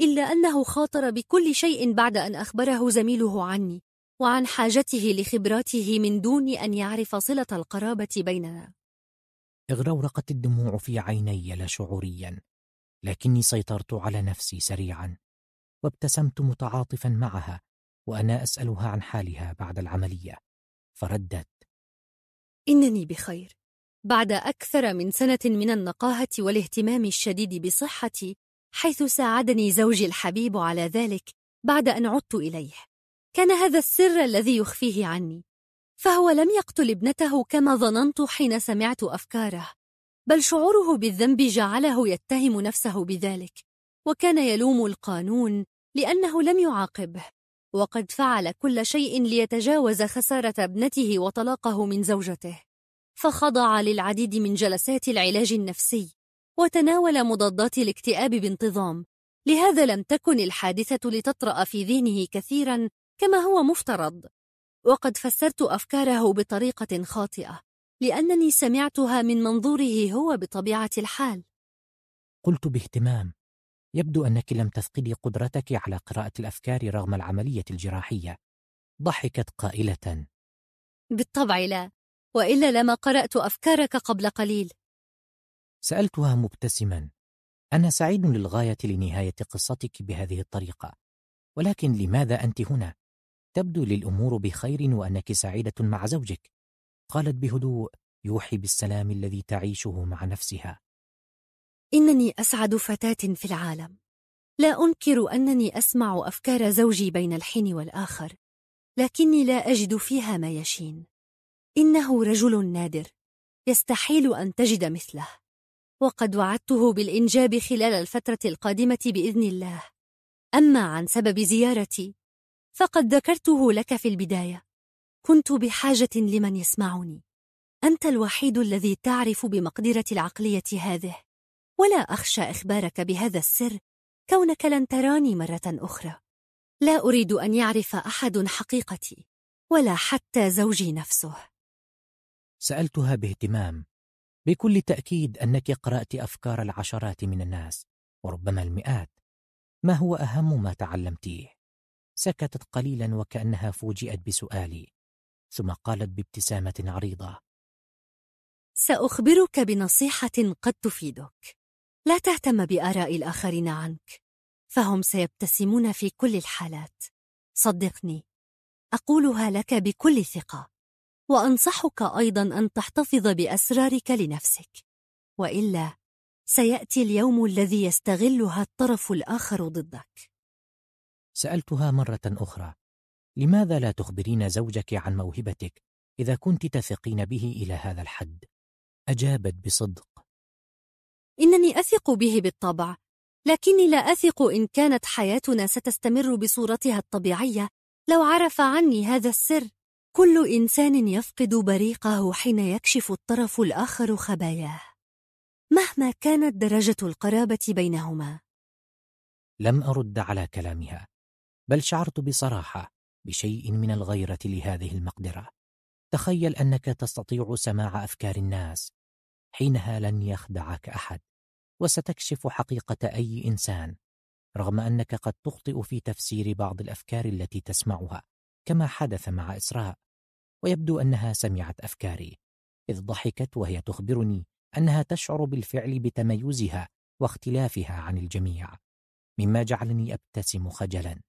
إلا أنه خاطر بكل شيء بعد أن أخبره زميله عني وعن حاجته لخبراته من دون أن يعرف صلة القرابة بيننا اغرورقت الدموع في عيني لا شعوريا لكني سيطرت على نفسي سريعا وابتسمت متعاطفا معها وأنا أسألها عن حالها بعد العملية فردت إنني بخير بعد أكثر من سنة من النقاهة والاهتمام الشديد بصحتي حيث ساعدني زوجي الحبيب على ذلك بعد أن عدت إليه كان هذا السر الذي يخفيه عني فهو لم يقتل ابنته كما ظننت حين سمعت أفكاره بل شعوره بالذنب جعله يتهم نفسه بذلك وكان يلوم القانون لأنه لم يعاقبه وقد فعل كل شيء ليتجاوز خسارة ابنته وطلاقه من زوجته فخضع للعديد من جلسات العلاج النفسي وتناول مضادات الاكتئاب بانتظام لهذا لم تكن الحادثة لتطرأ في ذهنه كثيرا كما هو مفترض وقد فسرت أفكاره بطريقة خاطئة لأنني سمعتها من منظوره هو بطبيعة الحال قلت باهتمام يبدو أنك لم تفقدي قدرتك على قراءة الأفكار رغم العملية الجراحية ضحكت قائلة بالطبع لا وإلا لما قرأت أفكارك قبل قليل سألتها مبتسما أنا سعيد للغاية لنهاية قصتك بهذه الطريقة ولكن لماذا أنت هنا؟ تبدو لي الأمور بخير وأنك سعيدة مع زوجك قالت بهدوء يوحي بالسلام الذي تعيشه مع نفسها إنني أسعد فتاة في العالم لا أنكر أنني أسمع أفكار زوجي بين الحين والآخر لكني لا أجد فيها ما يشين إنه رجل نادر يستحيل أن تجد مثله وقد وعدته بالإنجاب خلال الفترة القادمة بإذن الله أما عن سبب زيارتي فقد ذكرته لك في البداية كنت بحاجة لمن يسمعني أنت الوحيد الذي تعرف بمقدرة العقلية هذه ولا أخشى إخبارك بهذا السر كونك لن تراني مرة أخرى لا أريد أن يعرف أحد حقيقتي ولا حتى زوجي نفسه سألتها باهتمام بكل تأكيد أنك قرأت أفكار العشرات من الناس وربما المئات ما هو أهم ما تعلمتيه؟ سكتت قليلا وكأنها فوجئت بسؤالي ثم قالت بابتسامة عريضة سأخبرك بنصيحة قد تفيدك لا تهتم بآراء الآخرين عنك فهم سيبتسمون في كل الحالات صدقني أقولها لك بكل ثقة وأنصحك أيضا أن تحتفظ بأسرارك لنفسك وإلا سيأتي اليوم الذي يستغلها الطرف الآخر ضدك سألتها مرة أخرى لماذا لا تخبرين زوجك عن موهبتك إذا كنت تثقين به إلى هذا الحد؟ أجابت بصدق إنني أثق به بالطبع لكني لا أثق إن كانت حياتنا ستستمر بصورتها الطبيعية لو عرف عني هذا السر كل إنسان يفقد بريقه حين يكشف الطرف الآخر خباياه مهما كانت درجة القرابة بينهما لم أرد على كلامها بل شعرت بصراحة بشيء من الغيرة لهذه المقدرة تخيل أنك تستطيع سماع أفكار الناس حينها لن يخدعك أحد وستكشف حقيقة أي إنسان رغم أنك قد تخطئ في تفسير بعض الأفكار التي تسمعها كما حدث مع إسراء ويبدو أنها سمعت أفكاري إذ ضحكت وهي تخبرني أنها تشعر بالفعل بتميزها واختلافها عن الجميع مما جعلني أبتسم خجلا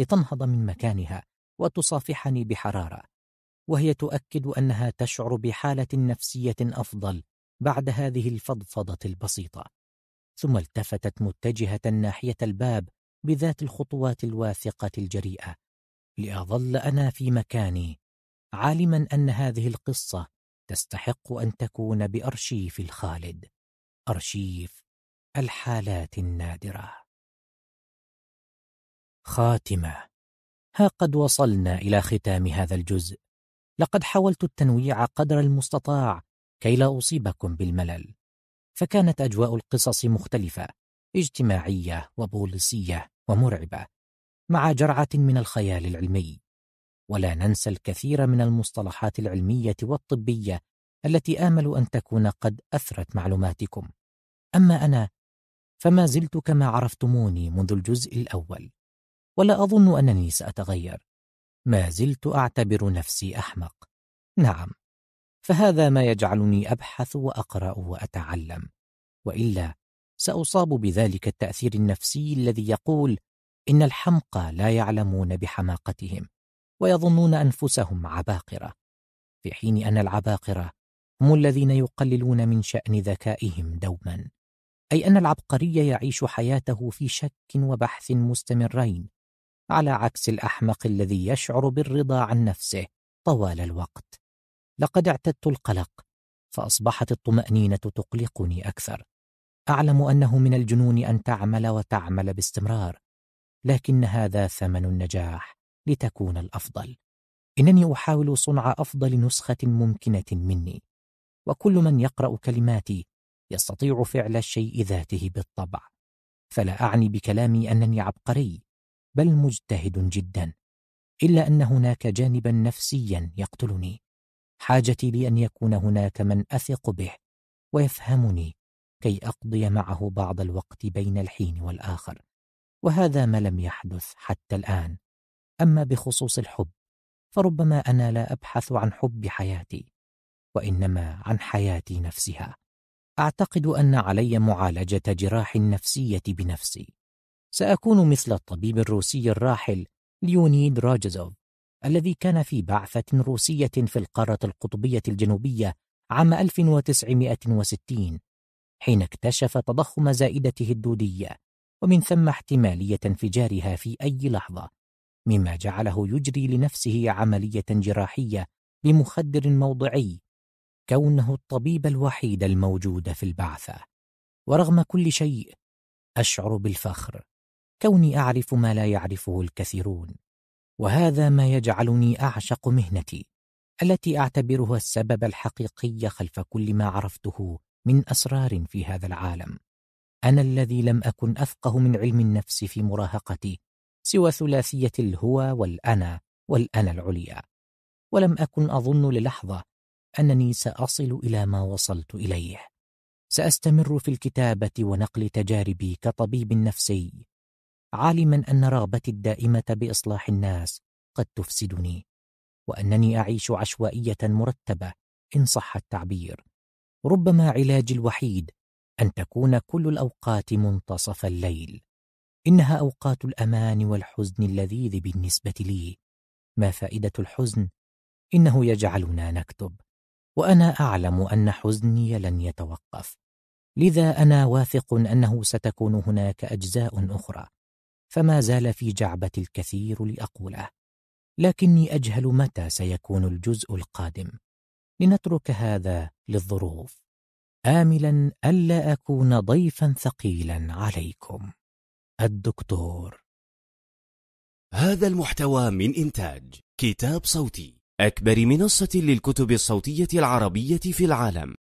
لتنهض من مكانها وتصافحني بحرارة وهي تؤكد أنها تشعر بحالة نفسية أفضل بعد هذه الفضفضة البسيطة ثم التفتت متجهة ناحية الباب بذات الخطوات الواثقة الجريئة لأظل أنا في مكاني عالما أن هذه القصة تستحق أن تكون بأرشيف الخالد أرشيف الحالات النادره خاتمة ها قد وصلنا إلى ختام هذا الجزء لقد حاولت التنويع قدر المستطاع كي لا أصيبكم بالملل فكانت أجواء القصص مختلفة اجتماعية وبوليسية ومرعبة مع جرعة من الخيال العلمي ولا ننسى الكثير من المصطلحات العلمية والطبية التي آمل أن تكون قد أثرت معلوماتكم أما أنا فما زلت كما عرفتموني منذ الجزء الأول ولا أظن أنني سأتغير ما زلت أعتبر نفسي أحمق نعم فهذا ما يجعلني أبحث وأقرأ وأتعلم وإلا سأصاب بذلك التأثير النفسي الذي يقول إن الحمقى لا يعلمون بحماقتهم ويظنون أنفسهم عباقرة في حين أن العباقرة هم الذين يقللون من شأن ذكائهم دوما أي أن العبقري يعيش حياته في شك وبحث مستمرين على عكس الأحمق الذي يشعر بالرضا عن نفسه طوال الوقت لقد اعتدت القلق فأصبحت الطمأنينة تقلقني أكثر أعلم أنه من الجنون أن تعمل وتعمل باستمرار لكن هذا ثمن النجاح لتكون الأفضل إنني أحاول صنع أفضل نسخة ممكنة مني وكل من يقرأ كلماتي يستطيع فعل الشيء ذاته بالطبع فلا أعني بكلامي أنني عبقري بل مجتهد جدا إلا أن هناك جانبا نفسيا يقتلني حاجتي لأن يكون هناك من أثق به ويفهمني كي أقضي معه بعض الوقت بين الحين والآخر وهذا ما لم يحدث حتى الآن أما بخصوص الحب فربما أنا لا أبحث عن حب حياتي وإنما عن حياتي نفسها أعتقد أن علي معالجة جراح النفسية بنفسي سأكون مثل الطبيب الروسي الراحل ليونيد راجزوف الذي كان في بعثة روسية في القارة القطبية الجنوبية عام 1960 حين اكتشف تضخم زائدته الدودية ومن ثم احتمالية انفجارها في أي لحظة مما جعله يجري لنفسه عملية جراحية بمخدر موضعي كونه الطبيب الوحيد الموجود في البعثة ورغم كل شيء أشعر بالفخر كوني أعرف ما لا يعرفه الكثيرون وهذا ما يجعلني أعشق مهنتي التي أعتبرها السبب الحقيقي خلف كل ما عرفته من أسرار في هذا العالم أنا الذي لم أكن أفقه من علم النفس في مراهقتي سوى ثلاثية الهوى والأنا والأنا العليا ولم أكن أظن للحظة أنني سأصل إلى ما وصلت إليه سأستمر في الكتابة ونقل تجاربي كطبيب نفسي عالما أن رغبتي الدائمة بإصلاح الناس قد تفسدني وأنني أعيش عشوائية مرتبة إن صح التعبير ربما علاجي الوحيد أن تكون كل الأوقات منتصف الليل إنها أوقات الأمان والحزن اللذيذ بالنسبة لي ما فائدة الحزن؟ إنه يجعلنا نكتب وأنا أعلم أن حزني لن يتوقف لذا أنا واثق أنه ستكون هناك أجزاء أخرى فما زال في جعبتي الكثير لأقوله لكني أجهل متى سيكون الجزء القادم لنترك هذا للظروف آملا ألا أكون ضيفا ثقيلا عليكم الدكتور هذا المحتوى من إنتاج كتاب صوتي أكبر منصة للكتب الصوتية العربية في العالم